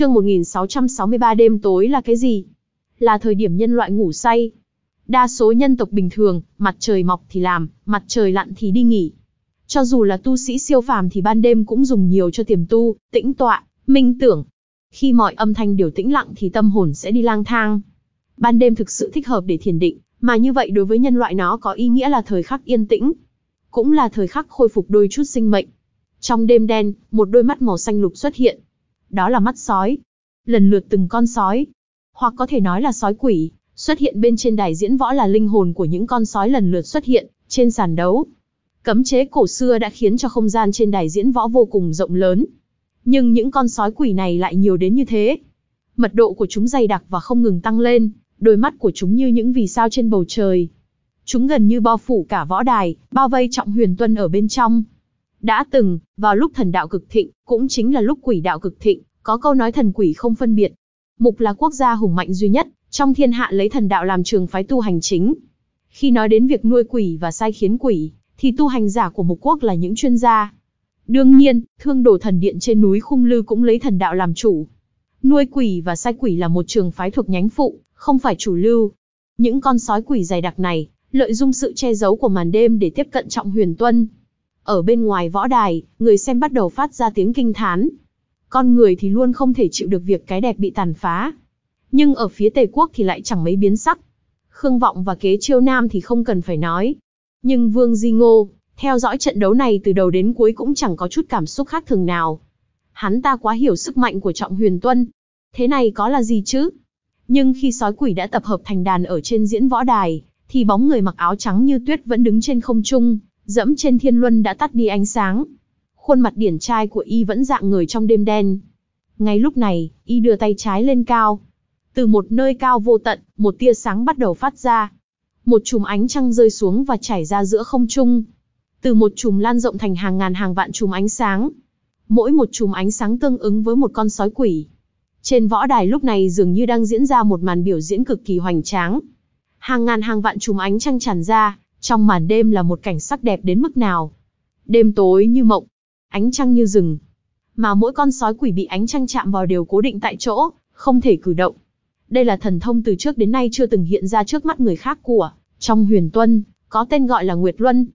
Chương 1663 đêm tối là cái gì? Là thời điểm nhân loại ngủ say. Đa số nhân tộc bình thường, mặt trời mọc thì làm, mặt trời lặn thì đi nghỉ. Cho dù là tu sĩ siêu phàm thì ban đêm cũng dùng nhiều cho tiềm tu, tĩnh tọa, minh tưởng. Khi mọi âm thanh đều tĩnh lặng thì tâm hồn sẽ đi lang thang. Ban đêm thực sự thích hợp để thiền định, mà như vậy đối với nhân loại nó có ý nghĩa là thời khắc yên tĩnh, cũng là thời khắc khôi phục đôi chút sinh mệnh. Trong đêm đen, một đôi mắt màu xanh lục xuất hiện, đó là mắt sói. Lần lượt từng con sói, hoặc có thể nói là sói quỷ, xuất hiện bên trên đài diễn võ là linh hồn của những con sói lần lượt xuất hiện trên sàn đấu. Cấm chế cổ xưa đã khiến cho không gian trên đài diễn võ vô cùng rộng lớn. Nhưng những con sói quỷ này lại nhiều đến như thế. Mật độ của chúng dày đặc và không ngừng tăng lên, đôi mắt của chúng như những vì sao trên bầu trời. Chúng gần như bao phủ cả võ đài, bao vây trọng huyền tuân ở bên trong. Đã từng, vào lúc thần đạo cực thịnh, cũng chính là lúc quỷ đạo cực thịnh, có câu nói thần quỷ không phân biệt. Mục là quốc gia hùng mạnh duy nhất, trong thiên hạ lấy thần đạo làm trường phái tu hành chính. Khi nói đến việc nuôi quỷ và sai khiến quỷ, thì tu hành giả của mục quốc là những chuyên gia. Đương nhiên, thương đồ thần điện trên núi Khung Lư cũng lấy thần đạo làm chủ. Nuôi quỷ và sai quỷ là một trường phái thuộc nhánh phụ, không phải chủ lưu. Những con sói quỷ dày đặc này, lợi dụng sự che giấu của màn đêm để tiếp cận trọng huyền tuân, ở bên ngoài võ đài, người xem bắt đầu phát ra tiếng kinh thán. Con người thì luôn không thể chịu được việc cái đẹp bị tàn phá. Nhưng ở phía Tề Quốc thì lại chẳng mấy biến sắc. Khương Vọng và kế chiêu nam thì không cần phải nói. Nhưng Vương Di Ngô, theo dõi trận đấu này từ đầu đến cuối cũng chẳng có chút cảm xúc khác thường nào. Hắn ta quá hiểu sức mạnh của Trọng Huyền Tuân. Thế này có là gì chứ? Nhưng khi sói quỷ đã tập hợp thành đàn ở trên diễn võ đài, thì bóng người mặc áo trắng như tuyết vẫn đứng trên không trung, dẫm trên thiên luân đã tắt đi ánh sáng. Khuôn mặt điển trai của y vẫn dạng người trong đêm đen. Ngay lúc này, y đưa tay trái lên cao. Từ một nơi cao vô tận, một tia sáng bắt đầu phát ra. Một chùm ánh trăng rơi xuống và chảy ra giữa không trung. Từ một chùm lan rộng thành hàng ngàn hàng vạn chùm ánh sáng. Mỗi một chùm ánh sáng tương ứng với một con sói quỷ. Trên võ đài lúc này dường như đang diễn ra một màn biểu diễn cực kỳ hoành tráng. Hàng ngàn hàng vạn chùm ánh trăng tràn ra, trong màn đêm là một cảnh sắc đẹp đến mức nào. Đêm tối như mộng, ánh trăng như rừng. Mà mỗi con sói quỷ bị ánh trăng chạm vào đều cố định tại chỗ, không thể cử động. Đây là thần thông từ trước đến nay chưa từng hiện ra trước mắt người khác của, trong huyền tuân, có tên gọi là Nguyệt Luân.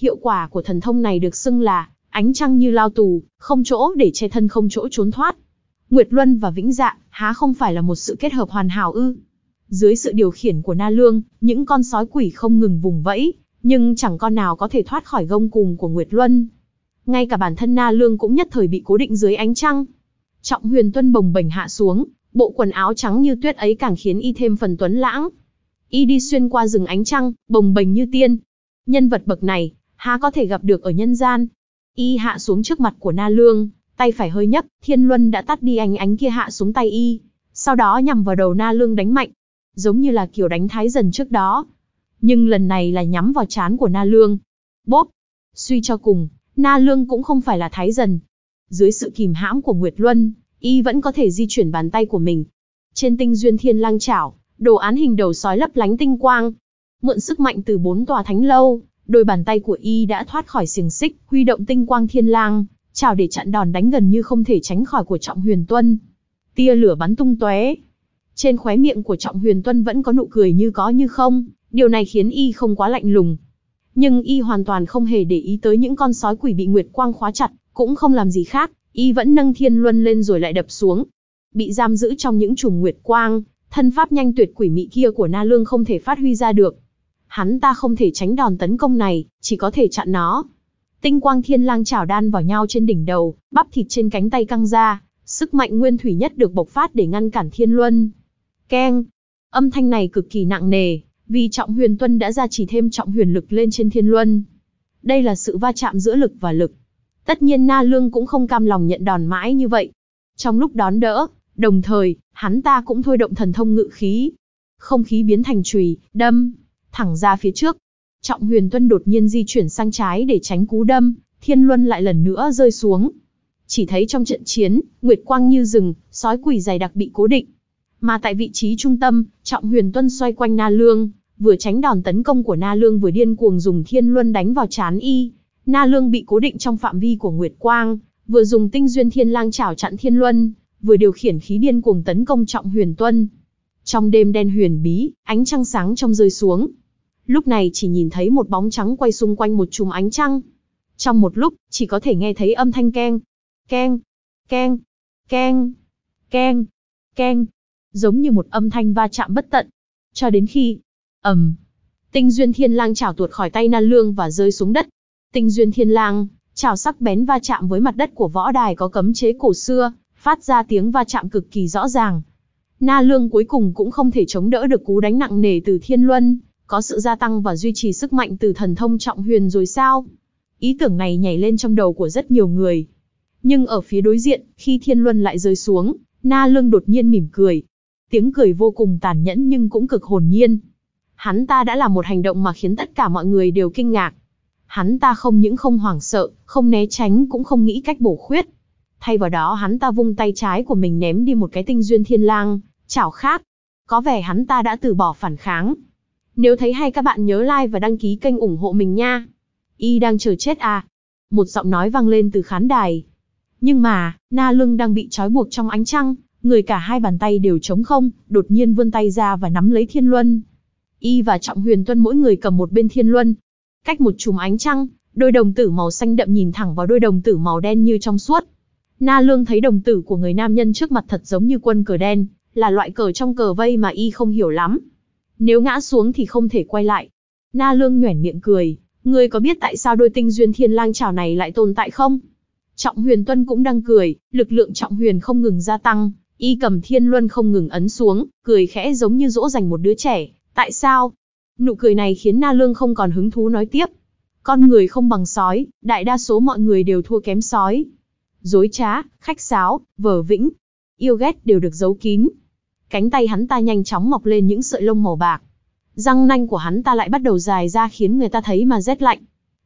Hiệu quả của thần thông này được xưng là ánh trăng như lao tù, không chỗ để che thân không chỗ trốn thoát. Nguyệt Luân và Vĩnh Dạ, há không phải là một sự kết hợp hoàn hảo ư? Dưới sự điều khiển của Na Lương, những con sói quỷ không ngừng vùng vẫy, nhưng chẳng con nào có thể thoát khỏi gông cùm của Nguyệt Luân. Ngay cả bản thân Na Lương cũng nhất thời bị cố định dưới ánh trăng. Trọng huyền tuân bồng bềnh hạ xuống, bộ quần áo trắng như tuyết ấy càng khiến y thêm phần tuấn lãng. Y đi xuyên qua rừng ánh trăng, bồng bềnh như tiên. Nhân vật bậc này, há có thể gặp được ở nhân gian. Y hạ xuống trước mặt của Na Lương, tay phải hơi nhấc, thiên luân đã tắt đi ánh ánh kia hạ xuống tay y. Sau đó nhằm vào đầu Na Lương đánh mạnh, giống như là kiểu đánh thái dần trước đó. Nhưng lần này là nhắm vào chán của Na Lương. Bốp! Suy cho cùng, Na Lương cũng không phải là thái dần. Dưới sự kìm hãm của Nguyệt Luân, y vẫn có thể di chuyển bàn tay của mình. Trên tinh duyên thiên lang chảo, đồ án hình đầu sói lấp lánh tinh quang. Mượn sức mạnh từ bốn tòa thánh lâu, đôi bàn tay của y đã thoát khỏi xiềng xích, huy động tinh quang thiên lang, chảo để chặn đòn đánh gần như không thể tránh khỏi của Trọng Huyền Tuân. Tia lửa bắn tung tóe, trên khóe miệng của Trọng Huyền Tuân vẫn có nụ cười như có như không, điều này khiến y không quá lạnh lùng. Nhưng y hoàn toàn không hề để ý tới những con sói quỷ bị Nguyệt Quang khóa chặt, cũng không làm gì khác, y vẫn nâng thiên luân lên rồi lại đập xuống. Bị giam giữ trong những chùm Nguyệt Quang, thân pháp nhanh tuyệt quỷ mị kia của Na Lương không thể phát huy ra được. Hắn ta không thể tránh đòn tấn công này, chỉ có thể chặn nó. Tinh quang thiên lang chảo đan vào nhau trên đỉnh đầu, bắp thịt trên cánh tay căng ra, sức mạnh nguyên thủy nhất được bộc phát để ngăn cản thiên luân, Keng. Âm thanh này cực kỳ nặng nề, vì trọng huyền tuân đã ra chỉ thêm trọng huyền lực lên trên thiên luân. Đây là sự va chạm giữa lực và lực. Tất nhiên Na Lương cũng không cam lòng nhận đòn mãi như vậy. Trong lúc đón đỡ, đồng thời, hắn ta cũng thôi động thần thông ngự khí. Không khí biến thành chùy, đâm, thẳng ra phía trước. Trọng huyền tuân đột nhiên di chuyển sang trái để tránh cú đâm, thiên luân lại lần nữa rơi xuống. Chỉ thấy trong trận chiến, Nguyệt Quang như rừng, sói quỷ dày đặc bị cố định, mà tại vị trí trung tâm, Trọng Huyền Tuân xoay quanh Na Lương, vừa tránh đòn tấn công của Na Lương vừa điên cuồng dùng thiên luân đánh vào chán y. Na Lương bị cố định trong phạm vi của Nguyệt Quang, vừa dùng tinh duyên thiên lang chảo chặn thiên luân, vừa điều khiển khí điên cuồng tấn công Trọng Huyền Tuân. Trong đêm đen huyền bí, ánh trăng sáng trong rơi xuống. Lúc này chỉ nhìn thấy một bóng trắng quay xung quanh một chùm ánh trăng. Trong một lúc, chỉ có thể nghe thấy âm thanh keng, keng, keng, keng, keng, keng giống như một âm thanh va chạm bất tận. Cho đến khi, ầm, tinh duyên thiên lang chảo tuột khỏi tay na lương và rơi xuống đất. Tinh duyên thiên lang, chảo sắc bén va chạm với mặt đất của võ đài có cấm chế cổ xưa, phát ra tiếng va chạm cực kỳ rõ ràng. Na lương cuối cùng cũng không thể chống đỡ được cú đánh nặng nề từ thiên luân, có sự gia tăng và duy trì sức mạnh từ thần thông trọng huyền rồi sao? Ý tưởng này nhảy lên trong đầu của rất nhiều người. Nhưng ở phía đối diện, khi thiên luân lại rơi xuống, na lương đột nhiên mỉm cười, tiếng cười vô cùng tàn nhẫn nhưng cũng cực hồn nhiên. Hắn ta đã làm một hành động mà khiến tất cả mọi người đều kinh ngạc. Hắn ta không những không hoảng sợ, không né tránh cũng không nghĩ cách bổ khuyết. Thay vào đó hắn ta vung tay trái của mình ném đi một cái tinh duyên thiên lang, chảo khác. Có vẻ hắn ta đã từ bỏ phản kháng. Nếu thấy hay các bạn nhớ like và đăng ký kênh ủng hộ mình nha. Y đang chờ chết à? Một giọng nói vang lên từ khán đài. Nhưng mà, Na Lưng đang bị trói buộc trong ánh trăng, người cả hai bàn tay đều trống không, đột nhiên vươn tay ra và nắm lấy thiên luân. Y và Trọng Huyền Tuân mỗi người cầm một bên thiên luân. Cách một chùm ánh trăng, đôi đồng tử màu xanh đậm nhìn thẳng vào đôi đồng tử màu đen như trong suốt. Na Lương thấy đồng tử của người nam nhân trước mặt thật giống như quân cờ đen, là loại cờ trong cờ vây mà y không hiểu lắm. Nếu ngã xuống thì không thể quay lại. Na Lương nhoẻn miệng cười, ngươi có biết tại sao đôi tinh duyên thiên lang trảo này lại tồn tại không? Trọng huyền tuân cũng đang cười, lực lượng trọng huyền không ngừng gia tăng, Y cầm thiên luân không ngừng ấn xuống, cười khẽ giống như dỗ dành một đứa trẻ. Tại sao? Nụ cười này khiến Na Lương không còn hứng thú nói tiếp. Con người không bằng sói, đại đa số mọi người đều thua kém sói. Dối trá, khách sáo, vở vĩnh, yêu ghét đều được giấu kín. Cánh tay hắn ta nhanh chóng mọc lên những sợi lông màu bạc. Răng nanh của hắn ta lại bắt đầu dài ra khiến người ta thấy mà rét lạnh.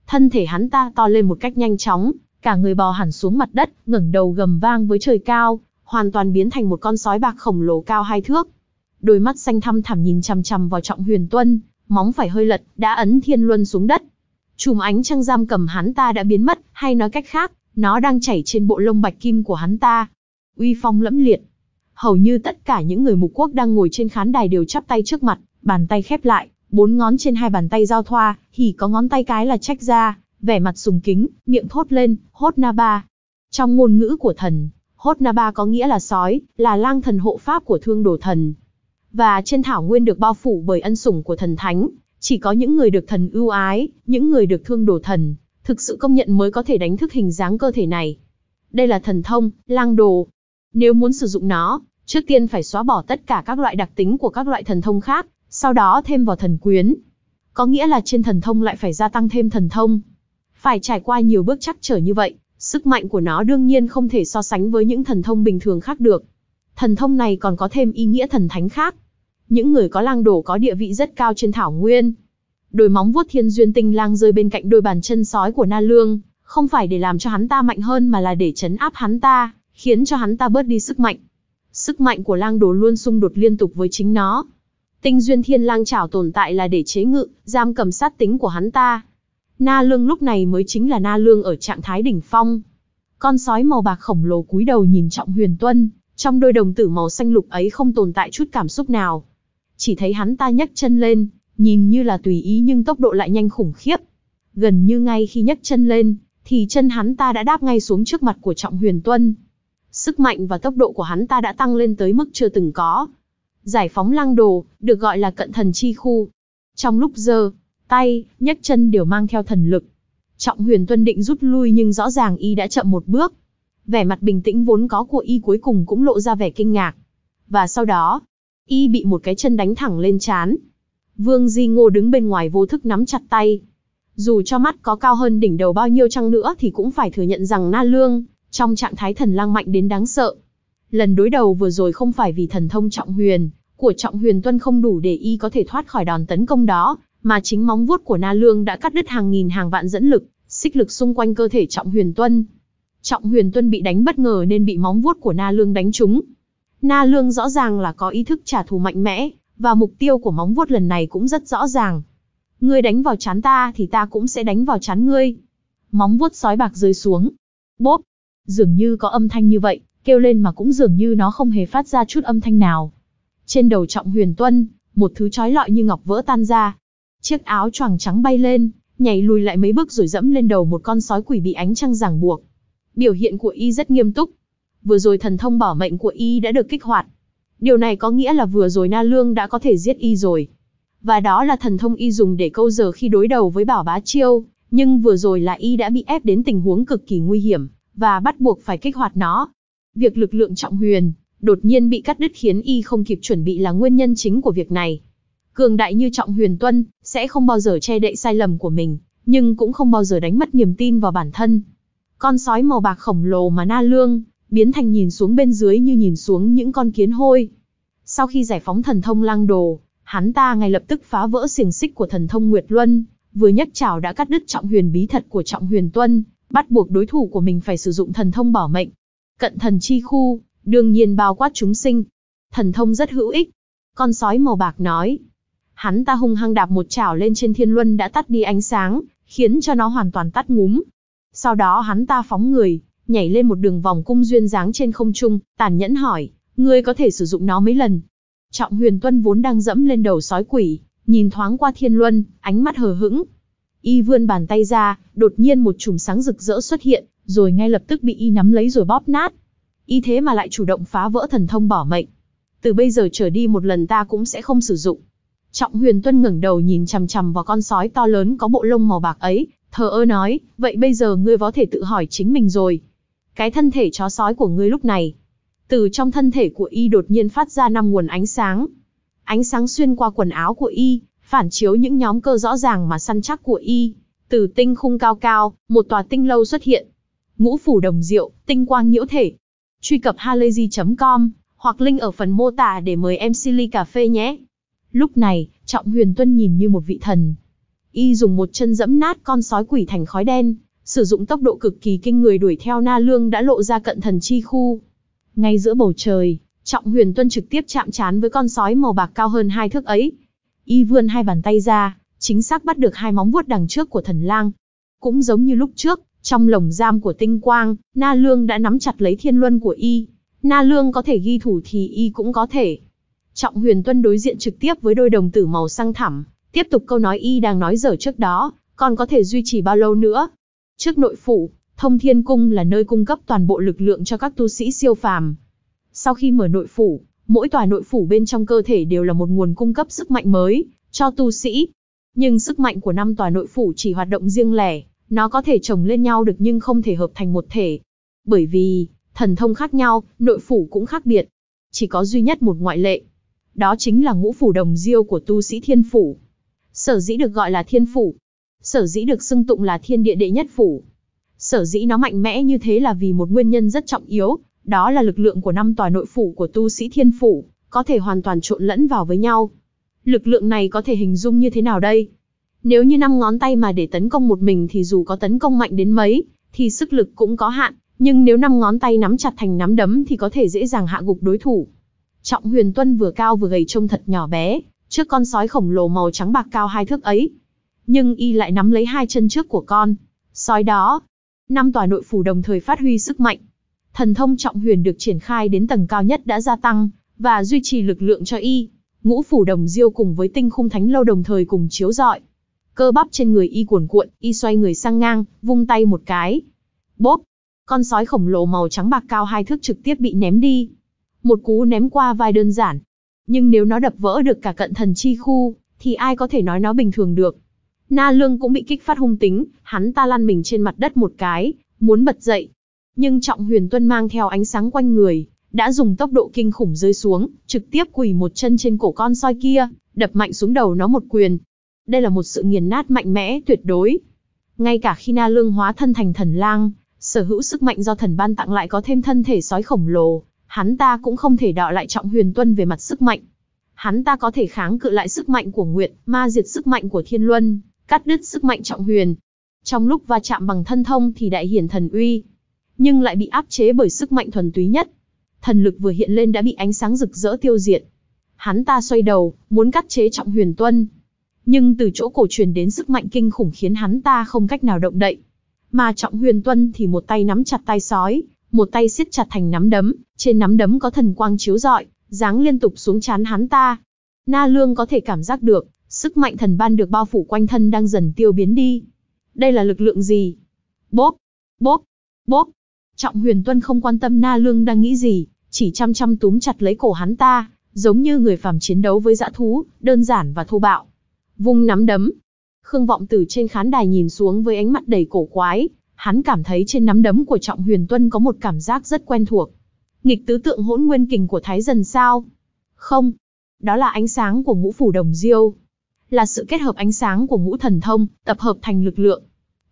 Thân thể hắn ta to lên một cách nhanh chóng, cả người bò hẳn xuống mặt đất, ngẩng đầu gầm vang với trời cao hoàn toàn biến thành một con sói bạc khổng lồ cao hai thước. Đôi mắt xanh thăm thẳm nhìn chằm chằm vào Trọng Huyền Tuân, móng phải hơi lật, đã ấn thiên luân xuống đất. Chùm ánh trăng giam cầm hắn ta đã biến mất, hay nói cách khác, nó đang chảy trên bộ lông bạch kim của hắn ta. Uy phong lẫm liệt. Hầu như tất cả những người mục quốc đang ngồi trên khán đài đều chắp tay trước mặt, bàn tay khép lại, bốn ngón trên hai bàn tay giao thoa, hỉ có ngón tay cái là trách ra, vẻ mặt sùng kính, miệng thốt lên, hốt na ba. Trong ngôn ngữ của thần, Hốt Na Ba có nghĩa là sói, là lang thần hộ pháp của thương đồ thần. Và trên thảo nguyên được bao phủ bởi ân sủng của thần thánh, chỉ có những người được thần ưu ái, những người được thương đồ thần, thực sự công nhận mới có thể đánh thức hình dáng cơ thể này. Đây là thần thông, lang đồ. Nếu muốn sử dụng nó, trước tiên phải xóa bỏ tất cả các loại đặc tính của các loại thần thông khác, sau đó thêm vào thần quyến. Có nghĩa là trên thần thông lại phải gia tăng thêm thần thông. Phải trải qua nhiều bước chắc trở như vậy, Sức mạnh của nó đương nhiên không thể so sánh với những thần thông bình thường khác được. Thần thông này còn có thêm ý nghĩa thần thánh khác. Những người có lang đổ có địa vị rất cao trên thảo nguyên. Đôi móng vuốt thiên duyên tinh lang rơi bên cạnh đôi bàn chân sói của Na Lương, không phải để làm cho hắn ta mạnh hơn mà là để chấn áp hắn ta, khiến cho hắn ta bớt đi sức mạnh. Sức mạnh của lang đổ luôn xung đột liên tục với chính nó. Tinh duyên thiên lang chảo tồn tại là để chế ngự, giam cầm sát tính của hắn ta, Na Lương lúc này mới chính là Na Lương ở trạng thái đỉnh phong. Con sói màu bạc khổng lồ cúi đầu nhìn Trọng Huyền Tuân, trong đôi đồng tử màu xanh lục ấy không tồn tại chút cảm xúc nào. Chỉ thấy hắn ta nhấc chân lên, nhìn như là tùy ý nhưng tốc độ lại nhanh khủng khiếp. Gần như ngay khi nhấc chân lên, thì chân hắn ta đã đáp ngay xuống trước mặt của Trọng Huyền Tuân. Sức mạnh và tốc độ của hắn ta đã tăng lên tới mức chưa từng có. Giải phóng lăng đồ, được gọi là cận thần chi khu. Trong lúc giờ, tay, nhấc chân đều mang theo thần lực. Trọng Huyền Tuân định rút lui nhưng rõ ràng y đã chậm một bước. Vẻ mặt bình tĩnh vốn có của y cuối cùng cũng lộ ra vẻ kinh ngạc. Và sau đó, y bị một cái chân đánh thẳng lên chán. Vương Di Ngô đứng bên ngoài vô thức nắm chặt tay. Dù cho mắt có cao hơn đỉnh đầu bao nhiêu chăng nữa thì cũng phải thừa nhận rằng Na Lương, trong trạng thái thần lang mạnh đến đáng sợ. Lần đối đầu vừa rồi không phải vì thần thông trọng huyền, của trọng huyền tuân không đủ để y có thể thoát khỏi đòn tấn công đó, mà chính móng vuốt của Na Lương đã cắt đứt hàng nghìn hàng vạn dẫn lực, xích lực xung quanh cơ thể Trọng Huyền Tuân. Trọng Huyền Tuân bị đánh bất ngờ nên bị móng vuốt của Na Lương đánh trúng. Na Lương rõ ràng là có ý thức trả thù mạnh mẽ, và mục tiêu của móng vuốt lần này cũng rất rõ ràng. Ngươi đánh vào chán ta thì ta cũng sẽ đánh vào chán ngươi. Móng vuốt sói bạc rơi xuống. Bốp! Dường như có âm thanh như vậy, kêu lên mà cũng dường như nó không hề phát ra chút âm thanh nào. Trên đầu Trọng Huyền Tuân, một thứ trói lọi như ngọc vỡ tan ra, Chiếc áo choàng trắng bay lên, nhảy lùi lại mấy bước rồi dẫm lên đầu một con sói quỷ bị ánh trăng ràng buộc. Biểu hiện của y rất nghiêm túc. Vừa rồi thần thông bảo mệnh của y đã được kích hoạt. Điều này có nghĩa là vừa rồi Na Lương đã có thể giết y rồi. Và đó là thần thông y dùng để câu giờ khi đối đầu với Bảo Bá Chiêu, nhưng vừa rồi là y đã bị ép đến tình huống cực kỳ nguy hiểm và bắt buộc phải kích hoạt nó. Việc lực lượng trọng huyền đột nhiên bị cắt đứt khiến y không kịp chuẩn bị là nguyên nhân chính của việc này cường đại như Trọng Huyền Tuân, sẽ không bao giờ che đậy sai lầm của mình, nhưng cũng không bao giờ đánh mất niềm tin vào bản thân. Con sói màu bạc khổng lồ mà Na Lương, biến thành nhìn xuống bên dưới như nhìn xuống những con kiến hôi. Sau khi giải phóng thần thông lang đồ, hắn ta ngay lập tức phá vỡ xiềng xích của thần thông Nguyệt Luân, vừa nhấc chảo đã cắt đứt trọng huyền bí thật của trọng huyền tuân, bắt buộc đối thủ của mình phải sử dụng thần thông bảo mệnh. Cận thần chi khu, đương nhiên bao quát chúng sinh. Thần thông rất hữu ích. Con sói màu bạc nói, Hắn ta hung hăng đạp một chảo lên trên thiên luân đã tắt đi ánh sáng, khiến cho nó hoàn toàn tắt ngúm. Sau đó hắn ta phóng người, nhảy lên một đường vòng cung duyên dáng trên không trung, tàn nhẫn hỏi, ngươi có thể sử dụng nó mấy lần? Trọng huyền tuân vốn đang dẫm lên đầu sói quỷ, nhìn thoáng qua thiên luân, ánh mắt hờ hững. Y vươn bàn tay ra, đột nhiên một chùm sáng rực rỡ xuất hiện, rồi ngay lập tức bị y nắm lấy rồi bóp nát. Y thế mà lại chủ động phá vỡ thần thông bỏ mệnh. Từ bây giờ trở đi một lần ta cũng sẽ không sử dụng. Trọng Huyền Tuân ngẩng đầu nhìn chằm chằm vào con sói to lớn có bộ lông màu bạc ấy, thờ ơ nói, vậy bây giờ ngươi có thể tự hỏi chính mình rồi. Cái thân thể chó sói của ngươi lúc này, từ trong thân thể của y đột nhiên phát ra năm nguồn ánh sáng. Ánh sáng xuyên qua quần áo của y, phản chiếu những nhóm cơ rõ ràng mà săn chắc của y. Từ tinh khung cao cao, một tòa tinh lâu xuất hiện. Ngũ phủ đồng diệu, tinh quang nhiễu thể. Truy cập halayzi.com hoặc link ở phần mô tả để mời em Silly Cà Phê nhé. Lúc này, Trọng Huyền Tuân nhìn như một vị thần. Y dùng một chân dẫm nát con sói quỷ thành khói đen, sử dụng tốc độ cực kỳ kinh người đuổi theo Na Lương đã lộ ra cận thần chi khu. Ngay giữa bầu trời, Trọng Huyền Tuân trực tiếp chạm trán với con sói màu bạc cao hơn hai thước ấy. Y vươn hai bàn tay ra, chính xác bắt được hai móng vuốt đằng trước của thần lang. Cũng giống như lúc trước, trong lồng giam của tinh quang, Na Lương đã nắm chặt lấy thiên luân của Y. Na Lương có thể ghi thủ thì Y cũng có thể. Trọng Huyền Tuân đối diện trực tiếp với đôi đồng tử màu xanh thẳm, tiếp tục câu nói y đang nói dở trước đó, còn có thể duy trì bao lâu nữa. Trước nội phủ, Thông Thiên Cung là nơi cung cấp toàn bộ lực lượng cho các tu sĩ siêu phàm. Sau khi mở nội phủ, mỗi tòa nội phủ bên trong cơ thể đều là một nguồn cung cấp sức mạnh mới cho tu sĩ. Nhưng sức mạnh của năm tòa nội phủ chỉ hoạt động riêng lẻ, nó có thể chồng lên nhau được nhưng không thể hợp thành một thể. Bởi vì, thần thông khác nhau, nội phủ cũng khác biệt. Chỉ có duy nhất một ngoại lệ, đó chính là ngũ phủ đồng diêu của tu sĩ thiên phủ. Sở dĩ được gọi là thiên phủ, sở dĩ được xưng tụng là thiên địa đệ nhất phủ. Sở dĩ nó mạnh mẽ như thế là vì một nguyên nhân rất trọng yếu, đó là lực lượng của năm tòa nội phủ của tu sĩ thiên phủ, có thể hoàn toàn trộn lẫn vào với nhau. Lực lượng này có thể hình dung như thế nào đây? Nếu như năm ngón tay mà để tấn công một mình thì dù có tấn công mạnh đến mấy, thì sức lực cũng có hạn, nhưng nếu năm ngón tay nắm chặt thành nắm đấm thì có thể dễ dàng hạ gục đối thủ. Trọng Huyền Tuân vừa cao vừa gầy trông thật nhỏ bé, trước con sói khổng lồ màu trắng bạc cao hai thước ấy. Nhưng y lại nắm lấy hai chân trước của con. Sói đó, năm tòa nội phủ đồng thời phát huy sức mạnh. Thần thông Trọng Huyền được triển khai đến tầng cao nhất đã gia tăng và duy trì lực lượng cho y. Ngũ phủ đồng diêu cùng với tinh khung thánh lâu đồng thời cùng chiếu rọi. Cơ bắp trên người y cuồn cuộn, y xoay người sang ngang, vung tay một cái. Bốp, con sói khổng lồ màu trắng bạc cao hai thước trực tiếp bị ném đi, một cú ném qua vai đơn giản. Nhưng nếu nó đập vỡ được cả cận thần chi khu, thì ai có thể nói nó bình thường được. Na Lương cũng bị kích phát hung tính, hắn ta lăn mình trên mặt đất một cái, muốn bật dậy. Nhưng Trọng Huyền Tuân mang theo ánh sáng quanh người, đã dùng tốc độ kinh khủng rơi xuống, trực tiếp quỳ một chân trên cổ con soi kia, đập mạnh xuống đầu nó một quyền. Đây là một sự nghiền nát mạnh mẽ tuyệt đối. Ngay cả khi Na Lương hóa thân thành thần lang, sở hữu sức mạnh do thần ban tặng lại có thêm thân thể sói khổng lồ, hắn ta cũng không thể đọ lại trọng huyền tuân về mặt sức mạnh. Hắn ta có thể kháng cự lại sức mạnh của Nguyệt, ma diệt sức mạnh của Thiên Luân, cắt đứt sức mạnh trọng huyền. Trong lúc va chạm bằng thân thông thì đại hiển thần uy, nhưng lại bị áp chế bởi sức mạnh thuần túy nhất. Thần lực vừa hiện lên đã bị ánh sáng rực rỡ tiêu diệt. Hắn ta xoay đầu, muốn cắt chế trọng huyền tuân. Nhưng từ chỗ cổ truyền đến sức mạnh kinh khủng khiến hắn ta không cách nào động đậy. Mà trọng huyền tuân thì một tay nắm chặt tay sói, một tay siết chặt thành nắm đấm, trên nắm đấm có thần quang chiếu rọi, giáng liên tục xuống chán hắn ta. Na Lương có thể cảm giác được, sức mạnh thần ban được bao phủ quanh thân đang dần tiêu biến đi. Đây là lực lượng gì? Bốp, bốp, bốp. Trọng Huyền Tuân không quan tâm Na Lương đang nghĩ gì, chỉ chăm chăm túm chặt lấy cổ hắn ta, giống như người phàm chiến đấu với dã thú, đơn giản và thô bạo. Vung nắm đấm. Khương Vọng Tử trên khán đài nhìn xuống với ánh mắt đầy cổ quái, hắn cảm thấy trên nắm đấm của Trọng Huyền Tuân có một cảm giác rất quen thuộc. Nghịch tứ tượng hỗn nguyên kình của Thái Dần sao? Không, đó là ánh sáng của ngũ phủ đồng diêu. Là sự kết hợp ánh sáng của ngũ thần thông, tập hợp thành lực lượng.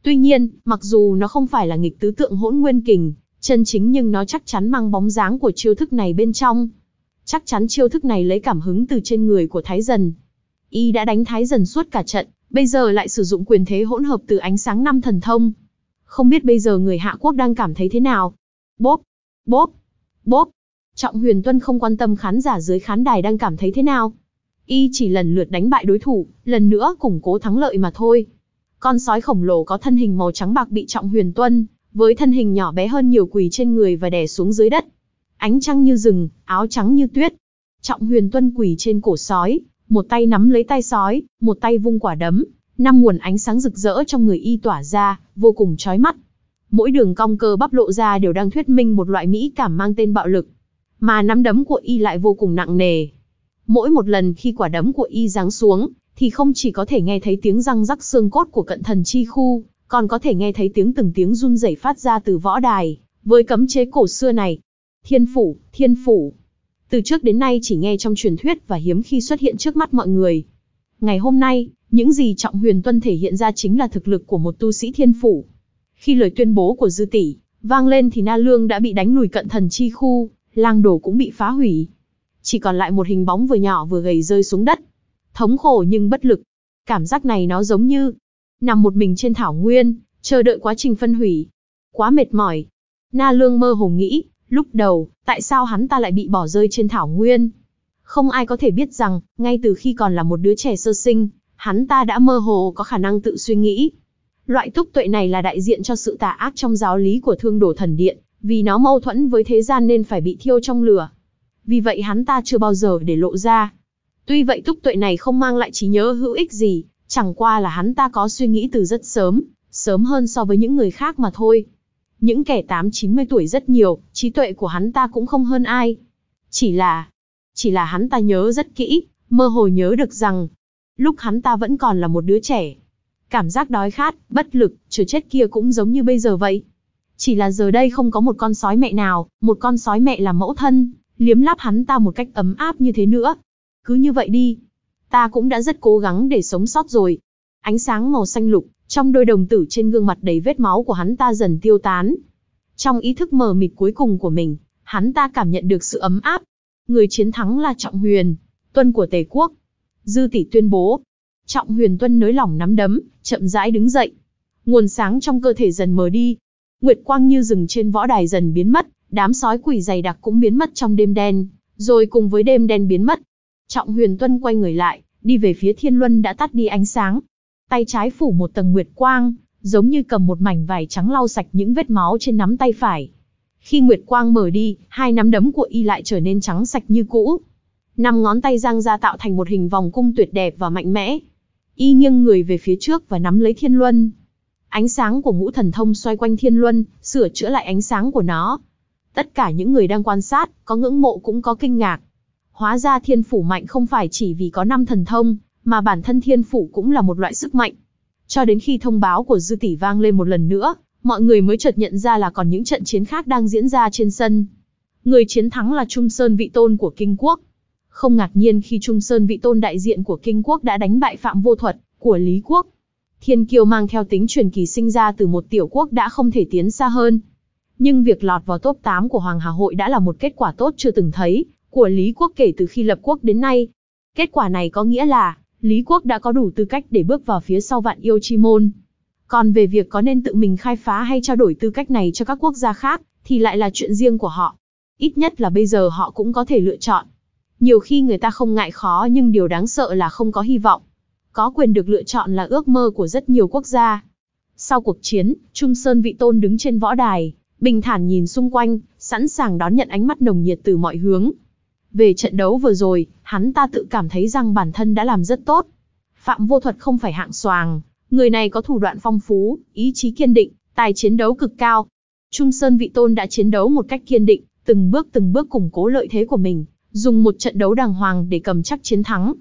Tuy nhiên, mặc dù nó không phải là nghịch tứ tượng hỗn nguyên kình, chân chính nhưng nó chắc chắn mang bóng dáng của chiêu thức này bên trong. Chắc chắn chiêu thức này lấy cảm hứng từ trên người của Thái Dần. Y đã đánh Thái Dần suốt cả trận, bây giờ lại sử dụng quyền thế hỗn hợp từ ánh sáng năm thần thông, không biết bây giờ người Hạ Quốc đang cảm thấy thế nào? Bốp, bốp, bốp. Trọng Huyền Tuân không quan tâm khán giả dưới khán đài đang cảm thấy thế nào. Y chỉ lần lượt đánh bại đối thủ, lần nữa củng cố thắng lợi mà thôi. Con sói khổng lồ có thân hình màu trắng bạc bị Trọng Huyền Tuân, với thân hình nhỏ bé hơn nhiều quỳ trên người và đè xuống dưới đất. Ánh trăng như rừng, áo trắng như tuyết. Trọng Huyền Tuân quỳ trên cổ sói, một tay nắm lấy tay sói, một tay vung quả đấm, năm nguồn ánh sáng rực rỡ trong người y tỏa ra, vô cùng chói mắt. Mỗi đường cong cơ bắp lộ ra đều đang thuyết minh một loại mỹ cảm mang tên bạo lực. Mà nắm đấm của y lại vô cùng nặng nề. Mỗi một lần khi quả đấm của y giáng xuống, thì không chỉ có thể nghe thấy tiếng răng rắc xương cốt của cận thần chi khu, còn có thể nghe thấy tiếng từng tiếng run rẩy phát ra từ võ đài, với cấm chế cổ xưa này. Thiên phủ, thiên phủ. Từ trước đến nay chỉ nghe trong truyền thuyết và hiếm khi xuất hiện trước mắt mọi người. Ngày hôm nay, những gì Trọng Huyền Tuân thể hiện ra chính là thực lực của một tu sĩ thiên phủ. Khi lời tuyên bố của Dư Tỷ vang lên thì Na Lương đã bị đánh lùi cận thần chi khu, lang đồ cũng bị phá hủy. Chỉ còn lại một hình bóng vừa nhỏ vừa gầy rơi xuống đất. Thống khổ nhưng bất lực. Cảm giác này nó giống như nằm một mình trên thảo nguyên, chờ đợi quá trình phân hủy. Quá mệt mỏi. Na Lương mơ hồ nghĩ, lúc đầu, tại sao hắn ta lại bị bỏ rơi trên thảo nguyên? Không ai có thể biết rằng, ngay từ khi còn là một đứa trẻ sơ sinh, hắn ta đã mơ hồ có khả năng tự suy nghĩ. Loại túc tuệ này là đại diện cho sự tà ác trong giáo lý của thương đồ thần điện, vì nó mâu thuẫn với thế gian nên phải bị thiêu trong lửa. Vì vậy hắn ta chưa bao giờ để lộ ra. Tuy vậy túc tuệ này không mang lại trí nhớ hữu ích gì, chẳng qua là hắn ta có suy nghĩ từ rất sớm, sớm hơn so với những người khác mà thôi. Những kẻ 8-90 tuổi rất nhiều, trí tuệ của hắn ta cũng không hơn ai. Chỉ là, chỉ là hắn ta nhớ rất kỹ, mơ hồ nhớ được rằng, Lúc hắn ta vẫn còn là một đứa trẻ. Cảm giác đói khát, bất lực, chờ chết kia cũng giống như bây giờ vậy. Chỉ là giờ đây không có một con sói mẹ nào, một con sói mẹ là mẫu thân, liếm láp hắn ta một cách ấm áp như thế nữa. Cứ như vậy đi. Ta cũng đã rất cố gắng để sống sót rồi. Ánh sáng màu xanh lục, trong đôi đồng tử trên gương mặt đầy vết máu của hắn ta dần tiêu tán. Trong ý thức mờ mịt cuối cùng của mình, hắn ta cảm nhận được sự ấm áp. Người chiến thắng là Trọng Huyền, tuân của Tề Quốc, Dư tỷ tuyên bố. Trọng Huyền Tuân nới lỏng nắm đấm, chậm rãi đứng dậy. Nguồn sáng trong cơ thể dần mờ đi. Nguyệt quang như rừng trên võ đài dần biến mất, đám sói quỷ dày đặc cũng biến mất trong đêm đen, rồi cùng với đêm đen biến mất. Trọng Huyền Tuân quay người lại, đi về phía Thiên Luân đã tắt đi ánh sáng. Tay trái phủ một tầng nguyệt quang, giống như cầm một mảnh vải trắng lau sạch những vết máu trên nắm tay phải. Khi nguyệt quang mở đi, hai nắm đấm của y lại trở nên trắng sạch như cũ. Năm ngón tay giang ra tạo thành một hình vòng cung tuyệt đẹp và mạnh mẽ. Y nghiêng người về phía trước và nắm lấy thiên luân. Ánh sáng của ngũ thần thông xoay quanh thiên luân, sửa chữa lại ánh sáng của nó. Tất cả những người đang quan sát, có ngưỡng mộ cũng có kinh ngạc. Hóa ra thiên phủ mạnh không phải chỉ vì có năm thần thông, mà bản thân thiên phủ cũng là một loại sức mạnh. Cho đến khi thông báo của dư tỷ vang lên một lần nữa, mọi người mới chợt nhận ra là còn những trận chiến khác đang diễn ra trên sân. Người chiến thắng là Trung Sơn vị tôn của Kinh Quốc. Không ngạc nhiên khi Trung Sơn vị tôn đại diện của Kinh Quốc đã đánh bại Phạm Vô Thuật, của Lý Quốc. Thiên Kiều mang theo tính truyền kỳ sinh ra từ một tiểu quốc đã không thể tiến xa hơn. Nhưng việc lọt vào top 8 của Hoàng Hà Hội đã là một kết quả tốt chưa từng thấy, của Lý Quốc kể từ khi lập quốc đến nay. Kết quả này có nghĩa là, Lý Quốc đã có đủ tư cách để bước vào phía sau vạn yêu chi môn. Còn về việc có nên tự mình khai phá hay trao đổi tư cách này cho các quốc gia khác, thì lại là chuyện riêng của họ. Ít nhất là bây giờ họ cũng có thể lựa chọn, nhiều khi người ta không ngại khó nhưng điều đáng sợ là không có hy vọng. Có quyền được lựa chọn là ước mơ của rất nhiều quốc gia. Sau cuộc chiến, Trung Sơn Vị Tôn đứng trên võ đài, bình thản nhìn xung quanh, sẵn sàng đón nhận ánh mắt nồng nhiệt từ mọi hướng. Về trận đấu vừa rồi, hắn ta tự cảm thấy rằng bản thân đã làm rất tốt. Phạm Vô Thuật không phải hạng soàng, người này có thủ đoạn phong phú, ý chí kiên định, tài chiến đấu cực cao. Trung Sơn Vị Tôn đã chiến đấu một cách kiên định, từng bước từng bước củng cố lợi thế của mình, dùng một trận đấu đàng hoàng để cầm chắc chiến thắng.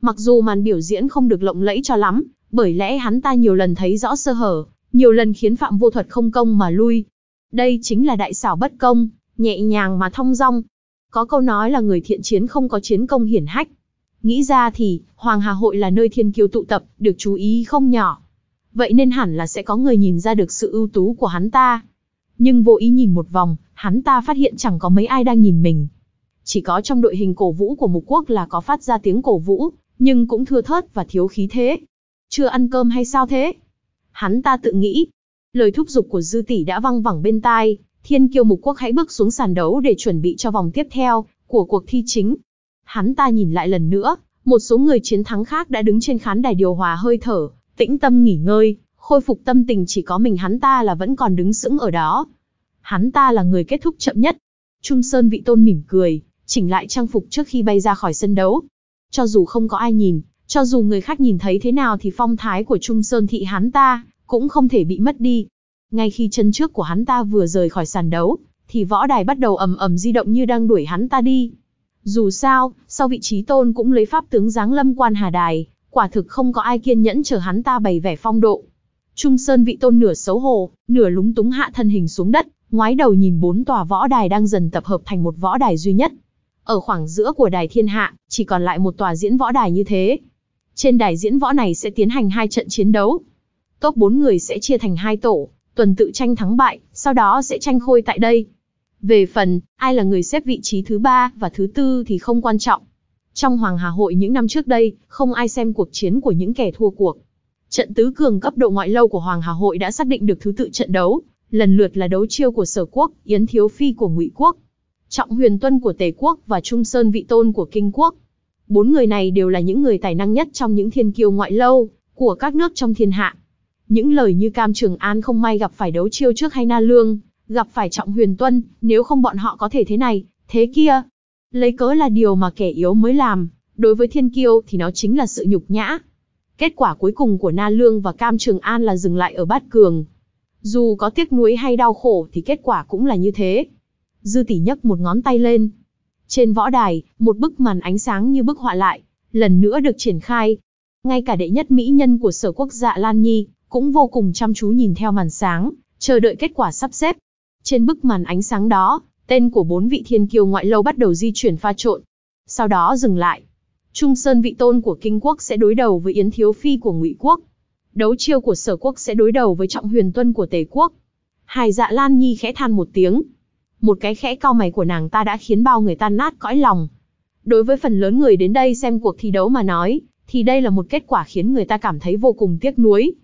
Mặc dù màn biểu diễn không được lộng lẫy cho lắm, bởi lẽ hắn ta nhiều lần thấy rõ sơ hở, nhiều lần khiến Phạm Vô Thuật không công mà lui. Đây chính là đại xảo bất công, nhẹ nhàng mà thong dong. Có câu nói là người thiện chiến không có chiến công hiển hách. Nghĩ ra thì, Hoàng Hà Hội là nơi thiên kiêu tụ tập, được chú ý không nhỏ. Vậy nên hẳn là sẽ có người nhìn ra được sự ưu tú của hắn ta. Nhưng vô ý nhìn một vòng, hắn ta phát hiện chẳng có mấy ai đang nhìn mình, chỉ có trong đội hình cổ vũ của mục quốc là có phát ra tiếng cổ vũ, nhưng cũng thưa thớt và thiếu khí thế. Chưa ăn cơm hay sao thế? Hắn ta tự nghĩ. Lời thúc giục của dư tỷ đã văng vẳng bên tai, thiên kiêu mục quốc hãy bước xuống sàn đấu để chuẩn bị cho vòng tiếp theo của cuộc thi chính. Hắn ta nhìn lại lần nữa, một số người chiến thắng khác đã đứng trên khán đài điều hòa hơi thở, tĩnh tâm nghỉ ngơi, khôi phục tâm tình chỉ có mình hắn ta là vẫn còn đứng sững ở đó. Hắn ta là người kết thúc chậm nhất. Trung Sơn vị tôn mỉm cười, chỉnh lại trang phục trước khi bay ra khỏi sân đấu. Cho dù không có ai nhìn, cho dù người khác nhìn thấy thế nào thì phong thái của Trung Sơn Thị hắn ta cũng không thể bị mất đi. Ngay khi chân trước của hắn ta vừa rời khỏi sàn đấu, thì võ đài bắt đầu ầm ầm di động như đang đuổi hắn ta đi. Dù sao, sau vị trí tôn cũng lấy pháp tướng giáng lâm quan hà đài, quả thực không có ai kiên nhẫn chờ hắn ta bày vẻ phong độ. Trung Sơn vị tôn nửa xấu hổ, nửa lúng túng hạ thân hình xuống đất, ngoái đầu nhìn bốn tòa võ đài đang dần tập hợp thành một võ đài duy nhất. Ở khoảng giữa của đài thiên hạ, chỉ còn lại một tòa diễn võ đài như thế. Trên đài diễn võ này sẽ tiến hành hai trận chiến đấu. Top bốn người sẽ chia thành hai tổ, tuần tự tranh thắng bại, sau đó sẽ tranh khôi tại đây. Về phần, ai là người xếp vị trí thứ ba và thứ tư thì không quan trọng. Trong Hoàng Hà Hội những năm trước đây, không ai xem cuộc chiến của những kẻ thua cuộc. Trận tứ cường cấp độ ngoại lâu của Hoàng Hà Hội đã xác định được thứ tự trận đấu, lần lượt là đấu chiêu của Sở Quốc, Yến Thiếu Phi của Ngụy Quốc, Trọng Huyền Tuân của Tề Quốc và Trung Sơn Vị Tôn của Kinh Quốc. Bốn người này đều là những người tài năng nhất trong những thiên kiêu ngoại lâu của các nước trong thiên hạ. Những lời như Cam Trường An không may gặp phải đấu chiêu trước hay Na Lương, gặp phải Trọng Huyền Tuân, nếu không bọn họ có thể thế này, thế kia. Lấy cớ là điều mà kẻ yếu mới làm, đối với thiên kiêu thì nó chính là sự nhục nhã. Kết quả cuối cùng của Na Lương và Cam Trường An là dừng lại ở bát cường. Dù có tiếc nuối hay đau khổ thì kết quả cũng là như thế. Dư tỷ nhấc một ngón tay lên. Trên võ đài, một bức màn ánh sáng như bức họa lại, lần nữa được triển khai. Ngay cả đệ nhất mỹ nhân của sở quốc dạ Lan Nhi, cũng vô cùng chăm chú nhìn theo màn sáng, chờ đợi kết quả sắp xếp. Trên bức màn ánh sáng đó, tên của bốn vị thiên kiều ngoại lâu bắt đầu di chuyển pha trộn. Sau đó dừng lại. Trung Sơn vị tôn của Kinh Quốc sẽ đối đầu với Yến Thiếu Phi của Ngụy Quốc. Đấu chiêu của Sở Quốc sẽ đối đầu với Trọng Huyền Tuân của Tề Quốc. Hải dạ Lan Nhi khẽ than một tiếng, một cái khẽ cao mày của nàng ta đã khiến bao người tan nát cõi lòng. Đối với phần lớn người đến đây xem cuộc thi đấu mà nói, thì đây là một kết quả khiến người ta cảm thấy vô cùng tiếc nuối.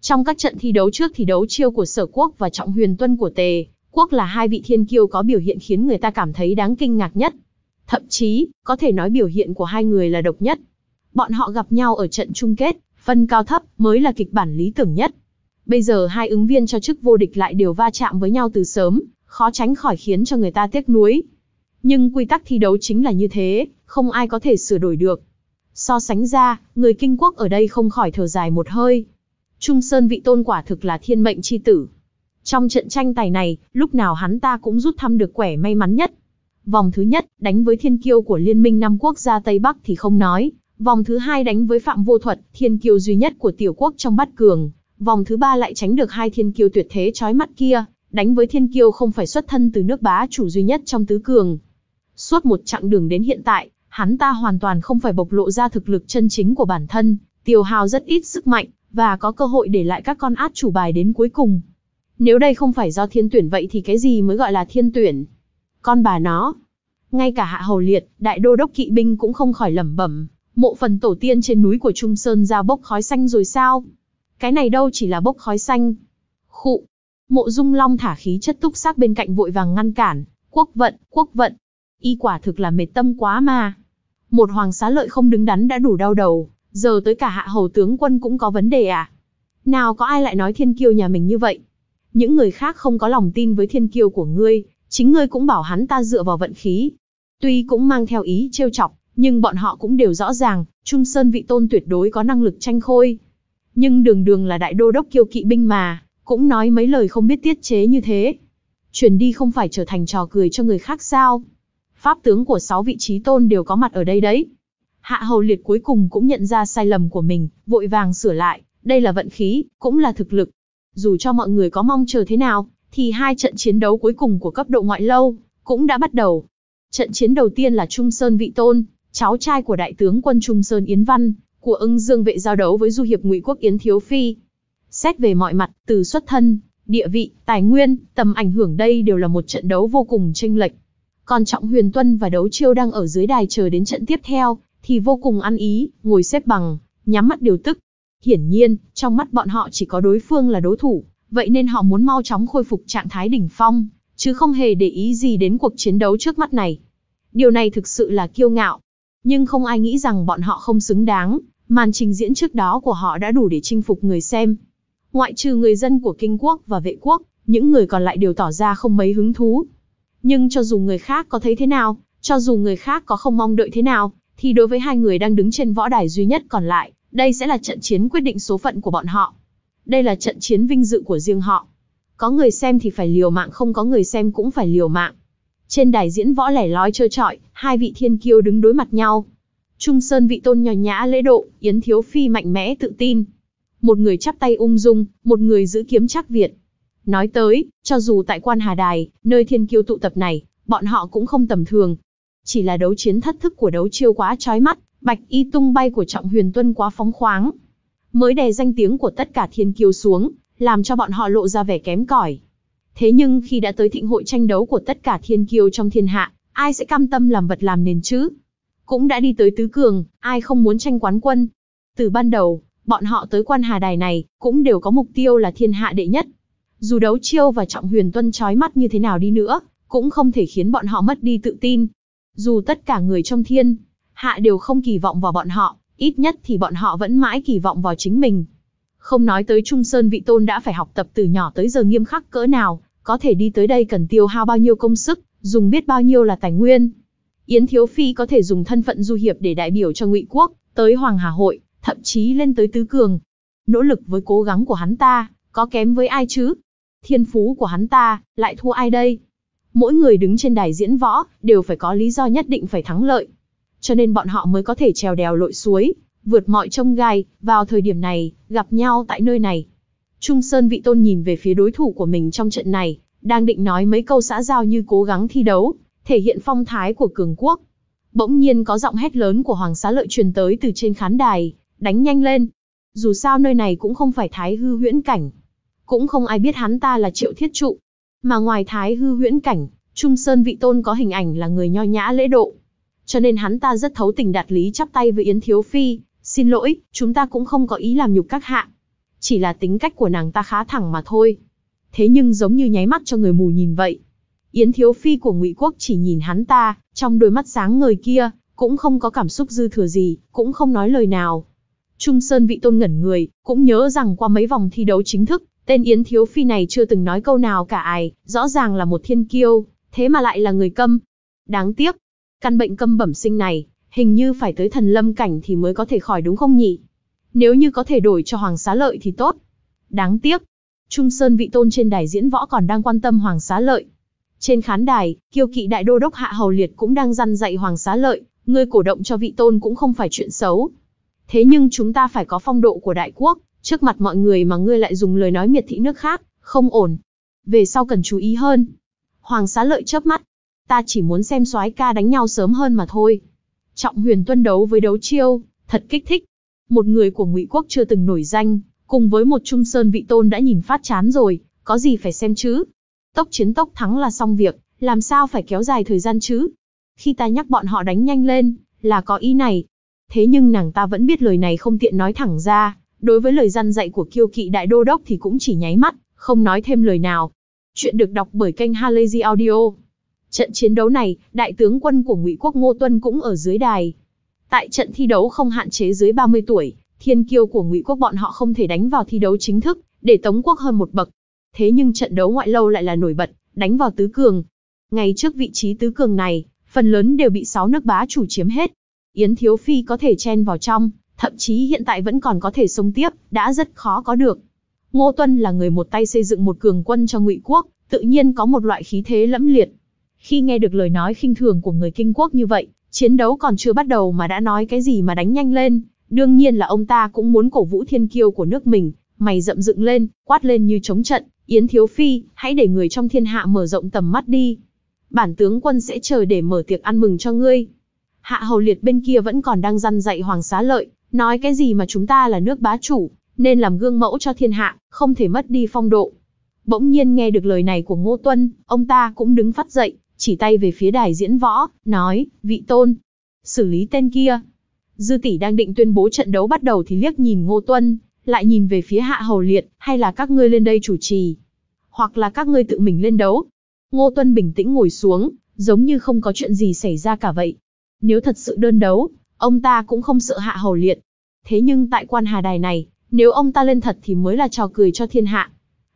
Trong các trận thi đấu trước thì đấu chiêu của Sở Quốc và Trọng Huyền Tuân của Tề, Quốc là hai vị thiên kiêu có biểu hiện khiến người ta cảm thấy đáng kinh ngạc nhất. Thậm chí, có thể nói biểu hiện của hai người là độc nhất. Bọn họ gặp nhau ở trận chung kết, phân cao thấp mới là kịch bản lý tưởng nhất. Bây giờ hai ứng viên cho chức vô địch lại đều va chạm với nhau từ sớm, khó tránh khỏi khiến cho người ta tiếc nuối. Nhưng quy tắc thi đấu chính là như thế, không ai có thể sửa đổi được. So sánh ra, người kinh quốc ở đây không khỏi thở dài một hơi. Trung Sơn vị tôn quả thực là thiên mệnh chi tử. Trong trận tranh tài này, lúc nào hắn ta cũng rút thăm được quẻ may mắn nhất. Vòng thứ nhất, đánh với thiên kiêu của Liên minh năm quốc gia Tây Bắc thì không nói. Vòng thứ hai đánh với Phạm Vô Thuật, thiên kiêu duy nhất của tiểu quốc trong bát cường. Vòng thứ ba lại tránh được hai thiên kiêu tuyệt thế chói mắt kia, đánh với thiên kiêu không phải xuất thân từ nước bá chủ duy nhất trong tứ cường. Suốt một chặng đường đến hiện tại, hắn ta hoàn toàn không phải bộc lộ ra thực lực chân chính của bản thân, tiêu Hào rất ít sức mạnh, và có cơ hội để lại các con át chủ bài đến cuối cùng. Nếu đây không phải do thiên tuyển vậy thì cái gì mới gọi là thiên tuyển? Con bà nó. Ngay cả hạ hầu liệt, đại đô đốc kỵ binh cũng không khỏi lẩm bẩm, mộ phần tổ tiên trên núi của Trung Sơn ra bốc khói xanh rồi sao? Cái này đâu chỉ là bốc khói xanh. Khụ, mộ dung long thả khí chất túc xác bên cạnh vội vàng ngăn cản, quốc vận, quốc vận. Y quả thực là mệt tâm quá mà. Một hoàng xá lợi không đứng đắn đã đủ đau đầu, giờ tới cả hạ hầu tướng quân cũng có vấn đề à? Nào có ai lại nói thiên kiêu nhà mình như vậy? Những người khác không có lòng tin với thiên kiêu của ngươi, chính ngươi cũng bảo hắn ta dựa vào vận khí. Tuy cũng mang theo ý trêu chọc, nhưng bọn họ cũng đều rõ ràng, Trung Sơn vị tôn tuyệt đối có năng lực tranh khôi. Nhưng đường đường là đại đô đốc kiêu kỵ binh mà, cũng nói mấy lời không biết tiết chế như thế. Chuyển đi không phải trở thành trò cười cho người khác sao? Pháp tướng của sáu vị trí tôn đều có mặt ở đây đấy. Hạ hầu liệt cuối cùng cũng nhận ra sai lầm của mình, vội vàng sửa lại, đây là vận khí, cũng là thực lực. Dù cho mọi người có mong chờ thế nào, thì hai trận chiến đấu cuối cùng của cấp độ ngoại lâu, cũng đã bắt đầu. Trận chiến đầu tiên là Trung Sơn Vị Tôn, cháu trai của Đại tướng quân Trung Sơn Yến Văn, của ưng dương vệ giao đấu với du hiệp ngụy quốc Yến Thiếu Phi, Xét về mọi mặt, từ xuất thân, địa vị, tài nguyên, tầm ảnh hưởng đây đều là một trận đấu vô cùng tranh lệch. Còn Trọng Huyền Tuân và Đấu Chiêu đang ở dưới đài chờ đến trận tiếp theo, thì vô cùng ăn ý, ngồi xếp bằng, nhắm mắt điều tức. Hiển nhiên, trong mắt bọn họ chỉ có đối phương là đối thủ, vậy nên họ muốn mau chóng khôi phục trạng thái đỉnh phong, chứ không hề để ý gì đến cuộc chiến đấu trước mắt này. Điều này thực sự là kiêu ngạo. Nhưng không ai nghĩ rằng bọn họ không xứng đáng, màn trình diễn trước đó của họ đã đủ để chinh phục người xem. Ngoại trừ người dân của kinh quốc và vệ quốc, những người còn lại đều tỏ ra không mấy hứng thú. Nhưng cho dù người khác có thấy thế nào, cho dù người khác có không mong đợi thế nào, thì đối với hai người đang đứng trên võ đài duy nhất còn lại, đây sẽ là trận chiến quyết định số phận của bọn họ. Đây là trận chiến vinh dự của riêng họ. Có người xem thì phải liều mạng không có người xem cũng phải liều mạng. Trên đài diễn võ lẻ loi trơ trọi, hai vị thiên kiêu đứng đối mặt nhau. Trung Sơn vị tôn nhỏ nhã lễ độ, Yến Thiếu Phi mạnh mẽ tự tin, một người chắp tay ung dung, một người giữ kiếm chắc việt, Nói tới, cho dù tại quan Hà Đài, nơi thiên kiêu tụ tập này, bọn họ cũng không tầm thường. Chỉ là đấu chiến thất thức của đấu chiêu quá trói mắt, bạch y tung bay của trọng huyền tuân quá phóng khoáng. Mới đè danh tiếng của tất cả thiên kiêu xuống, làm cho bọn họ lộ ra vẻ kém cỏi. Thế nhưng khi đã tới thịnh hội tranh đấu của tất cả thiên kiêu trong thiên hạ, ai sẽ cam tâm làm vật làm nền chứ? Cũng đã đi tới tứ cường, ai không muốn tranh quán quân? Từ ban đầu, bọn họ tới quan hà đài này, cũng đều có mục tiêu là thiên hạ đệ nhất. Dù đấu chiêu và trọng huyền tuân chói mắt như thế nào đi nữa, cũng không thể khiến bọn họ mất đi tự tin. Dù tất cả người trong thiên, hạ đều không kỳ vọng vào bọn họ, ít nhất thì bọn họ vẫn mãi kỳ vọng vào chính mình. Không nói tới Trung Sơn Vị Tôn đã phải học tập từ nhỏ tới giờ nghiêm khắc cỡ nào, có thể đi tới đây cần tiêu hao bao nhiêu công sức, dùng biết bao nhiêu là tài nguyên. Yến Thiếu Phi có thể dùng thân phận du hiệp để đại biểu cho Ngụy Quốc, tới Hoàng Hà Hội, thậm chí lên tới tứ cường. Nỗ lực với cố gắng của hắn ta, có kém với ai chứ? Thiên phú của hắn ta, lại thua ai đây? Mỗi người đứng trên đài diễn võ, đều phải có lý do nhất định phải thắng lợi. Cho nên bọn họ mới có thể trèo đèo lội suối, vượt mọi trông gai, vào thời điểm này, gặp nhau tại nơi này. Trung Sơn Vị Tôn nhìn về phía đối thủ của mình trong trận này, đang định nói mấy câu xã giao như cố gắng thi đấu, thể hiện phong thái của cường quốc. Bỗng nhiên có giọng hét lớn của Hoàng Xá Lợi truyền tới từ trên khán đài, đánh nhanh lên. Dù sao nơi này cũng không phải thái hư huyễn cảnh. Cũng không ai biết hắn ta là triệu thiết trụ. Mà ngoài thái hư huyễn cảnh, Trung Sơn vị tôn có hình ảnh là người nho nhã lễ độ. Cho nên hắn ta rất thấu tình đạt lý chắp tay với Yến Thiếu Phi. Xin lỗi, chúng ta cũng không có ý làm nhục các hạ. Chỉ là tính cách của nàng ta khá thẳng mà thôi. Thế nhưng giống như nháy mắt cho người mù nhìn vậy. Yến Thiếu Phi của Ngụy Quốc chỉ nhìn hắn ta, trong đôi mắt sáng ngời kia, cũng không có cảm xúc dư thừa gì, cũng không nói lời nào. Trung Sơn vị tôn ngẩn người, cũng nhớ rằng qua mấy vòng thi đấu chính thức, tên Yến Thiếu Phi này chưa từng nói câu nào cả ai, rõ ràng là một thiên kiêu, thế mà lại là người câm. Đáng tiếc, căn bệnh câm bẩm sinh này, hình như phải tới thần lâm cảnh thì mới có thể khỏi đúng không nhỉ? Nếu như có thể đổi cho Hoàng Xá Lợi thì tốt. Đáng tiếc, Trung Sơn vị tôn trên đài diễn võ còn đang quan tâm Hoàng Xá Lợi. Trên khán đài, kiêu kỵ đại đô đốc Hạ Hầu Liệt cũng đang răn dạy Hoàng Xá Lợi, ngươi cổ động cho vị tôn cũng không phải chuyện xấu, Thế nhưng chúng ta phải có phong độ của đại quốc, trước mặt mọi người mà ngươi lại dùng lời nói miệt thị nước khác, không ổn. Về sau cần chú ý hơn. Hoàng xá lợi chớp mắt. Ta chỉ muốn xem soái ca đánh nhau sớm hơn mà thôi. Trọng huyền tuân đấu với đấu chiêu, thật kích thích. Một người của ngụy quốc chưa từng nổi danh, cùng với một trung sơn vị tôn đã nhìn phát chán rồi, có gì phải xem chứ. Tốc chiến tốc thắng là xong việc, làm sao phải kéo dài thời gian chứ. Khi ta nhắc bọn họ đánh nhanh lên, là có ý này thế nhưng nàng ta vẫn biết lời này không tiện nói thẳng ra, đối với lời răn dạy của kiêu kỵ đại đô đốc thì cũng chỉ nháy mắt, không nói thêm lời nào. Chuyện được đọc bởi kênh Halazy Audio. Trận chiến đấu này, đại tướng quân của Ngụy Quốc Ngô Tuân cũng ở dưới đài. Tại trận thi đấu không hạn chế dưới 30 tuổi, thiên kiêu của Ngụy Quốc bọn họ không thể đánh vào thi đấu chính thức, để Tống Quốc hơn một bậc. Thế nhưng trận đấu ngoại lâu lại là nổi bật, đánh vào tứ cường. Ngày trước vị trí tứ cường này, phần lớn đều bị sáu nước bá chủ chiếm hết, Yến Thiếu Phi có thể chen vào trong, thậm chí hiện tại vẫn còn có thể sống tiếp, đã rất khó có được. Ngô Tuân là người một tay xây dựng một cường quân cho Ngụy quốc, tự nhiên có một loại khí thế lẫm liệt. Khi nghe được lời nói khinh thường của người kinh quốc như vậy, chiến đấu còn chưa bắt đầu mà đã nói cái gì mà đánh nhanh lên, đương nhiên là ông ta cũng muốn cổ vũ thiên kiêu của nước mình, mày rậm dựng lên, quát lên như chống trận, Yến Thiếu Phi, hãy để người trong thiên hạ mở rộng tầm mắt đi. Bản tướng quân sẽ chờ để mở tiệc ăn mừng cho ngươi. Hạ Hầu Liệt bên kia vẫn còn đang răn dạy Hoàng Xá Lợi, nói cái gì mà chúng ta là nước bá chủ, nên làm gương mẫu cho thiên hạ, không thể mất đi phong độ. Bỗng nhiên nghe được lời này của Ngô Tuân, ông ta cũng đứng phát dậy, chỉ tay về phía đài diễn võ, nói, vị tôn, xử lý tên kia. Dư tỷ đang định tuyên bố trận đấu bắt đầu thì liếc nhìn Ngô Tuân, lại nhìn về phía Hạ Hầu Liệt, hay là các ngươi lên đây chủ trì, hoặc là các ngươi tự mình lên đấu. Ngô Tuân bình tĩnh ngồi xuống, giống như không có chuyện gì xảy ra cả vậy, nếu thật sự đơn đấu, ông ta cũng không sợ hạ hầu liệt. Thế nhưng tại quan hà đài này, nếu ông ta lên thật thì mới là trò cười cho thiên hạ.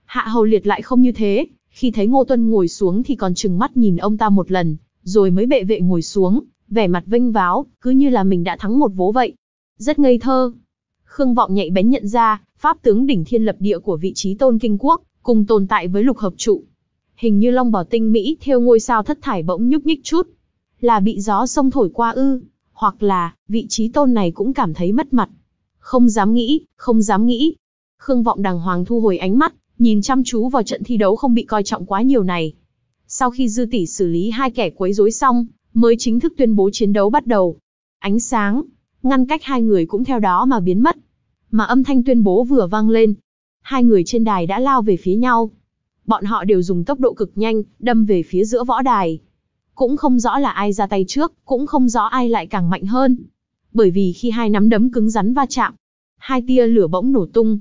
Hạ hầu liệt lại không như thế, khi thấy Ngô Tuân ngồi xuống thì còn chừng mắt nhìn ông ta một lần, rồi mới bệ vệ ngồi xuống, vẻ mặt vinh váo, cứ như là mình đã thắng một vố vậy. Rất ngây thơ. Khương Vọng nhạy bén nhận ra, pháp tướng đỉnh thiên lập địa của vị trí tôn kinh quốc, cùng tồn tại với lục hợp trụ. Hình như long bò tinh Mỹ theo ngôi sao thất thải bỗng nhúc nhích chút, là bị gió sông thổi qua ư, hoặc là, vị trí tôn này cũng cảm thấy mất mặt. Không dám nghĩ, không dám nghĩ. Khương Vọng Đàng Hoàng thu hồi ánh mắt, nhìn chăm chú vào trận thi đấu không bị coi trọng quá nhiều này. Sau khi dư tỷ xử lý hai kẻ quấy rối xong, mới chính thức tuyên bố chiến đấu bắt đầu. Ánh sáng, ngăn cách hai người cũng theo đó mà biến mất. Mà âm thanh tuyên bố vừa vang lên, hai người trên đài đã lao về phía nhau. Bọn họ đều dùng tốc độ cực nhanh, đâm về phía giữa võ đài. Cũng không rõ là ai ra tay trước, cũng không rõ ai lại càng mạnh hơn. Bởi vì khi hai nắm đấm cứng rắn va chạm, hai tia lửa bỗng nổ tung.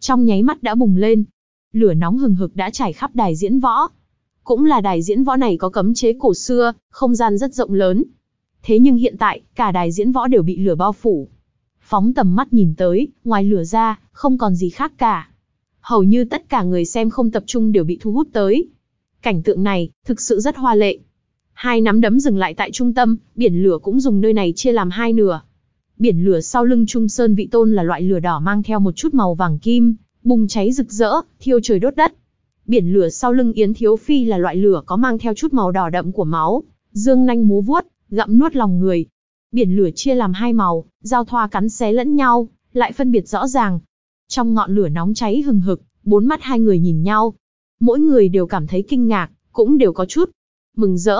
Trong nháy mắt đã bùng lên. Lửa nóng hừng hực đã trải khắp đài diễn võ. Cũng là đài diễn võ này có cấm chế cổ xưa, không gian rất rộng lớn. Thế nhưng hiện tại, cả đài diễn võ đều bị lửa bao phủ. Phóng tầm mắt nhìn tới, ngoài lửa ra, không còn gì khác cả hầu như tất cả người xem không tập trung đều bị thu hút tới. Cảnh tượng này, thực sự rất hoa lệ. Hai nắm đấm dừng lại tại trung tâm, biển lửa cũng dùng nơi này chia làm hai nửa. Biển lửa sau lưng Trung Sơn Vị Tôn là loại lửa đỏ mang theo một chút màu vàng kim, bùng cháy rực rỡ, thiêu trời đốt đất. Biển lửa sau lưng Yến Thiếu Phi là loại lửa có mang theo chút màu đỏ đậm của máu, dương nanh múa vuốt, gặm nuốt lòng người. Biển lửa chia làm hai màu, giao thoa cắn xé lẫn nhau, lại phân biệt rõ ràng. Trong ngọn lửa nóng cháy hừng hực, bốn mắt hai người nhìn nhau. Mỗi người đều cảm thấy kinh ngạc, cũng đều có chút mừng rỡ,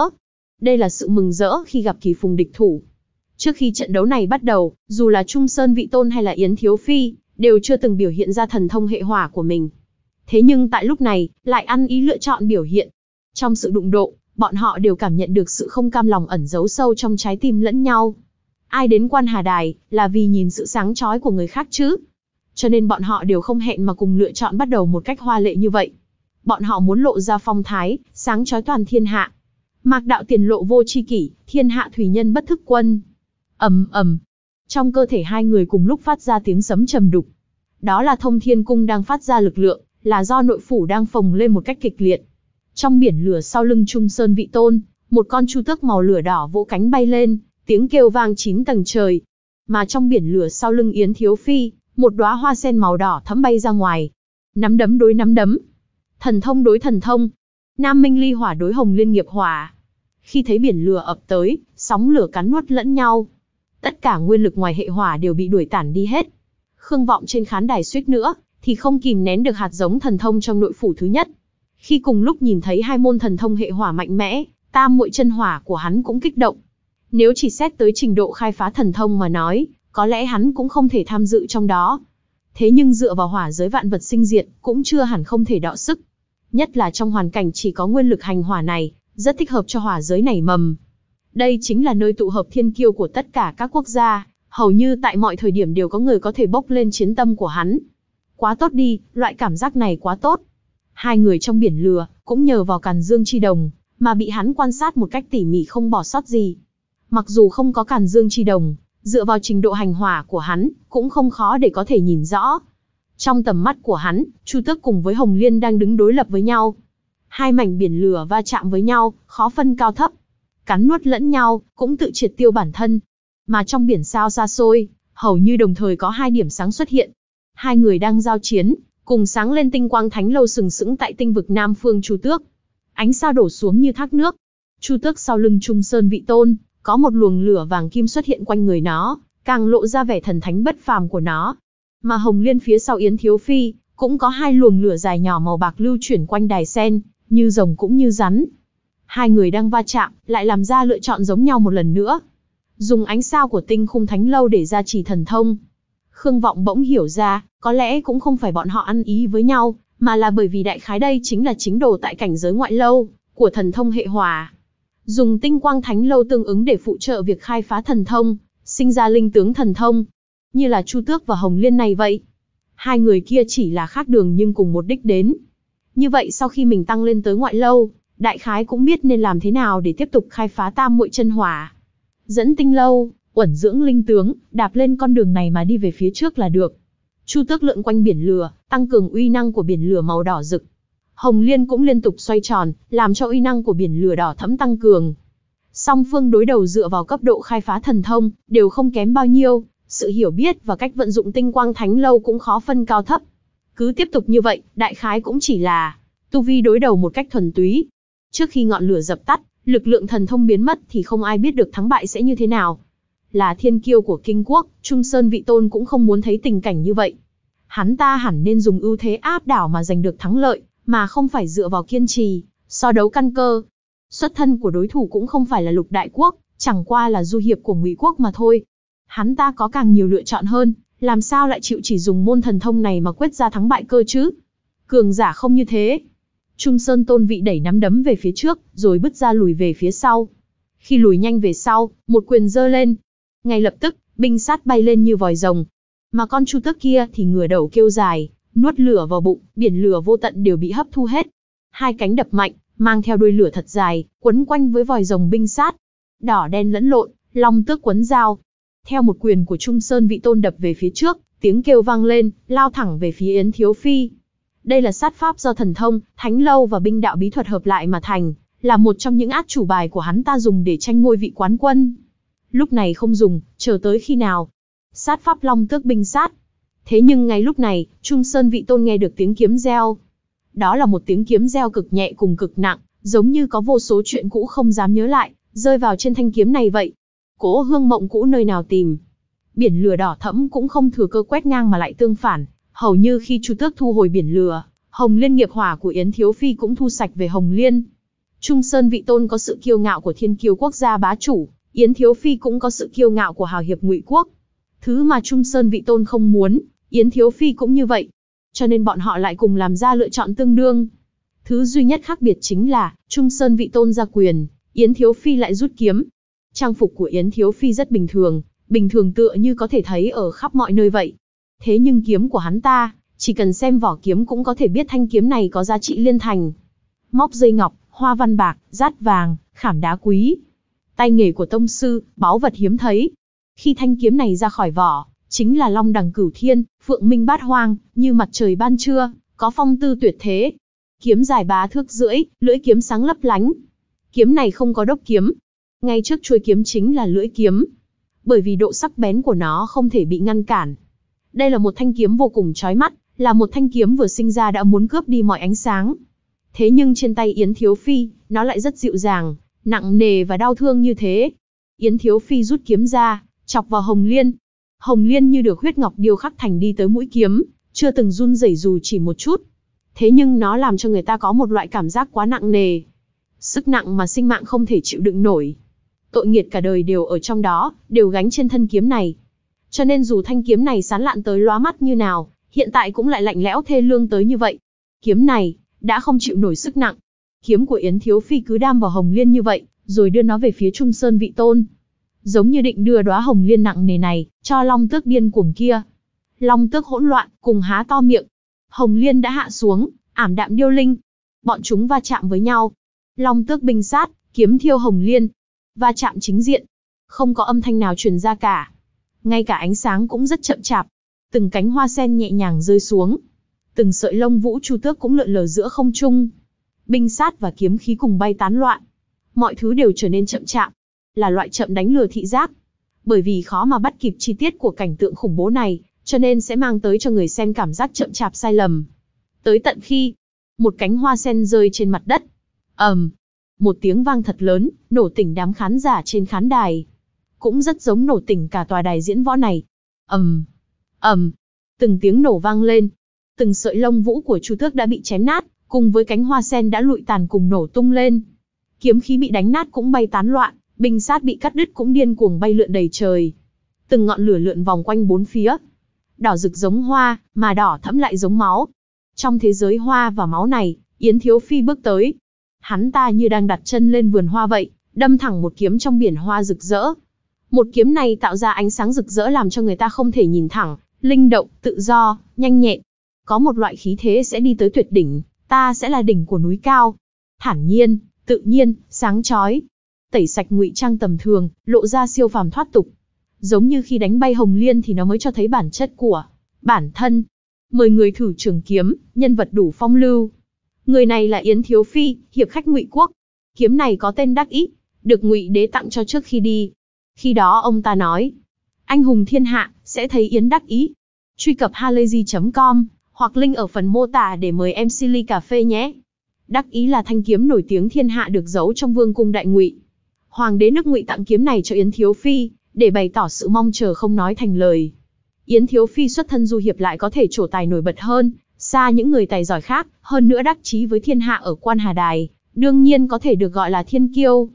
đây là sự mừng rỡ khi gặp kỳ phùng địch thủ. Trước khi trận đấu này bắt đầu, dù là Trung Sơn Vị Tôn hay là Yến Thiếu Phi, đều chưa từng biểu hiện ra thần thông hệ hỏa của mình. Thế nhưng tại lúc này, lại ăn ý lựa chọn biểu hiện. Trong sự đụng độ, bọn họ đều cảm nhận được sự không cam lòng ẩn giấu sâu trong trái tim lẫn nhau. Ai đến quan hà đài, là vì nhìn sự sáng chói của người khác chứ. Cho nên bọn họ đều không hẹn mà cùng lựa chọn bắt đầu một cách hoa lệ như vậy. Bọn họ muốn lộ ra phong thái, sáng chói toàn thiên hạ, Mạc đạo tiền lộ vô chi kỷ, thiên hạ thủy nhân bất thức quân. ầm ầm, trong cơ thể hai người cùng lúc phát ra tiếng sấm trầm đục. Đó là thông thiên cung đang phát ra lực lượng, là do nội phủ đang phồng lên một cách kịch liệt. Trong biển lửa sau lưng Trung Sơn Vị Tôn, một con chu tước màu lửa đỏ vỗ cánh bay lên, tiếng kêu vang chín tầng trời. Mà trong biển lửa sau lưng Yến Thiếu Phi, một đóa hoa sen màu đỏ thấm bay ra ngoài. Nắm đấm đối nắm đấm. Thần thông đối thần thông, Nam Minh Ly Hỏa đối Hồng Liên Nghiệp Hỏa. Khi thấy biển lửa ập tới, sóng lửa cắn nuốt lẫn nhau. Tất cả nguyên lực ngoài hệ hỏa đều bị đuổi tản đi hết. Khương Vọng trên khán đài suýt nữa, thì không kìm nén được hạt giống thần thông trong nội phủ thứ nhất. Khi cùng lúc nhìn thấy hai môn thần thông hệ hỏa mạnh mẽ, tam muội chân hỏa của hắn cũng kích động. Nếu chỉ xét tới trình độ khai phá thần thông mà nói, có lẽ hắn cũng không thể tham dự trong đó. Thế nhưng dựa vào hỏa giới vạn vật sinh diệt, cũng chưa hẳn không thể đọ sức nhất là trong hoàn cảnh chỉ có nguyên lực hành hỏa này, rất thích hợp cho hỏa giới nảy mầm. Đây chính là nơi tụ hợp thiên kiêu của tất cả các quốc gia, hầu như tại mọi thời điểm đều có người có thể bốc lên chiến tâm của hắn. Quá tốt đi, loại cảm giác này quá tốt. Hai người trong biển lừa, cũng nhờ vào Càn Dương Chi Đồng, mà bị hắn quan sát một cách tỉ mỉ không bỏ sót gì. Mặc dù không có Càn Dương Chi Đồng, dựa vào trình độ hành hỏa của hắn, cũng không khó để có thể nhìn rõ, trong tầm mắt của hắn, Chu Tước cùng với Hồng Liên đang đứng đối lập với nhau. Hai mảnh biển lửa va chạm với nhau, khó phân cao thấp. Cắn nuốt lẫn nhau, cũng tự triệt tiêu bản thân. Mà trong biển sao xa xôi, hầu như đồng thời có hai điểm sáng xuất hiện. Hai người đang giao chiến, cùng sáng lên tinh quang thánh lâu sừng sững tại tinh vực Nam Phương Chu Tước. Ánh sao đổ xuống như thác nước. Chu Tước sau lưng Trung Sơn Vị Tôn, có một luồng lửa vàng kim xuất hiện quanh người nó, càng lộ ra vẻ thần thánh bất phàm của nó, mà Hồng Liên phía sau Yến Thiếu Phi, cũng có hai luồng lửa dài nhỏ màu bạc lưu chuyển quanh đài sen, như rồng cũng như rắn. Hai người đang va chạm, lại làm ra lựa chọn giống nhau một lần nữa. Dùng ánh sao của tinh khung thánh lâu để ra chỉ thần thông. Khương Vọng bỗng hiểu ra, có lẽ cũng không phải bọn họ ăn ý với nhau, mà là bởi vì đại khái đây chính là chính đồ tại cảnh giới ngoại lâu, của thần thông hệ hòa. Dùng tinh quang thánh lâu tương ứng để phụ trợ việc khai phá thần thông, sinh ra linh tướng thần thông, như là Chu Tước và Hồng Liên này vậy. Hai người kia chỉ là khác đường nhưng cùng một đích đến. Như vậy sau khi mình tăng lên tới ngoại lâu, đại khái cũng biết nên làm thế nào để tiếp tục khai phá tam muội chân hỏa. Dẫn tinh lâu, uẩn dưỡng linh tướng, đạp lên con đường này mà đi về phía trước là được. Chu Tước lượn quanh biển lửa, tăng cường uy năng của biển lửa màu đỏ rực. Hồng Liên cũng liên tục xoay tròn, làm cho uy năng của biển lửa đỏ thẫm tăng cường. Song phương đối đầu dựa vào cấp độ khai phá thần thông, đều không kém bao nhiêu, sự hiểu biết và cách vận dụng tinh quang thánh lâu cũng khó phân cao thấp. Cứ tiếp tục như vậy, đại khái cũng chỉ là tu vi đối đầu một cách thuần túy. Trước khi ngọn lửa dập tắt, lực lượng thần thông biến mất thì không ai biết được thắng bại sẽ như thế nào. Là thiên kiêu của kinh quốc, Trung Sơn Vị Tôn cũng không muốn thấy tình cảnh như vậy. Hắn ta hẳn nên dùng ưu thế áp đảo mà giành được thắng lợi, mà không phải dựa vào kiên trì, so đấu căn cơ. Xuất thân của đối thủ cũng không phải là lục đại quốc, chẳng qua là du hiệp của ngụy quốc mà thôi hắn ta có càng nhiều lựa chọn hơn, làm sao lại chịu chỉ dùng môn thần thông này mà quyết ra thắng bại cơ chứ? Cường giả không như thế. Trung Sơn Tôn Vị đẩy nắm đấm về phía trước, rồi bứt ra lùi về phía sau. Khi lùi nhanh về sau, một quyền giơ lên. Ngay lập tức, binh sát bay lên như vòi rồng. Mà con chu tước kia thì ngửa đầu kêu dài, nuốt lửa vào bụng, biển lửa vô tận đều bị hấp thu hết. Hai cánh đập mạnh, mang theo đuôi lửa thật dài, quấn quanh với vòi rồng binh sát. Đỏ đen lẫn lộn, long tước quấn dao, theo một quyền của Trung Sơn vị tôn đập về phía trước, tiếng kêu vang lên, lao thẳng về phía Yến Thiếu Phi. Đây là sát pháp do thần thông, thánh lâu và binh đạo bí thuật hợp lại mà thành, là một trong những át chủ bài của hắn ta dùng để tranh ngôi vị quán quân. Lúc này không dùng, chờ tới khi nào. Sát pháp long tước binh sát. Thế nhưng ngay lúc này, Trung Sơn vị tôn nghe được tiếng kiếm reo. Đó là một tiếng kiếm reo cực nhẹ cùng cực nặng, giống như có vô số chuyện cũ không dám nhớ lại, rơi vào trên thanh kiếm này vậy cố hương mộng cũ nơi nào tìm. Biển lửa đỏ thẫm cũng không thừa cơ quét ngang mà lại tương phản, hầu như khi Chu Tước thu hồi biển lửa, Hồng Liên nghiệp hỏa của Yến Thiếu Phi cũng thu sạch về Hồng Liên. Trung Sơn vị tôn có sự kiêu ngạo của thiên kiêu quốc gia bá chủ, Yến Thiếu Phi cũng có sự kiêu ngạo của hào hiệp ngụy quốc. Thứ mà Trung Sơn vị tôn không muốn, Yến Thiếu Phi cũng như vậy. Cho nên bọn họ lại cùng làm ra lựa chọn tương đương. Thứ duy nhất khác biệt chính là, Trung Sơn vị tôn ra quyền, Yến Thiếu Phi lại rút kiếm, Trang phục của Yến Thiếu Phi rất bình thường, bình thường tựa như có thể thấy ở khắp mọi nơi vậy. Thế nhưng kiếm của hắn ta, chỉ cần xem vỏ kiếm cũng có thể biết thanh kiếm này có giá trị liên thành. Móc dây ngọc, hoa văn bạc, rát vàng, khảm đá quý. Tay nghề của tông sư, báu vật hiếm thấy. Khi thanh kiếm này ra khỏi vỏ, chính là long đằng cửu thiên, phượng minh bát hoang, như mặt trời ban trưa, có phong tư tuyệt thế. Kiếm dài bá thước rưỡi, lưỡi kiếm sáng lấp lánh. Kiếm này không có đốc kiếm, ngay trước chuôi kiếm chính là lưỡi kiếm. Bởi vì độ sắc bén của nó không thể bị ngăn cản. Đây là một thanh kiếm vô cùng chói mắt, là một thanh kiếm vừa sinh ra đã muốn cướp đi mọi ánh sáng. Thế nhưng trên tay Yến Thiếu Phi, nó lại rất dịu dàng, nặng nề và đau thương như thế. Yến Thiếu Phi rút kiếm ra, chọc vào Hồng Liên. Hồng Liên như được huyết ngọc điêu khắc thành đi tới mũi kiếm, chưa từng run rẩy dù chỉ một chút. Thế nhưng nó làm cho người ta có một loại cảm giác quá nặng nề. Sức nặng mà sinh mạng không thể chịu đựng nổi tội nghiệt cả đời đều ở trong đó, đều gánh trên thân kiếm này. Cho nên dù thanh kiếm này sán lạn tới lóa mắt như nào, hiện tại cũng lại lạnh lẽo thê lương tới như vậy. Kiếm này, đã không chịu nổi sức nặng. Kiếm của Yến Thiếu Phi cứ đam vào Hồng Liên như vậy, rồi đưa nó về phía Trung Sơn Vị Tôn. Giống như định đưa đóa Hồng Liên nặng nề này, cho Long Tước điên cuồng kia. Long Tước hỗn loạn, cùng há to miệng. Hồng Liên đã hạ xuống, ảm đạm điêu linh. Bọn chúng va chạm với nhau. Long Tước binh sát, kiếm thiêu Hồng Liên, va chạm chính diện. Không có âm thanh nào truyền ra cả. Ngay cả ánh sáng cũng rất chậm chạp. Từng cánh hoa sen nhẹ nhàng rơi xuống. Từng sợi lông vũ chu tước cũng lượn lờ giữa không trung. Binh sát và kiếm khí cùng bay tán loạn. Mọi thứ đều trở nên chậm chạp. Là loại chậm đánh lừa thị giác. Bởi vì khó mà bắt kịp chi tiết của cảnh tượng khủng bố này, cho nên sẽ mang tới cho người xem cảm giác chậm chạp sai lầm. Tới tận khi, một cánh hoa sen rơi trên mặt đất. ầm, um, một tiếng vang thật lớn, nổ tỉnh đám khán giả trên khán đài. Cũng rất giống nổ tỉnh cả tòa đài diễn võ này. ầm, um, ầm, từng tiếng nổ vang lên. Từng sợi lông vũ của Chu Tước đã bị chém nát, cùng với cánh hoa sen đã lụi tàn cùng nổ tung lên. Kiếm khí bị đánh nát cũng bay tán loạn, binh sát bị cắt đứt cũng điên cuồng bay lượn đầy trời. Từng ngọn lửa lượn vòng quanh bốn phía. Đỏ rực giống hoa, mà đỏ thẫm lại giống máu. Trong thế giới hoa và máu này, Yến Thiếu Phi bước tới, Hắn ta như đang đặt chân lên vườn hoa vậy, đâm thẳng một kiếm trong biển hoa rực rỡ. Một kiếm này tạo ra ánh sáng rực rỡ làm cho người ta không thể nhìn thẳng, linh động, tự do, nhanh nhẹn. Có một loại khí thế sẽ đi tới tuyệt đỉnh, ta sẽ là đỉnh của núi cao. Thản nhiên, tự nhiên, sáng chói. Tẩy sạch ngụy trang tầm thường, lộ ra siêu phàm thoát tục. Giống như khi đánh bay Hồng Liên thì nó mới cho thấy bản chất của bản thân. Mời người thử trường kiếm, nhân vật đủ phong lưu, Người này là Yến Thiếu Phi, hiệp khách Ngụy Quốc. Kiếm này có tên Đắc Ý, được Ngụy Đế tặng cho trước khi đi. Khi đó ông ta nói, anh hùng thiên hạ, sẽ thấy Yến Đắc Ý. Truy cập halayzi.com, hoặc link ở phần mô tả để mời em Silly Cà Phê nhé. Đắc Ý là thanh kiếm nổi tiếng thiên hạ được giấu trong vương cung đại Ngụy. Hoàng đế nước Ngụy tặng kiếm này cho Yến Thiếu Phi, để bày tỏ sự mong chờ không nói thành lời. Yến Thiếu Phi xuất thân du hiệp lại có thể trổ tài nổi bật hơn, xa những người tài giỏi khác, hơn nữa đắc chí với thiên hạ ở quan hà đài, đương nhiên có thể được gọi là thiên kiêu.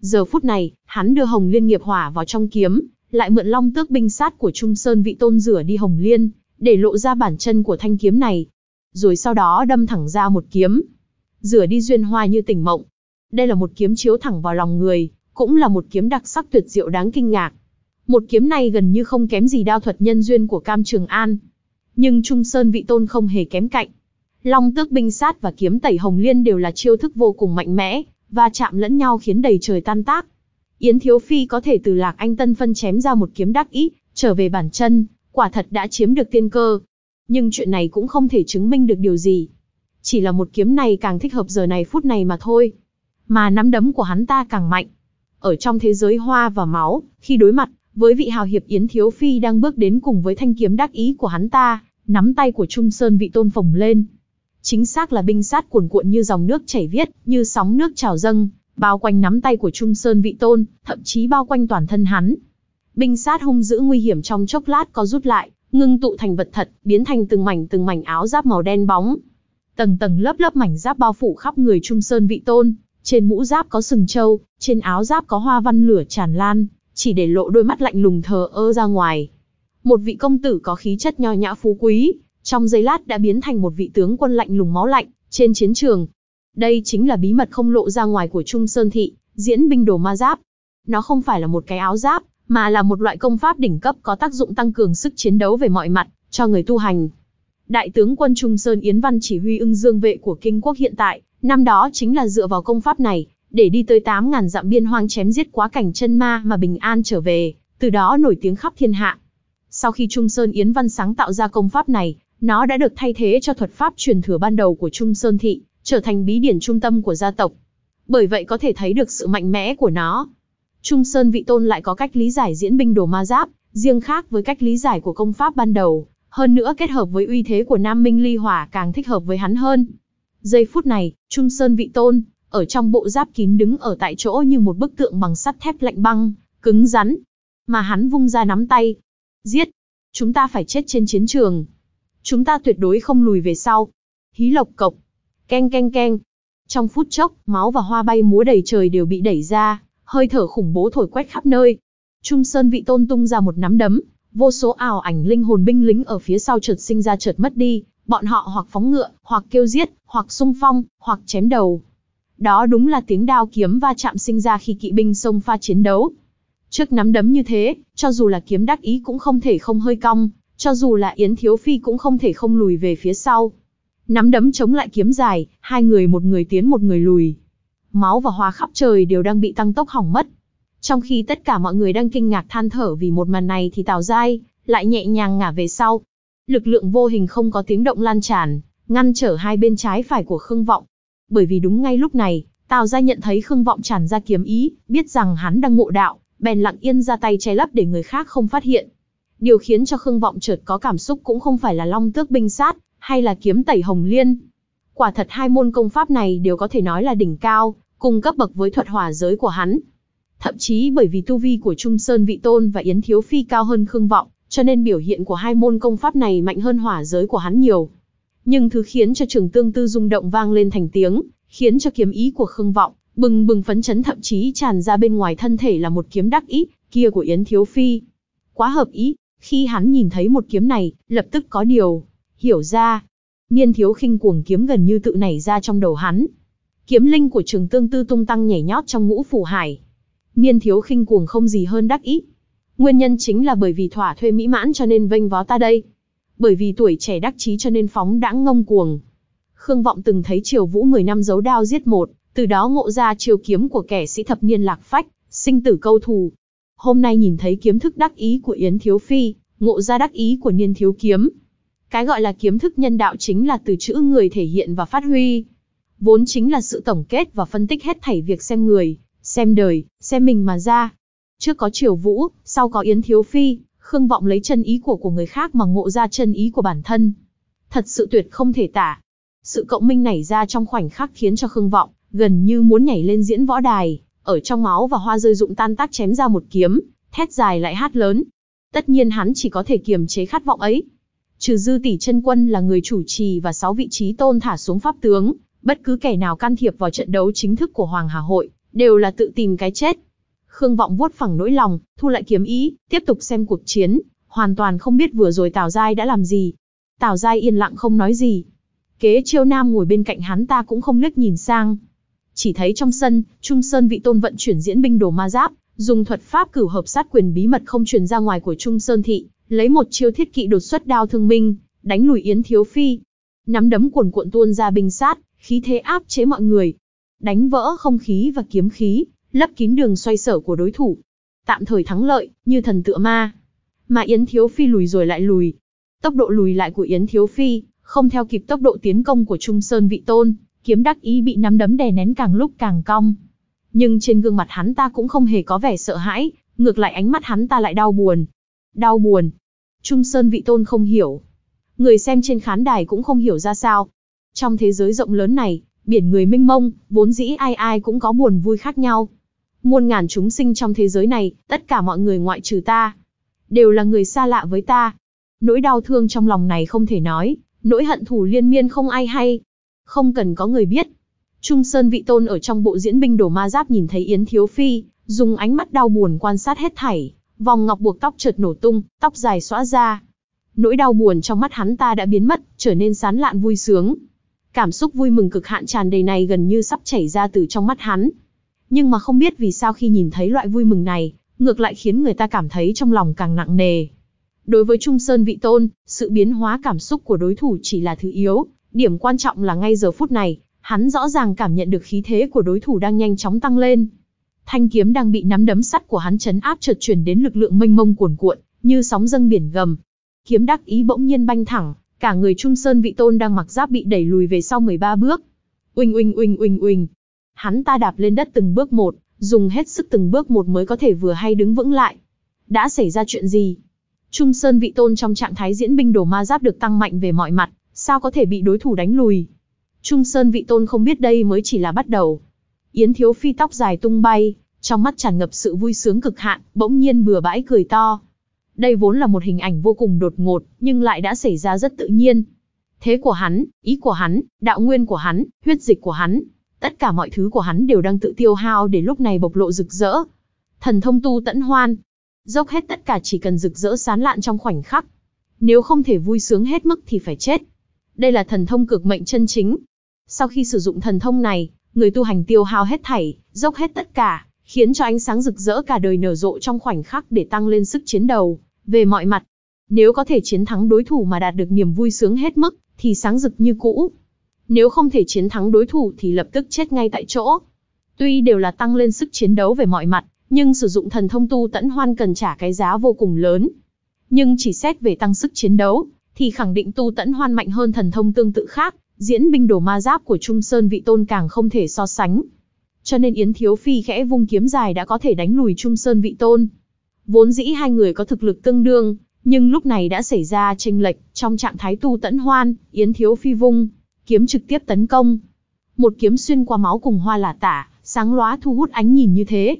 Giờ phút này, hắn đưa Hồng Liên nghiệp hỏa vào trong kiếm, lại mượn long tước binh sát của Trung Sơn vị tôn rửa đi Hồng Liên, để lộ ra bản chân của thanh kiếm này. Rồi sau đó đâm thẳng ra một kiếm. Rửa đi duyên hoa như tỉnh mộng. Đây là một kiếm chiếu thẳng vào lòng người, cũng là một kiếm đặc sắc tuyệt diệu đáng kinh ngạc. Một kiếm này gần như không kém gì đao thuật nhân duyên của Cam Trường An nhưng Trung Sơn vị tôn không hề kém cạnh. Long tước binh sát và kiếm tẩy hồng liên đều là chiêu thức vô cùng mạnh mẽ, và chạm lẫn nhau khiến đầy trời tan tác. Yến Thiếu Phi có thể từ Lạc Anh Tân phân chém ra một kiếm đắc ý, trở về bản chân, quả thật đã chiếm được tiên cơ. Nhưng chuyện này cũng không thể chứng minh được điều gì. Chỉ là một kiếm này càng thích hợp giờ này phút này mà thôi. Mà nắm đấm của hắn ta càng mạnh. Ở trong thế giới hoa và máu, khi đối mặt, với vị hào hiệp Yến Thiếu Phi đang bước đến cùng với thanh kiếm đắc ý của hắn ta, nắm tay của Trung Sơn vị tôn phồng lên. Chính xác là binh sát cuồn cuộn như dòng nước chảy viết, như sóng nước trào dâng, bao quanh nắm tay của Trung Sơn vị tôn, thậm chí bao quanh toàn thân hắn. Binh sát hung dữ nguy hiểm trong chốc lát có rút lại, ngưng tụ thành vật thật, biến thành từng mảnh từng mảnh áo giáp màu đen bóng. Tầng tầng lớp lớp mảnh giáp bao phủ khắp người Trung Sơn vị tôn, trên mũ giáp có sừng trâu, trên áo giáp có hoa văn lửa tràn lan, chỉ để lộ đôi mắt lạnh lùng thờ ơ ra ngoài một vị công tử có khí chất nho nhã phú quý, trong giây lát đã biến thành một vị tướng quân lạnh lùng máu lạnh, trên chiến trường. Đây chính là bí mật không lộ ra ngoài của Trung Sơn Thị, diễn binh đồ ma giáp. Nó không phải là một cái áo giáp, mà là một loại công pháp đỉnh cấp có tác dụng tăng cường sức chiến đấu về mọi mặt, cho người tu hành. Đại tướng quân Trung Sơn Yến Văn chỉ huy ưng dương vệ của kinh quốc hiện tại, năm đó chính là dựa vào công pháp này, để đi tới 8.000 dặm biên hoang chém giết quá cảnh chân ma mà bình an trở về, từ đó nổi tiếng khắp thiên hạ. Sau khi Trung Sơn Yến Văn sáng tạo ra công pháp này, nó đã được thay thế cho thuật pháp truyền thừa ban đầu của Trung Sơn Thị, trở thành bí điển trung tâm của gia tộc. Bởi vậy có thể thấy được sự mạnh mẽ của nó. Trung Sơn Vị Tôn lại có cách lý giải diễn binh đồ ma giáp, riêng khác với cách lý giải của công pháp ban đầu, hơn nữa kết hợp với uy thế của Nam Minh Ly Hỏa càng thích hợp với hắn hơn. Giây phút này, Trung Sơn Vị Tôn, ở trong bộ giáp kín đứng ở tại chỗ như một bức tượng bằng sắt thép lạnh băng, cứng rắn. Mà hắn vung ra nắm tay, Giết! Chúng ta phải chết trên chiến trường. Chúng ta tuyệt đối không lùi về sau. Hí lộc cộc. Keng keng keng. Trong phút chốc, máu và hoa bay múa đầy trời đều bị đẩy ra, hơi thở khủng bố thổi quét khắp nơi. Trung Sơn vị tôn tung ra một nắm đấm, vô số ảo ảnh linh hồn binh lính ở phía sau chợt sinh ra chợt mất đi, bọn họ hoặc phóng ngựa, hoặc kêu giết, hoặc xung phong, hoặc chém đầu. Đó đúng là tiếng đao kiếm va chạm sinh ra khi kỵ binh xông pha chiến đấu, Trước nắm đấm như thế, cho dù là kiếm đắc ý cũng không thể không hơi cong, cho dù là Yến Thiếu Phi cũng không thể không lùi về phía sau. Nắm đấm chống lại kiếm dài, hai người một người tiến một người lùi. Máu và hoa khắp trời đều đang bị tăng tốc hỏng mất. Trong khi tất cả mọi người đang kinh ngạc than thở vì một màn này thì Tào Giai lại nhẹ nhàng ngả về sau. Lực lượng vô hình không có tiếng động lan tràn, ngăn trở hai bên trái phải của Khương Vọng. Bởi vì đúng ngay lúc này, Tào Giai nhận thấy Khương Vọng tràn ra kiếm ý, biết rằng hắn đang ngộ đạo, bèn lặng yên ra tay che lấp để người khác không phát hiện. Điều khiến cho Khương Vọng chợt có cảm xúc cũng không phải là long tước binh sát, hay là kiếm tẩy hồng liên. Quả thật hai môn công pháp này đều có thể nói là đỉnh cao, cùng cấp bậc với thuật Hòa giới của hắn. Thậm chí bởi vì tu vi của Trung Sơn Vị Tôn và Yến Thiếu Phi cao hơn Khương Vọng, cho nên biểu hiện của hai môn công pháp này mạnh hơn hỏa giới của hắn nhiều. Nhưng thứ khiến cho trường tương tư rung động vang lên thành tiếng, khiến cho kiếm ý của Khương Vọng Bừng bừng phấn chấn thậm chí tràn ra bên ngoài thân thể là một kiếm đắc ý, kia của Yến Thiếu Phi. Quá hợp ý, khi hắn nhìn thấy một kiếm này, lập tức có điều, hiểu ra. Niên thiếu khinh cuồng kiếm gần như tự nảy ra trong đầu hắn. Kiếm linh của trường tương tư tung tăng nhảy nhót trong ngũ phủ hải. Niên thiếu khinh cuồng không gì hơn đắc ý. Nguyên nhân chính là bởi vì thỏa thuê mỹ mãn cho nên vênh vó ta đây. Bởi vì tuổi trẻ đắc chí cho nên phóng đãng ngông cuồng. Khương Vọng từng thấy Triều Vũ mười năm giấu đao giết một, từ đó ngộ ra chiêu kiếm của kẻ sĩ thập niên lạc phách, sinh tử câu thù. Hôm nay nhìn thấy kiếm thức đắc ý của Yến Thiếu Phi, ngộ ra đắc ý của niên thiếu kiếm. Cái gọi là kiếm thức nhân đạo chính là từ chữ người thể hiện và phát huy. Vốn chính là sự tổng kết và phân tích hết thảy việc xem người, xem đời, xem mình mà ra. Trước có triều vũ, sau có Yến Thiếu Phi, Khương Vọng lấy chân ý của của người khác mà ngộ ra chân ý của bản thân. Thật sự tuyệt không thể tả. Sự cộng minh nảy ra trong khoảnh khắc khiến cho Khương Vọng gần như muốn nhảy lên diễn võ đài, ở trong máu và hoa rơi dụng tan tác chém ra một kiếm, thét dài lại hát lớn. Tất nhiên hắn chỉ có thể kiềm chế khát vọng ấy. Trừ dư tỷ chân quân là người chủ trì và sáu vị trí tôn thả xuống pháp tướng, bất cứ kẻ nào can thiệp vào trận đấu chính thức của Hoàng Hà Hội, đều là tự tìm cái chết. Khương Vọng vuốt phẳng nỗi lòng, thu lại kiếm ý, tiếp tục xem cuộc chiến, hoàn toàn không biết vừa rồi Tào Giai đã làm gì. Tào Giai yên lặng không nói gì. Kế chiêu nam ngồi bên cạnh hắn ta cũng không lướt nhìn sang, chỉ thấy trong sân, Trung Sơn Vị Tôn vận chuyển diễn binh đồ ma giáp, dùng thuật pháp cửu hợp sát quyền bí mật không truyền ra ngoài của Trung Sơn thị, lấy một chiêu thiết kỵ đột xuất đao thương minh, đánh lùi Yến Thiếu Phi. Nắm đấm cuồn cuộn tuôn ra binh sát, khí thế áp chế mọi người, đánh vỡ không khí và kiếm khí, lấp kín đường xoay sở của đối thủ. Tạm thời thắng lợi, như thần tựa ma. Mà Yến Thiếu Phi lùi rồi lại lùi. Tốc độ lùi lại của Yến Thiếu Phi, không theo kịp tốc độ tiến công của Trung Sơn Vị Tôn kiếm đắc ý bị nắm đấm đè nén càng lúc càng cong. Nhưng trên gương mặt hắn ta cũng không hề có vẻ sợ hãi, ngược lại ánh mắt hắn ta lại đau buồn. Đau buồn. Trung Sơn vị tôn không hiểu. Người xem trên khán đài cũng không hiểu ra sao. Trong thế giới rộng lớn này, biển người minh mông, vốn dĩ ai ai cũng có buồn vui khác nhau. Muôn ngàn chúng sinh trong thế giới này, tất cả mọi người ngoại trừ ta, đều là người xa lạ với ta. Nỗi đau thương trong lòng này không thể nói, nỗi hận thù liên miên không ai hay, không cần có người biết. Trung Sơn vị tôn ở trong bộ diễn binh đổ ma giáp nhìn thấy Yến Thiếu Phi, dùng ánh mắt đau buồn quan sát hết thảy, vòng ngọc buộc tóc chợt nổ tung, tóc dài xóa ra. Nỗi đau buồn trong mắt hắn ta đã biến mất, trở nên sán lạn vui sướng. Cảm xúc vui mừng cực hạn tràn đầy này gần như sắp chảy ra từ trong mắt hắn. Nhưng mà không biết vì sao khi nhìn thấy loại vui mừng này, ngược lại khiến người ta cảm thấy trong lòng càng nặng nề. Đối với Trung Sơn Vị Tôn, sự biến hóa cảm xúc của đối thủ chỉ là thứ yếu, Điểm quan trọng là ngay giờ phút này, hắn rõ ràng cảm nhận được khí thế của đối thủ đang nhanh chóng tăng lên. Thanh kiếm đang bị nắm đấm sắt của hắn chấn áp chợt chuyển đến lực lượng mênh mông cuồn cuộn, như sóng dâng biển gầm. Kiếm đắc ý bỗng nhiên banh thẳng, cả người Trung Sơn vị tôn đang mặc giáp bị đẩy lùi về sau 13 bước. Uỳnh uỳnh uỳnh uỳnh uỳnh. Hắn ta đạp lên đất từng bước một, dùng hết sức từng bước một mới có thể vừa hay đứng vững lại. Đã xảy ra chuyện gì? Trung Sơn vị tôn trong trạng thái diễn binh đồ ma giáp được tăng mạnh về mọi mặt, sao có thể bị đối thủ đánh lùi. Trung Sơn vị tôn không biết đây mới chỉ là bắt đầu. Yến Thiếu Phi tóc dài tung bay, trong mắt tràn ngập sự vui sướng cực hạn, bỗng nhiên bừa bãi cười to. Đây vốn là một hình ảnh vô cùng đột ngột, nhưng lại đã xảy ra rất tự nhiên. Thế của hắn, ý của hắn, đạo nguyên của hắn, huyết dịch của hắn, tất cả mọi thứ của hắn đều đang tự tiêu hao để lúc này bộc lộ rực rỡ. Thần thông tu tẫn hoan, dốc hết tất cả chỉ cần rực rỡ sán lạn trong khoảnh khắc. Nếu không thể vui sướng hết mức thì phải chết. Đây là thần thông cực mệnh chân chính. Sau khi sử dụng thần thông này, người tu hành tiêu hao hết thảy, dốc hết tất cả, khiến cho ánh sáng rực rỡ cả đời nở rộ trong khoảnh khắc để tăng lên sức chiến đầu, về mọi mặt. Nếu có thể chiến thắng đối thủ mà đạt được niềm vui sướng hết mức, thì sáng rực như cũ. Nếu không thể chiến thắng đối thủ thì lập tức chết ngay tại chỗ. Tuy đều là tăng lên sức chiến đấu về mọi mặt, nhưng sử dụng thần thông tu tẫn hoan cần trả cái giá vô cùng lớn. Nhưng chỉ xét về tăng sức chiến đấu, thì khẳng định tu tẫn hoan mạnh hơn thần thông tương tự khác, diễn binh đổ ma giáp của Trung Sơn vị tôn càng không thể so sánh. Cho nên Yến Thiếu Phi khẽ vung kiếm dài đã có thể đánh lùi Trung Sơn vị tôn. Vốn dĩ hai người có thực lực tương đương, nhưng lúc này đã xảy ra tranh lệch, trong trạng thái tu tẫn hoan, Yến Thiếu Phi vung, kiếm trực tiếp tấn công. Một kiếm xuyên qua máu cùng hoa là tả, sáng lóa thu hút ánh nhìn như thế.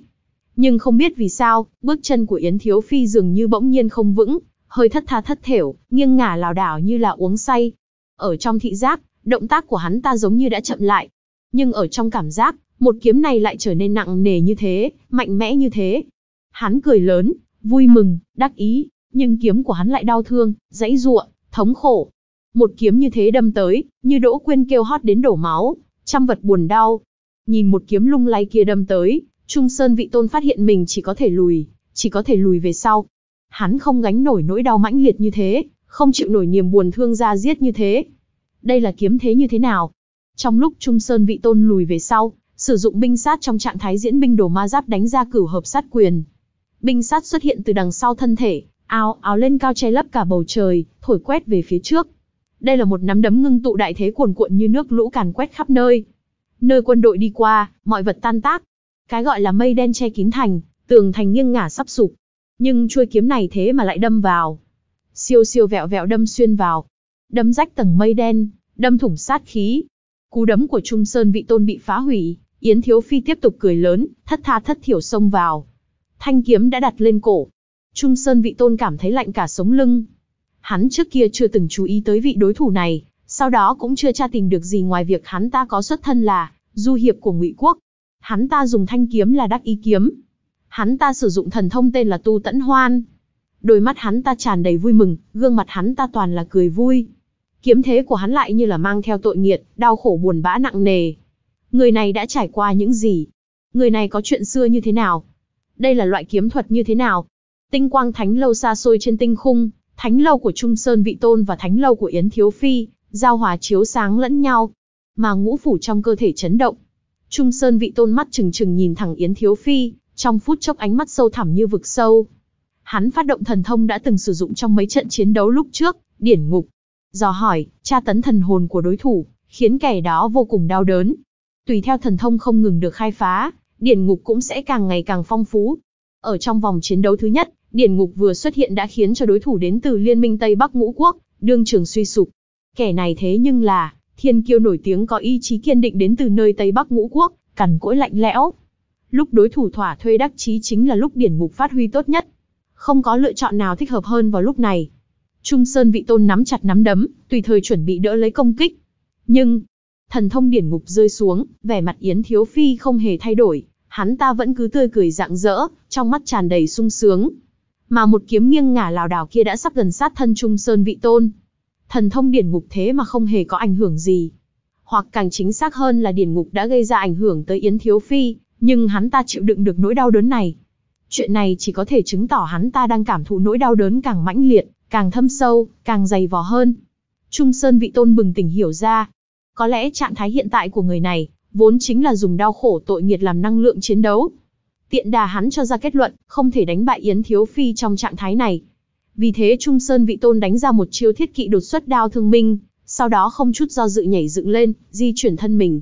Nhưng không biết vì sao, bước chân của Yến Thiếu Phi dường như bỗng nhiên không vững, hơi thất tha thất thểu, nghiêng ngả lảo đảo như là uống say. Ở trong thị giác, động tác của hắn ta giống như đã chậm lại. Nhưng ở trong cảm giác, một kiếm này lại trở nên nặng nề như thế, mạnh mẽ như thế. Hắn cười lớn, vui mừng, đắc ý, nhưng kiếm của hắn lại đau thương, dãy ruộng, thống khổ. Một kiếm như thế đâm tới, như đỗ quyên kêu hót đến đổ máu, trăm vật buồn đau. Nhìn một kiếm lung lay kia đâm tới, Trung Sơn vị tôn phát hiện mình chỉ có thể lùi, chỉ có thể lùi về sau hắn không gánh nổi nỗi đau mãnh liệt như thế, không chịu nổi niềm buồn thương ra giết như thế. Đây là kiếm thế như thế nào? Trong lúc Trung Sơn vị tôn lùi về sau, sử dụng binh sát trong trạng thái diễn binh đồ ma giáp đánh ra cửu hợp sát quyền. Binh sát xuất hiện từ đằng sau thân thể, áo áo lên cao che lấp cả bầu trời, thổi quét về phía trước. Đây là một nắm đấm ngưng tụ đại thế cuồn cuộn như nước lũ càn quét khắp nơi. Nơi quân đội đi qua, mọi vật tan tác. Cái gọi là mây đen che kín thành, tường thành nghiêng ngả sắp sụp, nhưng chuôi kiếm này thế mà lại đâm vào. Siêu siêu vẹo vẹo đâm xuyên vào. Đâm rách tầng mây đen, đâm thủng sát khí. Cú đấm của Trung Sơn vị tôn bị phá hủy, Yến Thiếu Phi tiếp tục cười lớn, thất tha thất thiểu xông vào. Thanh kiếm đã đặt lên cổ. Trung Sơn vị tôn cảm thấy lạnh cả sống lưng. Hắn trước kia chưa từng chú ý tới vị đối thủ này, sau đó cũng chưa tra tìm được gì ngoài việc hắn ta có xuất thân là du hiệp của ngụy quốc. Hắn ta dùng thanh kiếm là đắc ý kiếm, hắn ta sử dụng thần thông tên là Tu Tẫn Hoan. Đôi mắt hắn ta tràn đầy vui mừng, gương mặt hắn ta toàn là cười vui. Kiếm thế của hắn lại như là mang theo tội nghiệt, đau khổ buồn bã nặng nề. Người này đã trải qua những gì? Người này có chuyện xưa như thế nào? Đây là loại kiếm thuật như thế nào? Tinh quang thánh lâu xa xôi trên tinh khung, thánh lâu của Trung Sơn Vị Tôn và thánh lâu của Yến Thiếu Phi, giao hòa chiếu sáng lẫn nhau, mà ngũ phủ trong cơ thể chấn động. Trung Sơn vị tôn mắt trừng trừng nhìn thẳng Yến Thiếu Phi, trong phút chốc ánh mắt sâu thẳm như vực sâu. Hắn phát động thần thông đã từng sử dụng trong mấy trận chiến đấu lúc trước, điển ngục. Dò hỏi, tra tấn thần hồn của đối thủ, khiến kẻ đó vô cùng đau đớn. Tùy theo thần thông không ngừng được khai phá, điển ngục cũng sẽ càng ngày càng phong phú. Ở trong vòng chiến đấu thứ nhất, điển ngục vừa xuất hiện đã khiến cho đối thủ đến từ Liên minh Tây Bắc Ngũ Quốc, đương trường suy sụp. Kẻ này thế nhưng là, thiên kiêu nổi tiếng có ý chí kiên định đến từ nơi Tây Bắc Ngũ Quốc, cằn cỗi lạnh lẽo, lúc đối thủ thỏa thuê đắc chí chính là lúc điển mục phát huy tốt nhất. Không có lựa chọn nào thích hợp hơn vào lúc này. Trung Sơn vị tôn nắm chặt nắm đấm, tùy thời chuẩn bị đỡ lấy công kích. Nhưng, thần thông điển ngục rơi xuống, vẻ mặt Yến Thiếu Phi không hề thay đổi, hắn ta vẫn cứ tươi cười rạng rỡ, trong mắt tràn đầy sung sướng. Mà một kiếm nghiêng ngả lào đảo kia đã sắp gần sát thân Trung Sơn vị tôn. Thần thông điển ngục thế mà không hề có ảnh hưởng gì. Hoặc càng chính xác hơn là điển ngục đã gây ra ảnh hưởng tới Yến Thiếu Phi, nhưng hắn ta chịu đựng được nỗi đau đớn này. Chuyện này chỉ có thể chứng tỏ hắn ta đang cảm thụ nỗi đau đớn càng mãnh liệt, càng thâm sâu, càng dày vò hơn. Trung Sơn vị tôn bừng tỉnh hiểu ra, có lẽ trạng thái hiện tại của người này vốn chính là dùng đau khổ tội nghiệt làm năng lượng chiến đấu. Tiện đà hắn cho ra kết luận, không thể đánh bại Yến Thiếu Phi trong trạng thái này. Vì thế Trung Sơn Vị Tôn đánh ra một chiêu thiết kỵ đột xuất đao thương minh, sau đó không chút do dự nhảy dựng lên, di chuyển thân mình,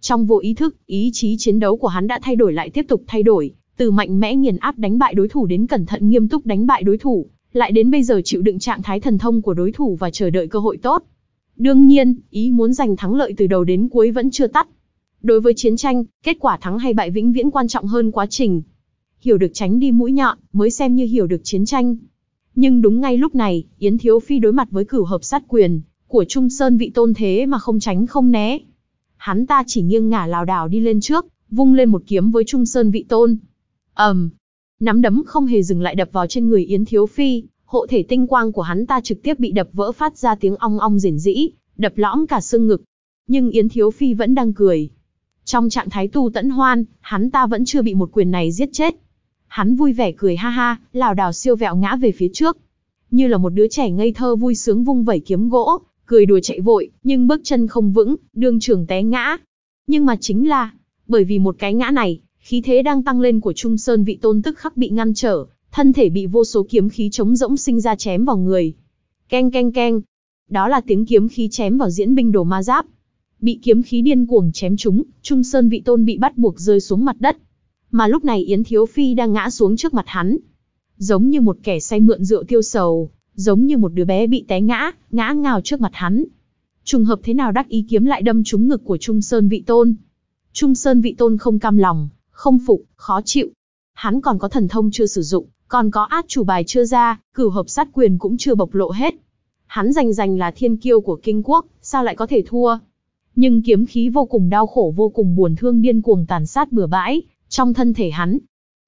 trong vô ý thức, ý chí chiến đấu của hắn đã thay đổi lại tiếp tục thay đổi, từ mạnh mẽ nghiền áp đánh bại đối thủ đến cẩn thận nghiêm túc đánh bại đối thủ, lại đến bây giờ chịu đựng trạng thái thần thông của đối thủ và chờ đợi cơ hội tốt. Đương nhiên, ý muốn giành thắng lợi từ đầu đến cuối vẫn chưa tắt. Đối với chiến tranh, kết quả thắng hay bại vĩnh viễn quan trọng hơn quá trình. Hiểu được tránh đi mũi nhọn, mới xem như hiểu được chiến tranh. Nhưng đúng ngay lúc này, Yến Thiếu Phi đối mặt với cử hợp sát quyền của Trung Sơn vị tôn thế mà không tránh không né hắn ta chỉ nghiêng ngả lảo đảo đi lên trước, vung lên một kiếm với Trung Sơn vị tôn. ầm, um, nắm đấm không hề dừng lại đập vào trên người Yến Thiếu Phi, hộ thể tinh quang của hắn ta trực tiếp bị đập vỡ phát ra tiếng ong ong rền rĩ, đập lõm cả xương ngực. Nhưng Yến Thiếu Phi vẫn đang cười. Trong trạng thái tu tẫn hoan, hắn ta vẫn chưa bị một quyền này giết chết. Hắn vui vẻ cười ha ha, lảo đảo siêu vẹo ngã về phía trước. Như là một đứa trẻ ngây thơ vui sướng vung vẩy kiếm gỗ, cười đùa chạy vội, nhưng bước chân không vững, đương trường té ngã. Nhưng mà chính là, bởi vì một cái ngã này, khí thế đang tăng lên của Trung Sơn vị tôn tức khắc bị ngăn trở, thân thể bị vô số kiếm khí trống rỗng sinh ra chém vào người. Keng keng keng. Đó là tiếng kiếm khí chém vào diễn binh đồ ma giáp. Bị kiếm khí điên cuồng chém trúng, Trung Sơn vị tôn bị bắt buộc rơi xuống mặt đất. Mà lúc này Yến Thiếu Phi đang ngã xuống trước mặt hắn. Giống như một kẻ say mượn rượu tiêu sầu, giống như một đứa bé bị té ngã, ngã ngào trước mặt hắn. Trùng hợp thế nào đắc ý kiếm lại đâm trúng ngực của Trung Sơn Vị Tôn. Trung Sơn Vị Tôn không cam lòng, không phục, khó chịu. Hắn còn có thần thông chưa sử dụng, còn có át chủ bài chưa ra, cửu hợp sát quyền cũng chưa bộc lộ hết. Hắn rành rành là thiên kiêu của kinh quốc, sao lại có thể thua? Nhưng kiếm khí vô cùng đau khổ vô cùng buồn thương điên cuồng tàn sát bừa bãi, trong thân thể hắn.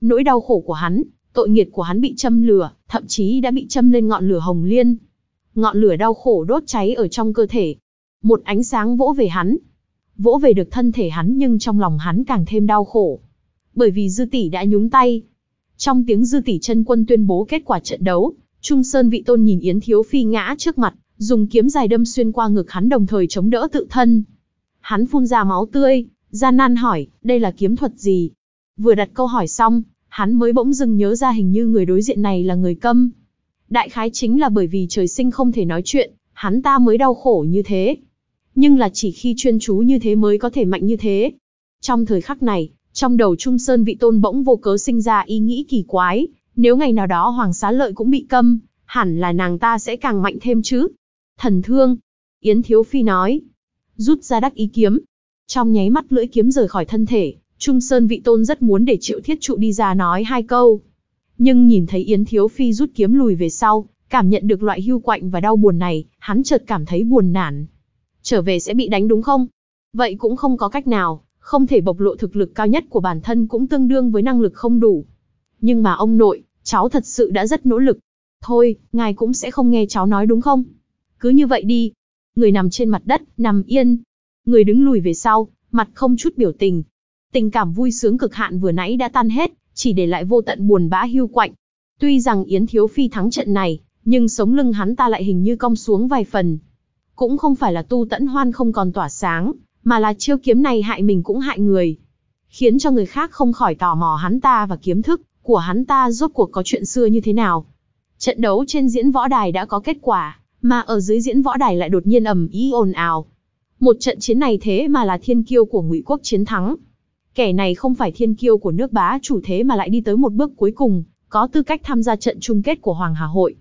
Nỗi đau khổ của hắn, Tội nghiệt của hắn bị châm lửa, thậm chí đã bị châm lên ngọn lửa hồng liên. Ngọn lửa đau khổ đốt cháy ở trong cơ thể. Một ánh sáng vỗ về hắn. Vỗ về được thân thể hắn nhưng trong lòng hắn càng thêm đau khổ. Bởi vì dư tỷ đã nhúng tay. Trong tiếng dư tỷ chân quân tuyên bố kết quả trận đấu, Trung Sơn vị tôn nhìn Yến Thiếu Phi ngã trước mặt, dùng kiếm dài đâm xuyên qua ngực hắn đồng thời chống đỡ tự thân. Hắn phun ra máu tươi, gian nan hỏi, đây là kiếm thuật gì? Vừa đặt câu hỏi xong, hắn mới bỗng dưng nhớ ra hình như người đối diện này là người câm. Đại khái chính là bởi vì trời sinh không thể nói chuyện, hắn ta mới đau khổ như thế. Nhưng là chỉ khi chuyên chú như thế mới có thể mạnh như thế. Trong thời khắc này, trong đầu Trung Sơn vị tôn bỗng vô cớ sinh ra ý nghĩ kỳ quái, nếu ngày nào đó Hoàng Xá Lợi cũng bị câm, hẳn là nàng ta sẽ càng mạnh thêm chứ. Thần thương, Yến Thiếu Phi nói, rút ra đắc ý kiếm. Trong nháy mắt lưỡi kiếm rời khỏi thân thể, Trung Sơn Vị Tôn rất muốn để Triệu Thiết Trụ đi ra nói hai câu. Nhưng nhìn thấy Yến Thiếu Phi rút kiếm lùi về sau, cảm nhận được loại hưu quạnh và đau buồn này, hắn chợt cảm thấy buồn nản. Trở về sẽ bị đánh đúng không? Vậy cũng không có cách nào, không thể bộc lộ thực lực cao nhất của bản thân cũng tương đương với năng lực không đủ. Nhưng mà ông nội, cháu thật sự đã rất nỗ lực. Thôi, ngài cũng sẽ không nghe cháu nói đúng không? Cứ như vậy đi. Người nằm trên mặt đất, nằm yên. Người đứng lùi về sau, mặt không chút biểu tình, Tình cảm vui sướng cực hạn vừa nãy đã tan hết, chỉ để lại vô tận buồn bã hưu quạnh. Tuy rằng Yến Thiếu Phi thắng trận này, nhưng sống lưng hắn ta lại hình như cong xuống vài phần. Cũng không phải là tu tẫn hoan không còn tỏa sáng, mà là chiêu kiếm này hại mình cũng hại người. Khiến cho người khác không khỏi tò mò hắn ta và kiếm thức của hắn ta rốt cuộc có chuyện xưa như thế nào. Trận đấu trên diễn võ đài đã có kết quả, mà ở dưới diễn võ đài lại đột nhiên ầm ý ồn ào. Một trận chiến này thế mà là thiên kiêu của Ngụy Quốc chiến thắng, Kẻ này không phải thiên kiêu của nước bá chủ thế mà lại đi tới một bước cuối cùng, có tư cách tham gia trận chung kết của Hoàng Hà Hội.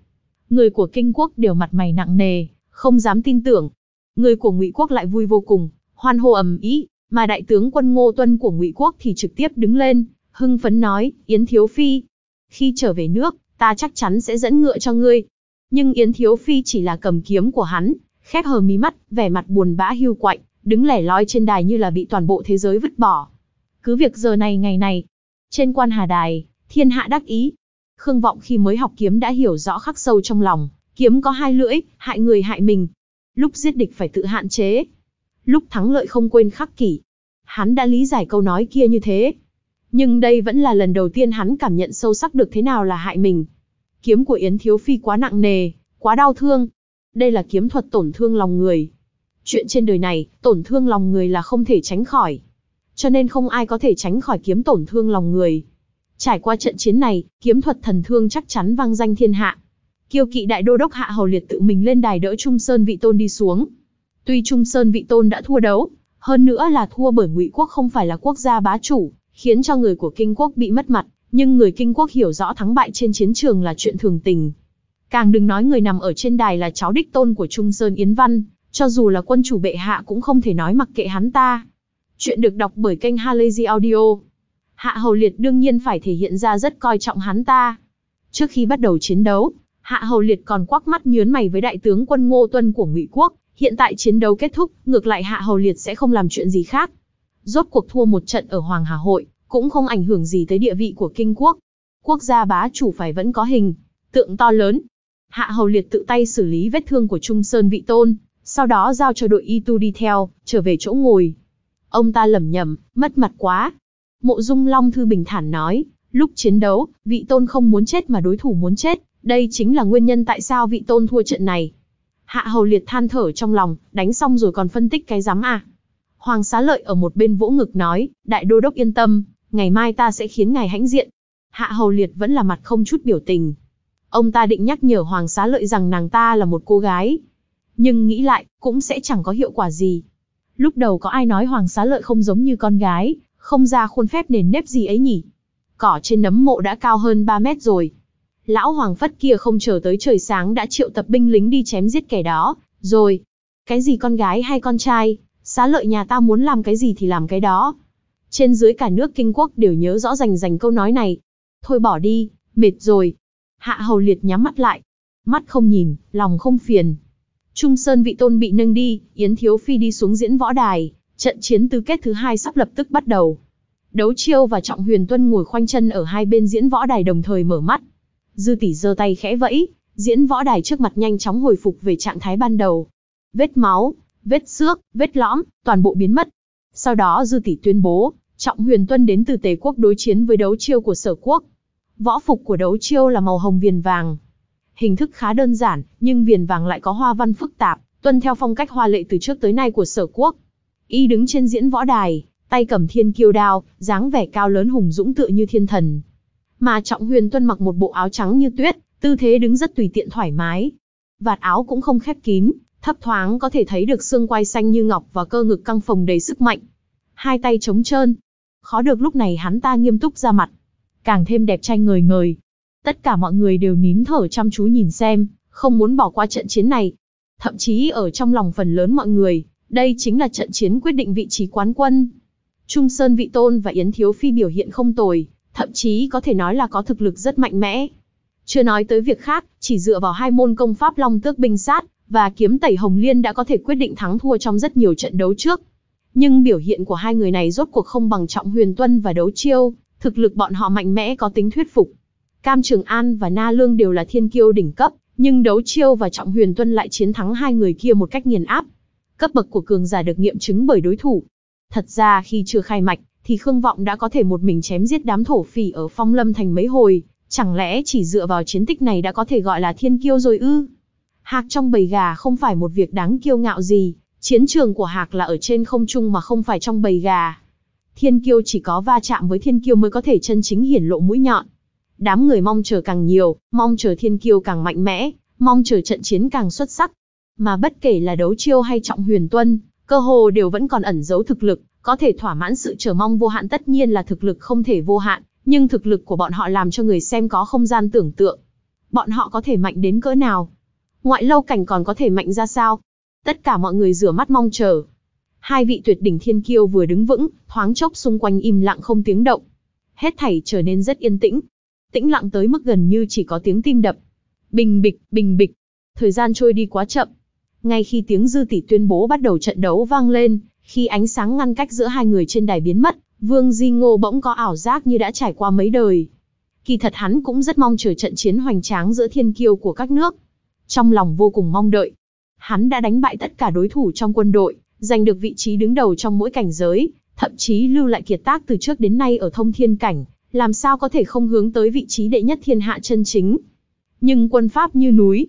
Người của Kinh Quốc đều mặt mày nặng nề, không dám tin tưởng. Người của Ngụy Quốc lại vui vô cùng, hoan hô ầm ĩ, mà đại tướng quân Ngô Tuân của Ngụy Quốc thì trực tiếp đứng lên, hưng phấn nói, Yến Thiếu Phi. Khi trở về nước, ta chắc chắn sẽ dẫn ngựa cho ngươi. Nhưng Yến Thiếu Phi chỉ là cầm kiếm của hắn, khép hờ mí mắt, vẻ mặt buồn bã hưu quạnh, đứng lẻ loi trên đài như là bị toàn bộ thế giới vứt bỏ cứ việc giờ này ngày này. Trên quan hà đài, thiên hạ đắc ý. Khương Vọng khi mới học kiếm đã hiểu rõ khắc sâu trong lòng, kiếm có hai lưỡi, hại người hại mình. Lúc giết địch phải tự hạn chế. Lúc thắng lợi không quên khắc kỷ. Hắn đã lý giải câu nói kia như thế. Nhưng đây vẫn là lần đầu tiên hắn cảm nhận sâu sắc được thế nào là hại mình. Kiếm của Yến Thiếu Phi quá nặng nề, quá đau thương. Đây là kiếm thuật tổn thương lòng người. Chuyện trên đời này, tổn thương lòng người là không thể tránh khỏi cho nên không ai có thể tránh khỏi kiếm tổn thương lòng người. Trải qua trận chiến này, kiếm thuật thần thương chắc chắn vang danh thiên hạ. Kiêu kỵ đại đô đốc Hạ Hầu Liệt tự mình lên đài đỡ Trung Sơn Vị Tôn đi xuống. Tuy Trung Sơn Vị Tôn đã thua đấu, hơn nữa là thua bởi Ngụy quốc không phải là quốc gia bá chủ, khiến cho người của Kinh quốc bị mất mặt, nhưng người Kinh quốc hiểu rõ thắng bại trên chiến trường là chuyện thường tình. Càng đừng nói người nằm ở trên đài là cháu đích tôn của Trung Sơn Yến Văn, cho dù là quân chủ bệ hạ cũng không thể nói mặc kệ hắn ta. Chuyện được đọc bởi kênh Halazy Audio. Hạ Hầu Liệt đương nhiên phải thể hiện ra rất coi trọng hắn ta. Trước khi bắt đầu chiến đấu, Hạ Hầu Liệt còn quắc mắt nhớn mày với đại tướng quân Ngô Tuân của Ngụy Quốc. Hiện tại chiến đấu kết thúc, ngược lại Hạ Hầu Liệt sẽ không làm chuyện gì khác. Rốt cuộc thua một trận ở Hoàng Hà Hội, cũng không ảnh hưởng gì tới địa vị của kinh quốc. Quốc gia bá chủ phải vẫn có hình, tượng to lớn. Hạ Hầu Liệt tự tay xử lý vết thương của Trung Sơn Vị Tôn, sau đó giao cho đội y tu đi theo, trở về chỗ ngồi. Ông ta lầm nhầm, mất mặt quá. Mộ Dung Long Thư bình thản nói, lúc chiến đấu, vị tôn không muốn chết mà đối thủ muốn chết, đây chính là nguyên nhân tại sao vị tôn thua trận này. Hạ Hầu Liệt than thở trong lòng, đánh xong rồi còn phân tích cái giám à. Hoàng Xá Lợi ở một bên vỗ ngực nói, đại đô đốc yên tâm, ngày mai ta sẽ khiến ngài hãnh diện. Hạ Hầu Liệt vẫn là mặt không chút biểu tình. Ông ta định nhắc nhở Hoàng Xá Lợi rằng nàng ta là một cô gái. Nhưng nghĩ lại, cũng sẽ chẳng có hiệu quả gì. Lúc đầu có ai nói Hoàng Xá Lợi không giống như con gái, không ra khuôn phép nền nếp gì ấy nhỉ? Cỏ trên nấm mộ đã cao hơn 3 mét rồi. Lão Hoàng Phất kia không chờ tới trời sáng đã triệu tập binh lính đi chém giết kẻ đó, rồi. Cái gì con gái hay con trai, xá lợi nhà ta muốn làm cái gì thì làm cái đó. Trên dưới cả nước kinh quốc đều nhớ rõ rành rành câu nói này. Thôi bỏ đi, mệt rồi. Hạ hầu liệt nhắm mắt lại. Mắt không nhìn, lòng không phiền, Trung Sơn vị tôn bị nâng đi, Yến Thiếu Phi đi xuống diễn võ đài, trận chiến tứ kết thứ hai sắp lập tức bắt đầu. Đấu Chiêu và Trọng Huyền Tuân ngồi khoanh chân ở hai bên diễn võ đài đồng thời mở mắt. Dư tỷ giơ tay khẽ vẫy, diễn võ đài trước mặt nhanh chóng hồi phục về trạng thái ban đầu. Vết máu, vết xước, vết lõm, toàn bộ biến mất. Sau đó Dư tỷ tuyên bố, Trọng Huyền Tuân đến từ Tề quốc đối chiến với đấu chiêu của Sở quốc. Võ phục của đấu chiêu là màu hồng viền vàng, hình thức khá đơn giản, nhưng viền vàng lại có hoa văn phức tạp, tuân theo phong cách hoa lệ từ trước tới nay của sở quốc. Y đứng trên diễn võ đài, tay cầm thiên kiêu đao, dáng vẻ cao lớn hùng dũng tựa như thiên thần. Mà Trọng Huyền Tuân mặc một bộ áo trắng như tuyết, tư thế đứng rất tùy tiện thoải mái. Vạt áo cũng không khép kín, thấp thoáng có thể thấy được xương quai xanh như ngọc và cơ ngực căng phồng đầy sức mạnh. Hai tay trống trơn. Khó được lúc này hắn ta nghiêm túc ra mặt. Càng thêm đẹp trai người người, Tất cả mọi người đều nín thở chăm chú nhìn xem, không muốn bỏ qua trận chiến này. Thậm chí ở trong lòng phần lớn mọi người, đây chính là trận chiến quyết định vị trí quán quân. Trung Sơn Vị Tôn và Yến Thiếu Phi biểu hiện không tồi, thậm chí có thể nói là có thực lực rất mạnh mẽ. Chưa nói tới việc khác, chỉ dựa vào hai môn công pháp Long Tước Binh Sát và Kiếm Tẩy Hồng Liên đã có thể quyết định thắng thua trong rất nhiều trận đấu trước. Nhưng biểu hiện của hai người này rốt cuộc không bằng Trọng Huyền Tuân và Đấu Chiêu, thực lực bọn họ mạnh mẽ có tính thuyết phục. Cam Trường An và Na Lương đều là thiên kiêu đỉnh cấp, nhưng đấu chiêu và trọng huyền tuân lại chiến thắng hai người kia một cách nghiền áp. Cấp bậc của cường giả được nghiệm chứng bởi đối thủ. Thật ra khi chưa khai mạch, thì Khương Vọng đã có thể một mình chém giết đám thổ phỉ ở Phong Lâm Thành mấy hồi, chẳng lẽ chỉ dựa vào chiến tích này đã có thể gọi là thiên kiêu rồi ư? Hạc trong bầy gà không phải một việc đáng kiêu ngạo gì, chiến trường của Hạc là ở trên không trung mà không phải trong bầy gà. Thiên kiêu chỉ có va chạm với thiên kiêu mới có thể chân chính hiển lộ mũi nhọn, Đám người mong chờ càng nhiều, mong chờ thiên kiêu càng mạnh mẽ, mong chờ trận chiến càng xuất sắc. Mà bất kể là đấu chiêu hay trọng huyền tuân, cơ hồ đều vẫn còn ẩn giấu thực lực, có thể thỏa mãn sự chờ mong vô hạn tất nhiên là thực lực không thể vô hạn, nhưng thực lực của bọn họ làm cho người xem có không gian tưởng tượng. Bọn họ có thể mạnh đến cỡ nào? Ngoại lâu cảnh còn có thể mạnh ra sao? Tất cả mọi người rửa mắt mong chờ. Hai vị tuyệt đỉnh thiên kiêu vừa đứng vững, thoáng chốc xung quanh im lặng không tiếng động. Hết thảy trở nên rất yên tĩnh, tĩnh lặng tới mức gần như chỉ có tiếng tim đập. Bình bịch, bình bịch. Thời gian trôi đi quá chậm. Ngay khi tiếng dư tỷ tuyên bố bắt đầu trận đấu vang lên, khi ánh sáng ngăn cách giữa hai người trên đài biến mất, Vương Di Ngô bỗng có ảo giác như đã trải qua mấy đời. Kỳ thật hắn cũng rất mong chờ trận chiến hoành tráng giữa thiên kiêu của các nước. Trong lòng vô cùng mong đợi. Hắn đã đánh bại tất cả đối thủ trong quân đội, giành được vị trí đứng đầu trong mỗi cảnh giới, thậm chí lưu lại kiệt tác từ trước đến nay ở thông thiên cảnh, làm sao có thể không hướng tới vị trí đệ nhất thiên hạ chân chính. Nhưng quân Pháp như núi.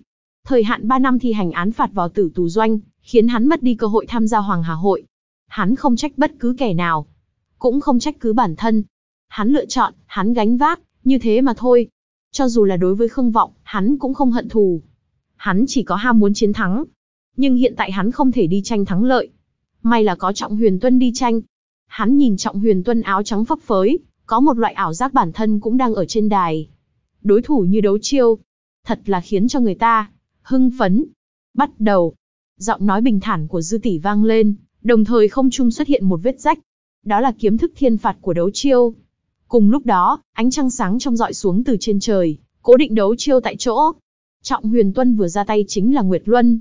Thời hạn 3 năm thi hành án phạt vào tử tù doanh, khiến hắn mất đi cơ hội tham gia Hoàng Hà Hội. Hắn không trách bất cứ kẻ nào, cũng không trách cứ bản thân. Hắn lựa chọn, hắn gánh vác, như thế mà thôi. Cho dù là đối với Khương Vọng, hắn cũng không hận thù. Hắn chỉ có ham muốn chiến thắng. Nhưng hiện tại hắn không thể đi tranh thắng lợi. May là có Trọng Huyền Tuân đi tranh. Hắn nhìn Trọng Huyền Tuân áo trắng phấp phới, có một loại ảo giác bản thân cũng đang ở trên đài. Đối thủ như đấu chiêu, thật là khiến cho người ta hưng phấn. Bắt đầu, giọng nói bình thản của dư tỷ vang lên, đồng thời không trung xuất hiện một vết rách. Đó là kiếm thức thiên phạt của đấu chiêu. Cùng lúc đó, ánh trăng sáng trong dọi xuống từ trên trời, cố định đấu chiêu tại chỗ. Trọng Huyền Tuân vừa ra tay chính là Nguyệt Luân.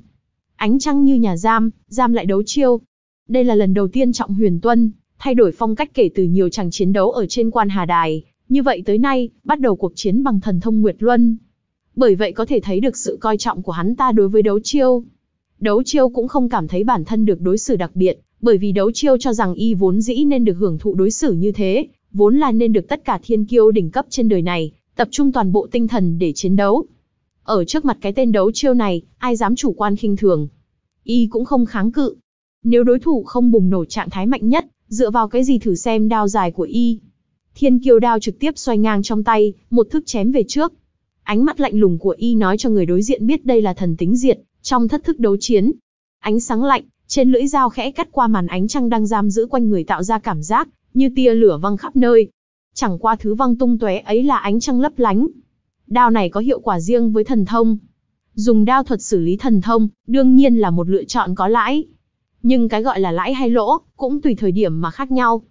Ánh trăng như nhà giam, giam lại đấu chiêu. Đây là lần đầu tiên Trọng Huyền Tuân thay đổi phong cách kể từ nhiều chàng chiến đấu ở trên quan hà đài, như vậy tới nay, bắt đầu cuộc chiến bằng thần thông Nguyệt Luân. Bởi vậy có thể thấy được sự coi trọng của hắn ta đối với đấu chiêu. Đấu chiêu cũng không cảm thấy bản thân được đối xử đặc biệt, bởi vì đấu chiêu cho rằng y vốn dĩ nên được hưởng thụ đối xử như thế, vốn là nên được tất cả thiên kiêu đỉnh cấp trên đời này, tập trung toàn bộ tinh thần để chiến đấu. Ở trước mặt cái tên đấu chiêu này, ai dám chủ quan khinh thường. Y cũng không kháng cự. Nếu đối thủ không bùng nổ trạng thái mạnh nhất, dựa vào cái gì thử xem đao dài của y. Thiên kiêu đao trực tiếp xoay ngang trong tay, một thức chém về trước. Ánh mắt lạnh lùng của y nói cho người đối diện biết đây là thần tính diệt, trong thất thức đấu chiến. Ánh sáng lạnh, trên lưỡi dao khẽ cắt qua màn ánh trăng đang giam giữ quanh người tạo ra cảm giác như tia lửa văng khắp nơi. Chẳng qua thứ văng tung tóe ấy là ánh trăng lấp lánh. Đao này có hiệu quả riêng với thần thông. Dùng đao thuật xử lý thần thông, đương nhiên là một lựa chọn có lãi nhưng cái gọi là lãi hay lỗ cũng tùy thời điểm mà khác nhau.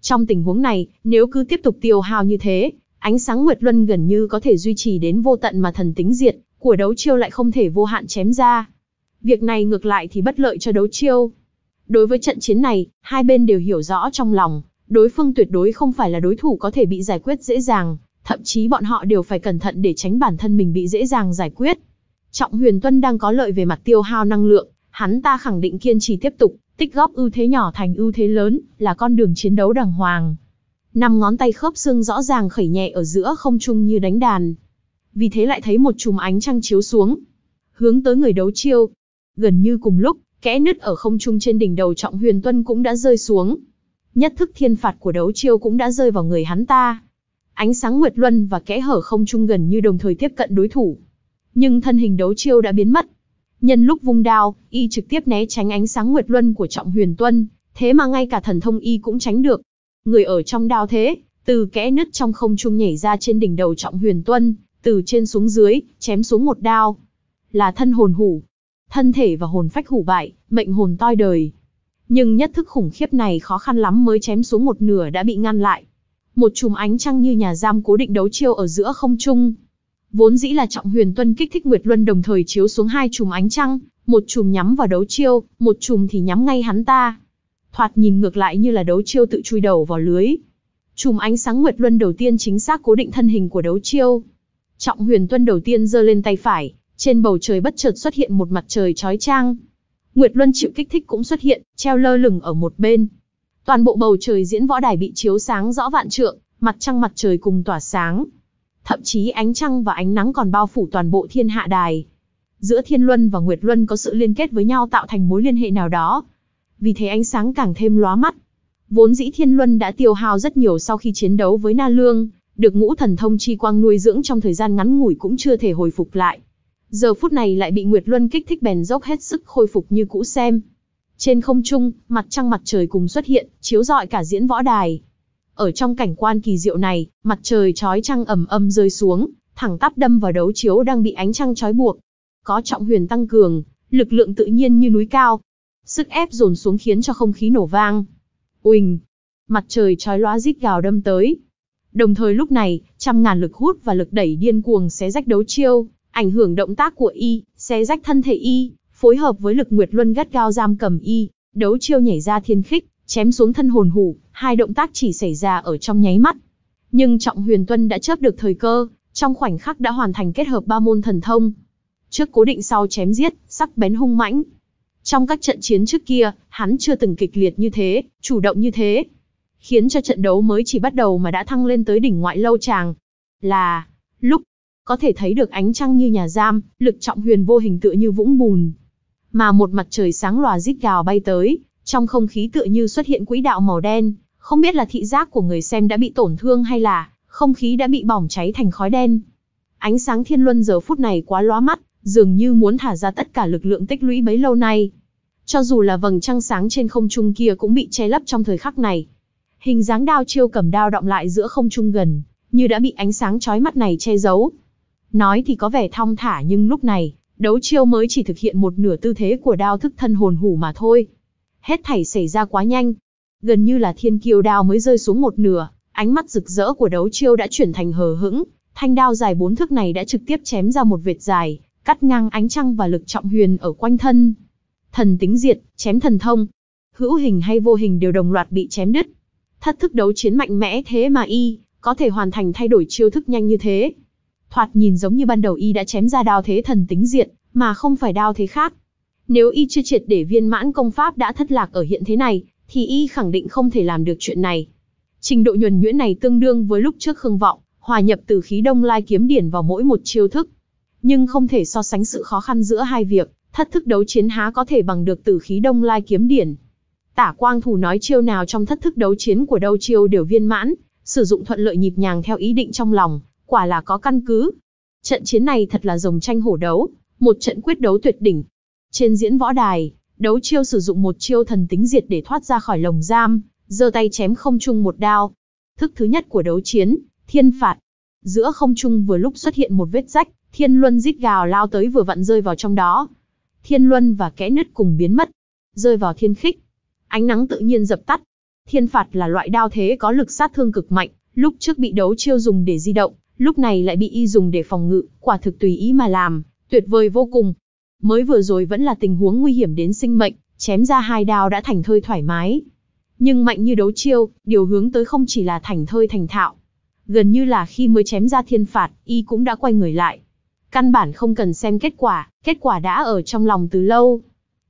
Trong tình huống này, nếu cứ tiếp tục tiêu hao như thế, ánh sáng Nguyệt Luân gần như có thể duy trì đến vô tận mà thần tính diệt, của đấu chiêu lại không thể vô hạn chém ra. Việc này ngược lại thì bất lợi cho đấu chiêu. Đối với trận chiến này, hai bên đều hiểu rõ trong lòng, đối phương tuyệt đối không phải là đối thủ có thể bị giải quyết dễ dàng, thậm chí bọn họ đều phải cẩn thận để tránh bản thân mình bị dễ dàng giải quyết. Trọng Huyền Tuân đang có lợi về mặt tiêu hao năng lượng, hắn ta khẳng định kiên trì tiếp tục, tích góp ưu thế nhỏ thành ưu thế lớn, là con đường chiến đấu đàng hoàng. Năm ngón tay khớp xương rõ ràng khẩy nhẹ ở giữa không trung như đánh đàn. Vì thế lại thấy một chùm ánh trăng chiếu xuống, hướng tới người đấu chiêu. Gần như cùng lúc, kẽ nứt ở không trung trên đỉnh đầu Trọng Huyền Tuân cũng đã rơi xuống. Nhất thức thiên phạt của đấu chiêu cũng đã rơi vào người hắn ta. Ánh sáng Nguyệt Luân và kẽ hở không trung gần như đồng thời tiếp cận đối thủ. Nhưng thân hình đấu chiêu đã biến mất, Nhân lúc vung đao, y trực tiếp né tránh ánh sáng nguyệt luân của Trọng Huyền Tuân, thế mà ngay cả thần thông y cũng tránh được. Người ở trong đao thế, từ kẽ nứt trong không trung nhảy ra trên đỉnh đầu Trọng Huyền Tuân, từ trên xuống dưới, chém xuống một đao. Là thân hồn hủ. Thân thể và hồn phách hủ bại, mệnh hồn toi đời. Nhưng nhất thức khủng khiếp này khó khăn lắm mới chém xuống một nửa đã bị ngăn lại. Một chùm ánh trăng như nhà giam cố định đấu chiêu ở giữa không trung, Vốn dĩ là trọng huyền tuân kích thích Nguyệt Luân đồng thời chiếu xuống hai chùm ánh trăng, một chùm nhắm vào đấu chiêu, một chùm thì nhắm ngay hắn ta. Thoạt nhìn ngược lại như là đấu chiêu tự chui đầu vào lưới. Chùm ánh sáng Nguyệt Luân đầu tiên chính xác cố định thân hình của đấu chiêu. Trọng huyền tuân đầu tiên giơ lên tay phải, trên bầu trời bất chợt xuất hiện một mặt trời chói trang. Nguyệt Luân chịu kích thích cũng xuất hiện, treo lơ lửng ở một bên. Toàn bộ bầu trời diễn võ đài bị chiếu sáng rõ vạn trượng, mặt trăng mặt trời cùng tỏa sáng thậm chí ánh trăng và ánh nắng còn bao phủ toàn bộ thiên hạ đài. Giữa thiên luân và nguyệt luân có sự liên kết với nhau tạo thành mối liên hệ nào đó. Vì thế ánh sáng càng thêm lóa mắt. Vốn dĩ thiên luân đã tiêu hao rất nhiều sau khi chiến đấu với Na Lương, được ngũ thần thông chi quang nuôi dưỡng trong thời gian ngắn ngủi cũng chưa thể hồi phục lại. Giờ phút này lại bị Nguyệt Luân kích thích bèn dốc hết sức khôi phục như cũ xem. Trên không trung, mặt trăng mặt trời cùng xuất hiện, chiếu rọi cả diễn võ đài. Ở trong cảnh quan kỳ diệu này, mặt trời chói trăng ầm âm rơi xuống, thẳng tắp đâm vào đấu chiếu đang bị ánh trăng chói buộc. Có trọng huyền tăng cường, lực lượng tự nhiên như núi cao. Sức ép dồn xuống khiến cho không khí nổ vang. Uỳnh! Mặt trời chói lóa rít gào đâm tới. Đồng thời lúc này, trăm ngàn lực hút và lực đẩy điên cuồng xé rách đấu chiêu, ảnh hưởng động tác của y, xé rách thân thể y, phối hợp với lực nguyệt luân gắt gao giam cầm y, đấu chiêu nhảy ra thiên khích, chém xuống thân hồn hủ, hai động tác chỉ xảy ra ở trong nháy mắt. Nhưng Trọng Huyền Tuân đã chớp được thời cơ, trong khoảnh khắc đã hoàn thành kết hợp ba môn thần thông. Trước cố định sau chém giết, sắc bén hung mãnh. Trong các trận chiến trước kia, hắn chưa từng kịch liệt như thế, chủ động như thế. Khiến cho trận đấu mới chỉ bắt đầu mà đã thăng lên tới đỉnh ngoại lâu tràng. Là, lúc, có thể thấy được ánh trăng như nhà giam, lực trọng huyền vô hình tựa như vũng bùn. Mà một mặt trời sáng lòa rít gào bay tới, trong không khí tựa như xuất hiện quỹ đạo màu đen, không biết là thị giác của người xem đã bị tổn thương hay là không khí đã bị bỏng cháy thành khói đen. Ánh sáng thiên luân giờ phút này quá lóa mắt, dường như muốn thả ra tất cả lực lượng tích lũy bấy lâu nay. Cho dù là vầng trăng sáng trên không trung kia cũng bị che lấp trong thời khắc này. Hình dáng đao chiêu cầm đao động lại giữa không trung gần, như đã bị ánh sáng chói mắt này che giấu. Nói thì có vẻ thong thả nhưng lúc này, đấu chiêu mới chỉ thực hiện một nửa tư thế của đao thức thân hồn hủ mà thôi. Hết thảy xảy ra quá nhanh, Gần như là thiên kiêu đao mới rơi xuống một nửa, ánh mắt rực rỡ của đấu chiêu đã chuyển thành hờ hững, thanh đao dài bốn thước này đã trực tiếp chém ra một vệt dài, cắt ngang ánh trăng và lực trọng huyền ở quanh thân. Thần tính diệt, chém thần thông, hữu hình hay vô hình đều đồng loạt bị chém đứt. Thất thức đấu chiến mạnh mẽ thế mà y có thể hoàn thành thay đổi chiêu thức nhanh như thế. Thoạt nhìn giống như ban đầu y đã chém ra đao thế thần tính diệt, mà không phải đao thế khác. Nếu y chưa triệt để viên mãn công pháp đã thất lạc ở hiện thế này, thì y khẳng định không thể làm được chuyện này. Trình độ nhuần nhuyễn này tương đương với lúc trước Khương Vọng, hòa nhập từ khí đông lai kiếm điển vào mỗi một chiêu thức. Nhưng không thể so sánh sự khó khăn giữa hai việc, thất thức đấu chiến há có thể bằng được từ khí đông lai kiếm điển. Tả Quang Thủ nói chiêu nào trong thất thức đấu chiến của đâu chiêu đều viên mãn, sử dụng thuận lợi nhịp nhàng theo ý định trong lòng, quả là có căn cứ. Trận chiến này thật là rồng tranh hổ đấu, một trận quyết đấu tuyệt đỉnh. Trên diễn võ đài, đấu chiêu sử dụng một chiêu thần tính diệt để thoát ra khỏi lồng giam, giơ tay chém không trung một đao. Thức thứ nhất của đấu chiến, thiên phạt. Giữa không trung vừa lúc xuất hiện một vết rách, thiên luân rít gào lao tới vừa vặn rơi vào trong đó. Thiên luân và kẽ nứt cùng biến mất, rơi vào thiên khích. Ánh nắng tự nhiên dập tắt. Thiên phạt là loại đao thế có lực sát thương cực mạnh, lúc trước bị đấu chiêu dùng để di động, lúc này lại bị y dùng để phòng ngự, quả thực tùy ý mà làm, tuyệt vời vô cùng. Mới vừa rồi vẫn là tình huống nguy hiểm đến sinh mệnh, chém ra hai đao đã thành thơi thoải mái. Nhưng mạnh như đấu chiêu, điều hướng tới không chỉ là thành thơi thành thạo. Gần như là khi mới chém ra thiên phạt, y cũng đã quay người lại. Căn bản không cần xem kết quả, kết quả đã ở trong lòng từ lâu.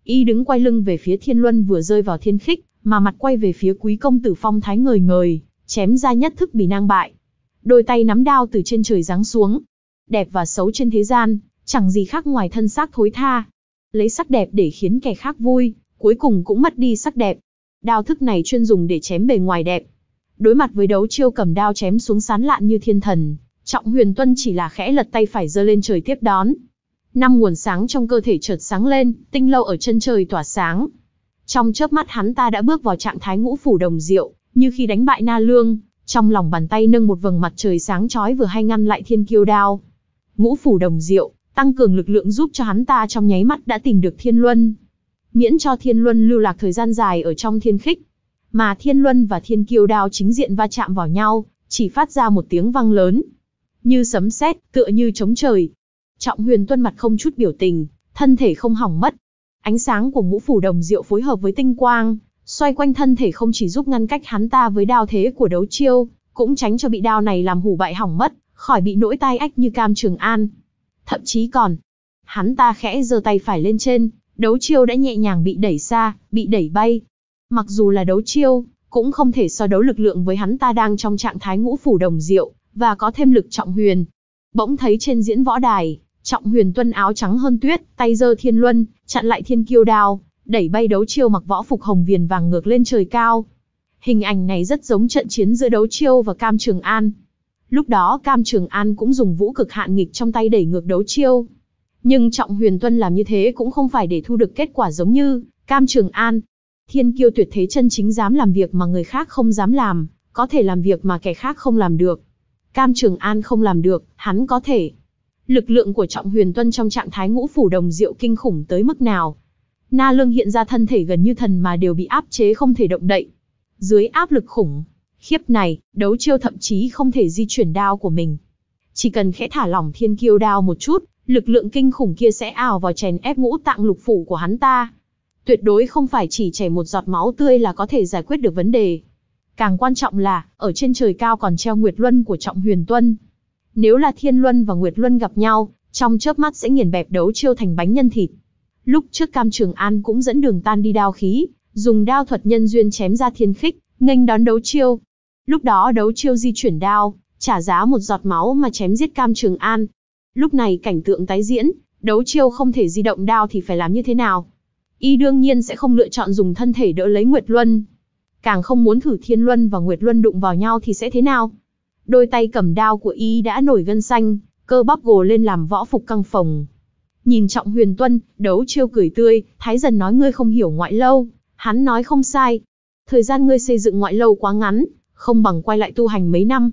Y đứng quay lưng về phía thiên luân vừa rơi vào thiên khích, mà mặt quay về phía quý công tử phong thái ngời ngời, chém ra nhất thức bị nang bại. Đôi tay nắm đao từ trên trời giáng xuống. Đẹp và xấu trên thế gian, chẳng gì khác ngoài thân xác thối tha. Lấy sắc đẹp để khiến kẻ khác vui, cuối cùng cũng mất đi sắc đẹp. Đao thức này chuyên dùng để chém bề ngoài đẹp. Đối mặt với đấu chiêu cầm đao chém xuống sán lạn như thiên thần, Trọng Huyền Tuân chỉ là khẽ lật tay phải giơ lên trời tiếp đón. Năm nguồn sáng trong cơ thể chợt sáng lên, tinh lâu ở chân trời tỏa sáng. Trong chớp mắt hắn ta đã bước vào trạng thái ngũ phủ đồng diệu, như khi đánh bại Na Lương, trong lòng bàn tay nâng một vầng mặt trời sáng chói vừa hay ngăn lại thiên kiêu đao. Ngũ phủ đồng diệu, tăng cường lực lượng giúp cho hắn ta trong nháy mắt đã tìm được thiên luân. Miễn cho thiên luân lưu lạc thời gian dài ở trong thiên khích. Mà thiên luân và thiên kiêu đao chính diện va chạm vào nhau, chỉ phát ra một tiếng vang lớn. Như sấm sét, tựa như trống trời. Trọng huyền tuân mặt không chút biểu tình, thân thể không hỏng mất. Ánh sáng của ngũ phủ đồng diệu phối hợp với tinh quang, xoay quanh thân thể không chỉ giúp ngăn cách hắn ta với đao thế của đấu chiêu, cũng tránh cho bị đao này làm hủ bại hỏng mất, khỏi bị nỗi tai ách như cam trường an thậm chí còn. Hắn ta khẽ giơ tay phải lên trên, đấu chiêu đã nhẹ nhàng bị đẩy xa, bị đẩy bay. Mặc dù là đấu chiêu, cũng không thể so đấu lực lượng với hắn ta đang trong trạng thái ngũ phủ đồng diệu, và có thêm lực trọng huyền. Bỗng thấy trên diễn võ đài, trọng huyền tuân áo trắng hơn tuyết, tay giơ thiên luân, chặn lại thiên kiêu đao, đẩy bay đấu chiêu mặc võ phục hồng viền vàng ngược lên trời cao. Hình ảnh này rất giống trận chiến giữa đấu chiêu và Cam Trường An, Lúc đó Cam Trường An cũng dùng vũ cực hạn nghịch trong tay đẩy ngược đấu chiêu. Nhưng Trọng Huyền Tuân làm như thế cũng không phải để thu được kết quả giống như Cam Trường An. Thiên kiêu tuyệt thế chân chính dám làm việc mà người khác không dám làm, có thể làm việc mà kẻ khác không làm được. Cam Trường An không làm được, hắn có thể. Lực lượng của Trọng Huyền Tuân trong trạng thái ngũ phủ đồng diệu kinh khủng tới mức nào? Na Lương hiện ra thân thể gần như thần mà đều bị áp chế không thể động đậy. Dưới áp lực khủng, Khiếp này, đấu chiêu thậm chí không thể di chuyển đao của mình. Chỉ cần khẽ thả lỏng thiên kiêu đao một chút, lực lượng kinh khủng kia sẽ ào vào chèn ép ngũ tạng lục phủ của hắn ta. Tuyệt đối không phải chỉ chảy một giọt máu tươi là có thể giải quyết được vấn đề. Càng quan trọng là, ở trên trời cao còn treo Nguyệt Luân của Trọng Huyền Tuân. Nếu là Thiên Luân và Nguyệt Luân gặp nhau, trong chớp mắt sẽ nghiền bẹp đấu chiêu thành bánh nhân thịt. Lúc trước Cam Trường An cũng dẫn đường tan đi đao khí, dùng đao thuật nhân duyên chém ra thiên khích, nghênh đón đấu chiêu, Lúc đó đấu chiêu di chuyển đao, trả giá một giọt máu mà chém giết Cam Trường An. Lúc này cảnh tượng tái diễn, đấu chiêu không thể di động đao thì phải làm như thế nào? Y đương nhiên sẽ không lựa chọn dùng thân thể đỡ lấy Nguyệt Luân. Càng không muốn thử Thiên Luân và Nguyệt Luân đụng vào nhau thì sẽ thế nào? Đôi tay cầm đao của Y đã nổi gân xanh, cơ bắp gồ lên làm võ phục căng phồng. Nhìn Trọng Huyền Tuân, đấu chiêu cười tươi, Thái Dần nói ngươi không hiểu ngoại lâu, hắn nói không sai. Thời gian ngươi xây dựng ngoại lâu quá ngắn, không bằng quay lại tu hành mấy năm.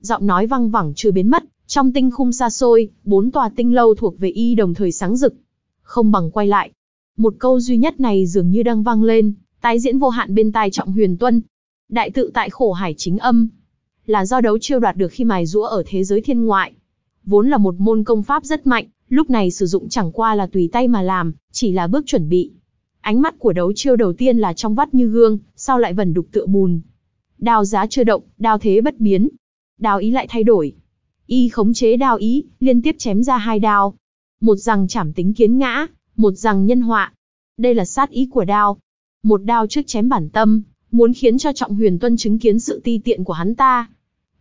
Giọng nói văng vẳng chưa biến mất, trong tinh khung xa xôi, bốn tòa tinh lâu thuộc về y đồng thời sáng rực. Không bằng quay lại. Một câu duy nhất này dường như đang vang lên, tái diễn vô hạn bên tai trọng huyền tuân. Đại tự tại khổ hải chính âm. Là do đấu chiêu đoạt được khi mài rũa ở thế giới thiên ngoại. Vốn là một môn công pháp rất mạnh, lúc này sử dụng chẳng qua là tùy tay mà làm, chỉ là bước chuẩn bị. Ánh mắt của đấu chiêu đầu tiên là trong vắt như gương, sau lại vẩn đục tựa bùn, Đao giá chưa động, đao thế bất biến. Đao ý lại thay đổi. Y khống chế đao ý, liên tiếp chém ra hai đao. Một rằng chảm tính kiến ngã, một rằng nhân họa. Đây là sát ý của đao. Một đao trước chém bản tâm, muốn khiến cho Trọng Huyền Tuân chứng kiến sự ti tiện của hắn ta.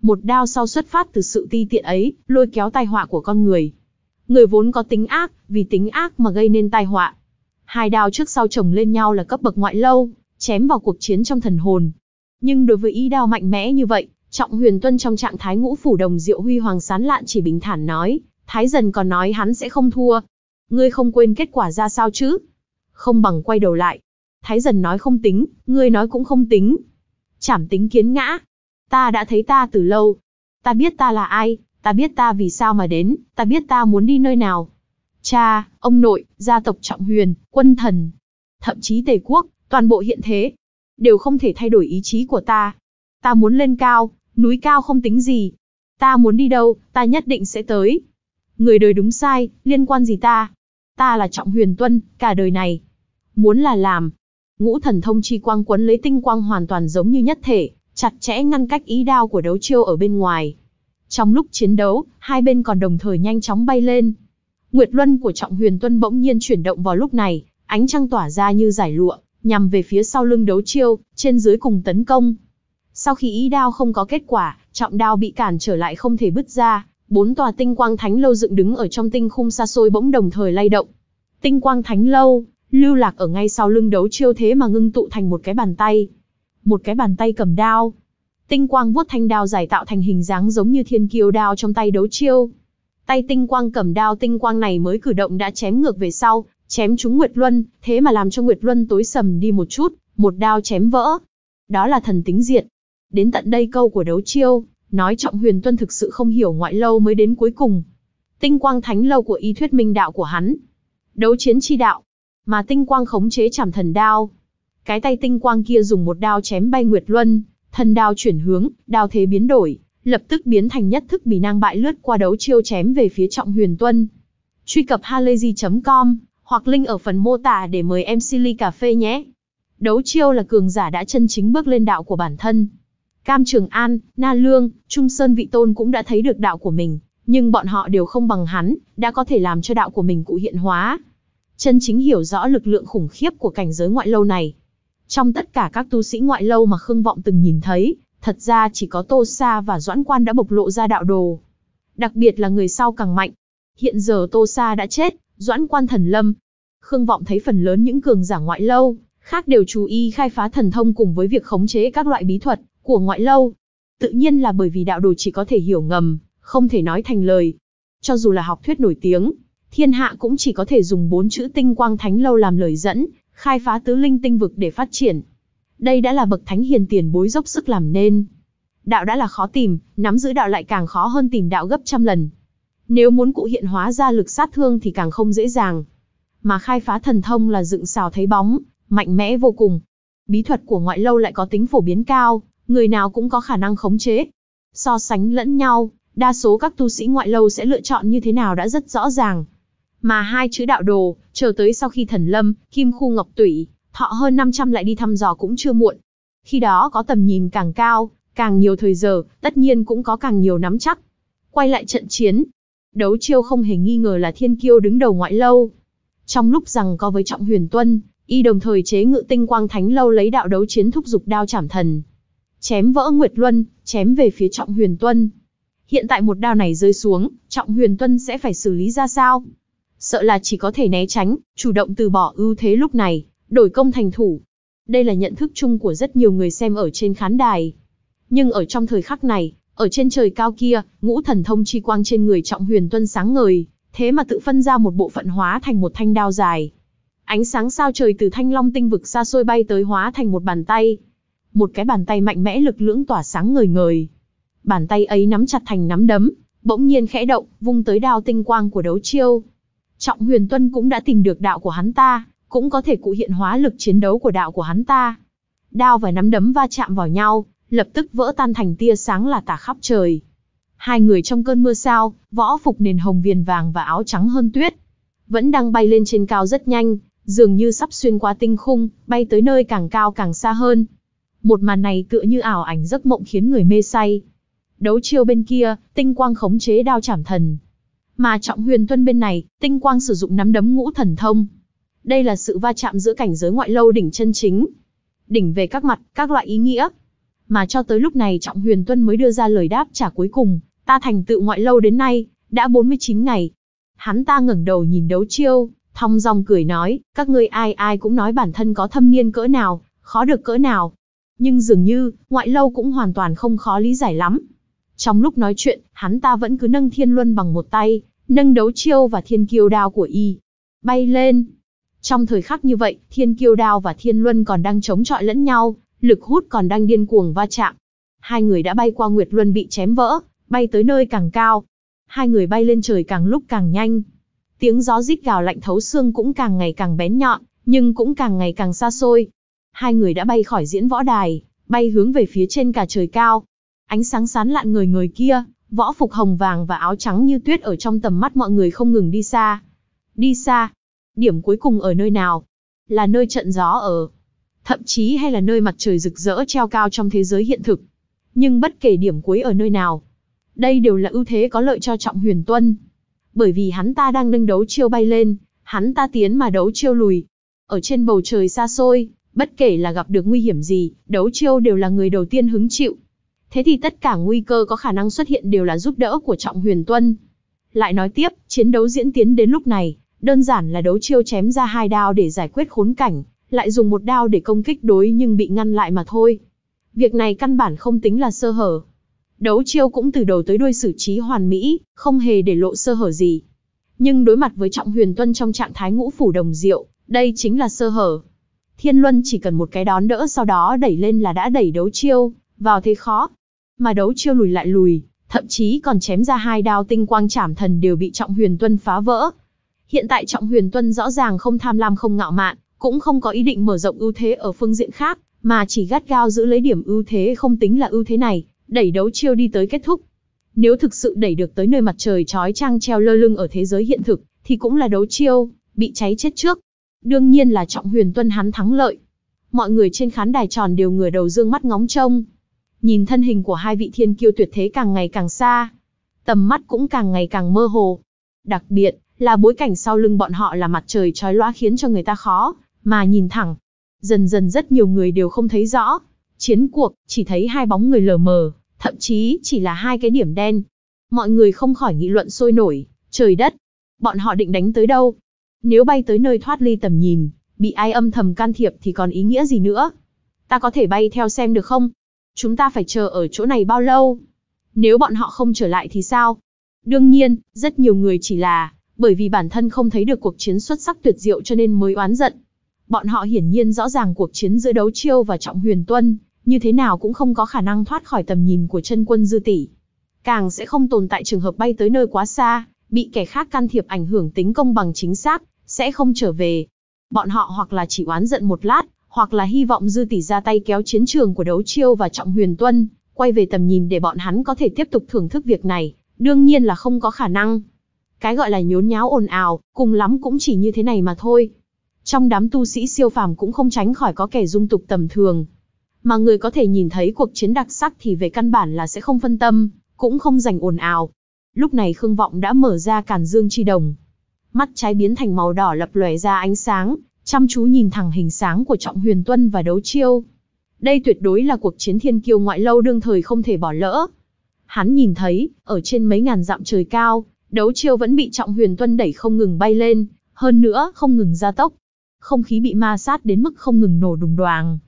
Một đao sau xuất phát từ sự ti tiện ấy, lôi kéo tai họa của con người. Người vốn có tính ác, vì tính ác mà gây nên tai họa. Hai đao trước sau chồng lên nhau là cấp bậc ngoại lâu, chém vào cuộc chiến trong thần hồn, nhưng đối với y đao mạnh mẽ như vậy, Trọng Huyền Tuân trong trạng thái ngũ phủ đồng diệu huy hoàng sán lạn chỉ bình thản nói, Thái Dần còn nói hắn sẽ không thua. Ngươi không quên kết quả ra sao chứ? Không bằng quay đầu lại. Thái Dần nói không tính, ngươi nói cũng không tính. Chảm tính kiến ngã. Ta đã thấy ta từ lâu. Ta biết ta là ai, ta biết ta vì sao mà đến, ta biết ta muốn đi nơi nào. Cha, ông nội, gia tộc Trọng Huyền, quân thần, thậm chí Tề quốc, toàn bộ hiện thế, đều không thể thay đổi ý chí của ta. Ta muốn lên cao, núi cao không tính gì. Ta muốn đi đâu, ta nhất định sẽ tới. Người đời đúng sai, liên quan gì ta? Ta là Trọng Huyền Tuân, cả đời này. Muốn là làm. Ngũ thần thông chi quang quấn lấy tinh quang hoàn toàn giống như nhất thể, chặt chẽ ngăn cách ý đao của đấu chiêu ở bên ngoài. Trong lúc chiến đấu, hai bên còn đồng thời nhanh chóng bay lên. Nguyệt Luân của Trọng Huyền Tuân bỗng nhiên chuyển động vào lúc này, ánh trăng tỏa ra như giải lụa, nhằm về phía sau lưng đấu chiêu, trên dưới cùng tấn công. Sau khi ý đao không có kết quả, trọng đao bị cản trở lại không thể bứt ra, bốn tòa tinh quang thánh lâu dựng đứng ở trong tinh khung xa xôi bỗng đồng thời lay động. Tinh quang thánh lâu, lưu lạc ở ngay sau lưng đấu chiêu thế mà ngưng tụ thành một cái bàn tay. Một cái bàn tay cầm đao. Tinh quang vuốt thanh đao giải tạo thành hình dáng giống như thiên kiêu đao trong tay đấu chiêu. Tay tinh quang cầm đao tinh quang này mới cử động đã chém ngược về sau, Chém trúng Nguyệt Luân, thế mà làm cho Nguyệt Luân tối sầm đi một chút, một đao chém vỡ. Đó là thần tính diện. Đến tận đây câu của đấu chiêu, nói Trọng Huyền Tuân thực sự không hiểu ngoại lâu mới đến cuối cùng. Tinh quang thánh lâu của ý thuyết minh đạo của hắn. Đấu chiến chi đạo. Mà tinh quang khống chế chảm thần đao. Cái tay tinh quang kia dùng một đao chém bay Nguyệt Luân, thần đao chuyển hướng, đao thế biến đổi, lập tức biến thành nhất thức bì nang bại lướt qua đấu chiêu chém về phía Trọng Huyền Tuân. Truy cập halayzi.com, hoặc link ở phần mô tả để mời em Silly Cà Phê nhé. Đấu chiêu là cường giả đã chân chính bước lên đạo của bản thân. Cam Trường An, Na Lương, Trung Sơn Vị Tôn cũng đã thấy được đạo của mình, nhưng bọn họ đều không bằng hắn, đã có thể làm cho đạo của mình cụ hiện hóa. Chân chính hiểu rõ lực lượng khủng khiếp của cảnh giới ngoại lâu này. Trong tất cả các tu sĩ ngoại lâu mà Khương Vọng từng nhìn thấy, thật ra chỉ có Tô Sa và Doãn Quan đã bộc lộ ra đạo đồ. Đặc biệt là người sau càng mạnh. Hiện giờ Tô Sa đã chết, Doãn quan thần lâm. Khương Vọng thấy phần lớn những cường giả ngoại lâu, khác đều chú ý khai phá thần thông cùng với việc khống chế các loại bí thuật của ngoại lâu. Tự nhiên là bởi vì đạo đồ chỉ có thể hiểu ngầm, không thể nói thành lời. Cho dù là học thuyết nổi tiếng, thiên hạ cũng chỉ có thể dùng bốn chữ tinh quang thánh lâu làm lời dẫn, khai phá tứ linh tinh vực để phát triển. Đây đã là bậc thánh hiền tiền bối dốc sức làm nên. Đạo đã là khó tìm, nắm giữ đạo lại càng khó hơn tìm đạo gấp trăm lần. Nếu muốn cụ hiện hóa ra lực sát thương thì càng không dễ dàng. Mà khai phá thần thông là dựng xào thấy bóng, mạnh mẽ vô cùng. Bí thuật của ngoại lâu lại có tính phổ biến cao, người nào cũng có khả năng khống chế. So sánh lẫn nhau, đa số các tu sĩ ngoại lâu sẽ lựa chọn như thế nào đã rất rõ ràng. Mà hai chữ đạo đồ, chờ tới sau khi thần lâm, kim khu ngọc tủy, thọ hơn 500 lại đi thăm dò cũng chưa muộn. Khi đó có tầm nhìn càng cao, càng nhiều thời giờ, tất nhiên cũng có càng nhiều nắm chắc. Quay lại trận chiến, Đấu chiêu không hề nghi ngờ là thiên kiêu đứng đầu ngoại lâu. Trong lúc rằng co với Trọng Huyền Tuân, y đồng thời chế ngự tinh quang thánh lâu lấy đạo đấu chiến thúc dục đao chảm thần. Chém vỡ Nguyệt Luân, chém về phía Trọng Huyền Tuân. Hiện tại một đao này rơi xuống, Trọng Huyền Tuân sẽ phải xử lý ra sao? Sợ là chỉ có thể né tránh, chủ động từ bỏ ưu thế lúc này, đổi công thành thủ. Đây là nhận thức chung của rất nhiều người xem ở trên khán đài. Nhưng ở trong thời khắc này, ở trên trời cao kia, ngũ thần thông chi quang trên người Trọng Huyền Tuân sáng ngời, thế mà tự phân ra một bộ phận hóa thành một thanh đao dài. Ánh sáng sao trời từ thanh long tinh vực xa xôi bay tới hóa thành một bàn tay. Một cái bàn tay mạnh mẽ lực lưỡng tỏa sáng ngời ngời. Bàn tay ấy nắm chặt thành nắm đấm, bỗng nhiên khẽ động, vung tới đao tinh quang của đấu chiêu. Trọng Huyền Tuân cũng đã tìm được đạo của hắn ta, cũng có thể cụ hiện hóa lực chiến đấu của đạo của hắn ta. Đao và nắm đấm va chạm vào nhau, lập tức vỡ tan thành tia sáng là tả khắp trời. Hai người trong cơn mưa sao, võ phục nền hồng viền vàng và áo trắng hơn tuyết. Vẫn đang bay lên trên cao rất nhanh, dường như sắp xuyên qua tinh khung, bay tới nơi càng cao càng xa hơn. Một màn này tựa như ảo ảnh giấc mộng khiến người mê say. Đấu chiêu bên kia, tinh quang khống chế đao chảm thần. Mà trọng huyền tuân bên này, tinh quang sử dụng nắm đấm ngũ thần thông. Đây là sự va chạm giữa cảnh giới ngoại lâu đỉnh chân chính. Đỉnh về các mặt, các loại ý nghĩa, mà cho tới lúc này Trọng Huyền Tuân mới đưa ra lời đáp trả cuối cùng, ta thành tựu ngoại lâu đến nay, đã 49 ngày. Hắn ta ngẩng đầu nhìn đấu chiêu, thong dong cười nói, các ngươi ai ai cũng nói bản thân có thâm niên cỡ nào, khó được cỡ nào. Nhưng dường như, ngoại lâu cũng hoàn toàn không khó lý giải lắm. Trong lúc nói chuyện, hắn ta vẫn cứ nâng thiên luân bằng một tay, nâng đấu chiêu và thiên kiêu đao của y. Bay lên. Trong thời khắc như vậy, thiên kiêu đao và thiên luân còn đang chống chọi lẫn nhau, lực hút còn đang điên cuồng va chạm. Hai người đã bay qua Nguyệt Luân bị chém vỡ, bay tới nơi càng cao. Hai người bay lên trời càng lúc càng nhanh. Tiếng gió rít gào lạnh thấu xương cũng càng ngày càng bén nhọn, nhưng cũng càng ngày càng xa xôi. Hai người đã bay khỏi diễn võ đài, bay hướng về phía trên cả trời cao. Ánh sáng sán lạn người người kia, võ phục hồng vàng và áo trắng như tuyết ở trong tầm mắt mọi người không ngừng đi xa. Đi xa. Điểm cuối cùng ở nơi nào? Là nơi trận gió ở thậm chí hay là nơi mặt trời rực rỡ treo cao trong thế giới hiện thực. Nhưng bất kể điểm cuối ở nơi nào, đây đều là ưu thế có lợi cho Trọng Huyền Tuân. Bởi vì hắn ta đang nâng đấu chiêu bay lên, hắn ta tiến mà đấu chiêu lùi. Ở trên bầu trời xa xôi, bất kể là gặp được nguy hiểm gì, đấu chiêu đều là người đầu tiên hứng chịu. Thế thì tất cả nguy cơ có khả năng xuất hiện đều là giúp đỡ của Trọng Huyền Tuân. Lại nói tiếp, chiến đấu diễn tiến đến lúc này, đơn giản là đấu chiêu chém ra hai đao để giải quyết khốn cảnh, lại dùng một đao để công kích đối nhưng bị ngăn lại mà thôi. Việc này căn bản không tính là sơ hở. Đấu chiêu cũng từ đầu tới đuôi xử trí hoàn mỹ, không hề để lộ sơ hở gì. Nhưng đối mặt với Trọng Huyền Tuân trong trạng thái ngũ phủ đồng diệu, đây chính là sơ hở. Thiên Luân chỉ cần một cái đón đỡ sau đó đẩy lên là đã đẩy đấu chiêu, vào thế khó. Mà đấu chiêu lùi lại lùi, thậm chí còn chém ra hai đao tinh quang chảm thần đều bị Trọng Huyền Tuân phá vỡ. Hiện tại Trọng Huyền Tuân rõ ràng không tham lam không ngạo mạn, cũng không có ý định mở rộng ưu thế ở phương diện khác, mà chỉ gắt gao giữ lấy điểm ưu thế không tính là ưu thế này, đẩy đấu chiêu đi tới kết thúc. Nếu thực sự đẩy được tới nơi mặt trời chói chang treo lơ lưng ở thế giới hiện thực, thì cũng là đấu chiêu, bị cháy chết trước. Đương nhiên là Trọng Huyền Tuân hắn thắng lợi. Mọi người trên khán đài tròn đều ngửa đầu dương mắt ngóng trông. Nhìn thân hình của hai vị thiên kiêu tuyệt thế càng ngày càng xa, tầm mắt cũng càng ngày càng mơ hồ. Đặc biệt, là bối cảnh sau lưng bọn họ là mặt trời chói lóa khiến cho người ta khó mà nhìn thẳng. Dần dần rất nhiều người đều không thấy rõ. Chiến cuộc, chỉ thấy hai bóng người lờ mờ, thậm chí chỉ là hai cái điểm đen. Mọi người không khỏi nghị luận sôi nổi, trời đất, bọn họ định đánh tới đâu? Nếu bay tới nơi thoát ly tầm nhìn, bị ai âm thầm can thiệp thì còn ý nghĩa gì nữa? Ta có thể bay theo xem được không? Chúng ta phải chờ ở chỗ này bao lâu? Nếu bọn họ không trở lại thì sao? Đương nhiên, rất nhiều người chỉ là bởi vì bản thân không thấy được cuộc chiến xuất sắc tuyệt diệu cho nên mới oán giận. Bọn họ hiển nhiên rõ ràng cuộc chiến giữa đấu chiêu và trọng huyền tuân, như thế nào cũng không có khả năng thoát khỏi tầm nhìn của chân quân dư tỷ. Càng sẽ không tồn tại trường hợp bay tới nơi quá xa, bị kẻ khác can thiệp ảnh hưởng tính công bằng chính xác, sẽ không trở về. Bọn họ hoặc là chỉ oán giận một lát, hoặc là hy vọng dư tỷ ra tay kéo chiến trường của đấu chiêu và trọng huyền tuân, quay về tầm nhìn để bọn hắn có thể tiếp tục thưởng thức việc này, đương nhiên là không có khả năng. Cái gọi là nhốn nháo ồn ào, cùng lắm cũng chỉ như thế này mà thôi. Trong đám tu sĩ siêu phàm cũng không tránh khỏi có kẻ dung tục tầm thường. Mà người có thể nhìn thấy cuộc chiến đặc sắc thì về căn bản là sẽ không phân tâm, cũng không dành ồn ào. Lúc này Khương Vọng đã mở ra càn dương chi đồng. Mắt trái biến thành màu đỏ lập lòe ra ánh sáng, chăm chú nhìn thẳng hình sáng của Trọng Huyền Tuân và đấu chiêu. Đây tuyệt đối là cuộc chiến thiên kiêu ngoại lâu đương thời không thể bỏ lỡ. Hắn nhìn thấy, ở trên mấy ngàn dặm trời cao, đấu chiêu vẫn bị Trọng Huyền Tuân đẩy không ngừng bay lên, hơn nữa không ngừng gia tốc, không khí bị ma sát đến mức không ngừng nổ đùng đoàng.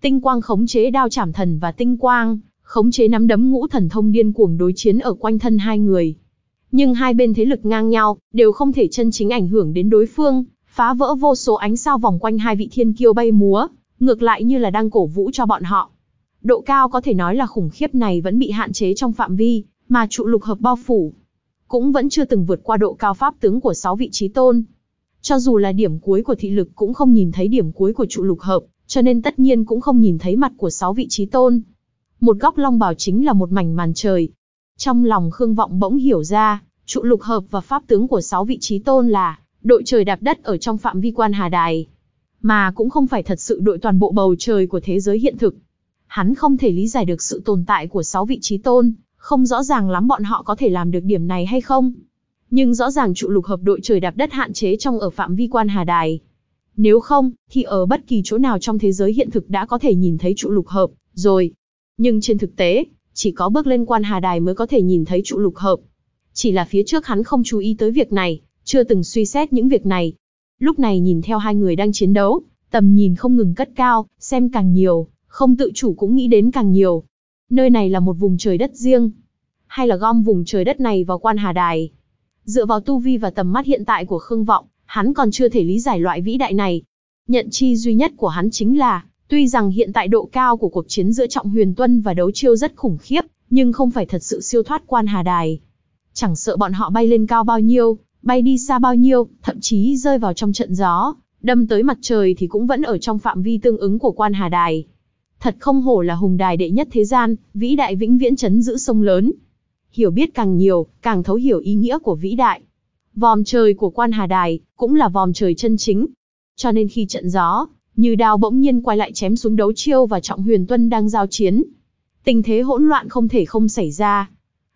Tinh quang khống chế đao chảm thần và tinh quang, khống chế nắm đấm ngũ thần thông điên cuồng đối chiến ở quanh thân hai người. Nhưng hai bên thế lực ngang nhau, đều không thể chân chính ảnh hưởng đến đối phương, phá vỡ vô số ánh sao vòng quanh hai vị thiên kiêu bay múa, ngược lại như là đang cổ vũ cho bọn họ. Độ cao có thể nói là khủng khiếp này vẫn bị hạn chế trong phạm vi, mà trụ lục hợp bao phủ. Cũng vẫn chưa từng vượt qua độ cao pháp tướng của sáu vị trí tôn, cho dù là điểm cuối của thị lực cũng không nhìn thấy điểm cuối của trụ lục hợp, cho nên tất nhiên cũng không nhìn thấy mặt của sáu vị trí tôn. Một góc long bào chính là một mảnh màn trời. Trong lòng Khương Vọng bỗng hiểu ra, trụ lục hợp và pháp tướng của sáu vị trí tôn là đội trời đạp đất ở trong phạm vi quan hà đài. Mà cũng không phải thật sự đội toàn bộ bầu trời của thế giới hiện thực. Hắn không thể lý giải được sự tồn tại của sáu vị trí tôn, không rõ ràng lắm bọn họ có thể làm được điểm này hay không nhưng rõ ràng trụ lục hợp đội trời đạp đất hạn chế trong ở phạm vi quan hà đài. Nếu không, thì ở bất kỳ chỗ nào trong thế giới hiện thực đã có thể nhìn thấy trụ lục hợp, rồi. Nhưng trên thực tế, chỉ có bước lên quan hà đài mới có thể nhìn thấy trụ lục hợp. Chỉ là phía trước hắn không chú ý tới việc này, chưa từng suy xét những việc này. Lúc này nhìn theo hai người đang chiến đấu, tầm nhìn không ngừng cất cao, xem càng nhiều, không tự chủ cũng nghĩ đến càng nhiều. Nơi này là một vùng trời đất riêng. Hay là gom vùng trời đất này vào quan hà đài, Dựa vào tu vi và tầm mắt hiện tại của Khương Vọng, hắn còn chưa thể lý giải loại vĩ đại này. Nhận chi duy nhất của hắn chính là, tuy rằng hiện tại độ cao của cuộc chiến giữa Trọng Huyền Tuân và đấu chiêu rất khủng khiếp, nhưng không phải thật sự siêu thoát quan hà đài. Chẳng sợ bọn họ bay lên cao bao nhiêu, bay đi xa bao nhiêu, thậm chí rơi vào trong trận gió, đâm tới mặt trời thì cũng vẫn ở trong phạm vi tương ứng của quan hà đài. Thật không hổ là hùng đài đệ nhất thế gian, vĩ đại vĩnh viễn chấn giữ sông lớn hiểu biết càng nhiều, càng thấu hiểu ý nghĩa của vĩ đại. Vòm trời của quan hà đài, cũng là vòm trời chân chính. Cho nên khi trận gió, như đao bỗng nhiên quay lại chém xuống đấu chiêu và trọng huyền tuân đang giao chiến. Tình thế hỗn loạn không thể không xảy ra.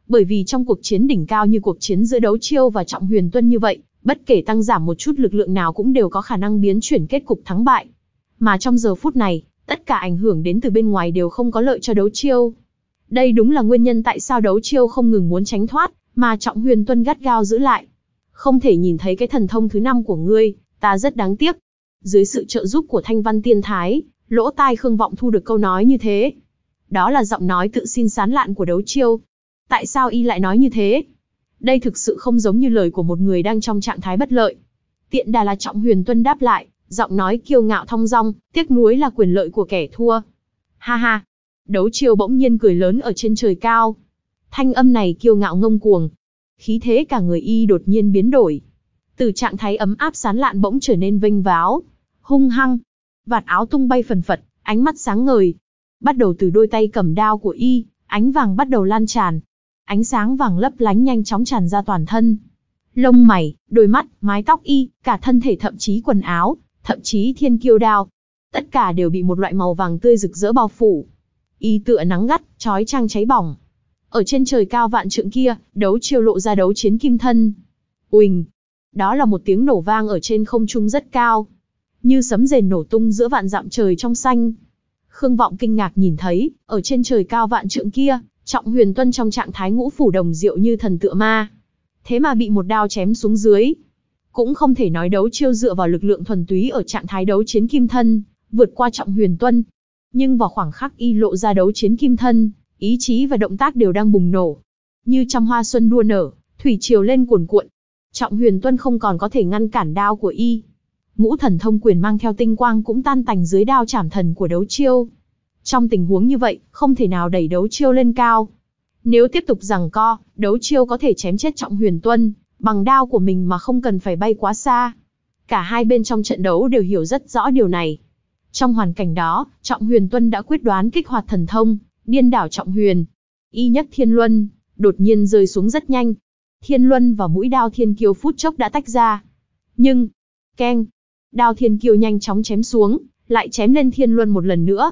Bởi vì trong cuộc chiến đỉnh cao như cuộc chiến giữa đấu chiêu và trọng huyền tuân như vậy, bất kể tăng giảm một chút lực lượng nào cũng đều có khả năng biến chuyển kết cục thắng bại. Mà trong giờ phút này, tất cả ảnh hưởng đến từ bên ngoài đều không có lợi cho đấu chiêu. Đây đúng là nguyên nhân tại sao đấu chiêu không ngừng muốn tránh thoát, mà Trọng Huyền Tuân gắt gao giữ lại. Không thể nhìn thấy cái thần thông thứ năm của ngươi, ta rất đáng tiếc. Dưới sự trợ giúp của Thanh Văn Tiên Thái, lỗ tai Khương Vọng thu được câu nói như thế. Đó là giọng nói tự xin sán lạn của đấu chiêu. Tại sao y lại nói như thế? Đây thực sự không giống như lời của một người đang trong trạng thái bất lợi. Tiện đà là Trọng Huyền Tuân đáp lại, giọng nói kiêu ngạo thong dong, tiếc nuối là quyền lợi của kẻ thua. Ha ha, Đấu chiêu bỗng nhiên cười lớn ở trên trời cao. Thanh âm này kiêu ngạo ngông cuồng. Khí thế cả người y đột nhiên biến đổi. Từ trạng thái ấm áp sán lạn bỗng trở nên vênh váo. Hung hăng. Vạt áo tung bay phần phật, ánh mắt sáng ngời. Bắt đầu từ đôi tay cầm đao của y, ánh vàng bắt đầu lan tràn. Ánh sáng vàng lấp lánh nhanh chóng tràn ra toàn thân. Lông mày, đôi mắt, mái tóc y, cả thân thể thậm chí quần áo, thậm chí thiên kiêu đao, tất cả đều bị một loại màu vàng tươi rực rỡ bao phủ y tựa nắng gắt, trói chang cháy bỏng. Ở trên trời cao vạn trượng kia, đấu chiêu lộ ra đấu chiến kim thân. Uỳnh! Đó là một tiếng nổ vang ở trên không trung rất cao. Như sấm rền nổ tung giữa vạn dặm trời trong xanh. Khương Vọng kinh ngạc nhìn thấy, ở trên trời cao vạn trượng kia, Trọng Huyền Tuân trong trạng thái ngũ phủ đồng diệu như thần tựa ma. Thế mà bị một đao chém xuống dưới. Cũng không thể nói đấu chiêu dựa vào lực lượng thuần túy ở trạng thái đấu chiến kim thân, vượt qua Trọng Huyền Tuân, nhưng vào khoảng khắc y lộ ra đấu chiến kim thân, ý chí và động tác đều đang bùng nổ. Như trăm hoa xuân đua nở, thủy triều lên cuồn cuộn. Trọng huyền tuân không còn có thể ngăn cản đao của y. Ngũ thần thông quyền mang theo tinh quang cũng tan tành dưới đao chảm thần của đấu chiêu. Trong tình huống như vậy, không thể nào đẩy đấu chiêu lên cao. Nếu tiếp tục rằng co, đấu chiêu có thể chém chết trọng huyền tuân, bằng đao của mình mà không cần phải bay quá xa. Cả hai bên trong trận đấu đều hiểu rất rõ điều này. Trong hoàn cảnh đó, Trọng Huyền Tuân đã quyết đoán kích hoạt thần thông, điên đảo Trọng Huyền. Y nhất Thiên Luân, đột nhiên rơi xuống rất nhanh. Thiên Luân và mũi đao Thiên Kiêu phút chốc đã tách ra. Nhưng, keng, đao Thiên Kiêu nhanh chóng chém xuống, lại chém lên Thiên Luân một lần nữa.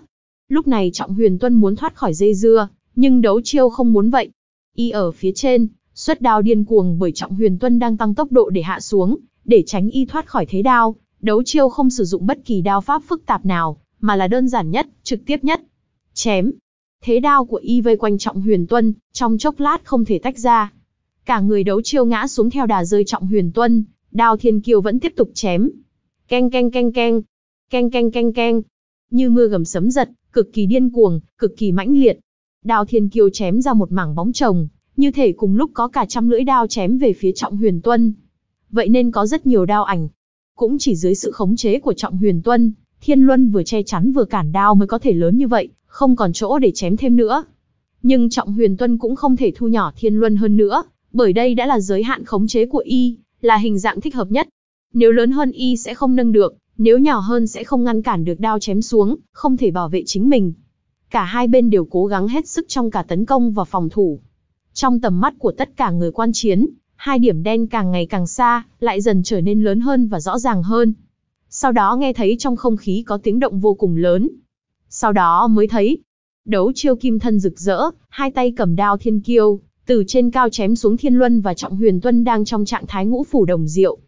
Lúc này Trọng Huyền Tuân muốn thoát khỏi dây dưa, nhưng đấu chiêu không muốn vậy. Y ở phía trên, xuất đao điên cuồng bởi Trọng Huyền Tuân đang tăng tốc độ để hạ xuống, để tránh y thoát khỏi thế đao, Đấu chiêu không sử dụng bất kỳ đao pháp phức tạp nào, mà là đơn giản nhất, trực tiếp nhất. Chém. Thế đao của y vây quanh Trọng Huyền Tuân, trong chốc lát không thể tách ra. Cả người đấu chiêu ngã xuống theo đà rơi Trọng Huyền Tuân, đao thiên Kiều vẫn tiếp tục chém. Keng keng keng keng, keng keng keng keng. Như mưa gầm sấm giật, cực kỳ điên cuồng, cực kỳ mãnh liệt. Đao thiên Kiều chém ra một mảng bóng chồng, như thể cùng lúc có cả trăm lưỡi đao chém về phía Trọng Huyền Tuân. Vậy nên có rất nhiều đao ảnh, cũng chỉ dưới sự khống chế của Trọng Huyền Tuân, Thiên Luân vừa che chắn vừa cản đao mới có thể lớn như vậy, không còn chỗ để chém thêm nữa. Nhưng Trọng Huyền Tuân cũng không thể thu nhỏ Thiên Luân hơn nữa, bởi đây đã là giới hạn khống chế của y, là hình dạng thích hợp nhất. Nếu lớn hơn y sẽ không nâng được, nếu nhỏ hơn sẽ không ngăn cản được đao chém xuống, không thể bảo vệ chính mình. Cả hai bên đều cố gắng hết sức trong cả tấn công và phòng thủ. Trong tầm mắt của tất cả người quan chiến, hai điểm đen càng ngày càng xa, lại dần trở nên lớn hơn và rõ ràng hơn. Sau đó nghe thấy trong không khí có tiếng động vô cùng lớn. Sau đó mới thấy, đấu chiêu kim thân rực rỡ, hai tay cầm đao thiên kiêu, từ trên cao chém xuống thiên luân và trọng huyền tuân đang trong trạng thái ngũ phủ đồng diệu.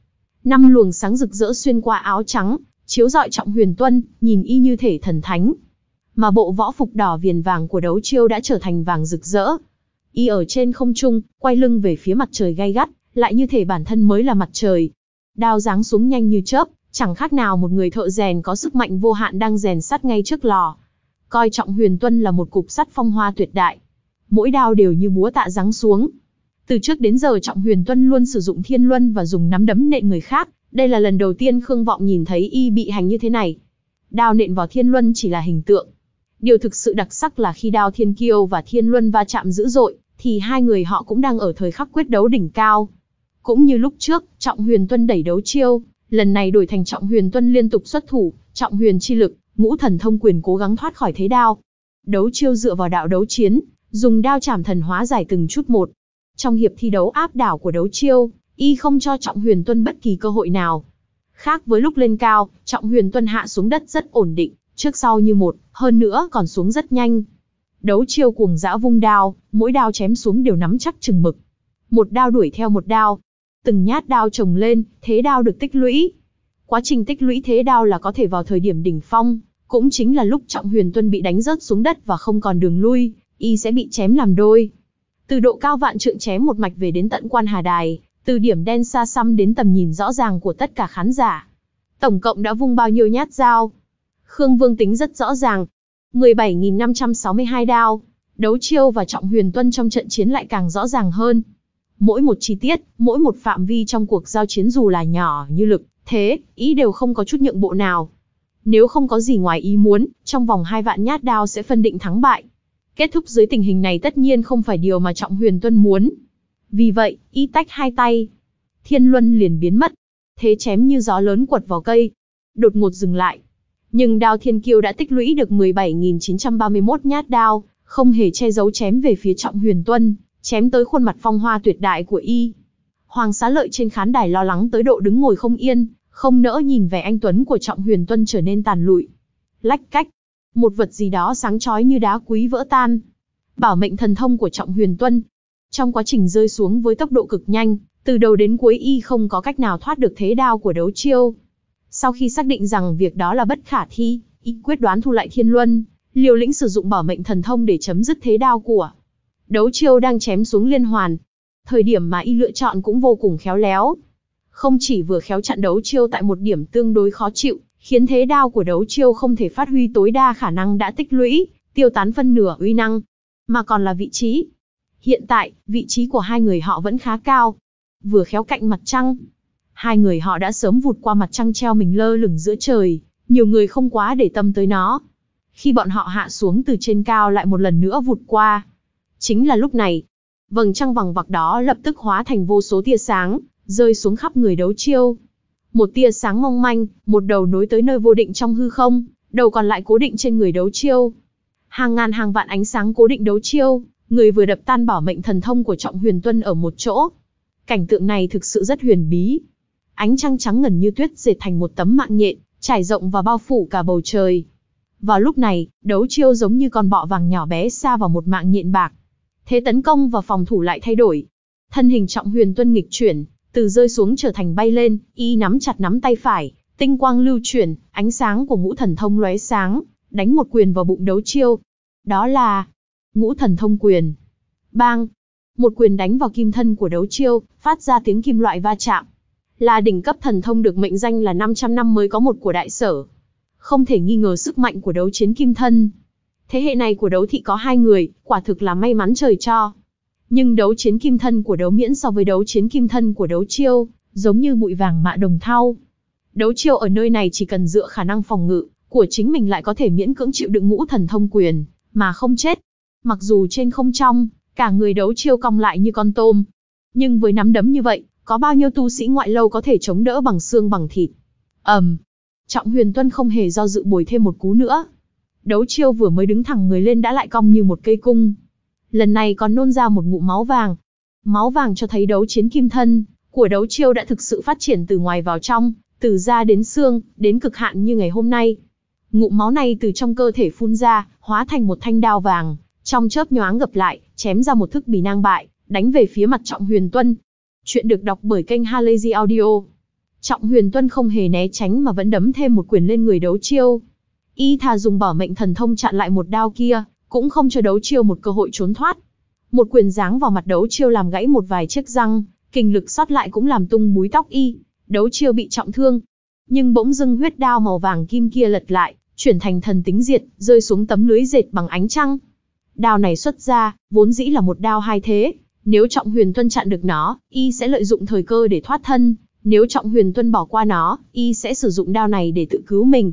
Năm luồng sáng rực rỡ xuyên qua áo trắng, chiếu dọi trọng huyền tuân, nhìn y như thể thần thánh. Mà bộ võ phục đỏ viền vàng của đấu chiêu đã trở thành vàng rực rỡ, y ở trên không trung, quay lưng về phía mặt trời gay gắt, lại như thể bản thân mới là mặt trời. Đao giáng xuống nhanh như chớp, chẳng khác nào một người thợ rèn có sức mạnh vô hạn đang rèn sắt ngay trước lò. Coi trọng Huyền Tuân là một cục sắt phong hoa tuyệt đại. Mỗi đao đều như búa tạ giáng xuống. Từ trước đến giờ Trọng Huyền Tuân luôn sử dụng thiên luân và dùng nắm đấm nện người khác, đây là lần đầu tiên Khương Vọng nhìn thấy y bị hành như thế này. Đao nện vào thiên luân chỉ là hình tượng. Điều thực sự đặc sắc là khi đao thiên kiêu và thiên luân va chạm dữ dội, thì hai người họ cũng đang ở thời khắc quyết đấu đỉnh cao. Cũng như lúc trước, Trọng Huyền Tuân đẩy đấu chiêu, lần này đổi thành Trọng Huyền Tuân liên tục xuất thủ, Trọng Huyền chi lực, ngũ thần thông quyền cố gắng thoát khỏi thế đao. Đấu chiêu dựa vào đạo đấu chiến, dùng đao chảm thần hóa giải từng chút một. Trong hiệp thi đấu áp đảo của đấu chiêu, y không cho Trọng Huyền Tuân bất kỳ cơ hội nào. Khác với lúc lên cao, Trọng Huyền Tuân hạ xuống đất rất ổn định, trước sau như một, hơn nữa còn xuống rất nhanh, Đấu chiêu cuồng dã vung đao, mỗi đao chém xuống đều nắm chắc chừng mực. Một đao đuổi theo một đao. Từng nhát đao chồng lên, thế đao được tích lũy. Quá trình tích lũy thế đao là có thể vào thời điểm đỉnh phong, cũng chính là lúc Trọng Huyền Tuân bị đánh rớt xuống đất và không còn đường lui, y sẽ bị chém làm đôi. Từ độ cao vạn trượng chém một mạch về đến tận quan hà đài, từ điểm đen xa xăm đến tầm nhìn rõ ràng của tất cả khán giả. Tổng cộng đã vung bao nhiêu nhát dao? Khương Vương tính rất rõ ràng, 17.562 đao. Đấu chiêu và trọng huyền tuân trong trận chiến lại càng rõ ràng hơn. Mỗi một chi tiết, mỗi một phạm vi trong cuộc giao chiến dù là nhỏ như lực, thế, ý đều không có chút nhượng bộ nào. Nếu không có gì ngoài ý muốn, trong vòng hai vạn nhát đao sẽ phân định thắng bại. Kết thúc dưới tình hình này tất nhiên không phải điều mà Trọng Huyền Tuân muốn. Vì vậy, y tách hai tay. Thiên Luân liền biến mất. Thế chém như gió lớn quật vào cây. Đột ngột dừng lại nhưng đao thiên kiêu đã tích lũy được 17.931 nhát đao, không hề che giấu chém về phía trọng huyền tuân, chém tới khuôn mặt phong hoa tuyệt đại của y. Hoàng xá lợi trên khán đài lo lắng tới độ đứng ngồi không yên, không nỡ nhìn vẻ anh Tuấn của trọng huyền tuân trở nên tàn lụi. Lách cách, một vật gì đó sáng chói như đá quý vỡ tan. Bảo mệnh thần thông của trọng huyền tuân. Trong quá trình rơi xuống với tốc độ cực nhanh, từ đầu đến cuối y không có cách nào thoát được thế đao của đấu chiêu, sau khi xác định rằng việc đó là bất khả thi, y quyết đoán thu lại thiên luân, liều lĩnh sử dụng bảo mệnh thần thông để chấm dứt thế đao của. Đấu chiêu đang chém xuống liên hoàn. Thời điểm mà y lựa chọn cũng vô cùng khéo léo. Không chỉ vừa khéo chặn đấu chiêu tại một điểm tương đối khó chịu, khiến thế đao của đấu chiêu không thể phát huy tối đa khả năng đã tích lũy, tiêu tán phân nửa uy năng, mà còn là vị trí. Hiện tại, vị trí của hai người họ vẫn khá cao. Vừa khéo cạnh mặt trăng, Hai người họ đã sớm vụt qua mặt trăng treo mình lơ lửng giữa trời, nhiều người không quá để tâm tới nó. Khi bọn họ hạ xuống từ trên cao lại một lần nữa vụt qua. Chính là lúc này, vầng trăng vằng vặc đó lập tức hóa thành vô số tia sáng, rơi xuống khắp người đấu chiêu. Một tia sáng mong manh, một đầu nối tới nơi vô định trong hư không, đầu còn lại cố định trên người đấu chiêu. Hàng ngàn hàng vạn ánh sáng cố định đấu chiêu, người vừa đập tan bỏ mệnh thần thông của Trọng Huyền Tuân ở một chỗ. Cảnh tượng này thực sự rất huyền bí, ánh trăng trắng ngần như tuyết dệt thành một tấm mạng nhện, trải rộng và bao phủ cả bầu trời. Vào lúc này, đấu chiêu giống như con bọ vàng nhỏ bé xa vào một mạng nhện bạc. Thế tấn công và phòng thủ lại thay đổi. Thân hình trọng huyền tuân nghịch chuyển, từ rơi xuống trở thành bay lên, y nắm chặt nắm tay phải, tinh quang lưu chuyển, ánh sáng của ngũ thần thông lóe sáng, đánh một quyền vào bụng đấu chiêu. Đó là ngũ thần thông quyền. Bang! Một quyền đánh vào kim thân của đấu chiêu, phát ra tiếng kim loại va chạm là đỉnh cấp thần thông được mệnh danh là 500 năm mới có một của đại sở. Không thể nghi ngờ sức mạnh của đấu chiến kim thân. Thế hệ này của đấu thị có hai người, quả thực là may mắn trời cho. Nhưng đấu chiến kim thân của đấu miễn so với đấu chiến kim thân của đấu chiêu, giống như bụi vàng mạ đồng thau. Đấu chiêu ở nơi này chỉ cần dựa khả năng phòng ngự của chính mình lại có thể miễn cưỡng chịu đựng ngũ thần thông quyền, mà không chết. Mặc dù trên không trong, cả người đấu chiêu cong lại như con tôm. Nhưng với nắm đấm như vậy, có bao nhiêu tu sĩ ngoại lâu có thể chống đỡ bằng xương bằng thịt? ầm, um, Trọng Huyền Tuân không hề do dự bồi thêm một cú nữa. Đấu chiêu vừa mới đứng thẳng người lên đã lại cong như một cây cung. Lần này còn nôn ra một ngụm máu vàng. Máu vàng cho thấy đấu chiến kim thân của đấu chiêu đã thực sự phát triển từ ngoài vào trong, từ da đến xương, đến cực hạn như ngày hôm nay. Ngụm máu này từ trong cơ thể phun ra, hóa thành một thanh đao vàng, trong chớp nhoáng gập lại, chém ra một thức bì nang bại, đánh về phía mặt Trọng Huyền Tuân. Chuyện được đọc bởi kênh Halazy Audio. Trọng Huyền Tuân không hề né tránh mà vẫn đấm thêm một quyền lên người đấu chiêu. Y thà dùng bỏ mệnh thần thông chặn lại một đao kia, cũng không cho đấu chiêu một cơ hội trốn thoát. Một quyền giáng vào mặt đấu chiêu làm gãy một vài chiếc răng, kinh lực sót lại cũng làm tung búi tóc y, đấu chiêu bị trọng thương. Nhưng bỗng dưng huyết đao màu vàng kim kia lật lại, chuyển thành thần tính diệt, rơi xuống tấm lưới dệt bằng ánh trăng. Đao này xuất ra, vốn dĩ là một đao hai thế, nếu Trọng Huyền Tuân chặn được nó, y sẽ lợi dụng thời cơ để thoát thân. Nếu Trọng Huyền Tuân bỏ qua nó, y sẽ sử dụng đao này để tự cứu mình.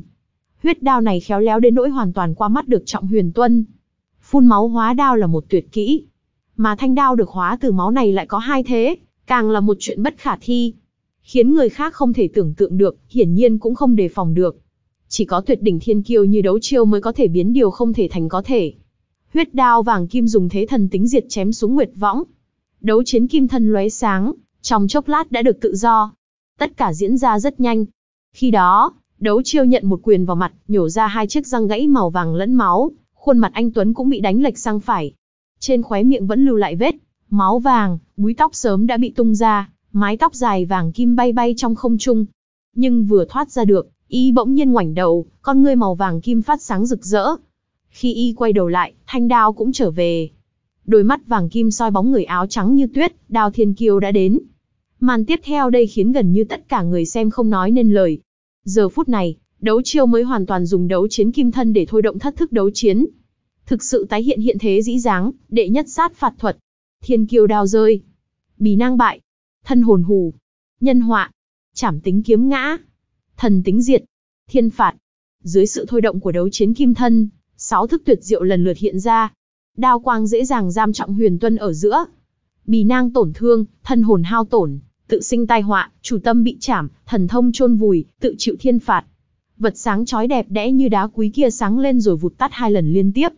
Huyết đao này khéo léo đến nỗi hoàn toàn qua mắt được Trọng Huyền Tuân. Phun máu hóa đao là một tuyệt kỹ. Mà thanh đao được hóa từ máu này lại có hai thế, càng là một chuyện bất khả thi. Khiến người khác không thể tưởng tượng được, hiển nhiên cũng không đề phòng được. Chỉ có tuyệt đỉnh thiên kiêu như đấu chiêu mới có thể biến điều không thể thành có thể huyết đao vàng kim dùng thế thần tính diệt chém xuống nguyệt võng đấu chiến kim thân lóe sáng, trong chốc lát đã được tự do. Tất cả diễn ra rất nhanh. Khi đó, đấu chiêu nhận một quyền vào mặt, nhổ ra hai chiếc răng gãy màu vàng lẫn máu, khuôn mặt anh Tuấn cũng bị đánh lệch sang phải. Trên khóe miệng vẫn lưu lại vết, máu vàng, búi tóc sớm đã bị tung ra, mái tóc dài vàng kim bay bay trong không trung. Nhưng vừa thoát ra được, y bỗng nhiên ngoảnh đầu, con ngươi màu vàng kim phát sáng rực rỡ. Khi y quay đầu lại, thanh đao cũng trở về, đôi mắt vàng kim soi bóng người áo trắng như tuyết, Đào Thiên Kiêu đã đến. Màn tiếp theo đây khiến gần như tất cả người xem không nói nên lời. Giờ phút này, đấu chiêu mới hoàn toàn dùng đấu chiến kim thân để thôi động thất thức đấu chiến. Thực sự tái hiện hiện thế dĩ dáng, đệ nhất sát phạt thuật. Thiên kiêu đao rơi. Bì nang bại. Thân hồn hù. Nhân họa. Chảm tính kiếm ngã. Thần tính diệt. Thiên phạt. Dưới sự thôi động của đấu chiến kim thân, sáu thức tuyệt diệu lần lượt hiện ra, đao quang dễ dàng giam trọng huyền tuân ở giữa. Bì nang tổn thương, thân hồn hao tổn, tự sinh tai họa, chủ tâm bị chảm, thần thông chôn vùi, tự chịu thiên phạt. Vật sáng chói đẹp đẽ như đá quý kia sáng lên rồi vụt tắt hai lần liên tiếp.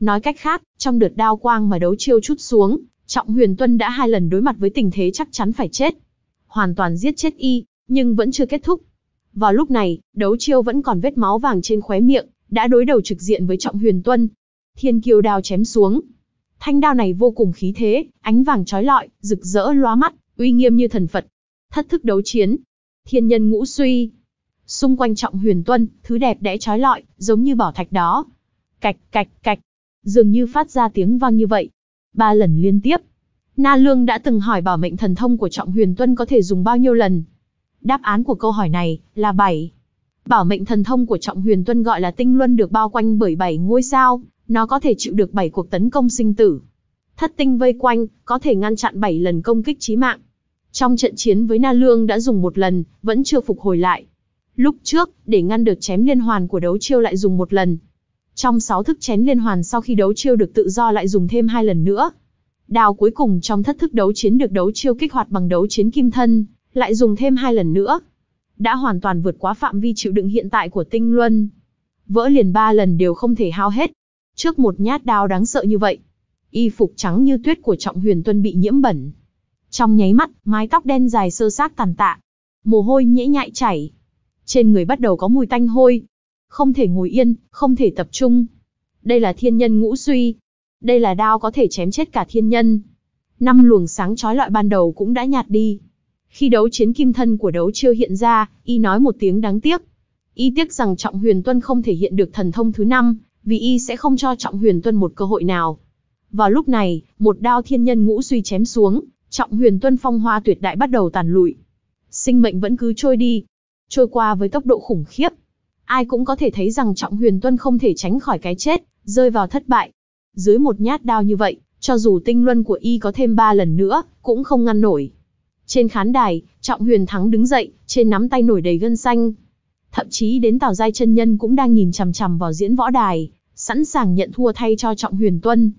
Nói cách khác, trong đợt đao quang mà đấu chiêu chút xuống, Trọng Huyền Tuân đã hai lần đối mặt với tình thế chắc chắn phải chết. Hoàn toàn giết chết y, nhưng vẫn chưa kết thúc. Vào lúc này, đấu chiêu vẫn còn vết máu vàng trên khóe miệng, đã đối đầu trực diện với Trọng Huyền Tuân, thiên kiêu đao chém xuống. Thanh đao này vô cùng khí thế, ánh vàng trói lọi, rực rỡ lóa mắt, uy nghiêm như thần Phật. Thất thức đấu chiến, thiên nhân ngũ suy. Xung quanh trọng huyền tuân, thứ đẹp đẽ trói lọi, giống như bảo thạch đó. Cạch, cạch, cạch, dường như phát ra tiếng vang như vậy. Ba lần liên tiếp, Na Lương đã từng hỏi bảo mệnh thần thông của Trọng Huyền Tuân có thể dùng bao nhiêu lần. Đáp án của câu hỏi này là 7. Bảo mệnh thần thông của Trọng Huyền Tuân gọi là tinh luân được bao quanh bởi 7 ngôi sao, nó có thể chịu được 7 cuộc tấn công sinh tử. Thất tinh vây quanh, có thể ngăn chặn 7 lần công kích chí mạng. Trong trận chiến với Na Lương đã dùng một lần, vẫn chưa phục hồi lại. Lúc trước, để ngăn được chém liên hoàn của đấu chiêu lại dùng một lần. Trong 6 thức chén liên hoàn sau khi đấu chiêu được tự do lại dùng thêm hai lần nữa. Đào cuối cùng trong thất thức đấu chiến được đấu chiêu kích hoạt bằng đấu chiến kim thân, lại dùng thêm hai lần nữa. Đã hoàn toàn vượt quá phạm vi chịu đựng hiện tại của tinh luân. Vỡ liền ba lần đều không thể hao hết, trước một nhát đao đáng sợ như vậy. Y phục trắng như tuyết của Trọng Huyền Tuân bị nhiễm bẩn. Trong nháy mắt, mái tóc đen dài sơ xác tàn tạ. Mồ hôi nhễ nhại chảy. Trên người bắt đầu có mùi tanh hôi. Không thể ngồi yên, không thể tập trung. Đây là thiên nhân ngũ suy. Đây là đao có thể chém chết cả thiên nhân. Năm luồng sáng trói loại ban đầu cũng đã nhạt đi. Khi đấu chiến kim thân của đấu chưa hiện ra, y nói một tiếng đáng tiếc. Y tiếc rằng Trọng Huyền Tuân không thể hiện được thần thông thứ năm, vì y sẽ không cho Trọng Huyền Tuân một cơ hội nào. Vào lúc này, một đao thiên nhân ngũ suy chém xuống, Trọng Huyền Tuân phong hoa tuyệt đại bắt đầu tàn lụi. Sinh mệnh vẫn cứ trôi đi, trôi qua với tốc độ khủng khiếp. Ai cũng có thể thấy rằng Trọng Huyền Tuân không thể tránh khỏi cái chết, rơi vào thất bại. Dưới một nhát đao như vậy, cho dù tinh luân của y có thêm ba lần nữa, cũng không ngăn nổi. Trên khán đài, Trọng Huyền Thắng đứng dậy, trên nắm tay nổi đầy gân xanh, thậm chí đến Tào Giai chân nhân cũng đang nhìn chằm chằm vào diễn võ đài, sẵn sàng nhận thua thay cho Trọng Huyền Tuân.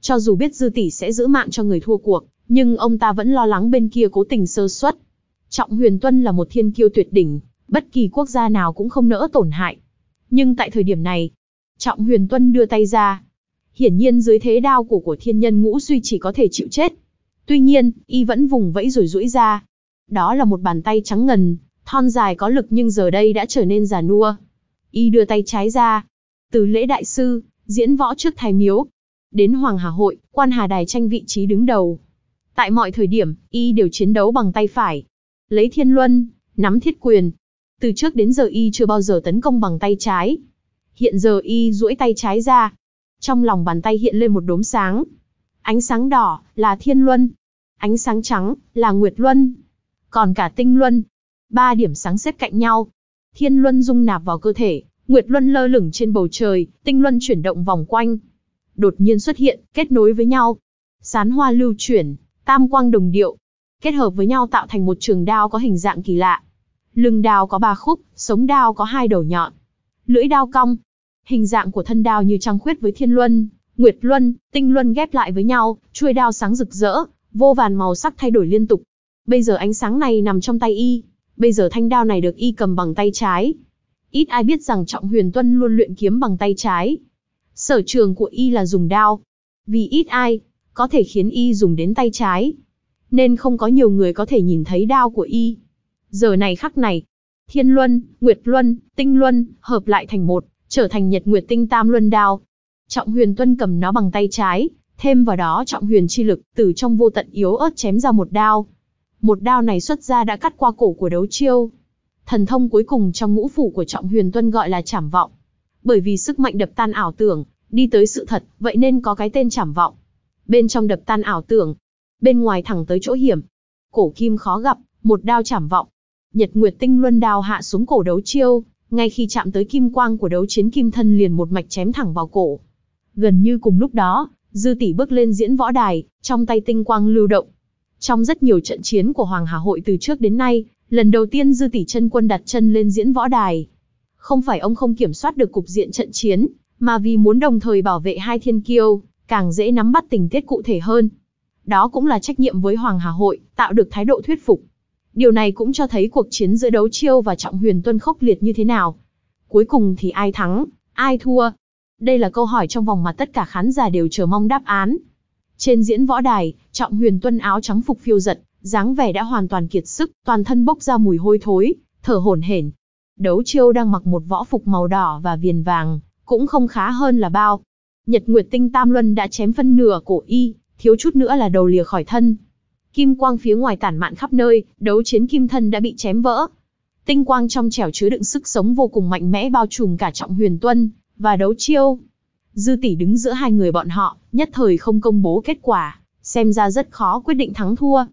Cho dù biết dư tỷ sẽ giữ mạng cho người thua cuộc, nhưng ông ta vẫn lo lắng bên kia cố tình sơ suất. Trọng Huyền Tuân là một thiên kiêu tuyệt đỉnh, bất kỳ quốc gia nào cũng không nỡ tổn hại. Nhưng tại thời điểm này, Trọng Huyền Tuân đưa tay ra. Hiển nhiên dưới thế đao của của thiên nhân ngũ suy chỉ có thể chịu chết. Tuy nhiên, y vẫn vùng vẫy rồi duỗi ra. Đó là một bàn tay trắng ngần, thon dài có lực nhưng giờ đây đã trở nên già nua. Y đưa tay trái ra. Từ lễ đại sư, diễn võ trước thái miếu, đến Hoàng Hà Hội, quan Hà Đài tranh vị trí đứng đầu. Tại mọi thời điểm, Y đều chiến đấu bằng tay phải. Lấy thiên luân, nắm thiết quyền. Từ trước đến giờ Y chưa bao giờ tấn công bằng tay trái. Hiện giờ Y duỗi tay trái ra. Trong lòng bàn tay hiện lên một đốm sáng. Ánh sáng đỏ là thiên luân. Ánh sáng trắng là nguyệt luân. Còn cả tinh luân, ba điểm sáng xếp cạnh nhau. Thiên luân dung nạp vào cơ thể, nguyệt luân lơ lửng trên bầu trời, tinh luân chuyển động vòng quanh. Đột nhiên xuất hiện, kết nối với nhau. Sán hoa lưu chuyển, tam quang đồng điệu. Kết hợp với nhau tạo thành một trường đao có hình dạng kỳ lạ. Lưng đao có ba khúc, sống đao có hai đầu nhọn. Lưỡi đao cong. Hình dạng của thân đao như trăng khuyết với thiên luân, nguyệt luân, tinh luân ghép lại với nhau, chuôi đao sáng rực rỡ, vô vàn màu sắc thay đổi liên tục. Bây giờ ánh sáng này nằm trong tay y bây giờ thanh đao này được y cầm bằng tay trái. Ít ai biết rằng Trọng Huyền Tuân luôn luyện kiếm bằng tay trái. Sở trường của y là dùng đao. Vì ít ai, có thể khiến y dùng đến tay trái. Nên không có nhiều người có thể nhìn thấy đao của y. Giờ này khắc này, Thiên Luân, Nguyệt Luân, Tinh Luân, hợp lại thành một, trở thành Nhật Nguyệt Tinh Tam Luân đao. Trọng Huyền Tuân cầm nó bằng tay trái, thêm vào đó Trọng Huyền chi lực từ trong vô tận yếu ớt chém ra một đao, một đao này xuất ra đã cắt qua cổ của đấu chiêu. Thần thông cuối cùng trong ngũ phủ của Trọng Huyền Tuân gọi là trảm vọng. Bởi vì sức mạnh đập tan ảo tưởng, đi tới sự thật, vậy nên có cái tên trảm vọng. Bên trong đập tan ảo tưởng, bên ngoài thẳng tới chỗ hiểm. Cổ kim khó gặp, một đao trảm vọng. Nhật Nguyệt Tinh Luân đao hạ xuống cổ đấu chiêu, ngay khi chạm tới kim quang của đấu chiến kim thân liền một mạch chém thẳng vào cổ. Gần như cùng lúc đó, Dư Tỷ bước lên diễn võ đài, trong tay tinh quang lưu động, trong rất nhiều trận chiến của Hoàng Hà Hội từ trước đến nay, lần đầu tiên Dư Tỷ chân quân đặt chân lên diễn võ đài. Không phải ông không kiểm soát được cục diện trận chiến, mà vì muốn đồng thời bảo vệ hai thiên kiêu, càng dễ nắm bắt tình tiết cụ thể hơn. Đó cũng là trách nhiệm với Hoàng Hà Hội, tạo được thái độ thuyết phục. Điều này cũng cho thấy cuộc chiến giữa đấu chiêu và trọng huyền tuân khốc liệt như thế nào. Cuối cùng thì ai thắng, ai thua? Đây là câu hỏi trong vòng mà tất cả khán giả đều chờ mong đáp án. Trên diễn võ đài, Trọng Huyền Tuân áo trắng phục phiêu giật, dáng vẻ đã hoàn toàn kiệt sức, toàn thân bốc ra mùi hôi thối, thở hổn hển. Đấu Chiêu đang mặc một võ phục màu đỏ và viền vàng, cũng không khá hơn là bao. Nhật Nguyệt Tinh Tam Luân đã chém phân nửa cổ y, thiếu chút nữa là đầu lìa khỏi thân. Kim quang phía ngoài tản mạn khắp nơi, đấu chiến kim thân đã bị chém vỡ. Tinh quang trong trẻo chứa đựng sức sống vô cùng mạnh mẽ bao trùm cả Trọng Huyền Tuân và Đấu Chiêu. Dư tỷ đứng giữa hai người bọn họ, nhất thời không công bố kết quả xem ra rất khó quyết định thắng thua.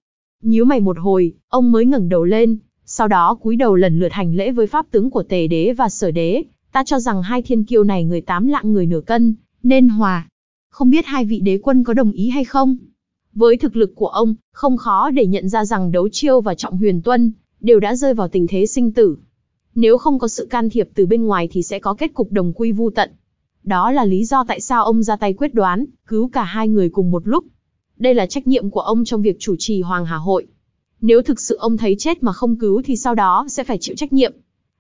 Nhíu mày một hồi, ông mới ngẩng đầu lên, sau đó cúi đầu lần lượt hành lễ với pháp tướng của Tề đế và Sở đế, ta cho rằng hai thiên kiêu này người tám lạng người nửa cân, nên hòa. Không biết hai vị đế quân có đồng ý hay không? Với thực lực của ông, không khó để nhận ra rằng đấu chiêu và trọng huyền tuân đều đã rơi vào tình thế sinh tử. Nếu không có sự can thiệp từ bên ngoài thì sẽ có kết cục đồng quy vu tận. Đó là lý do tại sao ông ra tay quyết đoán, cứu cả hai người cùng một lúc đây là trách nhiệm của ông trong việc chủ trì Hoàng Hà Hội. Nếu thực sự ông thấy chết mà không cứu thì sau đó sẽ phải chịu trách nhiệm.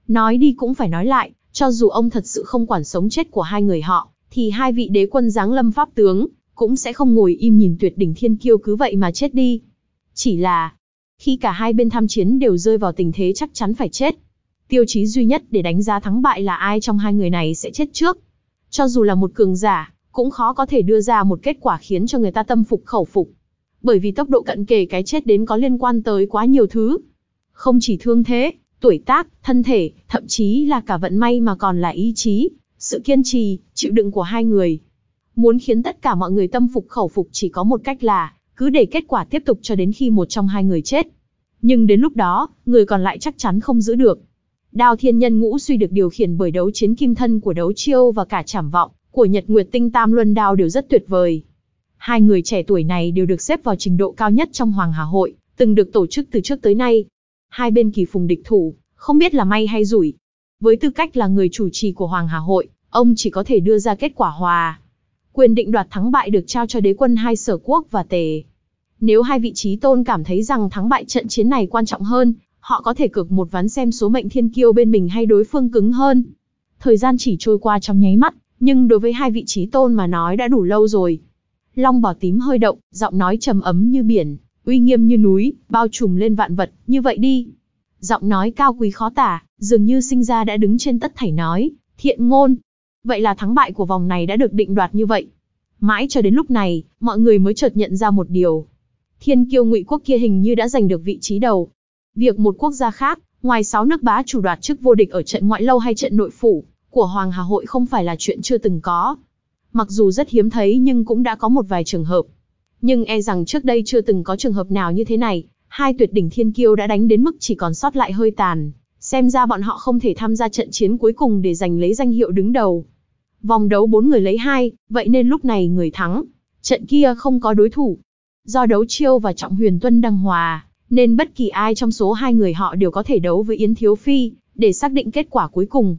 Nói đi cũng phải nói lại, cho dù ông thật sự không quản sống chết của hai người họ, thì hai vị đế quân giáng lâm pháp tướng cũng sẽ không ngồi im nhìn tuyệt đỉnh thiên kiêu cứ vậy mà chết đi. Chỉ là, khi cả hai bên tham chiến đều rơi vào tình thế chắc chắn phải chết, tiêu chí duy nhất để đánh giá thắng bại là ai trong hai người này sẽ chết trước. Cho dù là một cường giả, cũng khó có thể đưa ra một kết quả khiến cho người ta tâm phục khẩu phục. Bởi vì tốc độ cận kề cái chết đến có liên quan tới quá nhiều thứ. Không chỉ thương thế, tuổi tác, thân thể, thậm chí là cả vận may mà còn là ý chí, sự kiên trì, chịu đựng của hai người. Muốn khiến tất cả mọi người tâm phục khẩu phục chỉ có một cách là, cứ để kết quả tiếp tục cho đến khi một trong hai người chết. Nhưng đến lúc đó, người còn lại chắc chắn không giữ được. Đao thiên nhân ngũ suy được điều khiển bởi đấu chiến kim thân của đấu chiêu và cả trảm vọng, của Nhật Nguyệt Tinh Tam Luân Đao đều rất tuyệt vời. Hai người trẻ tuổi này đều được xếp vào trình độ cao nhất trong Hoàng Hà Hội, từng được tổ chức từ trước tới nay. Hai bên kỳ phùng địch thủ, không biết là may hay rủi. Với tư cách là người chủ trì của Hoàng Hà Hội, ông chỉ có thể đưa ra kết quả hòa. Quyền định đoạt thắng bại được trao cho đế quân hai sở quốc và tề. Nếu hai vị trí tôn cảm thấy rằng thắng bại trận chiến này quan trọng hơn, họ có thể cược một ván xem số mệnh thiên kiêu bên mình hay đối phương cứng hơn. Thời gian chỉ trôi qua trong nháy mắt, nhưng đối với hai vị trí tôn mà nói đã đủ lâu rồi. Long bò tím hơi động, giọng nói trầm ấm như biển, uy nghiêm như núi, bao trùm lên vạn vật, như vậy đi. Giọng nói cao quý khó tả, dường như sinh ra đã đứng trên tất thảy nói, thiện ngôn. Vậy là thắng bại của vòng này đã được định đoạt như vậy. Mãi cho đến lúc này, mọi người mới chợt nhận ra một điều. Thiên kiêu ngụy quốc kia hình như đã giành được vị trí đầu. Việc một quốc gia khác, ngoài sáu nước bá chủ đoạt chức vô địch ở trận ngoại lâu hay trận nội phủ, của Hoàng Hà Hội không phải là chuyện chưa từng có. Mặc dù rất hiếm thấy nhưng cũng đã có một vài trường hợp. Nhưng e rằng trước đây chưa từng có trường hợp nào như thế này, hai tuyệt đỉnh thiên kiêu đã đánh đến mức chỉ còn sót lại hơi tàn. Xem ra bọn họ không thể tham gia trận chiến cuối cùng để giành lấy danh hiệu đứng đầu. Vòng đấu bốn người lấy hai, vậy nên lúc này người thắng. Trận kia không có đối thủ. Do đấu chiêu và trọng huyền tuân đăng hòa, nên bất kỳ ai trong số hai người họ đều có thể đấu với Yến Thiếu Phi, để xác định kết quả cuối cùng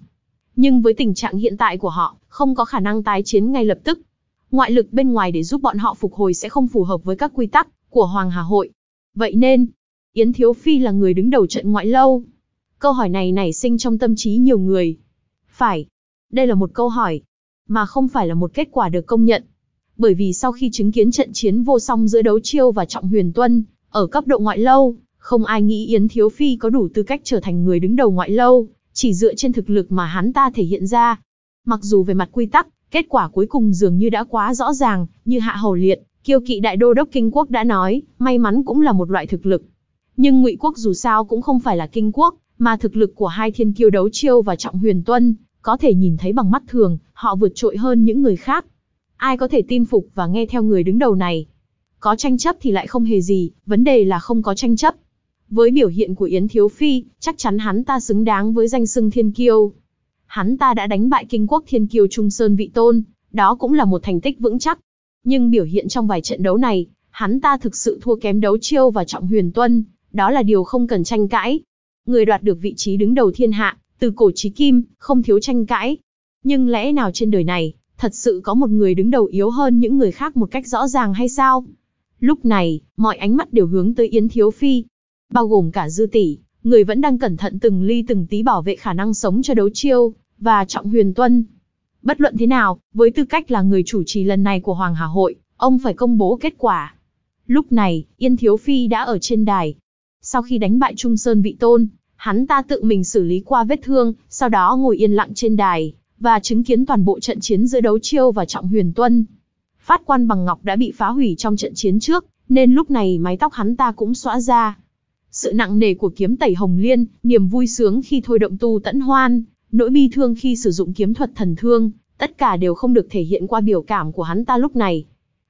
nhưng với tình trạng hiện tại của họ, không có khả năng tái chiến ngay lập tức. Ngoại lực bên ngoài để giúp bọn họ phục hồi sẽ không phù hợp với các quy tắc của Hoàng Hà Hội. Vậy nên, Yến Thiếu Phi là người đứng đầu trận ngoại lâu. Câu hỏi này nảy sinh trong tâm trí nhiều người. Phải, đây là một câu hỏi, mà không phải là một kết quả được công nhận. Bởi vì sau khi chứng kiến trận chiến vô song giữa đấu chiêu và trọng huyền tuân, ở cấp độ ngoại lâu, không ai nghĩ Yến Thiếu Phi có đủ tư cách trở thành người đứng đầu ngoại lâu, chỉ dựa trên thực lực mà hắn ta thể hiện ra. Mặc dù về mặt quy tắc, kết quả cuối cùng dường như đã quá rõ ràng, như Hạ Hầu Liệt, kiêu kỵ đại đô đốc Kinh Quốc đã nói, may mắn cũng là một loại thực lực. Nhưng Ngụy Quốc dù sao cũng không phải là Kinh Quốc, mà thực lực của hai thiên kiêu đấu chiêu và trọng huyền tuân, có thể nhìn thấy bằng mắt thường, họ vượt trội hơn những người khác. Ai có thể tin phục và nghe theo người đứng đầu này? Có tranh chấp thì lại không hề gì, vấn đề là không có tranh chấp. Với biểu hiện của Yến Thiếu Phi, chắc chắn hắn ta xứng đáng với danh xưng thiên kiêu. Hắn ta đã đánh bại kinh quốc thiên kiêu Trung Sơn Vị Tôn, đó cũng là một thành tích vững chắc. Nhưng biểu hiện trong vài trận đấu này, hắn ta thực sự thua kém đấu chiêu và trọng huyền tuân, đó là điều không cần tranh cãi. Người đoạt được vị trí đứng đầu thiên hạ, từ cổ chí kim, không thiếu tranh cãi. Nhưng lẽ nào trên đời này, thật sự có một người đứng đầu yếu hơn những người khác một cách rõ ràng hay sao? Lúc này, mọi ánh mắt đều hướng tới Yến Thiếu Phi bao gồm cả dư tỷ, người vẫn đang cẩn thận từng ly từng tí bảo vệ khả năng sống cho đấu chiêu, và trọng huyền tuân. Bất luận thế nào, với tư cách là người chủ trì lần này của Hoàng Hà Hội, ông phải công bố kết quả. Lúc này, Yên Thiếu Phi đã ở trên đài. Sau khi đánh bại Trung Sơn Vị Tôn, hắn ta tự mình xử lý qua vết thương, sau đó ngồi yên lặng trên đài, và chứng kiến toàn bộ trận chiến giữa đấu chiêu và trọng huyền tuân. Phát quan bằng ngọc đã bị phá hủy trong trận chiến trước, nên lúc này mái tóc hắn ta cũng xóa ra, sự nặng nề của kiếm tẩy hồng liên, niềm vui sướng khi thôi động tu tẫn hoan, nỗi bi thương khi sử dụng kiếm thuật thần thương, tất cả đều không được thể hiện qua biểu cảm của hắn ta lúc này.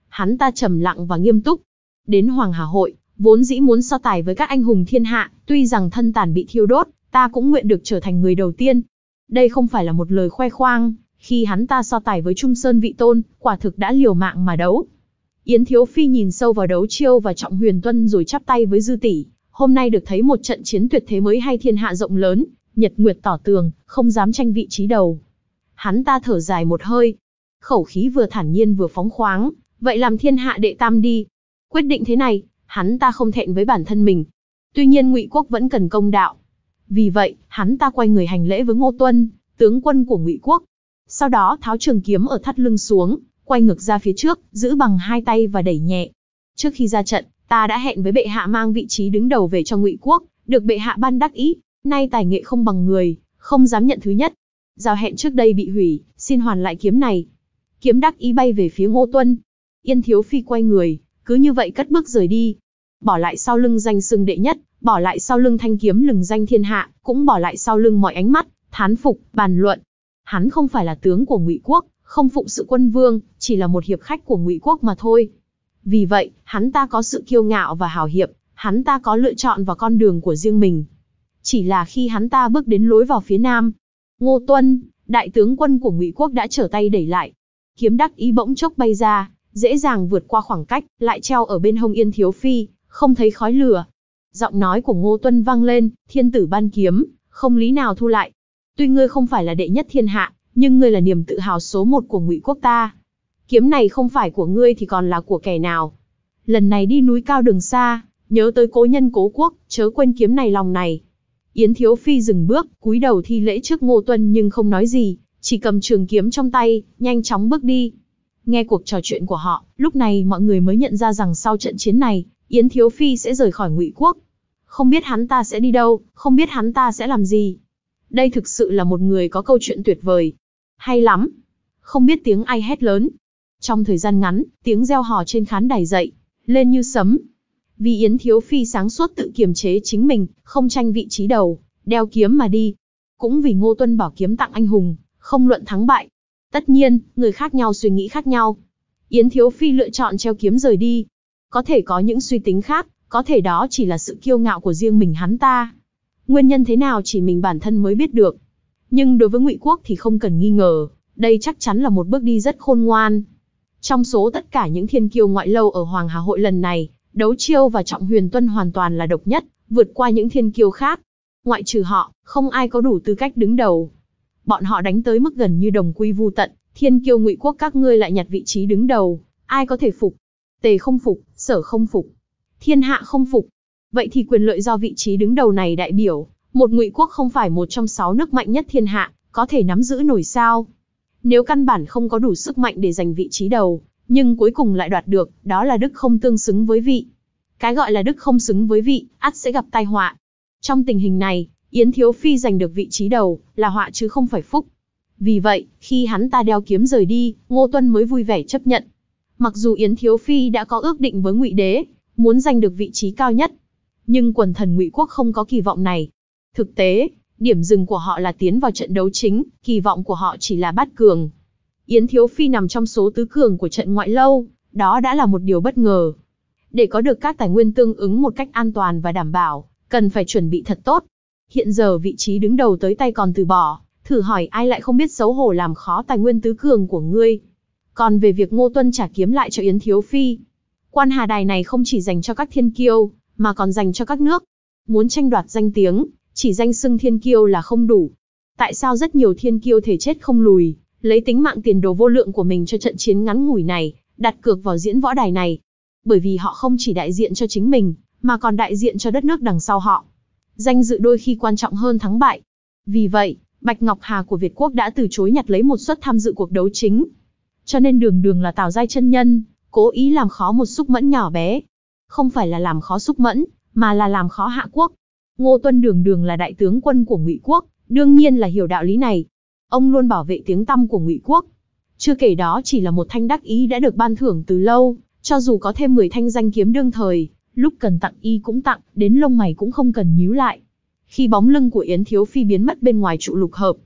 Hắn ta trầm lặng và nghiêm túc. Đến Hoàng Hà Hội, vốn dĩ muốn so tài với các anh hùng thiên hạ, tuy rằng thân tàn bị thiêu đốt, ta cũng nguyện được trở thành người đầu tiên. Đây không phải là một lời khoe khoang, khi hắn ta so tài với Trung Sơn Vị Tôn, quả thực đã liều mạng mà đấu. Yến Thiếu Phi nhìn sâu vào đấu chiêu và trọng huyền tuân rồi chắp tay với Dư Tỷ hôm nay được thấy một trận chiến tuyệt thế mới hay thiên hạ rộng lớn, nhật nguyệt tỏ tường, không dám tranh vị trí đầu. Hắn ta thở dài một hơi, khẩu khí vừa thản nhiên vừa phóng khoáng, vậy làm thiên hạ đệ tam đi. Quyết định thế này, hắn ta không thẹn với bản thân mình. Tuy nhiên Ngụy Quốc vẫn cần công đạo. Vì vậy, hắn ta quay người hành lễ với Ngô Tuân, tướng quân của Ngụy Quốc. Sau đó tháo trường kiếm ở thắt lưng xuống, quay ngược ra phía trước, giữ bằng hai tay và đẩy nhẹ. Trước khi ra trận, Ta đã hẹn với bệ hạ mang vị trí đứng đầu về cho Ngụy quốc, được bệ hạ ban đắc ý, nay tài nghệ không bằng người, không dám nhận thứ nhất. Giao hẹn trước đây bị hủy, xin hoàn lại kiếm này. Kiếm đắc ý bay về phía Ngô Tuân. Yên Thiếu Phi quay người, cứ như vậy cất bước rời đi. Bỏ lại sau lưng danh sưng đệ nhất, bỏ lại sau lưng thanh kiếm lừng danh thiên hạ, cũng bỏ lại sau lưng mọi ánh mắt, thán phục, bàn luận. Hắn không phải là tướng của Ngụy quốc, không phụng sự quân vương, chỉ là một hiệp khách của Ngụy quốc mà thôi. Vì vậy, hắn ta có sự kiêu ngạo và hào hiệp, hắn ta có lựa chọn vào con đường của riêng mình. Chỉ là khi hắn ta bước đến lối vào phía nam, Ngô Tuân, đại tướng quân của Ngụy Quốc đã trở tay đẩy lại. Kiếm đắc ý bỗng chốc bay ra, dễ dàng vượt qua khoảng cách, lại treo ở bên hông Yên Thiếu Phi, không thấy khói lửa. Giọng nói của Ngô Tuân vang lên, thiên tử ban kiếm, không lý nào thu lại. Tuy ngươi không phải là đệ nhất thiên hạ, nhưng ngươi là niềm tự hào số một của Ngụy Quốc ta kiếm này không phải của ngươi thì còn là của kẻ nào. Lần này đi núi cao đường xa, nhớ tới cố nhân cố quốc, chớ quên kiếm này lòng này. Yến Thiếu Phi dừng bước, cúi đầu thi lễ trước Ngô Tuân nhưng không nói gì, chỉ cầm trường kiếm trong tay, nhanh chóng bước đi. Nghe cuộc trò chuyện của họ, lúc này mọi người mới nhận ra rằng sau trận chiến này, Yến Thiếu Phi sẽ rời khỏi Ngụy Quốc. Không biết hắn ta sẽ đi đâu, không biết hắn ta sẽ làm gì. Đây thực sự là một người có câu chuyện tuyệt vời. Hay lắm. Không biết tiếng ai hét lớn, trong thời gian ngắn, tiếng reo hò trên khán đài dậy, lên như sấm. Vì Yến Thiếu Phi sáng suốt tự kiềm chế chính mình, không tranh vị trí đầu, đeo kiếm mà đi. Cũng vì Ngô Tuân bảo kiếm tặng anh hùng, không luận thắng bại. Tất nhiên, người khác nhau suy nghĩ khác nhau. Yến Thiếu Phi lựa chọn treo kiếm rời đi. Có thể có những suy tính khác, có thể đó chỉ là sự kiêu ngạo của riêng mình hắn ta. Nguyên nhân thế nào chỉ mình bản thân mới biết được. Nhưng đối với Ngụy Quốc thì không cần nghi ngờ, đây chắc chắn là một bước đi rất khôn ngoan, trong số tất cả những thiên kiêu ngoại lâu ở Hoàng Hà Hội lần này, đấu chiêu và trọng huyền tuân hoàn toàn là độc nhất, vượt qua những thiên kiêu khác. Ngoại trừ họ, không ai có đủ tư cách đứng đầu. Bọn họ đánh tới mức gần như đồng quy vu tận, thiên kiêu ngụy quốc các ngươi lại nhặt vị trí đứng đầu, ai có thể phục? Tề không phục, sở không phục. Thiên hạ không phục. Vậy thì quyền lợi do vị trí đứng đầu này đại biểu, một ngụy quốc không phải một trong sáu nước mạnh nhất thiên hạ, có thể nắm giữ nổi sao? Nếu căn bản không có đủ sức mạnh để giành vị trí đầu, nhưng cuối cùng lại đoạt được, đó là đức không tương xứng với vị. Cái gọi là đức không xứng với vị, ắt sẽ gặp tai họa. Trong tình hình này, Yến Thiếu Phi giành được vị trí đầu, là họa chứ không phải phúc. Vì vậy, khi hắn ta đeo kiếm rời đi, Ngô Tuân mới vui vẻ chấp nhận. Mặc dù Yến Thiếu Phi đã có ước định với Ngụy Đế, muốn giành được vị trí cao nhất, nhưng quần thần Ngụy Quốc không có kỳ vọng này. Thực tế, điểm dừng của họ là tiến vào trận đấu chính, kỳ vọng của họ chỉ là bát cường. Yến Thiếu Phi nằm trong số tứ cường của trận ngoại lâu, đó đã là một điều bất ngờ. Để có được các tài nguyên tương ứng một cách an toàn và đảm bảo, cần phải chuẩn bị thật tốt. Hiện giờ vị trí đứng đầu tới tay còn từ bỏ, thử hỏi ai lại không biết xấu hổ làm khó tài nguyên tứ cường của ngươi. Còn về việc Ngô Tuân trả kiếm lại cho Yến Thiếu Phi, quan hà đài này không chỉ dành cho các thiên kiêu, mà còn dành cho các nước. Muốn tranh đoạt danh tiếng, chỉ danh xưng thiên kiêu là không đủ. Tại sao rất nhiều thiên kiêu thể chết không lùi, lấy tính mạng tiền đồ vô lượng của mình cho trận chiến ngắn ngủi này, đặt cược vào diễn võ đài này? Bởi vì họ không chỉ đại diện cho chính mình, mà còn đại diện cho đất nước đằng sau họ. Danh dự đôi khi quan trọng hơn thắng bại. Vì vậy, Bạch Ngọc Hà của Việt Quốc đã từ chối nhặt lấy một suất tham dự cuộc đấu chính. Cho nên đường đường là Tào Giai chân nhân, cố ý làm khó một xúc mẫn nhỏ bé. Không phải là làm khó xúc mẫn, mà là làm khó hạ quốc. Ngô Tuân đường đường là đại tướng quân của Ngụy quốc, đương nhiên là hiểu đạo lý này. Ông luôn bảo vệ tiếng tăm của Ngụy quốc. Chưa kể đó chỉ là một thanh đắc ý đã được ban thưởng từ lâu, cho dù có thêm 10 thanh danh kiếm đương thời, lúc cần tặng y cũng tặng, đến lông mày cũng không cần nhíu lại. Khi bóng lưng của Yến Thiếu Phi biến mất bên ngoài trụ lục hợp,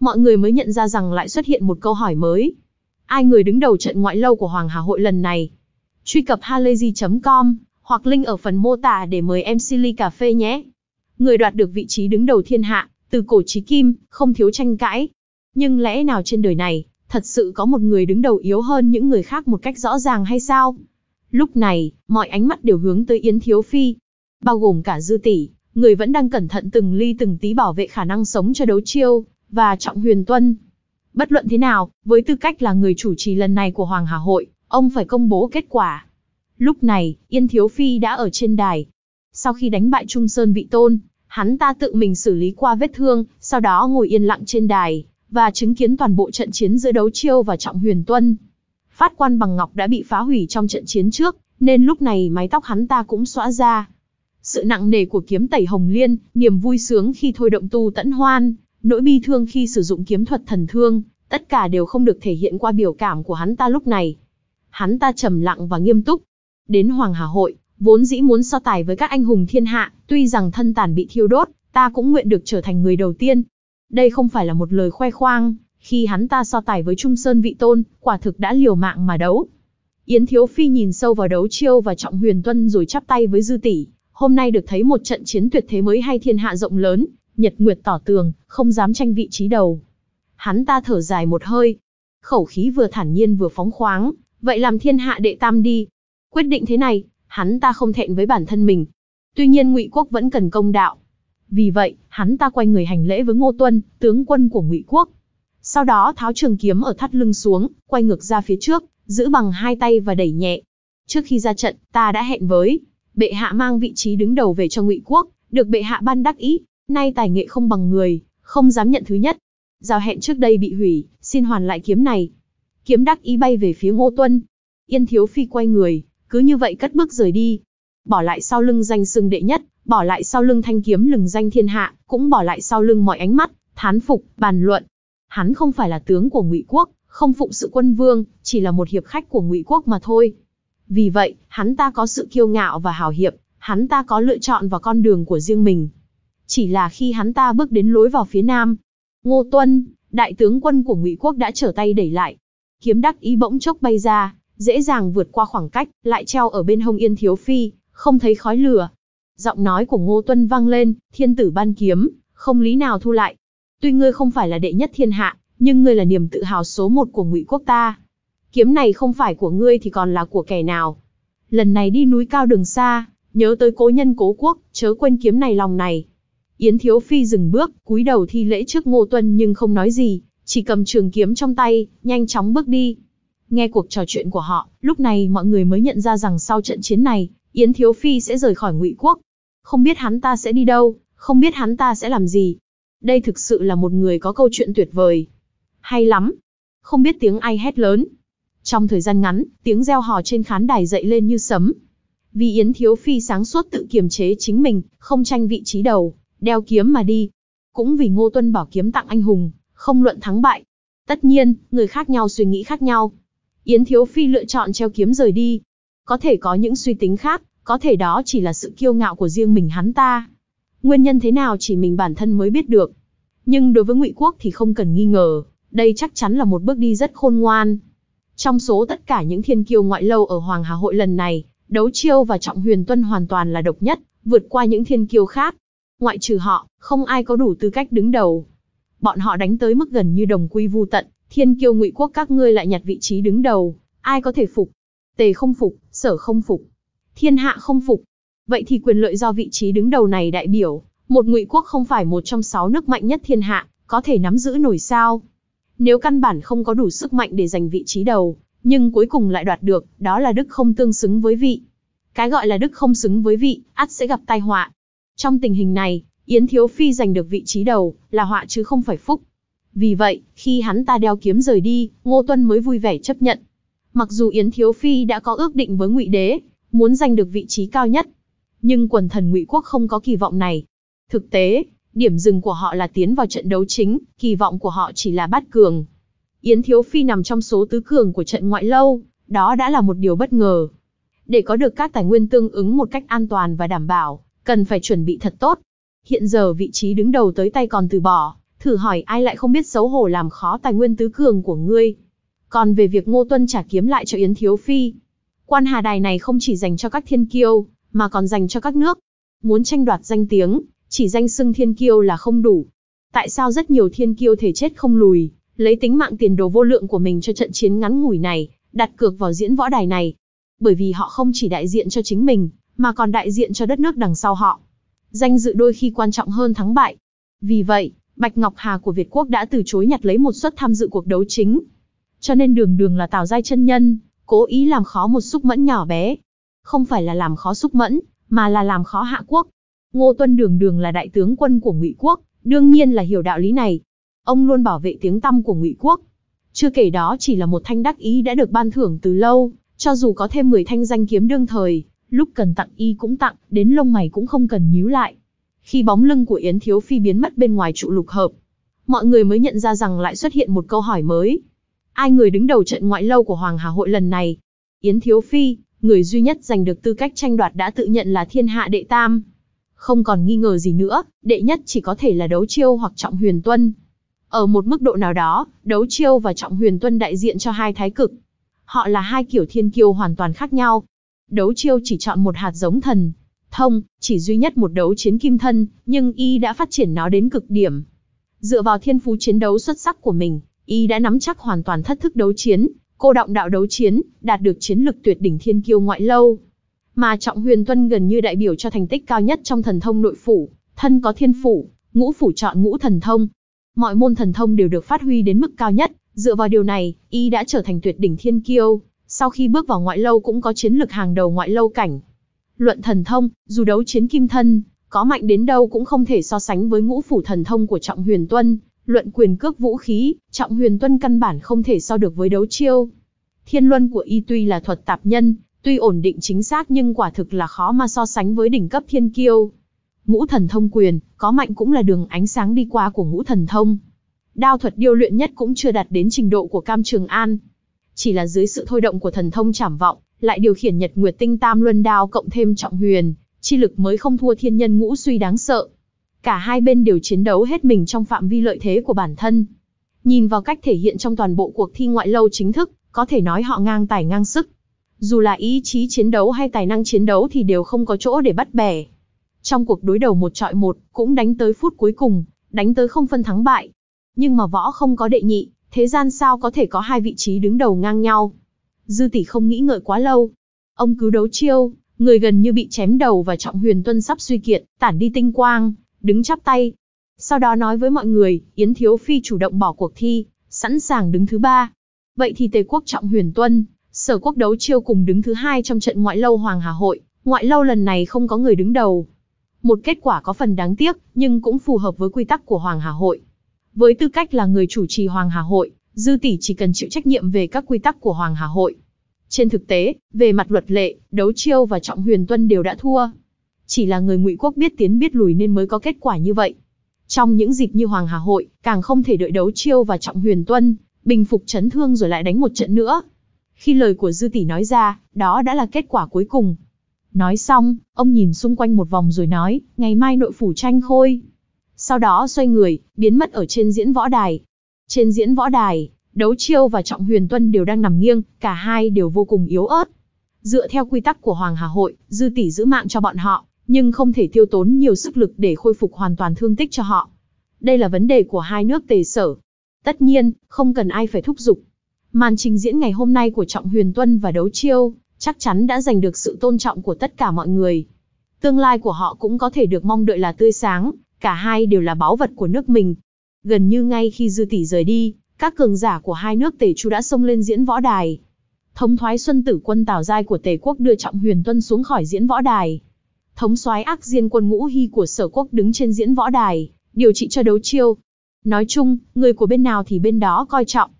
mọi người mới nhận ra rằng lại xuất hiện một câu hỏi mới. Ai người đứng đầu trận ngoại lâu của Hoàng Hà Hội lần này? Truy cập halayzi.com hoặc link ở phần mô tả để mời em Silly Cà Phê nhé người đoạt được vị trí đứng đầu thiên hạ, từ cổ chí kim, không thiếu tranh cãi. Nhưng lẽ nào trên đời này, thật sự có một người đứng đầu yếu hơn những người khác một cách rõ ràng hay sao? Lúc này, mọi ánh mắt đều hướng tới Yến Thiếu Phi, bao gồm cả Dư Tỷ, người vẫn đang cẩn thận từng ly từng tí bảo vệ khả năng sống cho đấu chiêu, và Trọng Huyền Tuân. Bất luận thế nào, với tư cách là người chủ trì lần này của Hoàng Hà Hội, ông phải công bố kết quả. Lúc này, Yên Thiếu Phi đã ở trên đài. Sau khi đánh bại Trung Sơn Vị Tôn, Hắn ta tự mình xử lý qua vết thương, sau đó ngồi yên lặng trên đài, và chứng kiến toàn bộ trận chiến giữa đấu chiêu và trọng huyền tuân. Phát quan bằng ngọc đã bị phá hủy trong trận chiến trước, nên lúc này mái tóc hắn ta cũng xõa ra. Sự nặng nề của kiếm tẩy hồng liên, niềm vui sướng khi thôi động tu tẫn hoan, nỗi bi thương khi sử dụng kiếm thuật thần thương, tất cả đều không được thể hiện qua biểu cảm của hắn ta lúc này. Hắn ta trầm lặng và nghiêm túc. Đến Hoàng Hà Hội, vốn dĩ muốn so tài với các anh hùng thiên hạ, tuy rằng thân tàn bị thiêu đốt, ta cũng nguyện được trở thành người đầu tiên. Đây không phải là một lời khoe khoang, khi hắn ta so tài với Trung Sơn Vị Tôn, quả thực đã liều mạng mà đấu. Yến Thiếu Phi nhìn sâu vào đấu chiêu và trọng huyền tuân rồi chắp tay với Dư Tỷ, hôm nay được thấy một trận chiến tuyệt thế mới hay thiên hạ rộng lớn, nhật nguyệt tỏ tường, không dám tranh vị trí đầu. Hắn ta thở dài một hơi, khẩu khí vừa thản nhiên vừa phóng khoáng, vậy làm thiên hạ đệ tam đi. Quyết định thế này, hắn ta không thẹn với bản thân mình. Tuy nhiên Ngụy quốc vẫn cần công đạo. Vì vậy, hắn ta quay người hành lễ với Ngô Tuân, tướng quân của Ngụy quốc. Sau đó tháo trường kiếm ở thắt lưng xuống, quay ngược ra phía trước, giữ bằng hai tay và đẩy nhẹ. Trước khi ra trận, ta đã hẹn với bệ hạ mang vị trí đứng đầu về cho Ngụy quốc, được bệ hạ ban đắc ý, nay tài nghệ không bằng người, không dám nhận thứ nhất. Giao hẹn trước đây bị hủy, xin hoàn lại kiếm này. Kiếm đắc ý bay về phía Ngô Tuân. Yên Thiếu Phi quay người, cứ như vậy cất bước rời đi. Bỏ lại sau lưng danh xưng đệ nhất, bỏ lại sau lưng thanh kiếm lừng danh thiên hạ, cũng bỏ lại sau lưng mọi ánh mắt, thán phục, bàn luận. Hắn không phải là tướng của Ngụy quốc, không phụng sự quân vương, chỉ là một hiệp khách của Ngụy quốc mà thôi. Vì vậy, hắn ta có sự kiêu ngạo và hào hiệp, hắn ta có lựa chọn vào con đường của riêng mình. Chỉ là khi hắn ta bước đến lối vào phía nam, Ngô Tuân, đại tướng quân của Ngụy quốc đã trở tay đẩy lại. Kiếm đắc ý bỗng chốc bay ra, dễ dàng vượt qua khoảng cách, lại treo ở bên hông Yên Thiếu Phi, không thấy khói lửa. Giọng nói của Ngô Tuân vang lên, thiên tử ban kiếm, không lý nào thu lại. Tuy ngươi không phải là đệ nhất thiên hạ, nhưng ngươi là niềm tự hào số một của ngụy quốc ta. Kiếm này không phải của ngươi thì còn là của kẻ nào. Lần này đi núi cao đường xa, nhớ tới cố nhân cố quốc, chớ quên kiếm này lòng này. Yến Thiếu Phi dừng bước, cúi đầu thi lễ trước Ngô Tuân nhưng không nói gì, chỉ cầm trường kiếm trong tay, nhanh chóng bước đi. Nghe cuộc trò chuyện của họ, lúc này mọi người mới nhận ra rằng sau trận chiến này, Yến Thiếu Phi sẽ rời khỏi Ngụy Quốc. Không biết hắn ta sẽ đi đâu, không biết hắn ta sẽ làm gì. Đây thực sự là một người có câu chuyện tuyệt vời. Hay lắm. Không biết tiếng ai hét lớn. Trong thời gian ngắn, tiếng reo hò trên khán đài dậy lên như sấm. Vì Yến Thiếu Phi sáng suốt tự kiềm chế chính mình, không tranh vị trí đầu, đeo kiếm mà đi. Cũng vì Ngô Tuân bảo kiếm tặng anh hùng, không luận thắng bại. Tất nhiên, người khác nhau suy nghĩ khác nhau, Yến Thiếu Phi lựa chọn treo kiếm rời đi. Có thể có những suy tính khác, có thể đó chỉ là sự kiêu ngạo của riêng mình hắn ta. Nguyên nhân thế nào chỉ mình bản thân mới biết được. Nhưng đối với Ngụy Quốc thì không cần nghi ngờ, đây chắc chắn là một bước đi rất khôn ngoan. Trong số tất cả những thiên kiêu ngoại lâu ở Hoàng Hà Hội lần này, đấu chiêu và trọng huyền tuân hoàn toàn là độc nhất, vượt qua những thiên kiêu khác. Ngoại trừ họ, không ai có đủ tư cách đứng đầu. Bọn họ đánh tới mức gần như đồng quy vu tận, Thiên kiêu ngụy quốc các ngươi lại nhặt vị trí đứng đầu, ai có thể phục? Tề không phục, sở không phục, thiên hạ không phục. Vậy thì quyền lợi do vị trí đứng đầu này đại biểu, một ngụy quốc không phải một trong sáu nước mạnh nhất thiên hạ, có thể nắm giữ nổi sao? Nếu căn bản không có đủ sức mạnh để giành vị trí đầu, nhưng cuối cùng lại đoạt được, đó là đức không tương xứng với vị. Cái gọi là đức không xứng với vị, ắt sẽ gặp tai họa. Trong tình hình này, Yến Thiếu Phi giành được vị trí đầu, là họa chứ không phải phúc. Vì vậy, khi hắn ta đeo kiếm rời đi, Ngô Tuân mới vui vẻ chấp nhận. Mặc dù Yến Thiếu Phi đã có ước định với Ngụy Đế, muốn giành được vị trí cao nhất, nhưng quần thần Ngụy Quốc không có kỳ vọng này. Thực tế, điểm dừng của họ là tiến vào trận đấu chính, kỳ vọng của họ chỉ là bát cường. Yến Thiếu Phi nằm trong số tứ cường của trận ngoại lâu, đó đã là một điều bất ngờ. Để có được các tài nguyên tương ứng một cách an toàn và đảm bảo, cần phải chuẩn bị thật tốt. Hiện giờ vị trí đứng đầu tới tay còn từ bỏ, thử hỏi ai lại không biết xấu hổ làm khó tài nguyên tứ cường của ngươi. Còn về việc Ngô Tuân trả kiếm lại cho Yến Thiếu Phi, quan hà đài này không chỉ dành cho các thiên kiêu, mà còn dành cho các nước. Muốn tranh đoạt danh tiếng, chỉ danh xưng thiên kiêu là không đủ. Tại sao rất nhiều thiên kiêu thể chết không lùi, lấy tính mạng tiền đồ vô lượng của mình cho trận chiến ngắn ngủi này, đặt cược vào diễn võ đài này? Bởi vì họ không chỉ đại diện cho chính mình, mà còn đại diện cho đất nước đằng sau họ. Danh dự đôi khi quan trọng hơn thắng bại. Vì vậy, Bạch Ngọc Hà của Việt Quốc đã từ chối nhặt lấy một suất tham dự cuộc đấu chính. Cho nên đường đường là Tào Giai chân nhân, cố ý làm khó một xúc mẫn nhỏ bé. Không phải là làm khó xúc mẫn, mà là làm khó hạ quốc. Ngô Tuân đường đường là đại tướng quân của Ngụy Quốc, đương nhiên là hiểu đạo lý này. Ông luôn bảo vệ tiếng tăm của Ngụy Quốc. Chưa kể đó chỉ là một thanh đắc ý đã được ban thưởng từ lâu, cho dù có thêm 10 thanh danh kiếm đương thời, lúc cần tặng y cũng tặng, đến lông mày cũng không cần nhíu lại. Khi bóng lưng của Yến Thiếu Phi biến mất bên ngoài trụ lục hợp, mọi người mới nhận ra rằng lại xuất hiện một câu hỏi mới. Ai người đứng đầu trận ngoại lâu của Hoàng Hà Hội lần này? Yến Thiếu Phi, người duy nhất giành được tư cách tranh đoạt đã tự nhận là thiên hạ đệ tam. Không còn nghi ngờ gì nữa, đệ nhất chỉ có thể là đấu chiêu hoặc trọng huyền tuân. Ở một mức độ nào đó, đấu chiêu và trọng huyền tuân đại diện cho hai thái cực. Họ là hai kiểu thiên kiêu hoàn toàn khác nhau. Đấu chiêu chỉ chọn một hạt giống thần, thông, chỉ duy nhất một đấu chiến kim thân, nhưng y đã phát triển nó đến cực điểm. Dựa vào thiên phú chiến đấu xuất sắc của mình, y đã nắm chắc hoàn toàn thất thức đấu chiến, cô động đạo đấu chiến, đạt được chiến lực tuyệt đỉnh thiên kiêu ngoại lâu. Mà Trọng Huyền Tuân gần như đại biểu cho thành tích cao nhất trong thần thông nội phủ, thân có thiên phủ, ngũ phủ chọn ngũ thần thông. Mọi môn thần thông đều được phát huy đến mức cao nhất, dựa vào điều này, y đã trở thành tuyệt đỉnh thiên kiêu, sau khi bước vào ngoại lâu cũng có chiến lực hàng đầu ngoại lâu cảnh, Luận thần thông, dù đấu chiến kim thân, có mạnh đến đâu cũng không thể so sánh với ngũ phủ thần thông của Trọng Huyền Tuân. Luận quyền cước vũ khí, Trọng Huyền Tuân căn bản không thể so được với đấu chiêu. Thiên luân của y tuy là thuật tạp nhân, tuy ổn định chính xác nhưng quả thực là khó mà so sánh với đỉnh cấp thiên kiêu. Ngũ thần thông quyền, có mạnh cũng là đường ánh sáng đi qua của ngũ thần thông. Đao thuật điêu luyện nhất cũng chưa đạt đến trình độ của Cam Trường An. Chỉ là dưới sự thôi động của thần thông chảm vọng, lại điều khiển Nhật Nguyệt Tinh Tam Luân Đao cộng thêm trọng huyền, chi lực mới không thua thiên nhân ngũ suy đáng sợ. Cả hai bên đều chiến đấu hết mình trong phạm vi lợi thế của bản thân. Nhìn vào cách thể hiện trong toàn bộ cuộc thi ngoại lâu chính thức, có thể nói họ ngang tài ngang sức. Dù là ý chí chiến đấu hay tài năng chiến đấu thì đều không có chỗ để bắt bẻ. Trong cuộc đối đầu một trọi một, cũng đánh tới phút cuối cùng, đánh tới không phân thắng bại. Nhưng mà võ không có đệ nhị, thế gian sao có thể có hai vị trí đứng đầu ngang nhau. Dư tỷ không nghĩ ngợi quá lâu. Ông cứu đấu chiêu, người gần như bị chém đầu và trọng huyền tuân sắp suy kiệt, tản đi tinh quang, đứng chắp tay. Sau đó nói với mọi người, Yến Thiếu Phi chủ động bỏ cuộc thi, sẵn sàng đứng thứ ba. Vậy thì Tề Quốc trọng huyền tuân, sở quốc đấu chiêu cùng đứng thứ hai trong trận ngoại lâu Hoàng Hà Hội, ngoại lâu lần này không có người đứng đầu. Một kết quả có phần đáng tiếc, nhưng cũng phù hợp với quy tắc của Hoàng Hà Hội. Với tư cách là người chủ trì Hoàng Hà Hội, Dư Tỷ chỉ cần chịu trách nhiệm về các quy tắc của Hoàng Hà Hội, trên thực tế, về mặt luật lệ, đấu chiêu và trọng huyền tuân đều đã thua. Chỉ là người ngụy quốc biết tiến biết lùi nên mới có kết quả như vậy. Trong những dịp như Hoàng Hà Hội, càng không thể đợi đấu chiêu và trọng huyền tuân, bình phục chấn thương rồi lại đánh một trận nữa. Khi lời của Dư Tỷ nói ra, đó đã là kết quả cuối cùng. Nói xong, ông nhìn xung quanh một vòng rồi nói, ngày mai nội phủ tranh khôi. Sau đó xoay người, biến mất ở trên diễn võ đài. Trên diễn võ đài, Đấu Chiêu và Trọng Huyền Tuân đều đang nằm nghiêng, cả hai đều vô cùng yếu ớt. Dựa theo quy tắc của Hoàng Hà Hội, Dư Tỷ giữ mạng cho bọn họ, nhưng không thể tiêu tốn nhiều sức lực để khôi phục hoàn toàn thương tích cho họ. Đây là vấn đề của hai nước tề sở. Tất nhiên, không cần ai phải thúc giục. Màn trình diễn ngày hôm nay của Trọng Huyền Tuân và Đấu Chiêu chắc chắn đã giành được sự tôn trọng của tất cả mọi người. Tương lai của họ cũng có thể được mong đợi là tươi sáng, cả hai đều là báu vật của nước mình. Gần như ngay khi Dư Tỷ rời đi, các cường giả của hai nước Tề Chu đã xông lên diễn võ đài. Thống thoái Xuân Tử quân Tào Giai của Tề quốc đưa Trọng Huyền Tuân xuống khỏi diễn võ đài. Thống soái Ác Diên quân Ngũ Hy của Sở quốc đứng trên diễn võ đài, điều trị cho đấu chiêu. Nói chung, người của bên nào thì bên đó coi trọng.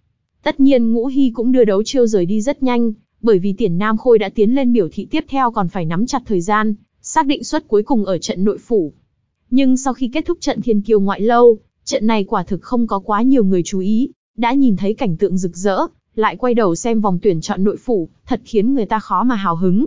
Tất nhiên Ngũ Hy cũng đưa đấu chiêu rời đi rất nhanh, bởi vì Tiền Nam Khôi đã tiến lên biểu thị tiếp theo còn phải nắm chặt thời gian, xác định suất cuối cùng ở trận nội phủ. Nhưng sau khi kết thúc trận Thiên Kiêu ngoại lâu, trận này quả thực không có quá nhiều người chú ý đã nhìn thấy cảnh tượng rực rỡ, lại quay đầu xem vòng tuyển chọn nội phủ, thật khiến người ta khó mà hào hứng.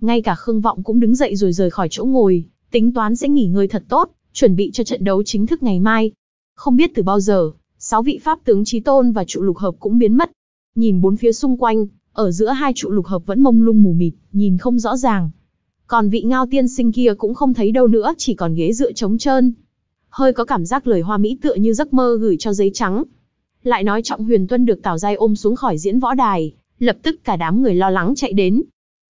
Ngay cả Khương Vọng cũng đứng dậy rồi rời khỏi chỗ ngồi, tính toán sẽ nghỉ ngơi thật tốt, chuẩn bị cho trận đấu chính thức ngày mai. Không biết từ bao giờ, sáu vị pháp tướng Chí Tôn và trụ lục hợp cũng biến mất. Nhìn bốn phía xung quanh, ở giữa hai trụ lục hợp vẫn mông lung mù mịt, nhìn không rõ ràng. Còn vị ngao tiên sinh kia cũng không thấy đâu nữa, chỉ còn ghế dựa trống trơn. Hơi có cảm giác lời hoa mỹ tựa như giấc mơ gửi cho giấy trắng, lại nói Trọng Huyền Tuân được Tào Giai ôm xuống khỏi diễn võ đài, lập tức cả đám người lo lắng chạy đến.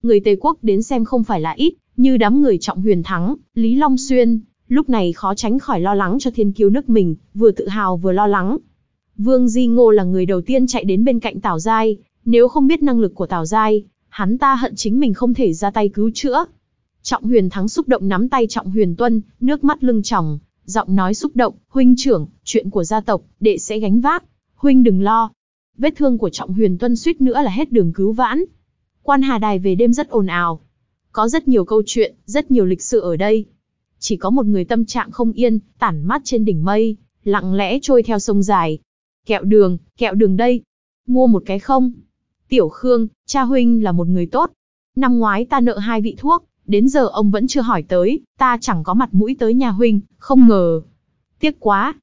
Người tây Quốc đến xem không phải là ít, như đám người Trọng Huyền Thắng, Lý Long Xuyên, lúc này khó tránh khỏi lo lắng cho thiên kiêu nước mình, vừa tự hào vừa lo lắng. Vương Di Ngô là người đầu tiên chạy đến bên cạnh Tào Giai, nếu không biết năng lực của Tào Giai, hắn ta hận chính mình không thể ra tay cứu chữa. Trọng Huyền Thắng xúc động nắm tay Trọng Huyền Tuân, nước mắt lưng tròng, giọng nói xúc động, huynh trưởng, chuyện của gia tộc, đệ sẽ gánh vác huynh đừng lo. Vết thương của Trọng Huyền Tuân suýt nữa là hết đường cứu vãn. Quan Hà Đài về đêm rất ồn ào. Có rất nhiều câu chuyện, rất nhiều lịch sự ở đây. Chỉ có một người tâm trạng không yên, tản mát trên đỉnh mây, lặng lẽ trôi theo sông dài. Kẹo đường, kẹo đường đây. Mua một cái không? Tiểu Khương, cha huynh là một người tốt. Năm ngoái ta nợ hai vị thuốc, đến giờ ông vẫn chưa hỏi tới, ta chẳng có mặt mũi tới nhà huynh, không ngờ. Tiếc quá,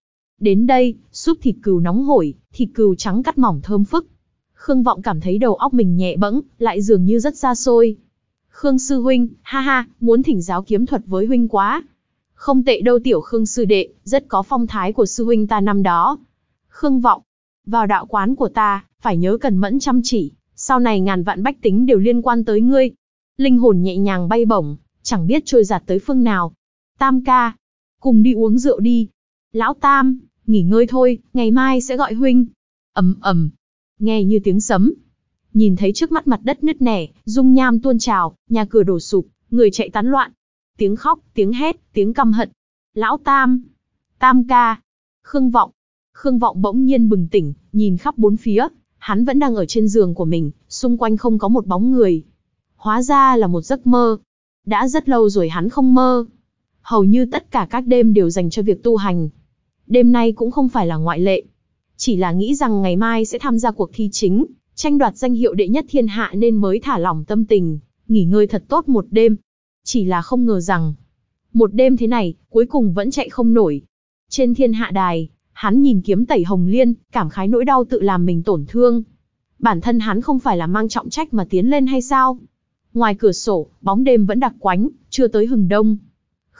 Đến đây, xúc thịt cừu nóng hổi, thịt cừu trắng cắt mỏng thơm phức. Khương Vọng cảm thấy đầu óc mình nhẹ bẫng, lại dường như rất xa xôi. Khương sư huynh, ha ha, muốn thỉnh giáo kiếm thuật với huynh quá. Không tệ đâu tiểu Khương sư đệ, rất có phong thái của sư huynh ta năm đó. Khương Vọng, vào đạo quán của ta, phải nhớ cần mẫn chăm chỉ, sau này ngàn vạn bách tính đều liên quan tới ngươi. Linh hồn nhẹ nhàng bay bổng, chẳng biết trôi giạt tới phương nào. Tam ca, cùng đi uống rượu đi. Lão Tam, nghỉ ngơi thôi, ngày mai sẽ gọi huynh. ầm ầm, nghe như tiếng sấm. Nhìn thấy trước mắt mặt đất nứt nẻ, dung nham tuôn trào, nhà cửa đổ sụp, người chạy tán loạn. Tiếng khóc, tiếng hét, tiếng căm hận. Lão Tam, Tam ca, Khương Vọng. Khương Vọng bỗng nhiên bừng tỉnh, nhìn khắp bốn phía, hắn vẫn đang ở trên giường của mình, xung quanh không có một bóng người. Hóa ra là một giấc mơ. Đã rất lâu rồi hắn không mơ. Hầu như tất cả các đêm đều dành cho việc tu hành, đêm nay cũng không phải là ngoại lệ. Chỉ là nghĩ rằng ngày mai sẽ tham gia cuộc thi chính, tranh đoạt danh hiệu đệ nhất thiên hạ nên mới thả lỏng tâm tình, nghỉ ngơi thật tốt một đêm. Chỉ là không ngờ rằng, một đêm thế này, cuối cùng vẫn chạy không nổi. Trên thiên hạ đài, hắn nhìn kiếm tẩy hồng liên, cảm khái nỗi đau tự làm mình tổn thương. Bản thân hắn không phải là mang trọng trách mà tiến lên hay sao? Ngoài cửa sổ, bóng đêm vẫn đặc quánh, chưa tới hừng đông.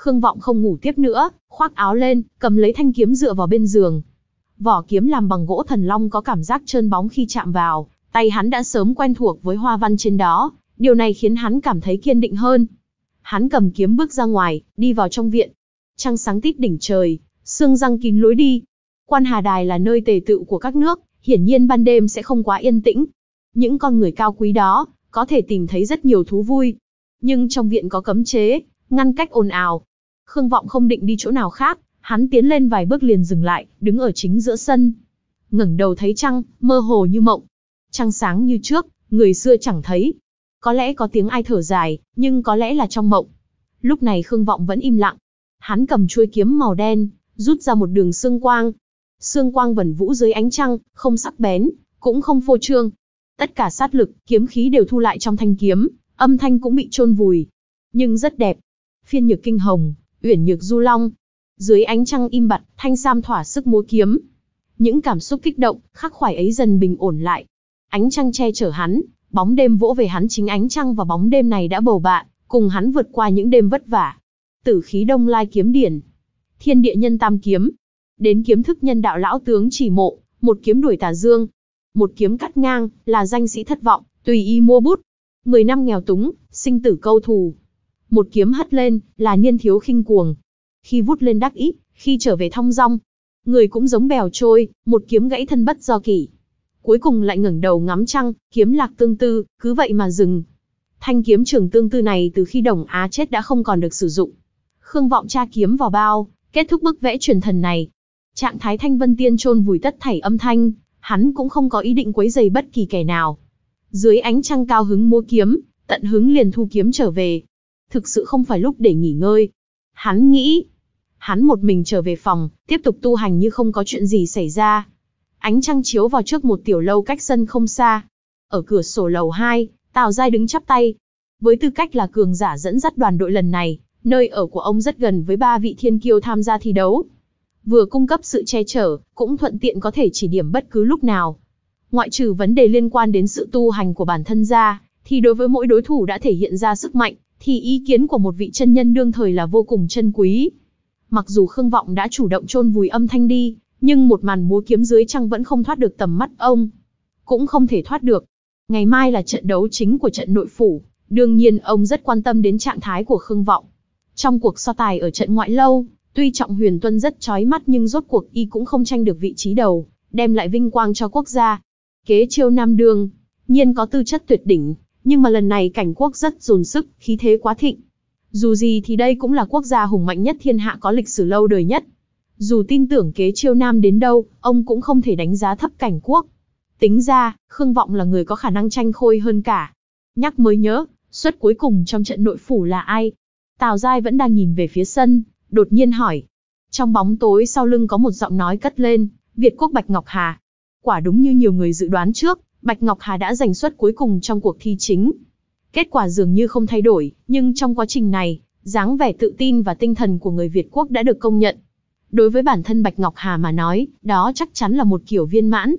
Khương Vọng không ngủ tiếp nữa, khoác áo lên, cầm lấy thanh kiếm dựa vào bên giường. Vỏ kiếm làm bằng gỗ thần long có cảm giác trơn bóng khi chạm vào, tay hắn đã sớm quen thuộc với hoa văn trên đó, điều này khiến hắn cảm thấy kiên định hơn. Hắn cầm kiếm bước ra ngoài, đi vào trong viện. Trăng sáng tít đỉnh trời, sương răng kín lối đi. Quan Hà Đài là nơi tề tựu của các nước, hiển nhiên ban đêm sẽ không quá yên tĩnh. Những con người cao quý đó, có thể tìm thấy rất nhiều thú vui. Nhưng trong viện có cấm chế, ngăn cách ồn ào, Khương Vọng không định đi chỗ nào khác, hắn tiến lên vài bước liền dừng lại, đứng ở chính giữa sân. Ngẩng đầu thấy trăng, mơ hồ như mộng. Trăng sáng như trước, người xưa chẳng thấy. Có lẽ có tiếng ai thở dài, nhưng có lẽ là trong mộng. Lúc này Khương Vọng vẫn im lặng. Hắn cầm chuôi kiếm màu đen, rút ra một đường sương quang. Sương quang vẩn vũ dưới ánh trăng, không sắc bén, cũng không phô trương. Tất cả sát lực, kiếm khí đều thu lại trong thanh kiếm, âm thanh cũng bị chôn vùi. Nhưng rất đẹp. Phiên nhược kinh hồng, uyển nhược du long. Dưới ánh trăng im bặt, thanh sam thỏa sức múa kiếm. Những cảm xúc kích động, khắc khoải ấy dần bình ổn lại. Ánh trăng che chở hắn, bóng đêm vỗ về hắn chính ánh trăng và bóng đêm này đã bầu bạn, cùng hắn vượt qua những đêm vất vả. Tử khí đông lai kiếm điển. Thiên địa nhân tam kiếm. Đến kiếm thức nhân đạo lão tướng chỉ mộ, một kiếm đuổi tà dương. Một kiếm cắt ngang, là danh sĩ thất vọng, tùy y mua bút. Mười năm nghèo túng, sinh tử câu thù, một kiếm hất lên, là niên thiếu khinh cuồng. Khi vút lên đắc ít, khi trở về thong dong, người cũng giống bèo trôi, một kiếm gãy thân bất do kỷ. Cuối cùng lại ngẩng đầu ngắm trăng, kiếm lạc tương tư, cứ vậy mà dừng. Thanh kiếm trường tương tư này từ khi đồng Á chết đã không còn được sử dụng. Khương vọng tra kiếm vào bao, kết thúc bức vẽ truyền thần này. Trạng thái thanh vân tiên trôn vùi tất thảy âm thanh, hắn cũng không có ý định quấy giày bất kỳ kẻ nào. Dưới ánh trăng cao hứng múa kiếm, tận hứng liền thu kiếm trở về, thực sự không phải lúc để nghỉ ngơi. Hắn nghĩ, hắn một mình trở về phòng, tiếp tục tu hành như không có chuyện gì xảy ra. Ánh trăng chiếu vào trước một tiểu lâu cách sân không xa. Ở cửa sổ lầu 2, Tào Giai đứng chắp tay. Với tư cách là cường giả dẫn dắt đoàn đội lần này, nơi ở của ông rất gần với ba vị thiên kiêu tham gia thi đấu. Vừa cung cấp sự che chở, cũng thuận tiện có thể chỉ điểm bất cứ lúc nào. Ngoại trừ vấn đề liên quan đến sự tu hành của bản thân ra, thì đối với mỗi đối thủ đã thể hiện ra sức mạnh, thì ý kiến của một vị chân nhân đương thời là vô cùng chân quý. Mặc dù Khương Vọng đã chủ động chôn vùi âm thanh đi, nhưng một màn múa kiếm dưới trăng vẫn không thoát được tầm mắt ông. Cũng không thể thoát được. Ngày mai là trận đấu chính của trận nội phủ, đương nhiên ông rất quan tâm đến trạng thái của Khương Vọng. Trong cuộc so tài ở trận ngoại lâu, tuy Trọng Huyền Tuân rất chói mắt nhưng rốt cuộc y cũng không tranh được vị trí đầu, đem lại vinh quang cho quốc gia. Kế chiêu Nam Đường, nhiên có tư chất tuyệt đỉnh, nhưng mà lần này cảnh quốc rất dồn sức, khí thế quá thịnh. Dù gì thì đây cũng là quốc gia hùng mạnh nhất thiên hạ có lịch sử lâu đời nhất. Dù tin tưởng kế chiêu nam đến đâu, ông cũng không thể đánh giá thấp cảnh quốc. Tính ra, Khương Vọng là người có khả năng tranh khôi hơn cả. Nhắc mới nhớ, suất cuối cùng trong trận nội phủ là ai? Tào Giai vẫn đang nhìn về phía sân, đột nhiên hỏi. Trong bóng tối sau lưng có một giọng nói cất lên, Việt quốc Bạch Ngọc Hà. Quả đúng như nhiều người dự đoán trước, Bạch Ngọc Hà đã giành suất cuối cùng trong cuộc thi chính. Kết quả dường như không thay đổi, nhưng trong quá trình này, dáng vẻ tự tin và tinh thần của người Việt quốc đã được công nhận. Đối với bản thân Bạch Ngọc Hà mà nói, đó chắc chắn là một kiểu viên mãn.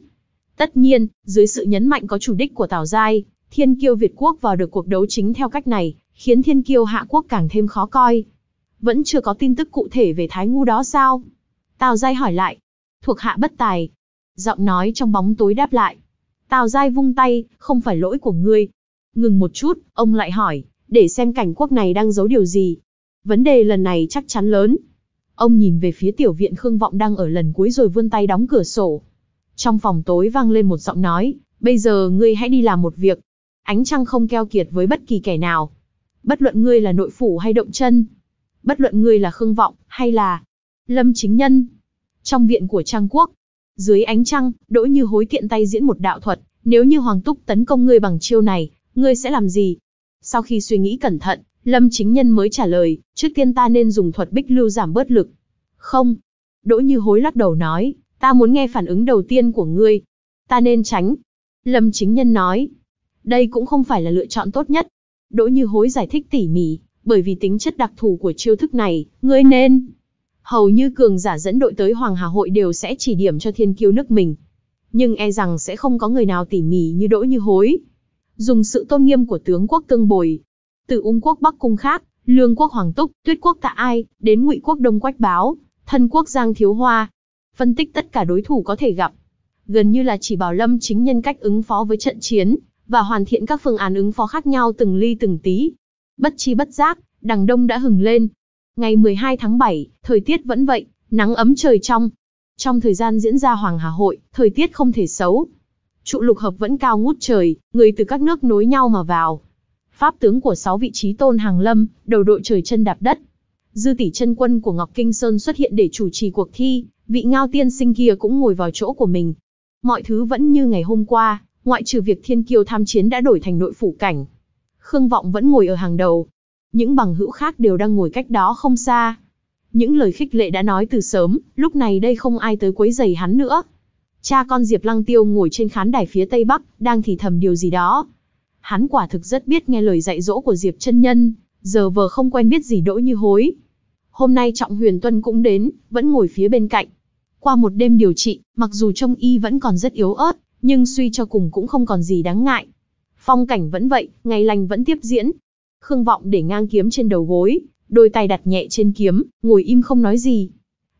Tất nhiên, dưới sự nhấn mạnh có chủ đích của Tào Giai, Thiên Kiêu Việt Quốc vào được cuộc đấu chính theo cách này, khiến Thiên Kiêu Hạ Quốc càng thêm khó coi. Vẫn chưa có tin tức cụ thể về Thái Ngu đó sao? Tào Giai hỏi lại. Thuộc hạ bất tài. Giọng nói trong bóng tối đáp lại. Tào Giai vung tay, không phải lỗi của ngươi. Ngừng một chút, ông lại hỏi, để xem cảnh quốc này đang giấu điều gì. Vấn đề lần này chắc chắn lớn. Ông nhìn về phía tiểu viện Khương Vọng đang ở lần cuối rồi vươn tay đóng cửa sổ. Trong phòng tối vang lên một giọng nói, bây giờ ngươi hãy đi làm một việc. Ánh trăng không keo kiệt với bất kỳ kẻ nào. Bất luận ngươi là nội phủ hay động chân. Bất luận ngươi là Khương Vọng, hay là Lâm Chính Nhân. Trong viện của Trang Quốc, dưới ánh trăng, Đỗ Như Hối tiện tay diễn một đạo thuật, nếu như Hoàng Túc tấn công ngươi bằng chiêu này, ngươi sẽ làm gì? Sau khi suy nghĩ cẩn thận, Lâm Chính Nhân mới trả lời, trước tiên ta nên dùng thuật bích lưu giảm bớt lực. Không. Đỗ Như Hối lắc đầu nói, ta muốn nghe phản ứng đầu tiên của ngươi. Ta nên tránh. Lâm Chính Nhân nói, đây cũng không phải là lựa chọn tốt nhất. Đỗ Như Hối giải thích tỉ mỉ, bởi vì tính chất đặc thù của chiêu thức này, ngươi nên hầu như cường giả dẫn đội tới Hoàng Hà Hội đều sẽ chỉ điểm cho thiên kiêu nước mình. Nhưng e rằng sẽ không có người nào tỉ mỉ như đỗ như hối. Dùng sự tôn nghiêm của tướng quốc tương bồi, từ ung quốc Bắc Cung khác, lương quốc Hoàng Túc, tuyết quốc Tạ Ai, đến ngụy quốc Đông Quách Báo, thân quốc Giang Thiếu Hoa. Phân tích tất cả đối thủ có thể gặp. Gần như là chỉ bảo Lâm chính nhân cách ứng phó với trận chiến, và hoàn thiện các phương án ứng phó khác nhau từng ly từng tí. Bất chi bất giác, đằng đông đã hừng lên, Ngày 12 tháng 7, thời tiết vẫn vậy, nắng ấm trời trong. Trong thời gian diễn ra Hoàng Hà Hội, thời tiết không thể xấu. Trụ lục hợp vẫn cao ngút trời, người từ các nước nối nhau mà vào. Pháp tướng của sáu vị trí tôn hàng lâm, đầu đội trời chân đạp đất. Dư tỷ chân quân của Ngọc Kinh Sơn xuất hiện để chủ trì cuộc thi, vị ngao tiên sinh kia cũng ngồi vào chỗ của mình. Mọi thứ vẫn như ngày hôm qua, ngoại trừ việc thiên kiêu tham chiến đã đổi thành nội phủ cảnh. Khương Vọng vẫn ngồi ở hàng đầu, những bằng hữu khác đều đang ngồi cách đó không xa. Những lời khích lệ đã nói từ sớm, lúc này đây không ai tới quấy giày hắn nữa. Cha con Diệp Lăng Tiêu ngồi trên khán đài phía Tây Bắc, đang thì thầm điều gì đó. Hắn quả thực rất biết nghe lời dạy dỗ của Diệp chân Nhân, giờ vờ không quen biết gì đỗi như hối. Hôm nay Trọng Huyền Tuân cũng đến, vẫn ngồi phía bên cạnh. Qua một đêm điều trị, mặc dù trông y vẫn còn rất yếu ớt, nhưng suy cho cùng cũng không còn gì đáng ngại. Phong cảnh vẫn vậy, ngày lành vẫn tiếp diễn, Khương Vọng để ngang kiếm trên đầu gối, đôi tay đặt nhẹ trên kiếm, ngồi im không nói gì.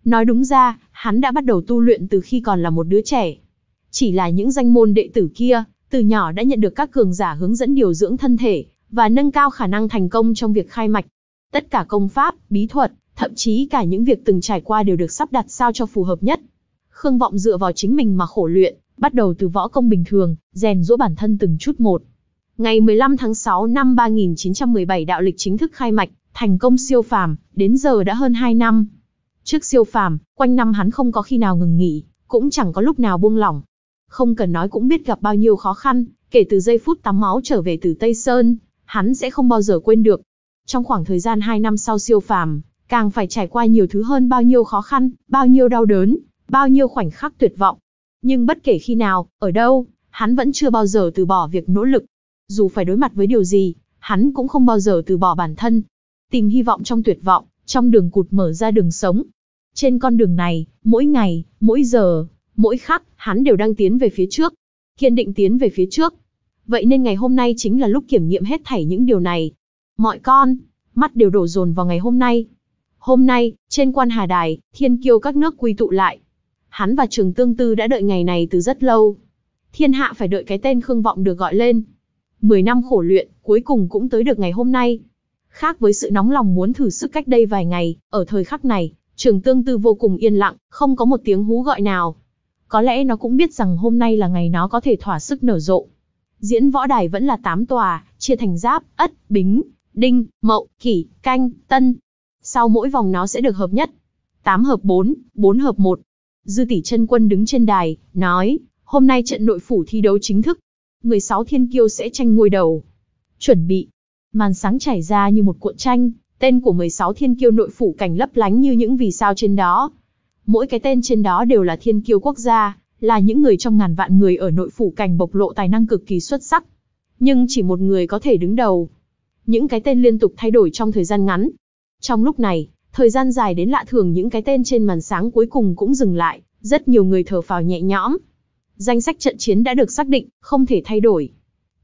Nói đúng ra, hắn đã bắt đầu tu luyện từ khi còn là một đứa trẻ. Chỉ là những danh môn đệ tử kia, từ nhỏ đã nhận được các cường giả hướng dẫn điều dưỡng thân thể và nâng cao khả năng thành công trong việc khai mạch. Tất cả công pháp, bí thuật, thậm chí cả những việc từng trải qua đều được sắp đặt sao cho phù hợp nhất. Khương Vọng dựa vào chính mình mà khổ luyện, bắt đầu từ võ công bình thường, rèn rũa bản thân từng chút một. Ngày 15 tháng 6 năm 3917 đạo lịch chính thức khai mạch, thành công siêu phàm, đến giờ đã hơn 2 năm. Trước siêu phàm, quanh năm hắn không có khi nào ngừng nghỉ, cũng chẳng có lúc nào buông lỏng. Không cần nói cũng biết gặp bao nhiêu khó khăn, kể từ giây phút tắm máu trở về từ Tây Sơn, hắn sẽ không bao giờ quên được. Trong khoảng thời gian 2 năm sau siêu phàm, càng phải trải qua nhiều thứ hơn bao nhiêu khó khăn, bao nhiêu đau đớn, bao nhiêu khoảnh khắc tuyệt vọng. Nhưng bất kể khi nào, ở đâu, hắn vẫn chưa bao giờ từ bỏ việc nỗ lực, dù phải đối mặt với điều gì, hắn cũng không bao giờ từ bỏ bản thân. Tìm hy vọng trong tuyệt vọng, trong đường cụt mở ra đường sống. Trên con đường này, mỗi ngày, mỗi giờ, mỗi khắc, hắn đều đang tiến về phía trước. Kiên định tiến về phía trước. Vậy nên ngày hôm nay chính là lúc kiểm nghiệm hết thảy những điều này. Mọi con, mắt đều đổ dồn vào ngày hôm nay. Hôm nay, trên quan hà đài, thiên kiêu các nước quy tụ lại. Hắn và trường tương tư đã đợi ngày này từ rất lâu. Thiên hạ phải đợi cái tên Khương Vọng được gọi lên, 10 năm khổ luyện, cuối cùng cũng tới được ngày hôm nay. Khác với sự nóng lòng muốn thử sức cách đây vài ngày, ở thời khắc này, trường tương tư vô cùng yên lặng, không có một tiếng hú gọi nào. Có lẽ nó cũng biết rằng hôm nay là ngày nó có thể thỏa sức nở rộ. Diễn võ đài vẫn là tám tòa, chia thành giáp, ất, bính, đinh, mậu, kỷ, canh, tân. Sau mỗi vòng nó sẽ được hợp nhất. 8 hợp 4, 4 hợp 1. Dư tỷ chân quân đứng trên đài, nói, hôm nay trận nội phủ thi đấu chính thức, 16 thiên kiêu sẽ tranh ngôi đầu. Chuẩn bị. Màn sáng chảy ra như một cuộn tranh, tên của 16 thiên kiêu nội phủ cảnh lấp lánh như những vì sao trên đó. Mỗi cái tên trên đó đều là thiên kiêu quốc gia, là những người trong ngàn vạn người ở nội phủ cảnh bộc lộ tài năng cực kỳ xuất sắc. Nhưng chỉ một người có thể đứng đầu. Những cái tên liên tục thay đổi trong thời gian ngắn. Trong lúc này, thời gian dài đến lạ thường những cái tên trên màn sáng cuối cùng cũng dừng lại, rất nhiều người thở phào nhẹ nhõm, Danh sách trận chiến đã được xác định, không thể thay đổi.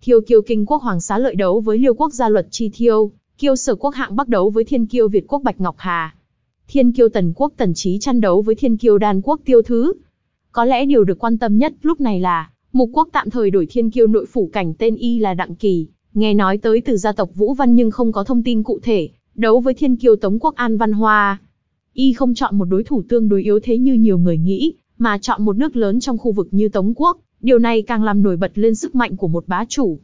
Thiêu kiêu kinh quốc hoàng xá lợi đấu với liêu quốc gia luật chi thiêu, kiêu sở quốc hạng bắc đấu với thiên kiêu Việt quốc Bạch Ngọc Hà. Thiên kiêu tần quốc tần trí chăn đấu với thiên kiêu đan quốc tiêu thứ. Có lẽ điều được quan tâm nhất lúc này là, mục quốc tạm thời đổi thiên kiêu nội phủ cảnh tên y là Đặng Kỳ, nghe nói tới từ gia tộc Vũ Văn nhưng không có thông tin cụ thể, đấu với thiên kiêu Tống Quốc An Văn Hoa. Y không chọn một đối thủ tương đối yếu thế như nhiều người nghĩ, mà chọn một nước lớn trong khu vực như Tống Quốc, điều này càng làm nổi bật lên sức mạnh của một bá chủ.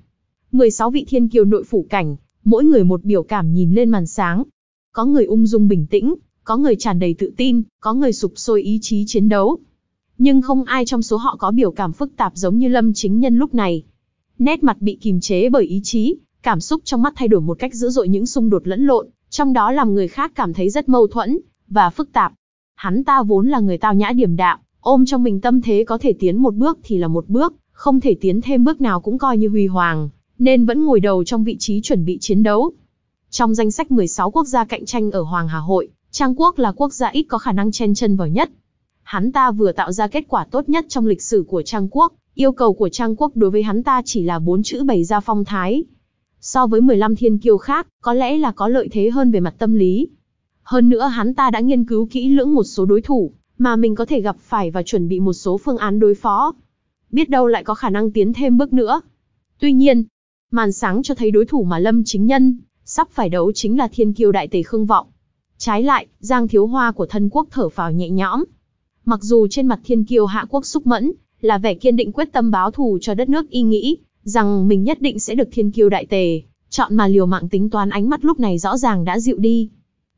16 vị thiên kiều nội phủ cảnh, mỗi người một biểu cảm nhìn lên màn sáng. Có người ung dung bình tĩnh, có người tràn đầy tự tin, có người sụp sôi ý chí chiến đấu. Nhưng không ai trong số họ có biểu cảm phức tạp giống như Lâm Chính Nhân lúc này. Nét mặt bị kìm chế bởi ý chí, cảm xúc trong mắt thay đổi một cách dữ dội những xung đột lẫn lộn, trong đó làm người khác cảm thấy rất mâu thuẫn và phức tạp. Hắn ta vốn là người tao nhã điềm đạm, ôm trong mình tâm thế có thể tiến một bước thì là một bước, không thể tiến thêm bước nào cũng coi như huy hoàng, nên vẫn ngồi đầu trong vị trí chuẩn bị chiến đấu. Trong danh sách 16 quốc gia cạnh tranh ở Hoàng Hà Hội, Trang Quốc là quốc gia ít có khả năng chen chân vào nhất. Hắn ta vừa tạo ra kết quả tốt nhất trong lịch sử của Trang Quốc, yêu cầu của Trang Quốc đối với hắn ta chỉ là bốn chữ bày ra phong thái. So với 15 thiên kiêu khác, có lẽ là có lợi thế hơn về mặt tâm lý. Hơn nữa hắn ta đã nghiên cứu kỹ lưỡng một số đối thủ, mà mình có thể gặp phải và chuẩn bị một số phương án đối phó. Biết đâu lại có khả năng tiến thêm bước nữa. Tuy nhiên, màn sáng cho thấy đối thủ mà Lâm Chính Nhân sắp phải đấu chính là thiên kiêu đại tề Khương Vọng. Trái lại, Giang Thiếu Hoa của thân quốc thở phào nhẹ nhõm. Mặc dù trên mặt thiên kiêu hạ quốc xúc mẫn, là vẻ kiên định quyết tâm báo thù cho đất nước y nghĩ, rằng mình nhất định sẽ được thiên kiêu đại tề, chọn mà liều mạng tính toán ánh mắt lúc này rõ ràng đã dịu đi.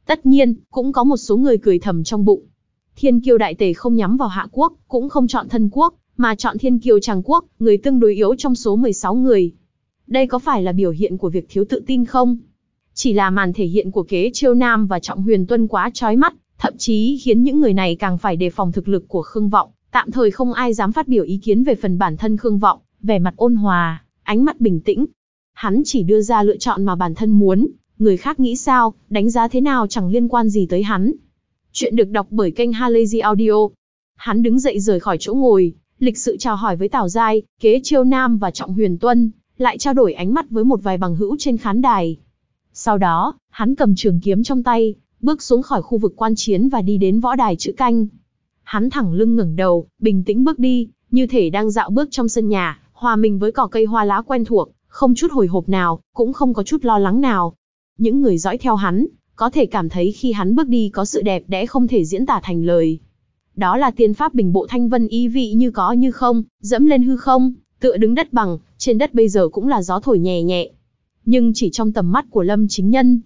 Tất nhiên, cũng có một số người cười thầm trong bụng. Thiên kiêu đại tề không nhắm vào Hạ quốc, cũng không chọn thân quốc, mà chọn thiên kiêu Tràng quốc, người tương đối yếu trong số 16 người. Đây có phải là biểu hiện của việc thiếu tự tin không? Chỉ là màn thể hiện của kế Chiêu Nam và Trọng Huyền Tuân quá trói mắt, thậm chí khiến những người này càng phải đề phòng thực lực của Khương Vọng, tạm thời không ai dám phát biểu ý kiến về phần bản thân Khương Vọng, vẻ mặt ôn hòa, ánh mắt bình tĩnh. Hắn chỉ đưa ra lựa chọn mà bản thân muốn, người khác nghĩ sao, đánh giá thế nào chẳng liên quan gì tới hắn, Chuyện được đọc bởi kênh Halazy Audio. Hắn đứng dậy rời khỏi chỗ ngồi, lịch sự chào hỏi với Tào Giai, kế Chiêu Nam và Trọng Huyền Tuân, lại trao đổi ánh mắt với một vài bằng hữu trên khán đài. Sau đó, hắn cầm trường kiếm trong tay, bước xuống khỏi khu vực quan chiến và đi đến võ đài chữ canh. Hắn thẳng lưng ngẩng đầu, bình tĩnh bước đi, như thể đang dạo bước trong sân nhà, hòa mình với cỏ cây hoa lá quen thuộc, không chút hồi hộp nào, cũng không có chút lo lắng nào. Những người dõi theo hắn, có thể cảm thấy khi hắn bước đi có sự đẹp đẽ không thể diễn tả thành lời. Đó là tiên pháp bình bộ thanh vân ý vị như có như không, dẫm lên hư không, tựa đứng đất bằng, trên đất bây giờ cũng là gió thổi nhẹ nhẹ. Nhưng chỉ trong tầm mắt của Lâm Chính Nhân,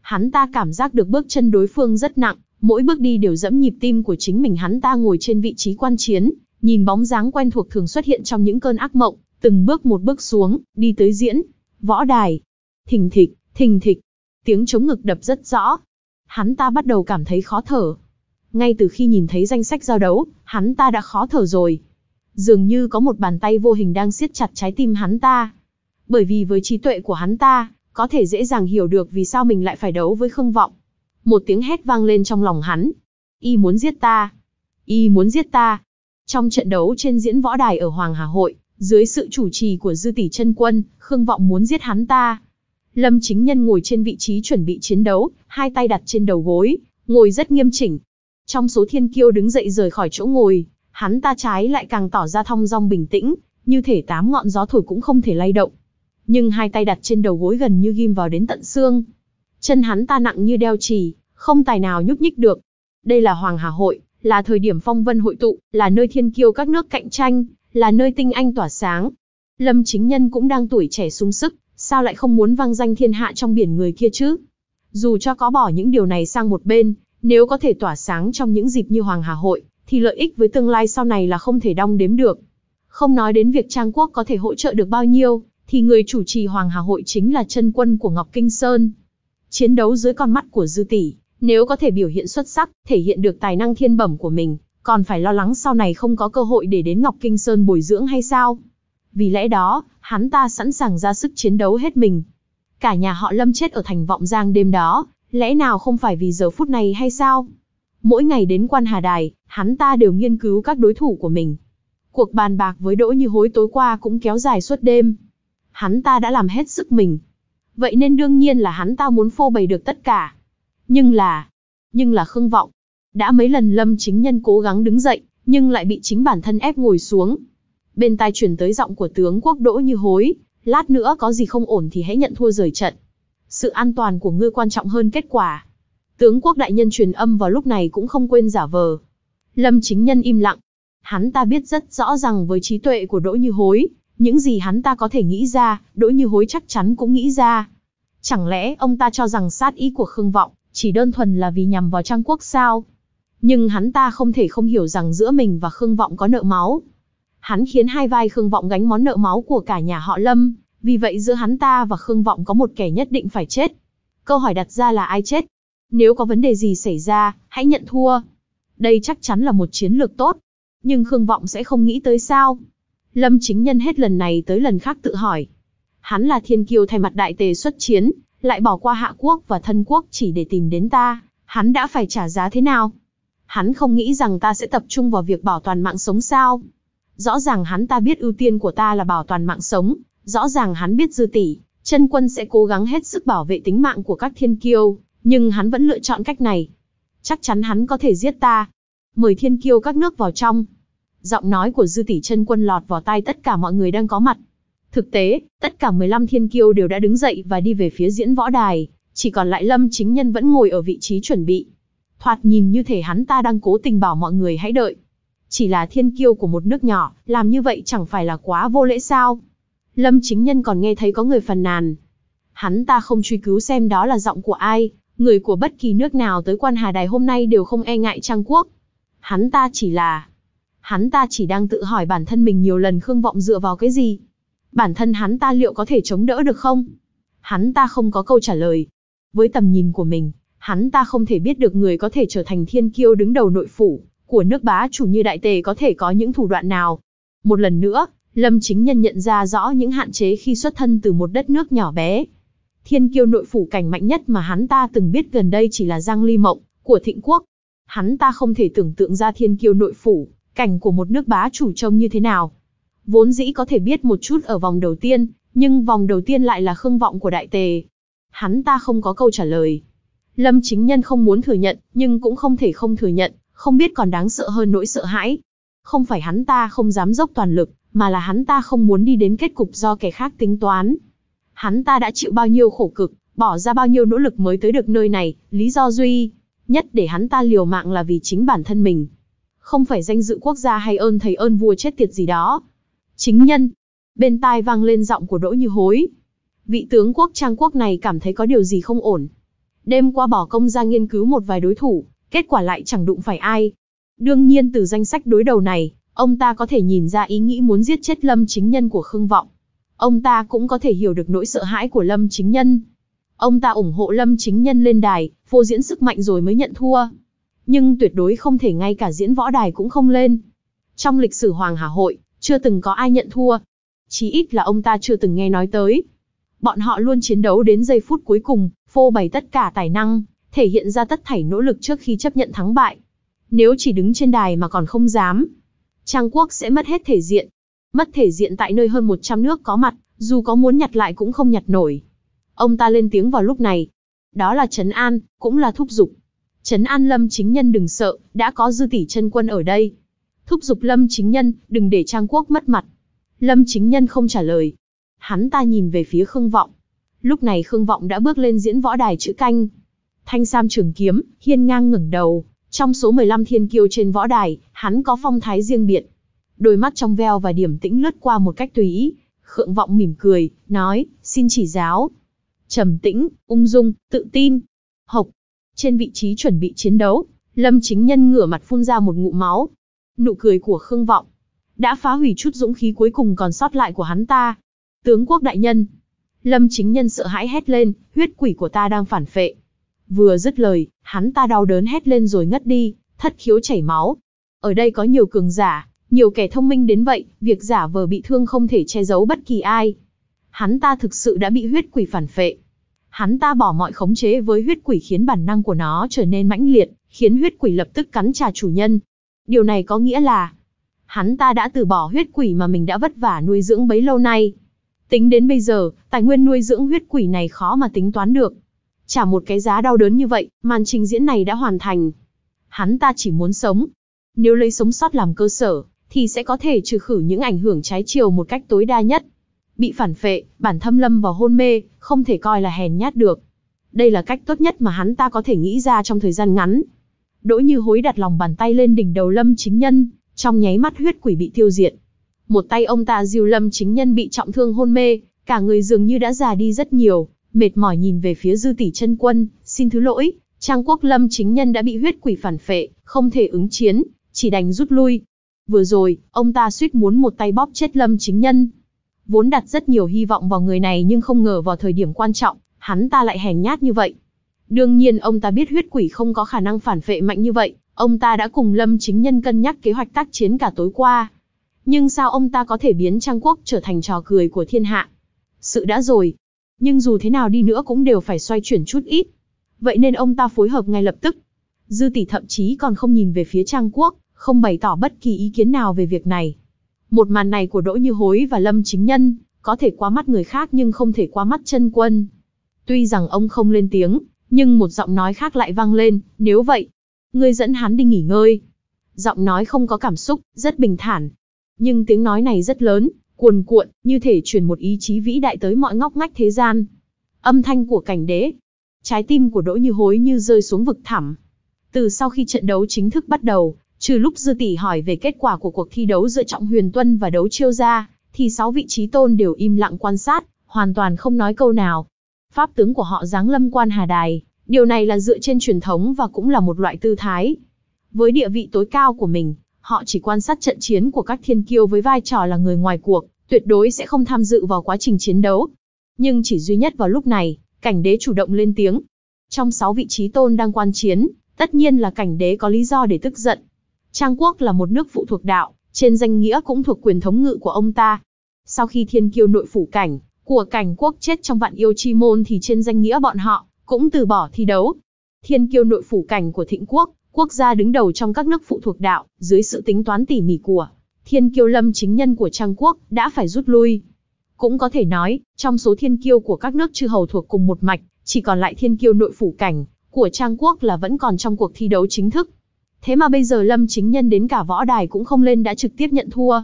hắn ta cảm giác được bước chân đối phương rất nặng, mỗi bước đi đều dẫm nhịp tim của chính mình hắn ta ngồi trên vị trí quan chiến, nhìn bóng dáng quen thuộc thường xuất hiện trong những cơn ác mộng, từng bước một bước xuống, đi tới diễn, võ đài. Thình thịch, thình thịch, tiếng chống ngực đập rất rõ. Hắn ta bắt đầu cảm thấy khó thở. Ngay từ khi nhìn thấy danh sách giao đấu, hắn ta đã khó thở rồi. Dường như có một bàn tay vô hình đang siết chặt trái tim hắn ta. Bởi vì với trí tuệ của hắn ta, có thể dễ dàng hiểu được vì sao mình lại phải đấu với khương vọng. Một tiếng hét vang lên trong lòng hắn. Y muốn giết ta. Y muốn giết ta. Trong trận đấu trên diễn võ đài ở Hoàng Hà Hội, dưới sự chủ trì của Dư Tỷ chân Quân, Khương Vọng muốn giết hắn ta. Lâm Chính Nhân ngồi trên vị trí chuẩn bị chiến đấu, hai tay đặt trên đầu gối, ngồi rất nghiêm chỉnh. Trong số thiên kiêu đứng dậy rời khỏi chỗ ngồi, hắn ta trái lại càng tỏ ra thong dong bình tĩnh, như thể tám ngọn gió thổi cũng không thể lay động. Nhưng hai tay đặt trên đầu gối gần như ghim vào đến tận xương. Chân hắn ta nặng như đeo chì, không tài nào nhúc nhích được. Đây là Hoàng Hà Hội, là thời điểm phong vân hội tụ, là nơi thiên kiêu các nước cạnh tranh, là nơi tinh anh tỏa sáng. Lâm Chính Nhân cũng đang tuổi trẻ sung sức, sao lại không muốn vang danh thiên hạ trong biển người kia chứ? Dù cho có bỏ những điều này sang một bên, nếu có thể tỏa sáng trong những dịp như Hoàng Hà Hội, thì lợi ích với tương lai sau này là không thể đong đếm được. Không nói đến việc Trang Quốc có thể hỗ trợ được bao nhiêu, thì người chủ trì Hoàng Hà Hội chính là chân quân của Ngọc Kinh Sơn. Chiến đấu dưới con mắt của Dư Tỷ, nếu có thể biểu hiện xuất sắc, thể hiện được tài năng thiên bẩm của mình, còn phải lo lắng sau này không có cơ hội để đến Ngọc Kinh Sơn bồi dưỡng hay sao? vì lẽ đó, hắn ta sẵn sàng ra sức chiến đấu hết mình. Cả nhà họ Lâm chết ở thành Vọng Giang đêm đó, lẽ nào không phải vì giờ phút này hay sao? Mỗi ngày đến quan Hà Đài, hắn ta đều nghiên cứu các đối thủ của mình. Cuộc bàn bạc với Đỗ Như Hối tối qua cũng kéo dài suốt đêm. Hắn ta đã làm hết sức mình. Vậy nên đương nhiên là hắn ta muốn phô bày được tất cả. Nhưng là... Nhưng là Khương Vọng. Đã mấy lần Lâm chính nhân cố gắng đứng dậy, nhưng lại bị chính bản thân ép ngồi xuống, bên tai truyền tới giọng của tướng quốc đỗ như hối, lát nữa có gì không ổn thì hãy nhận thua rời trận. Sự an toàn của ngươi quan trọng hơn kết quả. Tướng quốc đại nhân truyền âm vào lúc này cũng không quên giả vờ. Lâm chính nhân im lặng. Hắn ta biết rất rõ rằng với trí tuệ của Đỗ Như Hối, những gì hắn ta có thể nghĩ ra, Đỗ Như Hối chắc chắn cũng nghĩ ra. Chẳng lẽ ông ta cho rằng sát ý của Khương Vọng chỉ đơn thuần là vì nhằm vào Trang Quốc sao? Nhưng hắn ta không thể không hiểu rằng giữa mình và Khương Vọng có nợ máu, Hắn khiến hai vai Khương Vọng gánh món nợ máu của cả nhà họ Lâm, vì vậy giữa hắn ta và Khương Vọng có một kẻ nhất định phải chết. Câu hỏi đặt ra là ai chết? Nếu có vấn đề gì xảy ra, hãy nhận thua. Đây chắc chắn là một chiến lược tốt, nhưng Khương Vọng sẽ không nghĩ tới sao. Lâm chính nhân hết lần này tới lần khác tự hỏi. Hắn là thiên kiêu thay mặt đại tề xuất chiến, lại bỏ qua hạ quốc và thân quốc chỉ để tìm đến ta, hắn đã phải trả giá thế nào? Hắn không nghĩ rằng ta sẽ tập trung vào việc bảo toàn mạng sống sao? Rõ ràng hắn ta biết ưu tiên của ta là bảo toàn mạng sống, rõ ràng hắn biết dư tỷ, chân quân sẽ cố gắng hết sức bảo vệ tính mạng của các thiên kiêu, nhưng hắn vẫn lựa chọn cách này. Chắc chắn hắn có thể giết ta. Mời thiên kiêu các nước vào trong. Giọng nói của dư tỷ chân quân lọt vào tai tất cả mọi người đang có mặt. Thực tế, tất cả 15 thiên kiêu đều đã đứng dậy và đi về phía diễn võ đài, chỉ còn lại Lâm Chính Nhân vẫn ngồi ở vị trí chuẩn bị. Thoạt nhìn như thể hắn ta đang cố tình bảo mọi người hãy đợi chỉ là thiên kiêu của một nước nhỏ, làm như vậy chẳng phải là quá vô lễ sao? Lâm chính nhân còn nghe thấy có người phần nàn. Hắn ta không truy cứu xem đó là giọng của ai, người của bất kỳ nước nào tới quan hà đài hôm nay đều không e ngại Trang Quốc. Hắn ta chỉ là... Hắn ta chỉ đang tự hỏi bản thân mình nhiều lần khương vọng dựa vào cái gì. Bản thân hắn ta liệu có thể chống đỡ được không? Hắn ta không có câu trả lời. Với tầm nhìn của mình, hắn ta không thể biết được người có thể trở thành thiên kiêu đứng đầu nội phủ, của nước bá chủ như đại tề có thể có những thủ đoạn nào. Một lần nữa, Lâm Chính Nhân nhận ra rõ những hạn chế khi xuất thân từ một đất nước nhỏ bé. Thiên kiêu nội phủ cảnh mạnh nhất mà hắn ta từng biết gần đây chỉ là Giang Ly Mộng, của Thịnh Quốc. Hắn ta không thể tưởng tượng ra thiên kiêu nội phủ, cảnh của một nước bá chủ trông như thế nào. Vốn dĩ có thể biết một chút ở vòng đầu tiên, nhưng vòng đầu tiên lại là khương vọng của đại tề. Hắn ta không có câu trả lời. Lâm chính nhân không muốn thừa nhận, nhưng cũng không thể không thừa nhận, không biết còn đáng sợ hơn nỗi sợ hãi. Không phải hắn ta không dám dốc toàn lực, mà là hắn ta không muốn đi đến kết cục do kẻ khác tính toán. Hắn ta đã chịu bao nhiêu khổ cực, bỏ ra bao nhiêu nỗ lực mới tới được nơi này, lý do duy nhất để hắn ta liều mạng là vì chính bản thân mình. Không phải danh dự quốc gia hay ơn thầy ơn vua chết tiệt gì đó. Chính nhân. Bên tai vang lên giọng của Đỗ Như Hối. Vị tướng quốc trang quốc này cảm thấy có điều gì không ổn. Đêm qua bỏ công ra nghiên cứu một vài đối thủ, kết quả lại chẳng đụng phải ai. Đương nhiên từ danh sách đối đầu này, ông ta có thể nhìn ra ý nghĩ muốn giết chết Lâm Chính Nhân của Khương Vọng. Ông ta cũng có thể hiểu được nỗi sợ hãi của Lâm Chính Nhân. Ông ta ủng hộ Lâm Chính Nhân lên đài, phô diễn sức mạnh rồi mới nhận thua. Nhưng tuyệt đối không thể ngay cả diễn võ đài cũng không lên. Trong lịch sử Hoàng Hà Hội, chưa từng có ai nhận thua. Chí ít là ông ta chưa từng nghe nói tới. Bọn họ luôn chiến đấu đến giây phút cuối cùng, phô bày tất cả tài năng, thể hiện ra tất thảy nỗ lực trước khi chấp nhận thắng bại. Nếu chỉ đứng trên đài mà còn không dám, Trang Quốc sẽ mất hết thể diện. Mất thể diện tại nơi hơn 100 nước có mặt, dù có muốn nhặt lại cũng không nhặt nổi. Ông ta lên tiếng vào lúc này. Đó là Trấn An, cũng là thúc Dục. Trấn An Lâm Chính Nhân đừng sợ, đã có dư tỷ chân quân ở đây. Thúc Dục Lâm Chính Nhân, đừng để Trang Quốc mất mặt. Lâm Chính Nhân không trả lời. Hắn ta nhìn về phía Khương Vọng. Lúc này Khương Vọng đã bước lên diễn võ đài chữ canh, Thanh Sam trường kiếm, hiên ngang ngẩng đầu, trong số 15 thiên kiêu trên võ đài, hắn có phong thái riêng biệt. Đôi mắt trong veo và điểm tĩnh lướt qua một cách tùy ý, khượng vọng mỉm cười, nói, xin chỉ giáo. Trầm tĩnh, ung dung, tự tin. Hộc. Trên vị trí chuẩn bị chiến đấu, Lâm Chính Nhân ngửa mặt phun ra một ngụ máu. Nụ cười của Khương Vọng đã phá hủy chút dũng khí cuối cùng còn sót lại của hắn ta. Tướng quốc đại nhân. Lâm Chính Nhân sợ hãi hét lên, huyết quỷ của ta đang phản phệ. Vừa dứt lời, hắn ta đau đớn hét lên rồi ngất đi, thất khiếu chảy máu. Ở đây có nhiều cường giả, nhiều kẻ thông minh đến vậy, việc giả vờ bị thương không thể che giấu bất kỳ ai. Hắn ta thực sự đã bị huyết quỷ phản phệ. Hắn ta bỏ mọi khống chế với huyết quỷ khiến bản năng của nó trở nên mãnh liệt, khiến huyết quỷ lập tức cắn trả chủ nhân. Điều này có nghĩa là hắn ta đã từ bỏ huyết quỷ mà mình đã vất vả nuôi dưỡng bấy lâu nay. Tính đến bây giờ, tài nguyên nuôi dưỡng huyết quỷ này khó mà tính toán được. Trả một cái giá đau đớn như vậy, màn trình diễn này đã hoàn thành. Hắn ta chỉ muốn sống. Nếu lấy sống sót làm cơ sở, thì sẽ có thể trừ khử những ảnh hưởng trái chiều một cách tối đa nhất. Bị phản phệ, bản thâm lâm vào hôn mê, không thể coi là hèn nhát được. Đây là cách tốt nhất mà hắn ta có thể nghĩ ra trong thời gian ngắn. Đỗ như hối đặt lòng bàn tay lên đỉnh đầu lâm chính nhân, trong nháy mắt huyết quỷ bị tiêu diệt. Một tay ông ta diêu lâm chính nhân bị trọng thương hôn mê, cả người dường như đã già đi rất nhiều, mệt mỏi nhìn về phía dư tỷ chân quân, xin thứ lỗi, Trang Quốc Lâm chính nhân đã bị huyết quỷ phản phệ, không thể ứng chiến, chỉ đành rút lui. Vừa rồi, ông ta suýt muốn một tay bóp chết Lâm chính nhân. Vốn đặt rất nhiều hy vọng vào người này nhưng không ngờ vào thời điểm quan trọng, hắn ta lại hèn nhát như vậy. Đương nhiên ông ta biết huyết quỷ không có khả năng phản phệ mạnh như vậy, ông ta đã cùng Lâm chính nhân cân nhắc kế hoạch tác chiến cả tối qua. Nhưng sao ông ta có thể biến Trang Quốc trở thành trò cười của thiên hạ? Sự đã rồi, nhưng dù thế nào đi nữa cũng đều phải xoay chuyển chút ít. Vậy nên ông ta phối hợp ngay lập tức. Dư tỷ thậm chí còn không nhìn về phía Trang Quốc, không bày tỏ bất kỳ ý kiến nào về việc này. Một màn này của Đỗ Như Hối và Lâm Chính Nhân, có thể qua mắt người khác nhưng không thể qua mắt chân quân. Tuy rằng ông không lên tiếng, nhưng một giọng nói khác lại vang lên, nếu vậy, ngươi dẫn hắn đi nghỉ ngơi. Giọng nói không có cảm xúc, rất bình thản. Nhưng tiếng nói này rất lớn, cuồn cuộn, như thể truyền một ý chí vĩ đại tới mọi ngóc ngách thế gian. Âm thanh của cảnh đế, trái tim của Đỗ Như Hối như rơi xuống vực thẳm. Từ sau khi trận đấu chính thức bắt đầu, trừ lúc Dư Tỷ hỏi về kết quả của cuộc thi đấu giữa Trọng Huyền Tuân và đấu chiêu gia, thì sáu vị trí tôn đều im lặng quan sát, hoàn toàn không nói câu nào. Pháp tướng của họ giáng lâm quan Hà Đài, điều này là dựa trên truyền thống và cũng là một loại tư thái. Với địa vị tối cao của mình, họ chỉ quan sát trận chiến của các thiên kiêu với vai trò là người ngoài cuộc, tuyệt đối sẽ không tham dự vào quá trình chiến đấu. Nhưng chỉ duy nhất vào lúc này, cảnh đế chủ động lên tiếng. Trong 6 vị trí tôn đang quan chiến, tất nhiên là cảnh đế có lý do để tức giận. Trang quốc là một nước phụ thuộc đạo, trên danh nghĩa cũng thuộc quyền thống ngự của ông ta. Sau khi thiên kiêu nội phủ cảnh, của cảnh quốc chết trong vạn yêu chi môn thì trên danh nghĩa bọn họ, cũng từ bỏ thi đấu. Thiên kiêu nội phủ cảnh của thịnh quốc, quốc gia đứng đầu trong các nước phụ thuộc đạo, dưới sự tính toán tỉ mỉ của thiên kiêu lâm chính nhân của Trang quốc, đã phải rút lui. Cũng có thể nói, trong số thiên kiêu của các nước chư hầu thuộc cùng một mạch, chỉ còn lại thiên kiêu nội phủ cảnh của Trang quốc là vẫn còn trong cuộc thi đấu chính thức. Thế mà bây giờ lâm chính nhân đến cả võ đài cũng không lên đã trực tiếp nhận thua.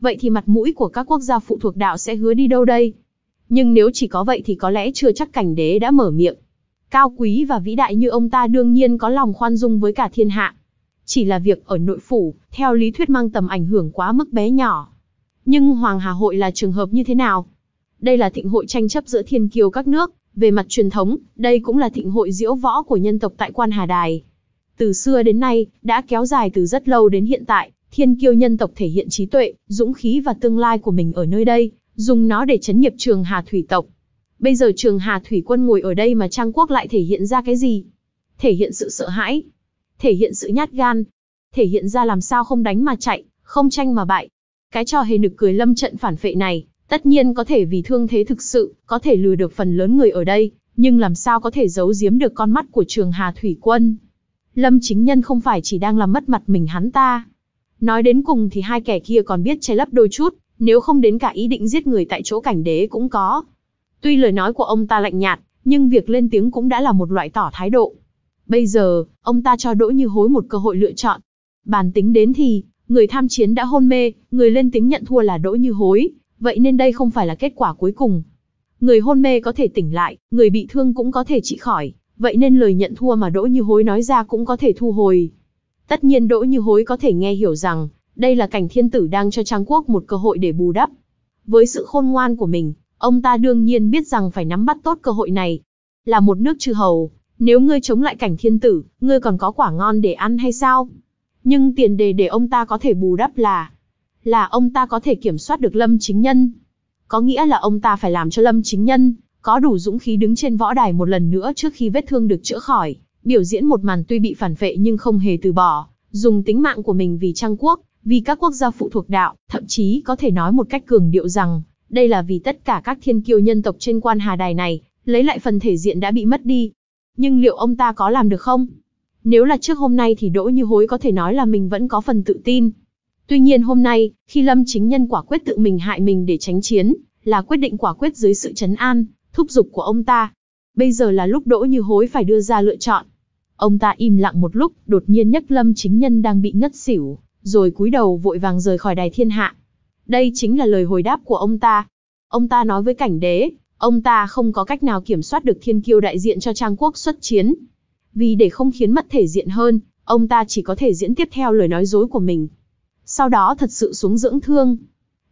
Vậy thì mặt mũi của các quốc gia phụ thuộc đạo sẽ hứa đi đâu đây? Nhưng nếu chỉ có vậy thì có lẽ chưa chắc cảnh đế đã mở miệng. Cao quý và vĩ đại như ông ta đương nhiên có lòng khoan dung với cả thiên hạ. Chỉ là việc ở nội phủ, theo lý thuyết mang tầm ảnh hưởng quá mức bé nhỏ. Nhưng Hoàng Hà Hội là trường hợp như thế nào? Đây là thịnh hội tranh chấp giữa thiên kiều các nước, về mặt truyền thống, đây cũng là thịnh hội diễu võ của nhân tộc tại Quan Hà Đài. Từ xưa đến nay, đã kéo dài từ rất lâu đến hiện tại, thiên kiêu nhân tộc thể hiện trí tuệ, dũng khí và tương lai của mình ở nơi đây, dùng nó để chấn nghiệp trường Hà Thủy tộc. Bây giờ trường Hà Thủy Quân ngồi ở đây mà Trang Quốc lại thể hiện ra cái gì? Thể hiện sự sợ hãi, thể hiện sự nhát gan, thể hiện ra làm sao không đánh mà chạy, không tranh mà bại. Cái trò hề nực cười lâm trận phản phệ này, tất nhiên có thể vì thương thế thực sự, có thể lừa được phần lớn người ở đây, nhưng làm sao có thể giấu giếm được con mắt của trường Hà Thủy Quân. Lâm chính nhân không phải chỉ đang làm mất mặt mình hắn ta. Nói đến cùng thì hai kẻ kia còn biết che lấp đôi chút, nếu không đến cả ý định giết người tại chỗ cảnh đế cũng có. Tuy lời nói của ông ta lạnh nhạt, nhưng việc lên tiếng cũng đã là một loại tỏ thái độ. Bây giờ, ông ta cho Đỗ Như Hối một cơ hội lựa chọn. Bàn tính đến thì, người tham chiến đã hôn mê, người lên tiếng nhận thua là Đỗ Như Hối, vậy nên đây không phải là kết quả cuối cùng. Người hôn mê có thể tỉnh lại, người bị thương cũng có thể trị khỏi, vậy nên lời nhận thua mà Đỗ Như Hối nói ra cũng có thể thu hồi. Tất nhiên Đỗ Như Hối có thể nghe hiểu rằng, đây là cảnh thiên tử đang cho Trang Quốc một cơ hội để bù đắp. Với sự khôn ngoan của mình, Ông ta đương nhiên biết rằng phải nắm bắt tốt cơ hội này. Là một nước chư hầu, nếu ngươi chống lại cảnh thiên tử, ngươi còn có quả ngon để ăn hay sao? Nhưng tiền đề để ông ta có thể bù đắp là, là ông ta có thể kiểm soát được Lâm Chính Nhân. Có nghĩa là ông ta phải làm cho Lâm Chính Nhân có đủ dũng khí đứng trên võ đài một lần nữa trước khi vết thương được chữa khỏi, biểu diễn một màn tuy bị phản vệ nhưng không hề từ bỏ, dùng tính mạng của mình vì Trang quốc, vì các quốc gia phụ thuộc đạo, thậm chí có thể nói một cách cường điệu rằng, đây là vì tất cả các thiên kiêu nhân tộc trên quan hà đài này, lấy lại phần thể diện đã bị mất đi. Nhưng liệu ông ta có làm được không? Nếu là trước hôm nay thì Đỗ Như Hối có thể nói là mình vẫn có phần tự tin. Tuy nhiên hôm nay, khi Lâm Chính Nhân quả quyết tự mình hại mình để tránh chiến, là quyết định quả quyết dưới sự chấn an, thúc giục của ông ta. Bây giờ là lúc Đỗ Như Hối phải đưa ra lựa chọn. Ông ta im lặng một lúc, đột nhiên nhấc Lâm Chính Nhân đang bị ngất xỉu, rồi cúi đầu vội vàng rời khỏi đài thiên hạ. Đây chính là lời hồi đáp của ông ta. Ông ta nói với cảnh đế, ông ta không có cách nào kiểm soát được thiên kiêu đại diện cho Trang Quốc xuất chiến. Vì để không khiến mất thể diện hơn, ông ta chỉ có thể diễn tiếp theo lời nói dối của mình. Sau đó thật sự xuống dưỡng thương.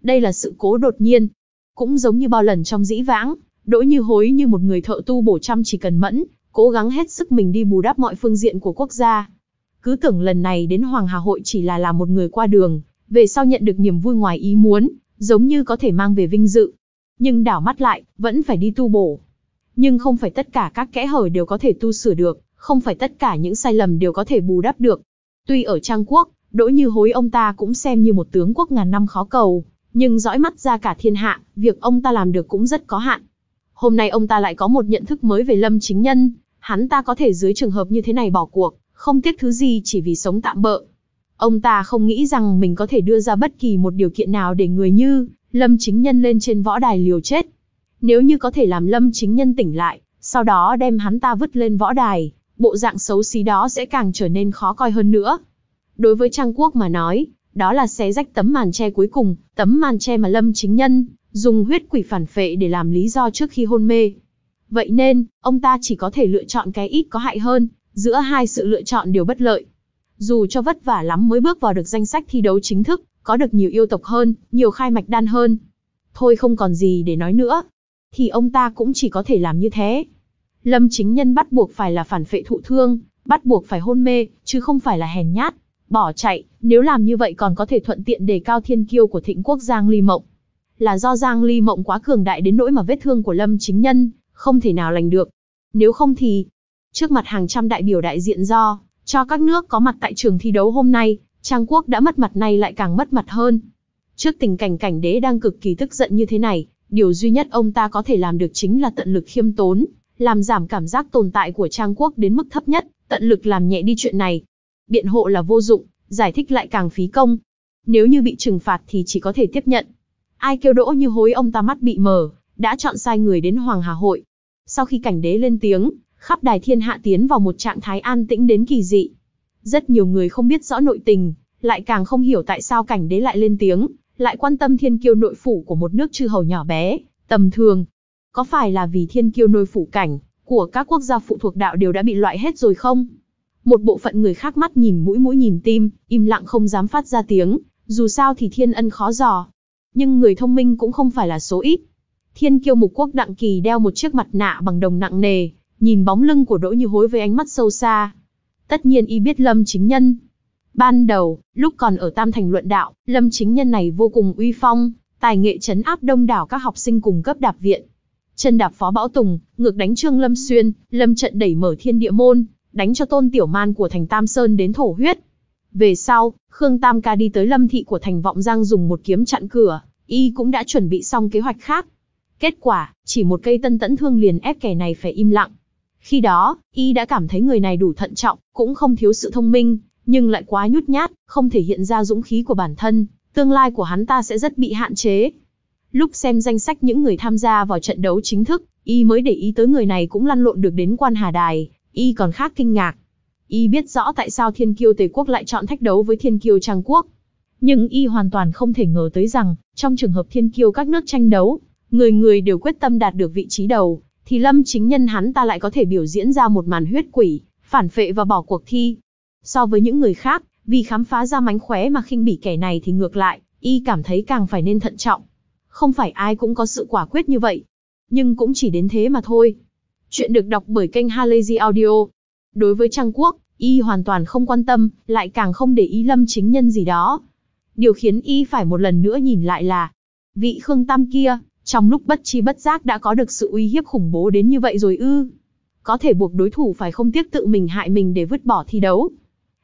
Đây là sự cố đột nhiên. Cũng giống như bao lần trong dĩ vãng, đỗ như hối như một người thợ tu bổ chăm chỉ cần mẫn, cố gắng hết sức mình đi bù đắp mọi phương diện của quốc gia. Cứ tưởng lần này đến Hoàng Hà Hội chỉ là là một người qua đường, về sau nhận được niềm vui ngoài ý muốn, giống như có thể mang về vinh dự. Nhưng đảo mắt lại, vẫn phải đi tu bổ. Nhưng không phải tất cả các kẽ hở đều có thể tu sửa được, không phải tất cả những sai lầm đều có thể bù đắp được. Tuy ở Trang Quốc, Đỗ Như Hối ông ta cũng xem như một tướng quốc ngàn năm khó cầu, nhưng dõi mắt ra cả thiên hạ, việc ông ta làm được cũng rất có hạn. Hôm nay ông ta lại có một nhận thức mới về Lâm Chính Nhân, hắn ta có thể dưới trường hợp như thế này bỏ cuộc, không tiếc thứ gì chỉ vì sống tạm bợ, Ông ta không nghĩ rằng mình có thể đưa ra bất kỳ một điều kiện nào để người như Lâm Chính Nhân lên trên võ đài liều chết. Nếu như có thể làm Lâm Chính Nhân tỉnh lại, sau đó đem hắn ta vứt lên võ đài, bộ dạng xấu xí đó sẽ càng trở nên khó coi hơn nữa. Đối với Trang Quốc mà nói, đó là xé rách tấm màn che cuối cùng, tấm màn che mà Lâm Chính Nhân dùng huyết quỷ phản phệ để làm lý do trước khi hôn mê. Vậy nên, ông ta chỉ có thể lựa chọn cái ít có hại hơn, giữa hai sự lựa chọn đều bất lợi. Dù cho vất vả lắm mới bước vào được danh sách thi đấu chính thức, có được nhiều yêu tộc hơn, nhiều khai mạch đan hơn. Thôi không còn gì để nói nữa. Thì ông ta cũng chỉ có thể làm như thế. Lâm chính nhân bắt buộc phải là phản phệ thụ thương, bắt buộc phải hôn mê, chứ không phải là hèn nhát. Bỏ chạy, nếu làm như vậy còn có thể thuận tiện để cao thiên kiêu của thịnh quốc Giang Ly Mộng. Là do Giang Ly Mộng quá cường đại đến nỗi mà vết thương của Lâm chính nhân, không thể nào lành được. Nếu không thì, trước mặt hàng trăm đại biểu đại diện do cho các nước có mặt tại trường thi đấu hôm nay, Trang Quốc đã mất mặt nay lại càng mất mặt hơn. Trước tình cảnh cảnh đế đang cực kỳ tức giận như thế này, điều duy nhất ông ta có thể làm được chính là tận lực khiêm tốn, làm giảm cảm giác tồn tại của Trang Quốc đến mức thấp nhất, tận lực làm nhẹ đi chuyện này. Biện hộ là vô dụng, giải thích lại càng phí công. Nếu như bị trừng phạt thì chỉ có thể tiếp nhận. Ai kêu đỗ như hối ông ta mắt bị mờ, đã chọn sai người đến Hoàng Hà Hội. Sau khi cảnh đế lên tiếng, khắp đài thiên hạ tiến vào một trạng thái an tĩnh đến kỳ dị. Rất nhiều người không biết rõ nội tình, lại càng không hiểu tại sao cảnh đế lại lên tiếng, lại quan tâm thiên kiêu nội phủ của một nước chư hầu nhỏ bé, tầm thường. Có phải là vì thiên kiêu nội phủ cảnh của các quốc gia phụ thuộc đạo đều đã bị loại hết rồi không? Một bộ phận người khác mắt nhìn mũi mũi nhìn tim, im lặng không dám phát ra tiếng, dù sao thì thiên ân khó dò. Nhưng người thông minh cũng không phải là số ít. Thiên kiêu mục quốc đặng kỳ đeo một chiếc mặt nạ bằng đồng nặng nề, nhìn bóng lưng của Đỗ Như Hối với ánh mắt sâu xa. Tất nhiên y biết Lâm Chính Nhân. Ban đầu, lúc còn ở Tam Thành luận đạo, Lâm Chính Nhân này vô cùng uy phong, tài nghệ chấn áp đông đảo các học sinh cùng cấp đạp viện. Chân đạp phó bão tùng, ngược đánh trương Lâm Xuyên, Lâm trận đẩy mở thiên địa môn, đánh cho tôn tiểu man của thành Tam Sơn đến thổ huyết. Về sau, Khương Tam Ca đi tới lâm thị của thành Vọng Giang dùng một kiếm chặn cửa, y cũng đã chuẩn bị xong kế hoạch khác. Kết quả, chỉ một cây tân tẫn thương liền ép kẻ này phải im lặng. Khi đó, y đã cảm thấy người này đủ thận trọng, cũng không thiếu sự thông minh, nhưng lại quá nhút nhát, không thể hiện ra dũng khí của bản thân, tương lai của hắn ta sẽ rất bị hạn chế. Lúc xem danh sách những người tham gia vào trận đấu chính thức, y mới để ý tới người này cũng lăn lộn được đến quan hà đài, y còn khác kinh ngạc. Y biết rõ tại sao thiên kiêu Tề quốc lại chọn thách đấu với thiên kiêu Trang quốc. Nhưng y hoàn toàn không thể ngờ tới rằng, trong trường hợp thiên kiêu các nước tranh đấu, người người đều quyết tâm đạt được vị trí đầu, thì Lâm Chính Nhân hắn ta lại có thể biểu diễn ra một màn huyết quỷ, phản phệ và bỏ cuộc thi. So với những người khác, vì khám phá ra mánh khóe mà khinh bỉ kẻ này thì ngược lại, y cảm thấy càng phải nên thận trọng. Không phải ai cũng có sự quả quyết như vậy, nhưng cũng chỉ đến thế mà thôi. Chuyện được đọc bởi kênh Halazy Audio. Đối với Trang Quốc, y hoàn toàn không quan tâm, lại càng không để ý Lâm Chính Nhân gì đó. Điều khiến y phải một lần nữa nhìn lại là vị Khương Tam kia, trong lúc bất chi bất giác đã có được sự uy hiếp khủng bố đến như vậy rồi ư. Có thể buộc đối thủ phải không tiếc tự mình hại mình để vứt bỏ thi đấu.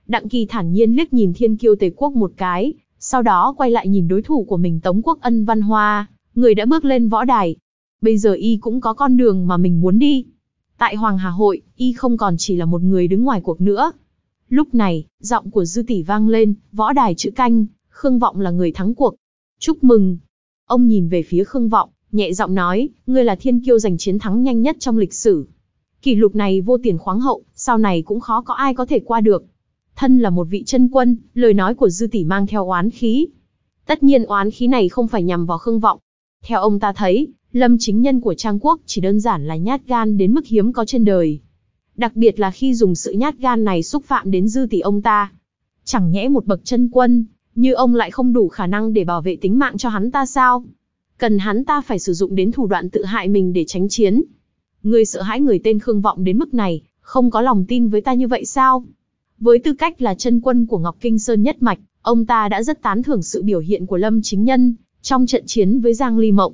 Đặng kỳ thản nhiên liếc nhìn thiên kiêu tề quốc một cái, sau đó quay lại nhìn đối thủ của mình Tống Quốc Ân Văn Hoa, người đã bước lên võ đài. Bây giờ y cũng có con đường mà mình muốn đi. Tại Hoàng Hà Hội, y không còn chỉ là một người đứng ngoài cuộc nữa. Lúc này, giọng của Dư Tỷ vang lên, võ đài chữ canh, Khương Vọng là người thắng cuộc. Chúc mừng, Ông nhìn về phía Khương Vọng, nhẹ giọng nói, ngươi là thiên kiêu giành chiến thắng nhanh nhất trong lịch sử. Kỷ lục này vô tiền khoáng hậu, sau này cũng khó có ai có thể qua được. Thân là một vị chân quân, lời nói của dư tỷ mang theo oán khí. Tất nhiên oán khí này không phải nhằm vào Khương Vọng. Theo ông ta thấy, Lâm chính nhân của Trang Quốc chỉ đơn giản là nhát gan đến mức hiếm có trên đời. Đặc biệt là khi dùng sự nhát gan này xúc phạm đến dư tỷ ông ta. Chẳng nhẽ một bậc chân quân, như ông lại không đủ khả năng để bảo vệ tính mạng cho hắn ta sao? Cần hắn ta phải sử dụng đến thủ đoạn tự hại mình để tránh chiến. Người sợ hãi người tên Khương Vọng đến mức này, không có lòng tin với ta như vậy sao? Với tư cách là chân quân của Ngọc Kinh Sơn nhất mạch, ông ta đã rất tán thưởng sự biểu hiện của Lâm Chính Nhân trong trận chiến với Giang Ly Mộng.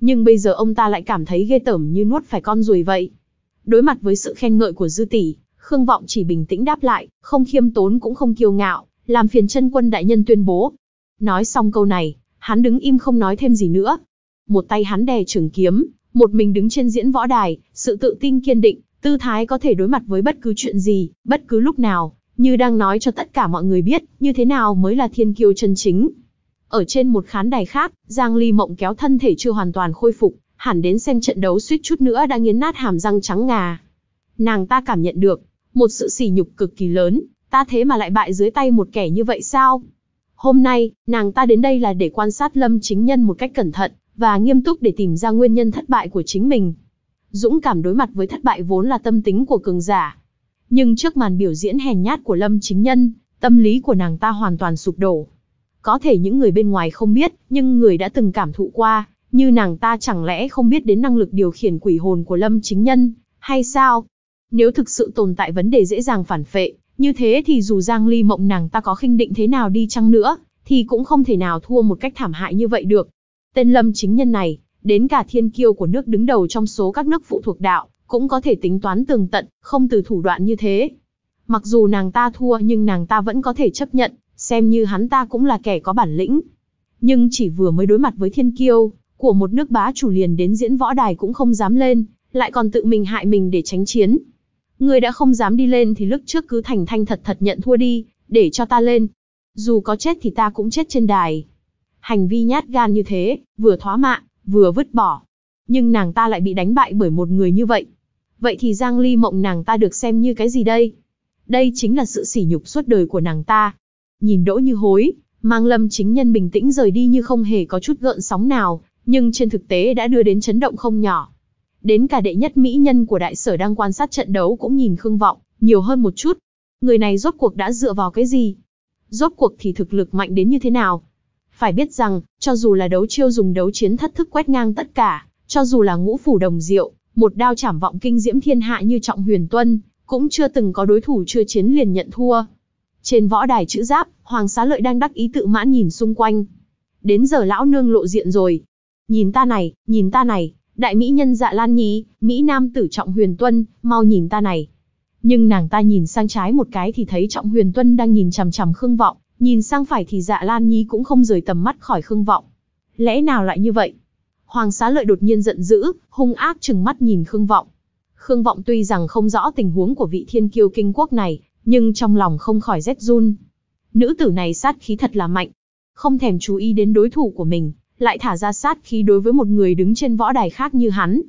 Nhưng bây giờ ông ta lại cảm thấy ghê tởm như nuốt phải con ruồi vậy. Đối mặt với sự khen ngợi của Dư Tỷ, Khương Vọng chỉ bình tĩnh đáp lại, không khiêm tốn cũng không kiêu ngạo, làm phiền chân quân đại nhân tuyên bố. Nói xong câu này, hắn đứng im không nói thêm gì nữa. Một tay hắn đè trường kiếm, một mình đứng trên diễn võ đài, sự tự tin kiên định, tư thái có thể đối mặt với bất cứ chuyện gì, bất cứ lúc nào, như đang nói cho tất cả mọi người biết, như thế nào mới là thiên kiêu chân chính. Ở trên một khán đài khác, Giang Ly Mộng kéo thân thể chưa hoàn toàn khôi phục, hẳn đến xem trận đấu suýt chút nữa đã nghiến nát hàm răng trắng ngà. Nàng ta cảm nhận được, một sự sỉ nhục cực kỳ lớn, ta thế mà lại bại dưới tay một kẻ như vậy sao? Hôm nay, nàng ta đến đây là để quan sát Lâm Chính Nhân một cách cẩn thận, và nghiêm túc để tìm ra nguyên nhân thất bại của chính mình. Dũng cảm đối mặt với thất bại vốn là tâm tính của cường giả. Nhưng trước màn biểu diễn hèn nhát của Lâm Chính Nhân, tâm lý của nàng ta hoàn toàn sụp đổ. Có thể những người bên ngoài không biết, nhưng người đã từng cảm thụ qua, như nàng ta chẳng lẽ không biết đến năng lực điều khiển quỷ hồn của Lâm Chính Nhân, hay sao? Nếu thực sự tồn tại vấn đề dễ dàng phản phệ, như thế thì dù Giang Ly mộng nàng ta có khinh định thế nào đi chăng nữa, thì cũng không thể nào thua một cách thảm hại như vậy được. Tên lâm chính nhân này, đến cả thiên kiêu của nước đứng đầu trong số các nước phụ thuộc đạo, cũng có thể tính toán tường tận, không từ thủ đoạn như thế. Mặc dù nàng ta thua nhưng nàng ta vẫn có thể chấp nhận, xem như hắn ta cũng là kẻ có bản lĩnh. Nhưng chỉ vừa mới đối mặt với thiên kiêu, của một nước bá chủ liền đến diễn võ đài cũng không dám lên, lại còn tự mình hại mình để tránh chiến. Ngươi đã không dám đi lên thì lúc trước cứ thành thanh thật thật nhận thua đi, để cho ta lên. Dù có chết thì ta cũng chết trên đài. Hành vi nhát gan như thế, vừa thóa mạ, vừa vứt bỏ. Nhưng nàng ta lại bị đánh bại bởi một người như vậy. Vậy thì Giang Ly mộng nàng ta được xem như cái gì đây? Đây chính là sự sỉ nhục suốt đời của nàng ta. Nhìn đỗ như hối, mang lâm chính nhân bình tĩnh rời đi như không hề có chút gợn sóng nào, nhưng trên thực tế đã đưa đến chấn động không nhỏ. Đến cả đệ nhất mỹ nhân của đại sở đang quan sát trận đấu cũng nhìn Khương Vọng, nhiều hơn một chút. Người này rốt cuộc đã dựa vào cái gì? Rốt cuộc thì thực lực mạnh đến như thế nào? Phải biết rằng, cho dù là đấu chiêu dùng đấu chiến thất thức quét ngang tất cả, cho dù là ngũ phủ đồng diệu, một đao chảm vọng kinh diễm thiên hạ như trọng huyền tuân, cũng chưa từng có đối thủ chưa chiến liền nhận thua. Trên võ đài chữ giáp, Hoàng Xá Lợi đang đắc ý tự mãn nhìn xung quanh. Đến giờ lão nương lộ diện rồi. Nhìn ta này, nhìn ta này, đại mỹ nhân dạ lan nhí, mỹ nam tử trọng huyền tuân, mau nhìn ta này. Nhưng nàng ta nhìn sang trái một cái thì thấy trọng huyền tuân đang nhìn chằm chằm khương vọng, nhìn sang phải thì dạ lan nhí cũng không rời tầm mắt khỏi khương vọng. Lẽ nào lại như vậy? Hoàng xá lợi đột nhiên giận dữ, hung ác chừng mắt nhìn khương vọng. Khương vọng tuy rằng không rõ tình huống của vị thiên kiêu kinh quốc này, nhưng trong lòng không khỏi rét run. Nữ tử này sát khí thật là mạnh, không thèm chú ý đến đối thủ của mình, lại thả ra sát khí đối với một người đứng trên võ đài khác như hắn.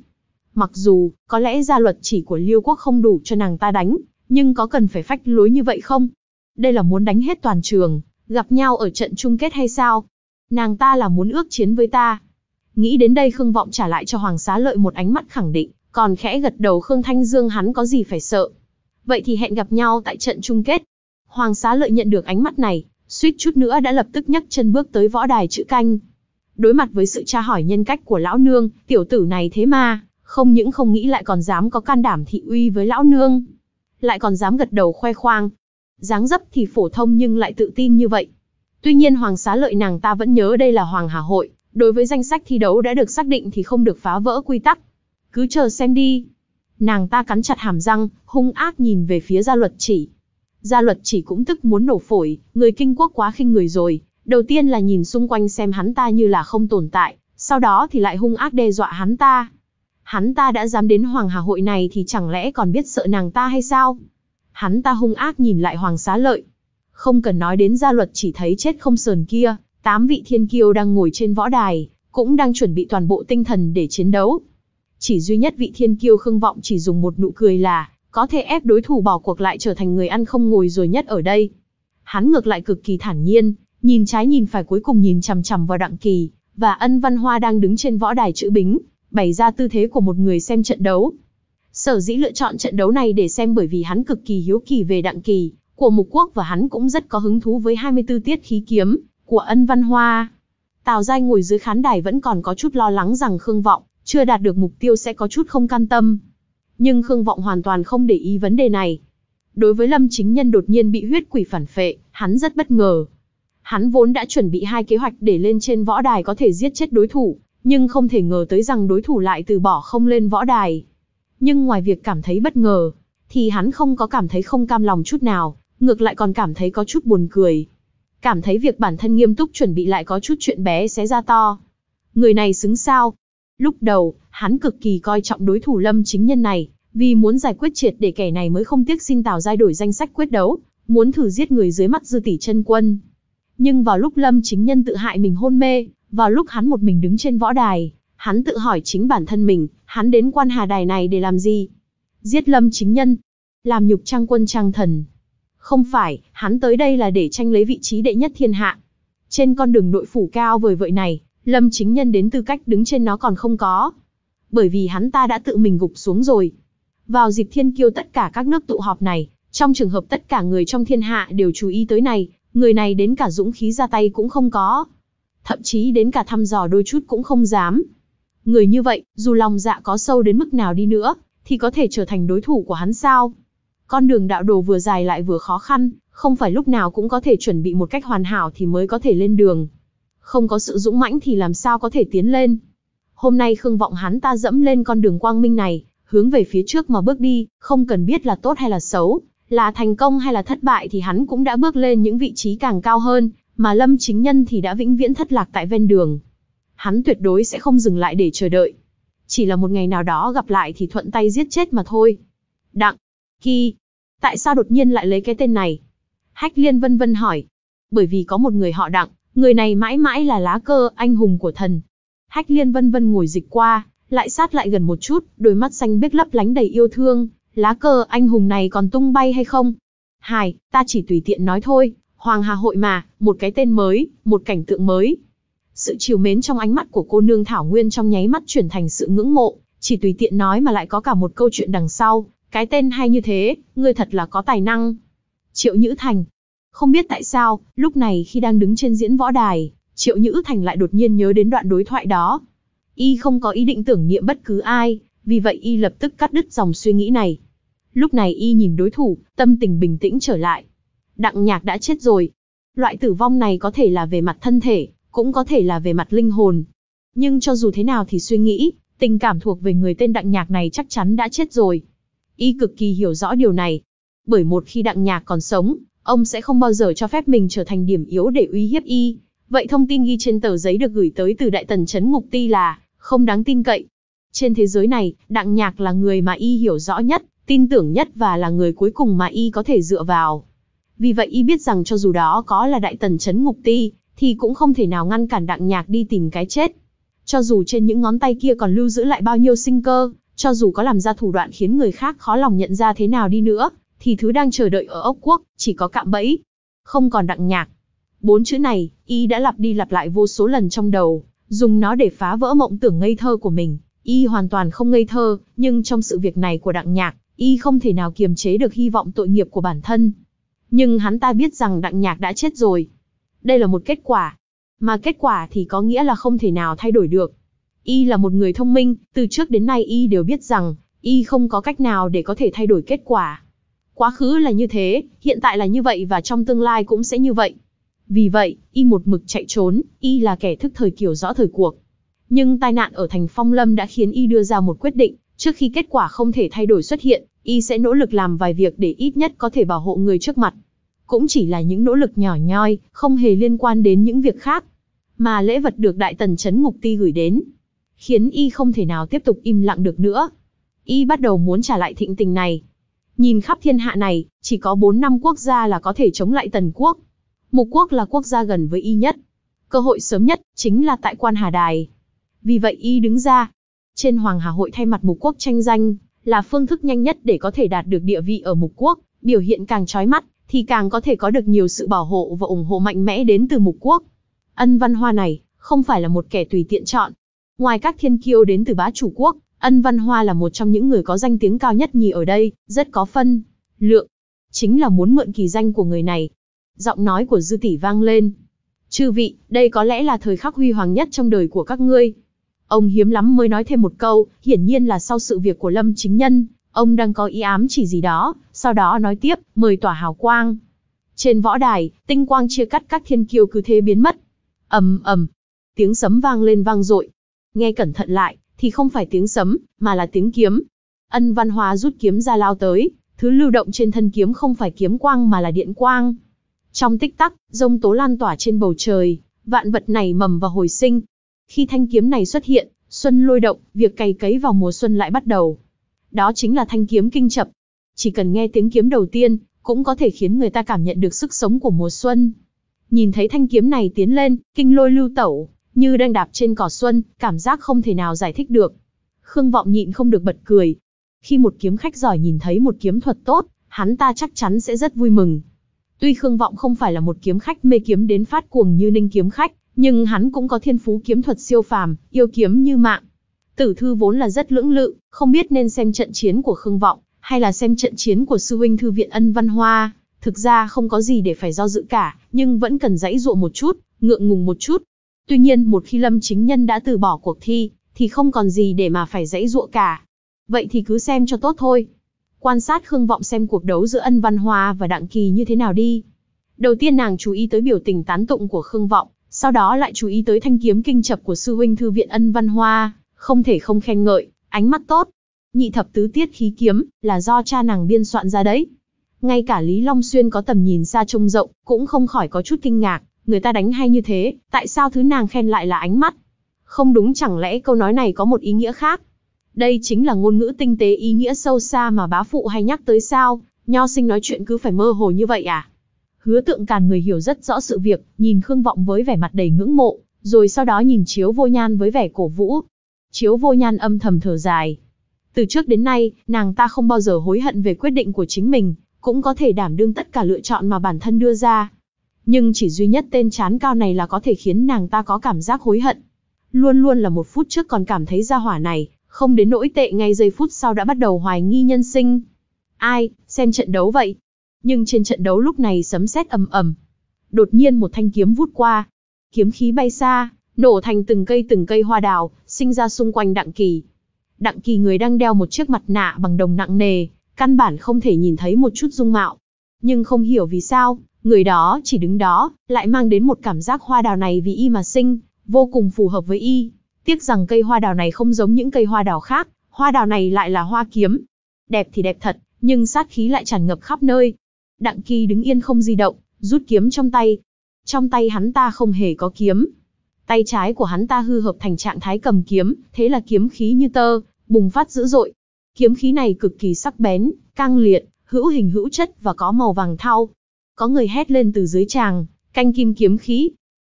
Mặc dù, có lẽ gia luật chỉ của Liêu Quốc không đủ cho nàng ta đánh, nhưng có cần phải phách lối như vậy không? Đây là muốn đánh hết toàn trường, gặp nhau ở trận chung kết hay sao? Nàng ta là muốn ước chiến với ta. Nghĩ đến đây Khương Vọng trả lại cho Hoàng Xá Lợi một ánh mắt khẳng định, còn khẽ gật đầu Khương Thanh Dương hắn có gì phải sợ. Vậy thì hẹn gặp nhau tại trận chung kết. Hoàng Xá Lợi nhận được ánh mắt này, suýt chút nữa đã lập tức nhấc chân bước tới võ đài chữ canh, Đối mặt với sự tra hỏi nhân cách của lão nương, tiểu tử này thế mà, không những không nghĩ lại còn dám có can đảm thị uy với lão nương. Lại còn dám gật đầu khoe khoang. dáng dấp thì phổ thông nhưng lại tự tin như vậy. Tuy nhiên Hoàng Xá Lợi nàng ta vẫn nhớ đây là Hoàng Hà Hội, đối với danh sách thi đấu đã được xác định thì không được phá vỡ quy tắc. Cứ chờ xem đi. Nàng ta cắn chặt hàm răng, hung ác nhìn về phía gia luật chỉ. Gia luật chỉ cũng tức muốn nổ phổi, người kinh quốc quá khinh người rồi, Đầu tiên là nhìn xung quanh xem hắn ta như là không tồn tại, sau đó thì lại hung ác đe dọa hắn ta. Hắn ta đã dám đến Hoàng Hà hội này thì chẳng lẽ còn biết sợ nàng ta hay sao? Hắn ta hung ác nhìn lại Hoàng Xá Lợi. Không cần nói đến gia luật chỉ thấy chết không sờn kia, tám vị thiên kiêu đang ngồi trên võ đài, cũng đang chuẩn bị toàn bộ tinh thần để chiến đấu. Chỉ duy nhất vị thiên kiêu khương vọng chỉ dùng một nụ cười là, có thể ép đối thủ bỏ cuộc lại trở thành người ăn không ngồi rồi nhất ở đây. Hắn ngược lại cực kỳ thản nhiên, nhìn trái nhìn phải cuối cùng nhìn chằm chằm vào Đặng Kỳ, và Ân Văn Hoa đang đứng trên võ đài chữ bính, bày ra tư thế của một người xem trận đấu. Sở dĩ lựa chọn trận đấu này để xem bởi vì hắn cực kỳ hiếu kỳ về Đặng Kỳ, của Mục Quốc và hắn cũng rất có hứng thú với 24 tiết khí kiếm của Ân Văn Hoa. Tào Giai ngồi dưới khán đài vẫn còn có chút lo lắng rằng Khương Vọng chưa đạt được mục tiêu sẽ có chút không can tâm. Nhưng Khương Vọng hoàn toàn không để ý vấn đề này. Đối với Lâm Chính Nhân đột nhiên bị huyết quỷ phản phệ, hắn rất bất ngờ, Hắn vốn đã chuẩn bị hai kế hoạch để lên trên võ đài có thể giết chết đối thủ, nhưng không thể ngờ tới rằng đối thủ lại từ bỏ không lên võ đài. Nhưng ngoài việc cảm thấy bất ngờ, thì hắn không có cảm thấy không cam lòng chút nào, ngược lại còn cảm thấy có chút buồn cười. Cảm thấy việc bản thân nghiêm túc chuẩn bị lại có chút chuyện bé xé ra to. Người này xứng sao? Lúc đầu, hắn cực kỳ coi trọng đối thủ lâm chính nhân này, vì muốn giải quyết triệt để kẻ này mới không tiếc xin Tào Giai đổi danh sách quyết đấu, muốn thử giết người dưới mắt dư tỷ chân quân. Nhưng vào lúc Lâm Chính Nhân tự hại mình hôn mê, vào lúc hắn một mình đứng trên võ đài, hắn tự hỏi chính bản thân mình, hắn đến quan hà đài này để làm gì? Giết Lâm Chính Nhân, làm nhục trang quân trang thần. Không phải, hắn tới đây là để tranh lấy vị trí đệ nhất thiên hạ. Trên con đường nội phủ cao vời vợi này, Lâm Chính Nhân đến tư cách đứng trên nó còn không có. Bởi vì hắn ta đã tự mình gục xuống rồi. Vào dịp thiên kiêu tất cả các nước tụ họp này, trong trường hợp tất cả người trong thiên hạ đều chú ý tới này, người này đến cả dũng khí ra tay cũng không có. Thậm chí đến cả thăm dò đôi chút cũng không dám. Người như vậy, dù lòng dạ có sâu đến mức nào đi nữa, thì có thể trở thành đối thủ của hắn sao? Con đường đạo đồ vừa dài lại vừa khó khăn, không phải lúc nào cũng có thể chuẩn bị một cách hoàn hảo thì mới có thể lên đường. Không có sự dũng mãnh thì làm sao có thể tiến lên. Hôm nay Khương Vọng hắn ta dẫm lên con đường quang minh này, hướng về phía trước mà bước đi, không cần biết là tốt hay là xấu, là thành công hay là thất bại thì hắn cũng đã bước lên những vị trí càng cao hơn, mà Lâm Chính Nhân thì đã vĩnh viễn thất lạc tại ven đường. Hắn tuyệt đối sẽ không dừng lại để chờ đợi. Chỉ là một ngày nào đó gặp lại thì thuận tay giết chết mà thôi. Đặng, Kỳ, tại sao đột nhiên lại lấy cái tên này? Hách Liên vân vân hỏi. Bởi vì có một người họ Đặng, người này mãi mãi là lá cơ anh hùng của thần. Hách Liên vân vân ngồi dịch qua, lại sát lại gần một chút, đôi mắt xanh biếc lấp lánh đầy yêu thương, lá cờ anh hùng này còn tung bay hay không? Hải, ta chỉ tùy tiện nói thôi, Hoàng Hà Hội mà, một cái tên mới, một cảnh tượng mới. Sự chiều mến trong ánh mắt của cô nương Thảo Nguyên trong nháy mắt chuyển thành sự ngưỡng mộ, chỉ tùy tiện nói mà lại có cả một câu chuyện đằng sau, cái tên hay như thế, ngươi thật là có tài năng. Triệu Nhữ Thành. Không biết tại sao, lúc này khi đang đứng trên diễn võ đài, Triệu Nhữ Thành lại đột nhiên nhớ đến đoạn đối thoại đó. Y không có ý định tưởng niệm bất cứ ai, vì vậy y lập tức cắt đứt dòng suy nghĩ này. Lúc này y nhìn đối thủ, tâm tình bình tĩnh trở lại. Đặng nhạc đã chết rồi. Loại tử vong này có thể là về mặt thân thể, cũng có thể là về mặt linh hồn. Nhưng cho dù thế nào thì suy nghĩ, tình cảm thuộc về người tên đặng nhạc này chắc chắn đã chết rồi. Y cực kỳ hiểu rõ điều này. Bởi một khi đặng nhạc còn sống, ông sẽ không bao giờ cho phép mình trở thành điểm yếu để uy hiếp y. Vậy thông tin ghi trên tờ giấy được gửi tới từ Đại Tần chấn Ngục Ti là không đáng tin cậy. Trên thế giới này, Đặng Nhạc là người mà y hiểu rõ nhất, tin tưởng nhất và là người cuối cùng mà y có thể dựa vào. Vì vậy y biết rằng cho dù đó có là đại tần chấn ngục ti, thì cũng không thể nào ngăn cản Đặng Nhạc đi tìm cái chết. Cho dù trên những ngón tay kia còn lưu giữ lại bao nhiêu sinh cơ, cho dù có làm ra thủ đoạn khiến người khác khó lòng nhận ra thế nào đi nữa, thì thứ đang chờ đợi ở ốc quốc chỉ có cạm bẫy, không còn đặng nhạc. Bốn chữ này, y đã lặp đi lặp lại vô số lần trong đầu, dùng nó để phá vỡ mộng tưởng ngây thơ của mình, y hoàn toàn không ngây thơ, nhưng trong sự việc này của đặng nhạc, y không thể nào kiềm chế được hy vọng tội nghiệp của bản thân. Nhưng hắn ta biết rằng đặng nhạc đã chết rồi. Đây là một kết quả. Mà kết quả thì có nghĩa là không thể nào thay đổi được. Y là một người thông minh, từ trước đến nay y đều biết rằng, y không có cách nào để có thể thay đổi kết quả. Quá khứ là như thế, hiện tại là như vậy và trong tương lai cũng sẽ như vậy. Vì vậy, y một mực chạy trốn, y là kẻ thức thời kiểu rõ thời cuộc nhưng tai nạn ở thành Phong Lâm đã khiến y đưa ra một quyết định, trước khi kết quả không thể thay đổi xuất hiện, y sẽ nỗ lực làm vài việc để ít nhất có thể bảo hộ người trước mặt. Cũng chỉ là những nỗ lực nhỏ nhoi, không hề liên quan đến những việc khác. Mà lễ vật được đại tần Trấn ngục ti gửi đến, khiến y không thể nào tiếp tục im lặng được nữa. Y bắt đầu muốn trả lại thịnh tình này. Nhìn khắp thiên hạ này, chỉ có bốn năm quốc gia là có thể chống lại tần quốc. Mục quốc là quốc gia gần với y nhất. Cơ hội sớm nhất chính là tại quan Hà Đài. Vì vậy y đứng ra, trên Hoàng Hà Hội thay mặt mục quốc tranh danh, là phương thức nhanh nhất để có thể đạt được địa vị ở mục quốc, biểu hiện càng trói mắt, thì càng có thể có được nhiều sự bảo hộ và ủng hộ mạnh mẽ đến từ mục quốc. Ân văn hoa này, không phải là một kẻ tùy tiện chọn. Ngoài các thiên kiêu đến từ bá chủ quốc, ân văn hoa là một trong những người có danh tiếng cao nhất nhì ở đây, rất có phân, lượng. Chính là muốn mượn kỳ danh của người này. Giọng nói của dư tỷ vang lên. Chư vị, đây có lẽ là thời khắc huy hoàng nhất trong đời của các ngươi. Ông hiếm lắm mới nói thêm một câu, hiển nhiên là sau sự việc của Lâm Chính Nhân, ông đang có ý ám chỉ gì đó, sau đó nói tiếp, mời tỏa hào quang. Trên võ đài, tinh quang chia cắt các thiên kiêu cứ thế biến mất. ầm ầm, tiếng sấm vang lên vang dội. Nghe cẩn thận lại, thì không phải tiếng sấm, mà là tiếng kiếm. Ân Văn Hóa rút kiếm ra lao tới, thứ lưu động trên thân kiếm không phải kiếm quang mà là điện quang. Trong tích tắc, rông tố lan tỏa trên bầu trời, vạn vật này mầm và hồi sinh, khi thanh kiếm này xuất hiện, xuân lôi động, việc cày cấy vào mùa xuân lại bắt đầu. Đó chính là thanh kiếm kinh chập. Chỉ cần nghe tiếng kiếm đầu tiên, cũng có thể khiến người ta cảm nhận được sức sống của mùa xuân. Nhìn thấy thanh kiếm này tiến lên, kinh lôi lưu tẩu, như đang đạp trên cỏ xuân, cảm giác không thể nào giải thích được. Khương Vọng nhịn không được bật cười. Khi một kiếm khách giỏi nhìn thấy một kiếm thuật tốt, hắn ta chắc chắn sẽ rất vui mừng. Tuy Khương Vọng không phải là một kiếm khách mê kiếm đến phát cuồng như Ninh kiếm khách, nhưng hắn cũng có thiên phú kiếm thuật siêu phàm, yêu kiếm như mạng. Tử thư vốn là rất lưỡng lự, không biết nên xem trận chiến của Khương Vọng, hay là xem trận chiến của sư huynh thư viện ân văn hoa. Thực ra không có gì để phải do dự cả, nhưng vẫn cần dãy dụa một chút, ngượng ngùng một chút. Tuy nhiên một khi Lâm Chính Nhân đã từ bỏ cuộc thi, thì không còn gì để mà phải dãy dụa cả. Vậy thì cứ xem cho tốt thôi. Quan sát Khương Vọng xem cuộc đấu giữa ân văn hoa và đặng kỳ như thế nào đi. Đầu tiên nàng chú ý tới biểu tình tán tụng của Khương Vọng, sau đó lại chú ý tới thanh kiếm kinh chập của sư huynh thư viện ân văn hoa, không thể không khen ngợi, ánh mắt tốt. Nhị thập tứ tiết khí kiếm, là do cha nàng biên soạn ra đấy. Ngay cả Lý Long Xuyên có tầm nhìn xa trông rộng, cũng không khỏi có chút kinh ngạc, người ta đánh hay như thế, tại sao thứ nàng khen lại là ánh mắt? Không đúng chẳng lẽ câu nói này có một ý nghĩa khác? Đây chính là ngôn ngữ tinh tế ý nghĩa sâu xa mà bá phụ hay nhắc tới sao, nho sinh nói chuyện cứ phải mơ hồ như vậy à? Hứa tượng càn người hiểu rất rõ sự việc, nhìn Khương Vọng với vẻ mặt đầy ngưỡng mộ, rồi sau đó nhìn Chiếu Vô Nhan với vẻ cổ vũ. Chiếu Vô Nhan âm thầm thở dài. Từ trước đến nay, nàng ta không bao giờ hối hận về quyết định của chính mình, cũng có thể đảm đương tất cả lựa chọn mà bản thân đưa ra. Nhưng chỉ duy nhất tên chán cao này là có thể khiến nàng ta có cảm giác hối hận. Luôn luôn là một phút trước còn cảm thấy ra hỏa này, không đến nỗi tệ ngay giây phút sau đã bắt đầu hoài nghi nhân sinh. Ai, xem trận đấu vậy, nhưng trên trận đấu lúc này sấm sét ầm ầm. Đột nhiên một thanh kiếm vút qua, kiếm khí bay xa, nổ thành từng cây từng cây hoa đào, sinh ra xung quanh Đặng Kỳ. Đặng Kỳ người đang đeo một chiếc mặt nạ bằng đồng nặng nề, căn bản không thể nhìn thấy một chút dung mạo. Nhưng không hiểu vì sao, người đó chỉ đứng đó, lại mang đến một cảm giác hoa đào này vì y mà sinh, vô cùng phù hợp với y. Tiếc rằng cây hoa đào này không giống những cây hoa đào khác, hoa đào này lại là hoa kiếm. Đẹp thì đẹp thật, nhưng sát khí lại tràn ngập khắp nơi, Đặng Kỳ đứng yên không di động, rút kiếm trong tay. Trong tay hắn ta không hề có kiếm. Tay trái của hắn ta hư hợp thành trạng thái cầm kiếm, thế là kiếm khí như tơ, bùng phát dữ dội. Kiếm khí này cực kỳ sắc bén, căng liệt, hữu hình hữu chất và có màu vàng thau. Có người hét lên từ dưới tràng, canh kim kiếm khí.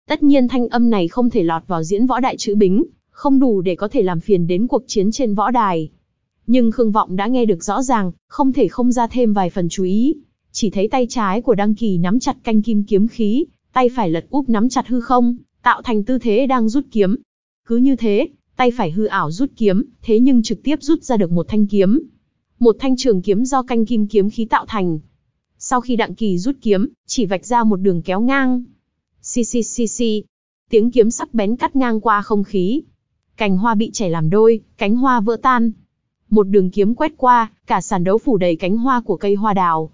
Tất nhiên thanh âm này không thể lọt vào diễn võ đại chữ bính, không đủ để có thể làm phiền đến cuộc chiến trên võ đài. Nhưng Khương Vọng đã nghe được rõ ràng, không thể không ra thêm vài phần chú ý. Chỉ thấy tay trái của Đăng Kỳ nắm chặt canh kim kiếm khí, tay phải lật úp nắm chặt hư không, tạo thành tư thế đang rút kiếm. Cứ như thế, tay phải hư ảo rút kiếm, thế nhưng trực tiếp rút ra được một thanh kiếm. Một thanh trường kiếm do canh kim kiếm khí tạo thành. Sau khi Đặng Kỳ rút kiếm, chỉ vạch ra một đường kéo ngang. Xì xì xì xì. Tiếng kiếm sắc bén cắt ngang qua không khí. Cành hoa bị chảy làm đôi, cánh hoa vỡ tan. Một đường kiếm quét qua, cả sàn đấu phủ đầy cánh hoa của cây hoa đào.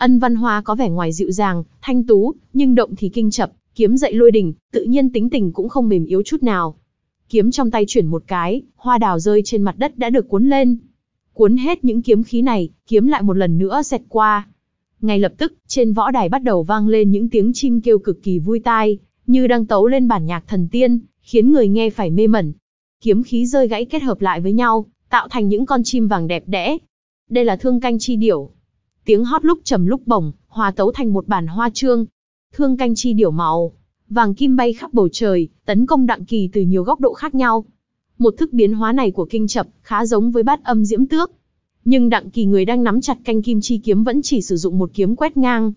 Ân Văn Hoa có vẻ ngoài dịu dàng, thanh tú, nhưng động thì kinh chập, kiếm dậy lôi đình, tự nhiên tính tình cũng không mềm yếu chút nào. Kiếm trong tay chuyển một cái, hoa đào rơi trên mặt đất đã được cuốn lên. Cuốn hết những kiếm khí này, kiếm lại một lần nữa xẹt qua. Ngay lập tức, trên võ đài bắt đầu vang lên những tiếng chim kêu cực kỳ vui tai, như đang tấu lên bản nhạc thần tiên, khiến người nghe phải mê mẩn. Kiếm khí rơi gãy kết hợp lại với nhau, tạo thành những con chim vàng đẹp đẽ. Đây là thương canh chi điểu, tiếng hót lúc trầm lúc bổng, hòa tấu thành một bản hoa trương. Thương canh chi điểu màu, vàng kim bay khắp bầu trời, tấn công đặng kỳ từ nhiều góc độ khác nhau. Một thức biến hóa này của kinh chập khá giống với bát âm diễm tước. Nhưng đặng kỳ người đang nắm chặt canh kim chi kiếm vẫn chỉ sử dụng một kiếm quét ngang.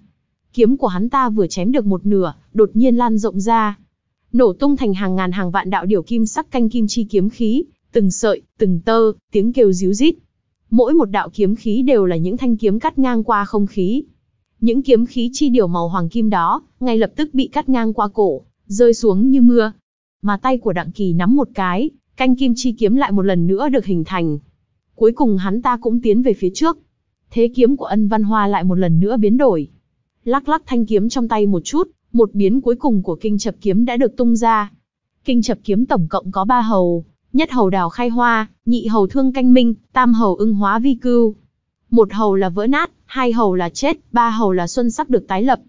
Kiếm của hắn ta vừa chém được một nửa, đột nhiên lan rộng ra. Nổ tung thành hàng ngàn hàng vạn đạo điểu kim sắc canh kim chi kiếm khí, từng sợi, từng tơ, tiếng kêu ríu rít. Mỗi một đạo kiếm khí đều là những thanh kiếm cắt ngang qua không khí. Những kiếm khí chi điều màu hoàng kim đó, ngay lập tức bị cắt ngang qua cổ, rơi xuống như mưa. Mà tay của Đặng Kỳ nắm một cái, canh kim chi kiếm lại một lần nữa được hình thành. Cuối cùng hắn ta cũng tiến về phía trước. Thế kiếm của ân văn hoa lại một lần nữa biến đổi. Lắc lắc thanh kiếm trong tay một chút, một biến cuối cùng của kinh chập kiếm đã được tung ra. Kinh chập kiếm tổng cộng có ba hầu, nhất hầu đào khai hoa, nhị hầu thương canh minh, tam hầu ưng hóa vi cưu. Một hầu là vỡ nát, hai hầu là chết, ba hầu là xuân sắc được tái lập.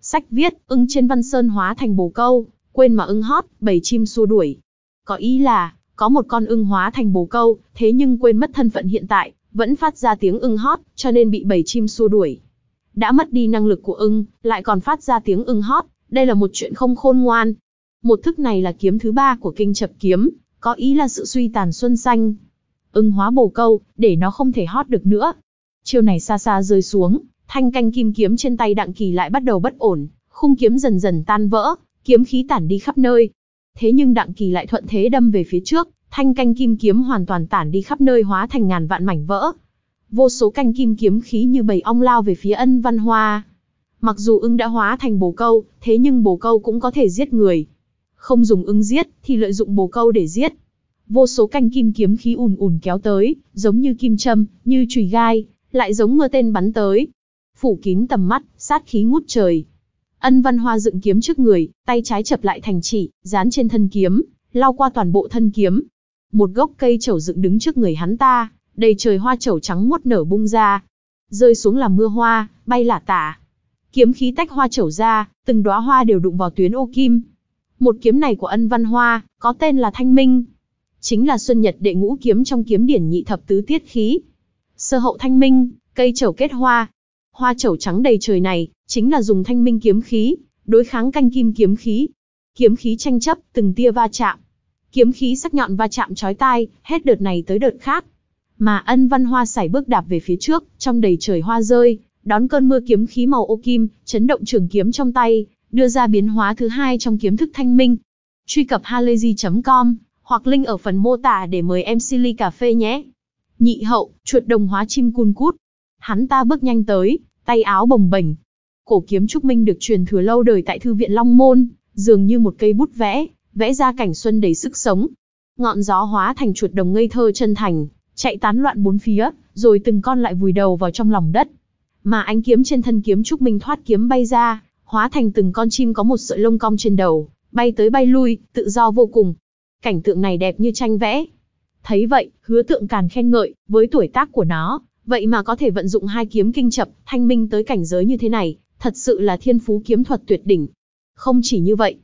Sách viết, ưng trên văn sơn hóa thành bồ câu, quên mà ưng hót, bầy chim xua đuổi. Có ý là, có một con ưng hóa thành bồ câu, thế nhưng quên mất thân phận hiện tại, vẫn phát ra tiếng ưng hót, cho nên bị bầy chim xua đuổi. Đã mất đi năng lực của ưng, lại còn phát ra tiếng ưng hót, đây là một chuyện không khôn ngoan. Một thức này là kiếm thứ ba của kinh chập kiếm, có ý là sự suy tàn xuân xanh. Ưng hóa bổ câu, để nó không thể hót được nữa. Chiêu này xa xa rơi xuống, thanh canh kim kiếm trên tay đặng kỳ lại bắt đầu bất ổn, khung kiếm dần dần tan vỡ, kiếm khí tản đi khắp nơi. Thế nhưng đặng kỳ lại thuận thế đâm về phía trước, thanh canh kim kiếm hoàn toàn tản đi khắp nơi hóa thành ngàn vạn mảnh vỡ. Vô số canh kim kiếm khí như bầy ong lao về phía ân văn hoa. Mặc dù ưng đã hóa thành bồ câu, thế nhưng bồ câu cũng có thể giết người không dùng ưng giết, thì lợi dụng bồ câu để giết. Vô số canh kim kiếm khí ùn ùn kéo tới, giống như kim châm, như chùy gai, lại giống mưa tên bắn tới. Phủ kín tầm mắt, sát khí ngút trời. Ân Văn Hoa dựng kiếm trước người, tay trái chập lại thành chỉ, dán trên thân kiếm, lao qua toàn bộ thân kiếm. Một gốc cây chầu dựng đứng trước người hắn ta, đầy trời hoa chầu trắng muốt nở bung ra, rơi xuống là mưa hoa, bay lả tả. Kiếm khí tách hoa chầu ra, từng đóa hoa đều đụng vào tuyến ô kim, một kiếm này của ân văn hoa, có tên là Thanh Minh. Chính là Xuân Nhật đệ ngũ kiếm trong kiếm điển nhị thập tứ tiết khí. Sơ hậu Thanh Minh, cây chầu kết hoa. Hoa chầu trắng đầy trời này, chính là dùng Thanh Minh kiếm khí, đối kháng canh kim kiếm khí. Kiếm khí tranh chấp, từng tia va chạm. Kiếm khí sắc nhọn va chạm chói tai, hết đợt này tới đợt khác. Mà ân văn hoa sải bước đạp về phía trước, trong đầy trời hoa rơi, đón cơn mưa kiếm khí màu ô kim, chấn động trường kiếm trong tay, đưa ra biến hóa thứ hai trong kiếm thức thanh minh. Truy cập halayzi.com hoặc link ở phần mô tả để mời em Silly Cà Phê nhé. Nhị hậu, chuột đồng hóa chim cun cút. Hắn ta bước nhanh tới, tay áo bồng bềnh. Cổ kiếm Trúc Minh được truyền thừa lâu đời tại Thư viện Long Môn, dường như một cây bút vẽ, vẽ ra cảnh xuân đầy sức sống. Ngọn gió hóa thành chuột đồng ngây thơ chân thành, chạy tán loạn bốn phía, rồi từng con lại vùi đầu vào trong lòng đất. Mà ánh kiếm trên thân kiếm Trúc Minh thoát kiếm bay ra, hóa thành từng con chim có một sợi lông cong trên đầu, bay tới bay lui, tự do vô cùng. Cảnh tượng này đẹp như tranh vẽ. Thấy vậy, hứa tượng càn khen ngợi, với tuổi tác của nó, vậy mà có thể vận dụng hai kiếm kinh chập, thanh minh tới cảnh giới như thế này, thật sự là thiên phú kiếm thuật tuyệt đỉnh. Không chỉ như vậy,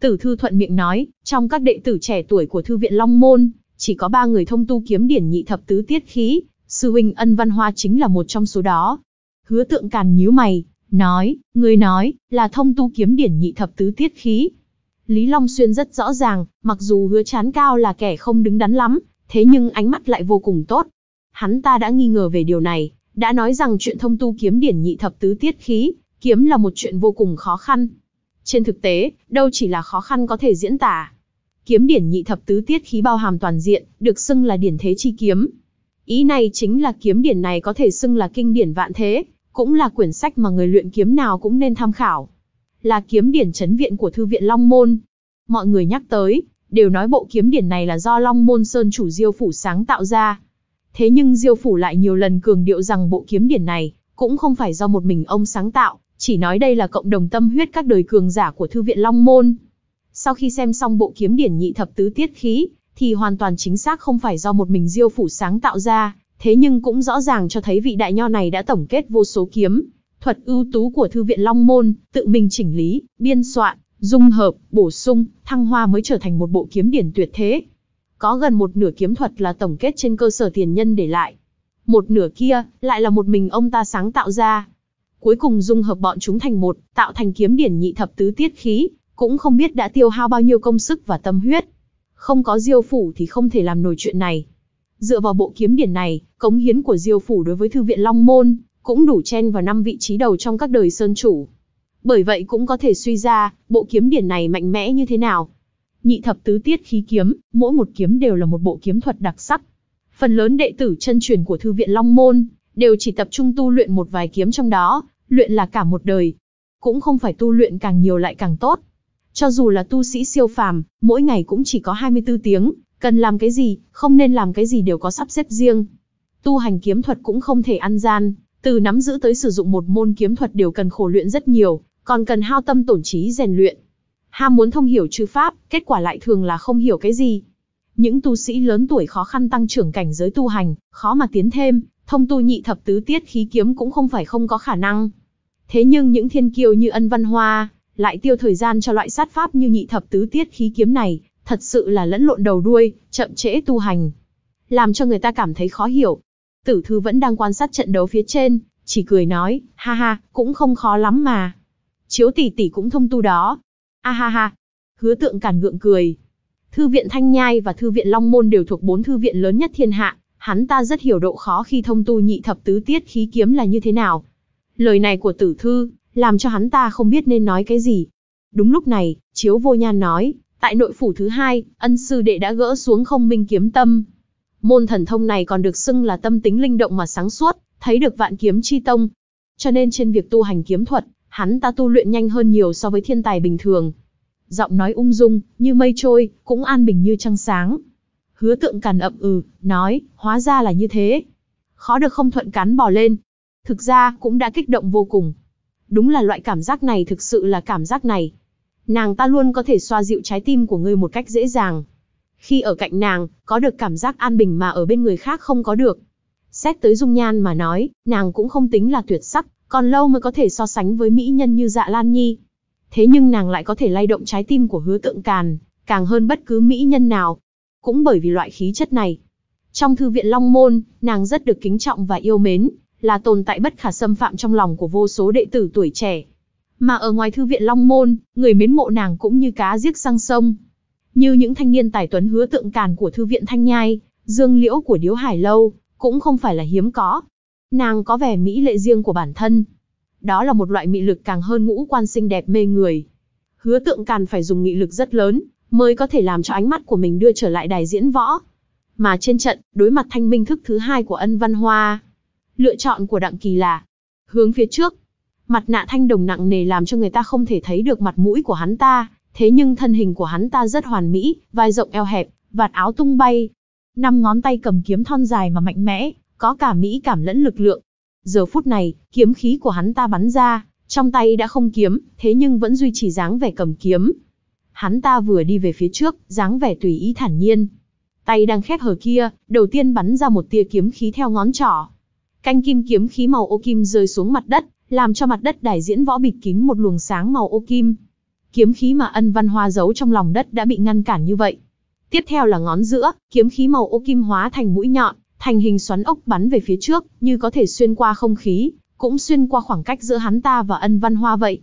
tử thư thuận miệng nói, trong các đệ tử trẻ tuổi của Thư viện Long Môn, chỉ có ba người thông tu kiếm điển nhị thập tứ tiết khí, sư huynh ân văn hoa chính là một trong số đó. Hứa tượng càn nhíu mày, nói, người nói, là thông tu kiếm điển nhị thập tứ tiết khí. Lý Long Xuyên rất rõ ràng, mặc dù hứa chán cao là kẻ không đứng đắn lắm, thế nhưng ánh mắt lại vô cùng tốt. Hắn ta đã nghi ngờ về điều này, đã nói rằng chuyện thông tu kiếm điển nhị thập tứ tiết khí, kiếm là một chuyện vô cùng khó khăn. Trên thực tế, đâu chỉ là khó khăn có thể diễn tả. Kiếm điển nhị thập tứ tiết khí bao hàm toàn diện, được xưng là điển thế chi kiếm. Ý này chính là kiếm điển này có thể xưng là kinh điển vạn thế, cũng là quyển sách mà người luyện kiếm nào cũng nên tham khảo. Là kiếm điển chấn viện của Thư viện Long Môn. Mọi người nhắc tới, đều nói bộ kiếm điển này là do Long Môn Sơn chủ Diêu Phủ sáng tạo ra. Thế nhưng Diêu Phủ lại nhiều lần cường điệu rằng bộ kiếm điển này cũng không phải do một mình ông sáng tạo, chỉ nói đây là cộng đồng tâm huyết các đời cường giả của Thư viện Long Môn. Sau khi xem xong bộ kiếm điển nhị thập tứ tiết khí, thì hoàn toàn chính xác không phải do một mình Diêu Phủ sáng tạo ra, thế nhưng cũng rõ ràng cho thấy vị đại nho này đã tổng kết vô số kiếm, thuật ưu tú của Thư viện Long Môn, tự mình chỉnh lý, biên soạn, dung hợp, bổ sung, thăng hoa mới trở thành một bộ kiếm điển tuyệt thế. Có gần một nửa kiếm thuật là tổng kết trên cơ sở tiền nhân để lại. Một nửa kia, lại là một mình ông ta sáng tạo ra. Cuối cùng dung hợp bọn chúng thành một, tạo thành kiếm điển nhị thập tứ tiết khí, cũng không biết đã tiêu hao bao nhiêu công sức và tâm huyết. Không có diêu phủ thì không thể làm nổi chuyện này. Dựa vào bộ kiếm điển này, cống hiến của Diêu phủ đối với thư viện Long Môn cũng đủ chen vào năm vị trí đầu trong các đời sơn chủ. Bởi vậy cũng có thể suy ra, bộ kiếm điển này mạnh mẽ như thế nào. Nhị thập tứ tiết khí kiếm, mỗi một kiếm đều là một bộ kiếm thuật đặc sắc. Phần lớn đệ tử chân truyền của thư viện Long Môn đều chỉ tập trung tu luyện một vài kiếm trong đó, luyện là cả một đời. Cũng không phải tu luyện càng nhiều lại càng tốt. Cho dù là tu sĩ siêu phàm, mỗi ngày cũng chỉ có 24 tiếng Cần làm cái gì, không nên làm cái gì đều có sắp xếp riêng. Tu hành kiếm thuật cũng không thể ăn gian, từ nắm giữ tới sử dụng một môn kiếm thuật đều cần khổ luyện rất nhiều, còn cần hao tâm tổn trí rèn luyện. Ham muốn thông hiểu chư pháp, kết quả lại thường là không hiểu cái gì. Những tu sĩ lớn tuổi khó khăn tăng trưởng cảnh giới tu hành, khó mà tiến thêm, thông tu nhị thập tứ tiết khí kiếm cũng không phải không có khả năng. Thế nhưng những thiên kiều như ân văn hoa, lại tiêu thời gian cho loại sát pháp như nhị thập tứ tiết khí kiếm này, thật sự là lẫn lộn đầu đuôi, chậm trễ tu hành. Làm cho người ta cảm thấy khó hiểu. Tử thư vẫn đang quan sát trận đấu phía trên, chỉ cười nói, ha ha, cũng không khó lắm mà. Chiếu tỷ tỷ cũng thông tu đó. A ha ha. Hứa tượng cản gượng cười. Thư viện Thanh Nhai và Thư viện Long Môn đều thuộc bốn thư viện lớn nhất thiên hạ. Hắn ta rất hiểu độ khó khi thông tu nhị thập tứ tiết khí kiếm là như thế nào. Lời này của tử thư, làm cho hắn ta không biết nên nói cái gì. Đúng lúc này, Chiếu Vô Nhan nói, Tại nội phủ thứ hai, ân sư đệ đã gỡ xuống không minh kiếm tâm. Môn thần thông này còn được xưng là tâm tính linh động mà sáng suốt, thấy được vạn kiếm chi tông. Cho nên trên việc tu hành kiếm thuật, hắn ta tu luyện nhanh hơn nhiều so với thiên tài bình thường. Giọng nói ung dung, như mây trôi, cũng an bình như trăng sáng. Hứa tượng càn ậm ừ, nói, hóa ra là như thế. Khó được không thuận cắn bò lên. Thực ra, cũng đã kích động vô cùng. Đúng là loại cảm giác này thực sự là cảm giác này, nàng ta luôn có thể xoa dịu trái tim của ngươi một cách dễ dàng. Khi ở cạnh nàng, có được cảm giác an bình mà ở bên người khác không có được. Xét tới dung nhan mà nói, nàng cũng không tính là tuyệt sắc, còn lâu mới có thể so sánh với mỹ nhân như dạ Lan Nhi. Thế nhưng nàng lại có thể lay động trái tim của hứa tượng càn, càng hơn bất cứ mỹ nhân nào. Cũng bởi vì loại khí chất này. Trong thư viện Long Môn, nàng rất được kính trọng và yêu mến, là tồn tại bất khả xâm phạm trong lòng của vô số đệ tử tuổi trẻ. Mà ở ngoài thư viện Long Môn, người mến mộ nàng cũng như cá giết sang sông. Như những thanh niên tài tuấn hứa tượng càn của thư viện Thanh Nhai, dương liễu của Điếu Hải Lâu, cũng không phải là hiếm có. Nàng có vẻ mỹ lệ riêng của bản thân. Đó là một loại mị lực càng hơn ngũ quan xinh đẹp mê người. Hứa tượng càn phải dùng nghị lực rất lớn, mới có thể làm cho ánh mắt của mình đưa trở lại đài diễn võ. Mà trên trận, đối mặt thanh minh thức thứ hai của ân văn hoa. Lựa chọn của đặng kỳ là hướng phía trước, Mặt nạ thanh đồng nặng nề làm cho người ta không thể thấy được mặt mũi của hắn ta, thế nhưng thân hình của hắn ta rất hoàn mỹ, vai rộng eo hẹp, vạt áo tung bay. Năm ngón tay cầm kiếm thon dài mà mạnh mẽ, có cả mỹ cảm lẫn lực lượng. Giờ phút này, kiếm khí của hắn ta bắn ra, trong tay đã không kiếm, thế nhưng vẫn duy trì dáng vẻ cầm kiếm. Hắn ta vừa đi về phía trước, dáng vẻ tùy ý thản nhiên. Tay đang khép hờ kia, đầu tiên bắn ra một tia kiếm khí theo ngón trỏ. Canh kim kiếm khí màu ô kim rơi xuống mặt đất, làm cho mặt đất đại diễn võ bịt kín một luồng sáng màu ô kim. Kiếm khí mà ân văn hoa giấu trong lòng đất đã bị ngăn cản như vậy. Tiếp theo là ngón giữa, kiếm khí màu ô kim hóa thành mũi nhọn, thành hình xoắn ốc bắn về phía trước, như có thể xuyên qua không khí, cũng xuyên qua khoảng cách giữa hắn ta và ân văn hoa vậy.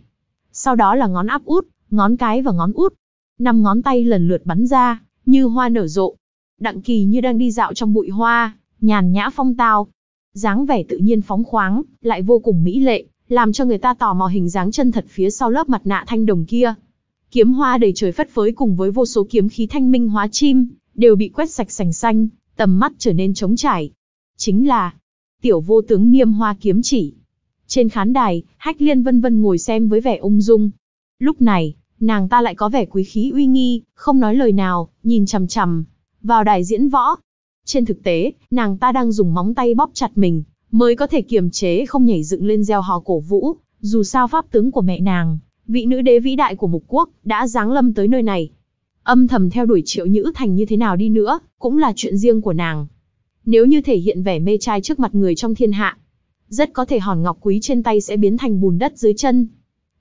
Sau đó là ngón áp út, ngón cái và ngón út. Năm ngón tay lần lượt bắn ra, như hoa nở rộ. Đặng kỳ như đang đi dạo trong bụi hoa, nhàn nhã phong tao. dáng vẻ tự nhiên phóng khoáng, lại vô cùng mỹ lệ, làm cho người ta tò mò hình dáng chân thật phía sau lớp mặt nạ thanh đồng kia. Kiếm hoa đầy trời phất phới cùng với vô số kiếm khí thanh minh hóa chim, đều bị quét sạch sành xanh, tầm mắt trở nên trống trải. Chính là tiểu vô tướng niêm hoa kiếm chỉ. Trên khán đài, Hách Liên vân vân ngồi xem với vẻ ung dung. Lúc này, nàng ta lại có vẻ quý khí uy nghi, không nói lời nào, nhìn chằm chằm vào đài diễn võ. Trên thực tế, nàng ta đang dùng móng tay bóp chặt mình, mới có thể kiềm chế không nhảy dựng lên gieo hò cổ vũ, dù sao pháp tướng của mẹ nàng, vị nữ đế vĩ đại của mục quốc, đã giáng lâm tới nơi này. Âm thầm theo đuổi triệu nhữ thành như thế nào đi nữa, cũng là chuyện riêng của nàng. Nếu như thể hiện vẻ mê trai trước mặt người trong thiên hạ, rất có thể hòn ngọc quý trên tay sẽ biến thành bùn đất dưới chân.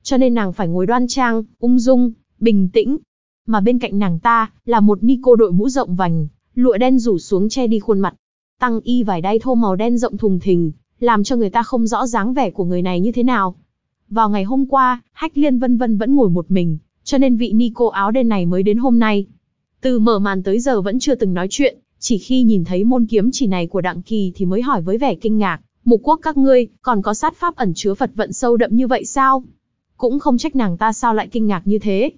Cho nên nàng phải ngồi đoan trang, ung dung, bình tĩnh. Mà bên cạnh nàng ta, là một ni cô đội mũ rộng vành, lụa đen rủ xuống che đi khuôn mặt, tăng y vải đai thô màu đen rộng thùng thình, làm cho người ta không rõ dáng vẻ của người này như thế nào. Vào ngày hôm qua, Hách Liên vân vân vẫn ngồi một mình, cho nên vị ni cô áo đen này mới đến hôm nay. Từ mở màn tới giờ vẫn chưa từng nói chuyện, chỉ khi nhìn thấy môn kiếm chỉ này của Đặng Kỳ thì mới hỏi với vẻ kinh ngạc, mục quốc các ngươi, còn có sát pháp ẩn chứa Phật vận sâu đậm như vậy sao? Cũng không trách nàng ta sao lại kinh ngạc như thế.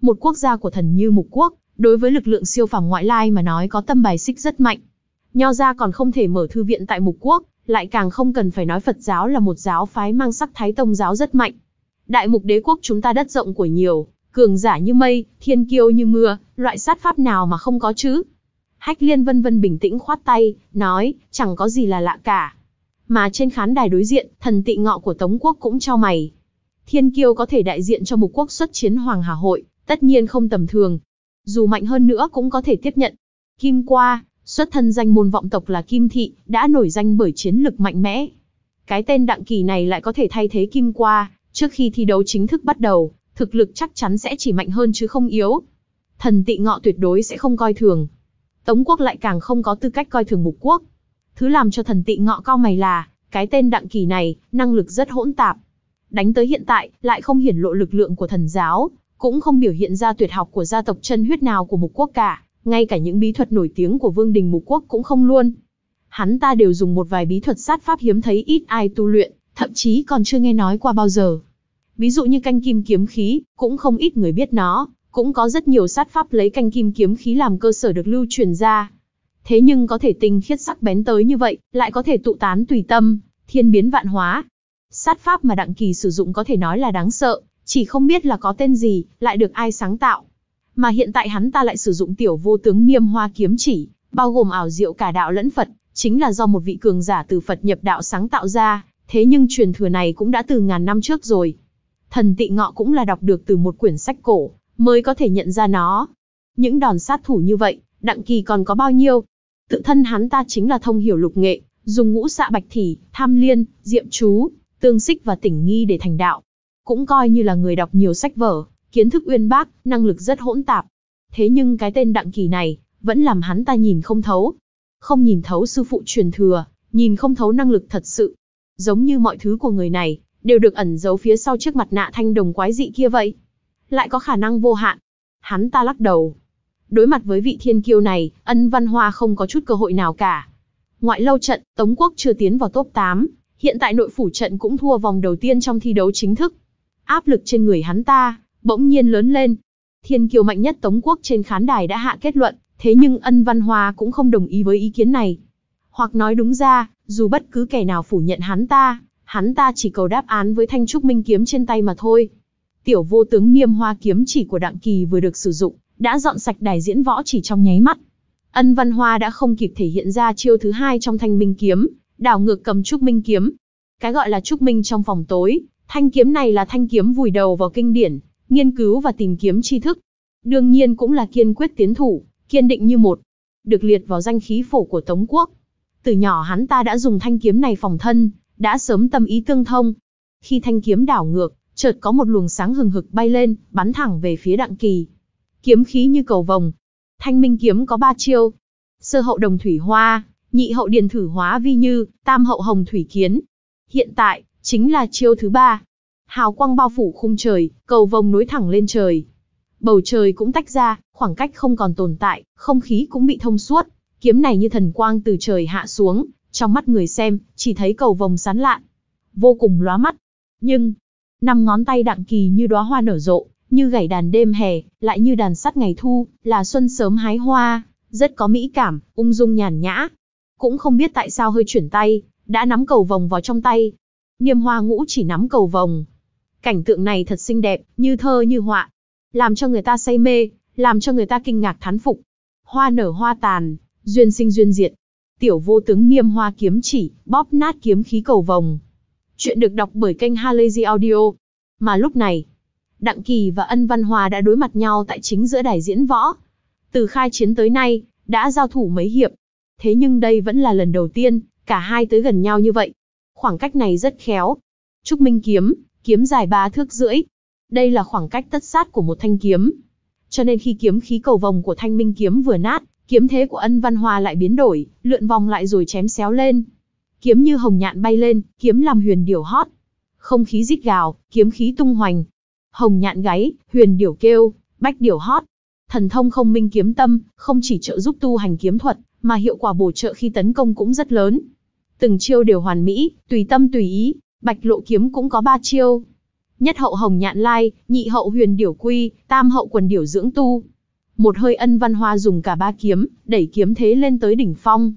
Một quốc gia của thần như mục quốc, đối với lực lượng siêu phàm ngoại lai mà nói có tâm bài xích rất mạnh, Nho gia còn không thể mở thư viện tại mục quốc, lại càng không cần phải nói Phật giáo là một giáo phái mang sắc thái tông giáo rất mạnh. Đại mục đế quốc chúng ta đất rộng của nhiều, cường giả như mây, thiên kiêu như mưa, loại sát pháp nào mà không có chứ? Hách liên vân vân bình tĩnh khoát tay, nói, chẳng có gì là lạ cả. Mà trên khán đài đối diện, thần tị ngọ của Tống quốc cũng trao mày. Thiên kiêu có thể đại diện cho mục quốc xuất chiến Hoàng Hà Hội, tất nhiên không tầm thường. Dù mạnh hơn nữa cũng có thể tiếp nhận. Kim qua, Xuất thân danh môn vọng tộc là Kim Thị, đã nổi danh bởi chiến lực mạnh mẽ. Cái tên Đặng Kỳ này lại có thể thay thế Kim Qua, trước khi thi đấu chính thức bắt đầu, thực lực chắc chắn sẽ chỉ mạnh hơn chứ không yếu. Thần tị ngọ tuyệt đối sẽ không coi thường. Tống quốc lại càng không có tư cách coi thường mục quốc. Thứ làm cho thần tị ngọ cao mày là, cái tên Đặng Kỳ này, năng lực rất hỗn tạp. Đánh tới hiện tại, lại không hiển lộ lực lượng của thần giáo, cũng không biểu hiện ra tuyệt học của gia tộc chân huyết nào của mục quốc cả ngay cả những bí thuật nổi tiếng của Vương Đình Mục Quốc cũng không luôn. Hắn ta đều dùng một vài bí thuật sát pháp hiếm thấy ít ai tu luyện, thậm chí còn chưa nghe nói qua bao giờ. Ví dụ như canh kim kiếm khí, cũng không ít người biết nó, cũng có rất nhiều sát pháp lấy canh kim kiếm khí làm cơ sở được lưu truyền ra. Thế nhưng có thể tinh khiết sắc bén tới như vậy, lại có thể tụ tán tùy tâm, thiên biến vạn hóa. Sát pháp mà Đặng Kỳ sử dụng có thể nói là đáng sợ, chỉ không biết là có tên gì, lại được ai sáng tạo mà hiện tại hắn ta lại sử dụng tiểu vô tướng niêm hoa kiếm chỉ, bao gồm ảo diệu cả đạo lẫn Phật, chính là do một vị cường giả từ Phật nhập đạo sáng tạo ra, thế nhưng truyền thừa này cũng đã từ ngàn năm trước rồi. Thần tị ngọ cũng là đọc được từ một quyển sách cổ, mới có thể nhận ra nó. Những đòn sát thủ như vậy, đặng kỳ còn có bao nhiêu? Tự thân hắn ta chính là thông hiểu lục nghệ, dùng ngũ xạ bạch thỉ, tham liên, diệm chú, tương xích và tỉnh nghi để thành đạo. Cũng coi như là người đọc nhiều sách vở, kiến thức uyên bác, năng lực rất hỗn tạp. Thế nhưng cái tên Đặng Kỳ này, vẫn làm hắn ta nhìn không thấu. Không nhìn thấu sư phụ truyền thừa, nhìn không thấu năng lực thật sự. Giống như mọi thứ của người này, đều được ẩn giấu phía sau chiếc mặt nạ thanh đồng quái dị kia vậy. Lại có khả năng vô hạn. Hắn ta lắc đầu. Đối mặt với vị thiên kiêu này, ân văn hoa không có chút cơ hội nào cả. Ngoại lâu trận, Tống Quốc chưa tiến vào top 8, hiện tại nội phủ trận cũng thua vòng đầu tiên trong thi đấu chính thức. Áp lực trên người hắn ta, bỗng nhiên lớn lên. Thiên kiều mạnh nhất Tống Quốc trên khán đài đã hạ kết luận, thế nhưng ân văn hoa cũng không đồng ý với ý kiến này. Hoặc nói đúng ra, dù bất cứ kẻ nào phủ nhận hắn ta, hắn ta chỉ cầu đáp án với thanh trúc minh kiếm trên tay mà thôi. Tiểu vô tướng niêm hoa kiếm chỉ của đặng kỳ vừa được sử dụng, đã dọn sạch đài diễn võ chỉ trong nháy mắt. Ân văn hoa đã không kịp thể hiện ra chiêu thứ hai trong thanh minh kiếm, đảo ngược cầm trúc minh kiếm. Cái gọi là trúc minh trong phòng tối, thanh kiếm này là thanh kiếm vùi đầu vào kinh điển, nghiên cứu và tìm kiếm tri thức. Đương nhiên cũng là kiên quyết tiến thủ, kiên định như một, được liệt vào danh khí phổ của Tống quốc. Từ nhỏ hắn ta đã dùng thanh kiếm này phòng thân, đã sớm tâm ý tương thông. Khi thanh kiếm đảo ngược, chợt có một luồng sáng hừng hực bay lên, bắn thẳng về phía Đặng Kỳ. Kiếm khí như cầu vồng. Thanh minh kiếm có ba chiêu. Sơ hậu đồng thủy hoa, nhị hậu điền thử hóa vi như, tam hậu hồng thủy kiến. Hiện tại, chính là chiêu thứ ba. Hào quang bao phủ khung trời, cầu vồng nối thẳng lên trời. Bầu trời cũng tách ra, khoảng cách không còn tồn tại, không khí cũng bị thông suốt. Kiếm này như thần quang từ trời hạ xuống, trong mắt người xem, chỉ thấy cầu vồng sán lạn. Vô cùng lóa mắt. Nhưng, năm ngón tay đặng kỳ như đóa hoa nở rộ, như gảy đàn đêm hè, lại như đàn sắt ngày thu, là xuân sớm hái hoa, rất có mỹ cảm, ung dung nhàn nhã. Cũng không biết tại sao hơi chuyển tay, đã nắm cầu vồng vào trong tay. Niêm hoa ngũ chỉ nắm cầu vồng, Cảnh tượng này thật xinh đẹp, như thơ như họa, làm cho người ta say mê, làm cho người ta kinh ngạc thán phục. Hoa nở hoa tàn, duyên sinh duyên diệt. Tiểu vô tướng niêm hoa kiếm chỉ, bóp nát kiếm khí cầu vồng. Chuyện được đọc bởi kênh Halazy Audio. Mà lúc này, Đặng Kỳ và Ân Văn Hòa đã đối mặt nhau tại chính giữa đài diễn võ. Từ khai chiến tới nay, đã giao thủ mấy hiệp. Thế nhưng đây vẫn là lần đầu tiên, cả hai tới gần nhau như vậy. Khoảng cách này rất khéo. Trúc Minh Kiếm, kiếm dài ba thước rưỡi. Đây là khoảng cách tất sát của một thanh kiếm. Cho nên khi kiếm khí cầu vòng của thanh minh kiếm vừa nát, kiếm thế của ân văn hoa lại biến đổi, lượn vòng lại rồi chém xéo lên. Kiếm như hồng nhạn bay lên, kiếm làm huyền điểu hót. Không khí rít gào, kiếm khí tung hoành. Hồng nhạn gáy, huyền điểu kêu, bách điểu hót. Thần thông không minh kiếm tâm, không chỉ trợ giúp tu hành kiếm thuật, mà hiệu quả bổ trợ khi tấn công cũng rất lớn. Từng chiêu đều hoàn mỹ, tùy tâm tùy ý, bạch lộ kiếm cũng có ba chiêu. Nhất hậu hồng nhạn lai, nhị hậu huyền điểu quy, tam hậu quần điểu dưỡng tu. Một hơi ân văn hoa dùng cả ba kiếm, đẩy kiếm thế lên tới đỉnh phong.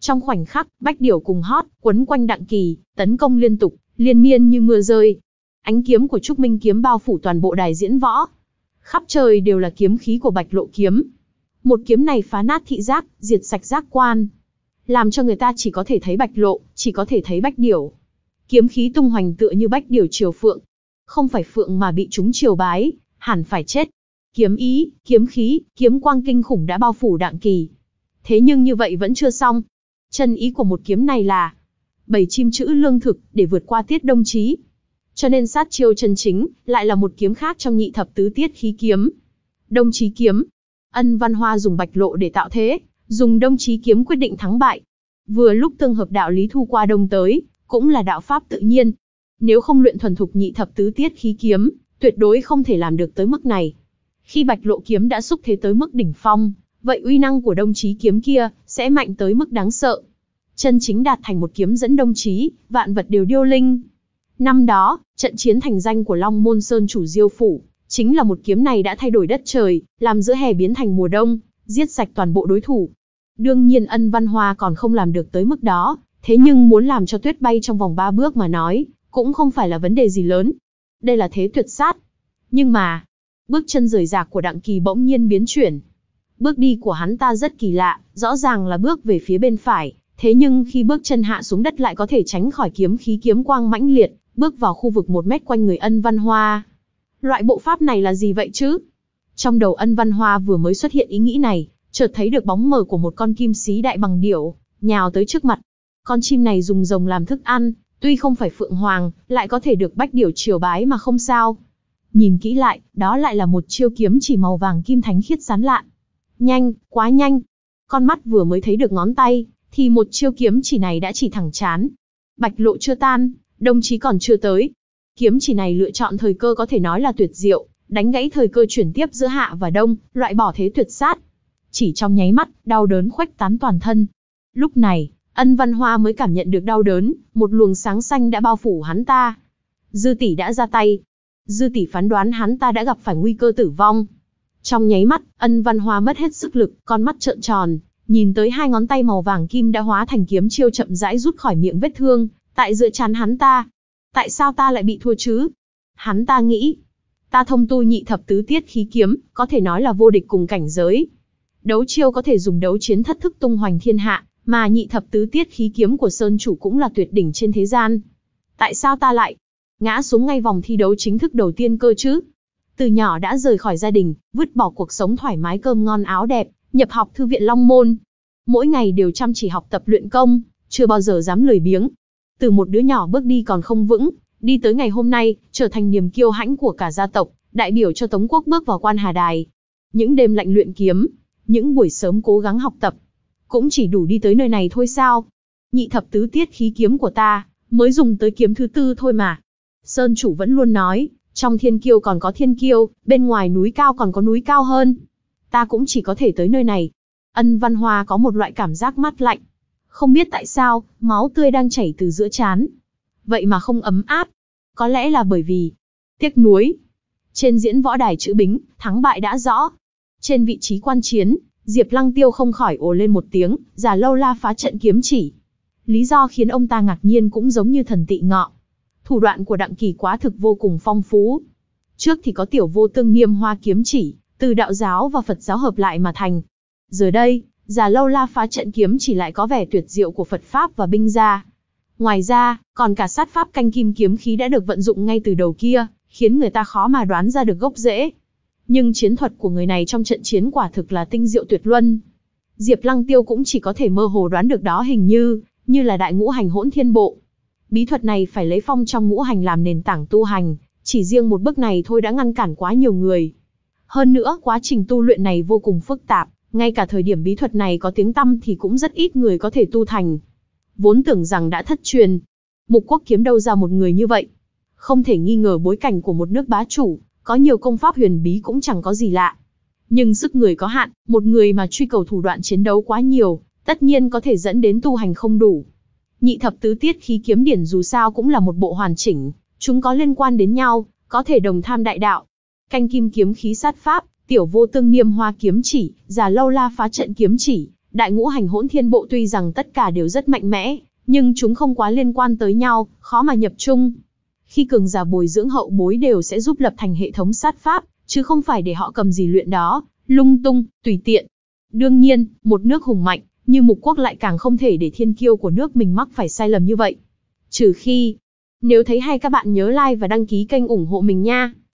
Trong khoảnh khắc, bách điểu cùng hót, quấn quanh đặng kỳ, tấn công liên tục, liên miên như mưa rơi. Ánh kiếm của Trúc Minh kiếm bao phủ toàn bộ đài diễn võ. Khắp trời đều là kiếm khí của bạch lộ kiếm. Một kiếm này phá nát thị giác, diệt sạch giác quan. Làm cho người ta chỉ có thể thấy bạch lộ, chỉ có thể thấy bách điểu kiếm khí tung hoành tựa như bách điều triều phượng. Không phải phượng mà bị chúng triều bái, hẳn phải chết. Kiếm ý, kiếm khí, kiếm quang kinh khủng đã bao phủ đạng kỳ. Thế nhưng như vậy vẫn chưa xong. Chân ý của một kiếm này là bảy chim chữ lương thực để vượt qua tiết đông chí. Cho nên sát chiêu chân chính lại là một kiếm khác trong nhị thập tứ tiết khí kiếm. Đông chí kiếm. Ân văn hoa dùng bạch lộ để tạo thế, dùng đông chí kiếm quyết định thắng bại. Vừa lúc tương hợp đạo lý thu qua đông tới, cũng là đạo pháp tự nhiên. Nếu không luyện thuần thục nhị thập tứ tiết khí kiếm, tuyệt đối không thể làm được tới mức này. Khi Bạch Lộ kiếm đã xúc thế tới mức đỉnh phong, vậy uy năng của Đông Chí kiếm kia sẽ mạnh tới mức đáng sợ. Chân chính đạt thành một kiếm dẫn Đông Chí, vạn vật đều điêu linh. Năm đó, trận chiến thành danh của Long Môn Sơn chủ Diêu phủ, chính là một kiếm này đã thay đổi đất trời, làm giữa hè biến thành mùa đông, giết sạch toàn bộ đối thủ. Đương nhiên Ân Văn Hoa còn không làm được tới mức đó, Thế nhưng muốn làm cho tuyết bay trong vòng ba bước mà nói, cũng không phải là vấn đề gì lớn. Đây là thế tuyệt sát. Nhưng mà, bước chân rời rạc của đặng kỳ bỗng nhiên biến chuyển. Bước đi của hắn ta rất kỳ lạ, rõ ràng là bước về phía bên phải, thế nhưng khi bước chân hạ xuống đất lại có thể tránh khỏi kiếm khí kiếm quang mãnh liệt, bước vào khu vực một mét quanh người ân văn hoa. Loại bộ pháp này là gì vậy chứ? Trong đầu ân văn hoa vừa mới xuất hiện ý nghĩ này, chợt thấy được bóng mờ của một con kim sĩ đại bằng điểu, nhào tới trước mặt, con chim này dùng rồng làm thức ăn, tuy không phải phượng hoàng, lại có thể được bách điểu triều bái mà không sao. Nhìn kỹ lại, đó lại là một chiêu kiếm chỉ màu vàng kim thánh khiết sán lạn. Nhanh, quá nhanh. Con mắt vừa mới thấy được ngón tay, thì một chiêu kiếm chỉ này đã chỉ thẳng chán. Bạch lộ chưa tan, đồng chí còn chưa tới. Kiếm chỉ này lựa chọn thời cơ có thể nói là tuyệt diệu, đánh gãy thời cơ chuyển tiếp giữa hạ và đông, loại bỏ thế tuyệt sát. Chỉ trong nháy mắt, đau đớn khuếch tán toàn thân. Lúc này, Ân Văn Hoa mới cảm nhận được đau đớn, một luồng sáng xanh đã bao phủ hắn ta. Dư tỷ đã ra tay. Dư tỷ phán đoán hắn ta đã gặp phải nguy cơ tử vong. Trong nháy mắt, Ân Văn Hoa mất hết sức lực, con mắt trợn tròn, nhìn tới hai ngón tay màu vàng kim đã hóa thành kiếm chiêu chậm rãi rút khỏi miệng vết thương, tại giữa chán hắn ta. Tại sao ta lại bị thua chứ? Hắn ta nghĩ, ta thông tu nhị thập tứ tiết khí kiếm, có thể nói là vô địch cùng cảnh giới. Đấu chiêu có thể dùng đấu chiến thất thức tung hoành thiên hạ, mà nhị thập tứ tiết khí kiếm của Sơn Chủ cũng là tuyệt đỉnh trên thế gian. Tại sao ta lại ngã xuống ngay vòng thi đấu chính thức đầu tiên cơ chứ? Từ nhỏ đã rời khỏi gia đình, vứt bỏ cuộc sống thoải mái cơm ngon áo đẹp, nhập học thư viện Long Môn. Mỗi ngày đều chăm chỉ học tập luyện công, chưa bao giờ dám lười biếng. Từ một đứa nhỏ bước đi còn không vững, đi tới ngày hôm nay, trở thành niềm kiêu hãnh của cả gia tộc, đại biểu cho Tống Quốc bước vào quan Hà Đài. Những đêm lạnh luyện kiếm, những buổi sớm cố gắng học tập, cũng chỉ đủ đi tới nơi này thôi sao? Nhị thập tứ tiết khí kiếm của ta, mới dùng tới kiếm thứ tư thôi mà. Sơn chủ vẫn luôn nói, trong thiên kiêu còn có thiên kiêu, bên ngoài núi cao còn có núi cao hơn. Ta cũng chỉ có thể tới nơi này. Ân văn hoa có một loại cảm giác mát lạnh. Không biết tại sao, máu tươi đang chảy từ giữa chán. Vậy mà không ấm áp. Có lẽ là bởi vì tiếc nuối. Trên diễn võ đài chữ bính, thắng bại đã rõ. Trên vị trí quan chiến, Diệp Lăng Tiêu không khỏi ồ lên một tiếng, giả lâu la phá trận kiếm chỉ. Lý do khiến ông ta ngạc nhiên cũng giống như thần tị ngọ. Thủ đoạn của đặng kỳ quá thực vô cùng phong phú. Trước thì có tiểu vô tương nghiêm hoa kiếm chỉ, từ đạo giáo và Phật giáo hợp lại mà thành. Giờ đây, giả lâu la phá trận kiếm chỉ lại có vẻ tuyệt diệu của Phật Pháp và binh gia. Ngoài ra, còn cả sát pháp canh kim kiếm khí đã được vận dụng ngay từ đầu kia, khiến người ta khó mà đoán ra được gốc rễ nhưng chiến thuật của người này trong trận chiến quả thực là tinh diệu tuyệt luân. Diệp Lăng Tiêu cũng chỉ có thể mơ hồ đoán được đó hình như, như là đại ngũ hành hỗn thiên bộ. Bí thuật này phải lấy phong trong ngũ hành làm nền tảng tu hành, chỉ riêng một bước này thôi đã ngăn cản quá nhiều người. Hơn nữa, quá trình tu luyện này vô cùng phức tạp, ngay cả thời điểm bí thuật này có tiếng tăm thì cũng rất ít người có thể tu thành. Vốn tưởng rằng đã thất truyền, Mục Quốc kiếm đâu ra một người như vậy. Không thể nghi ngờ bối cảnh của một nước bá chủ, có nhiều công pháp huyền bí cũng chẳng có gì lạ. Nhưng sức người có hạn, một người mà truy cầu thủ đoạn chiến đấu quá nhiều, tất nhiên có thể dẫn đến tu hành không đủ. Nhị thập tứ tiết khí kiếm điển dù sao cũng là một bộ hoàn chỉnh, chúng có liên quan đến nhau, có thể đồng tham đại đạo. Canh kim kiếm khí sát pháp, tiểu vô tương niêm hoa kiếm chỉ, già lâu la phá trận kiếm chỉ, đại ngũ hành hỗn thiên bộ tuy rằng tất cả đều rất mạnh mẽ, nhưng chúng không quá liên quan tới nhau, khó mà nhập chung khi cường giả bồi dưỡng hậu bối đều sẽ giúp lập thành hệ thống sát pháp, chứ không phải để họ cầm gì luyện đó, lung tung, tùy tiện. Đương nhiên, một nước hùng mạnh, như mục quốc lại càng không thể để thiên kiêu của nước mình mắc phải sai lầm như vậy. Trừ khi, nếu thấy hay các bạn nhớ like và đăng ký kênh ủng hộ mình nha.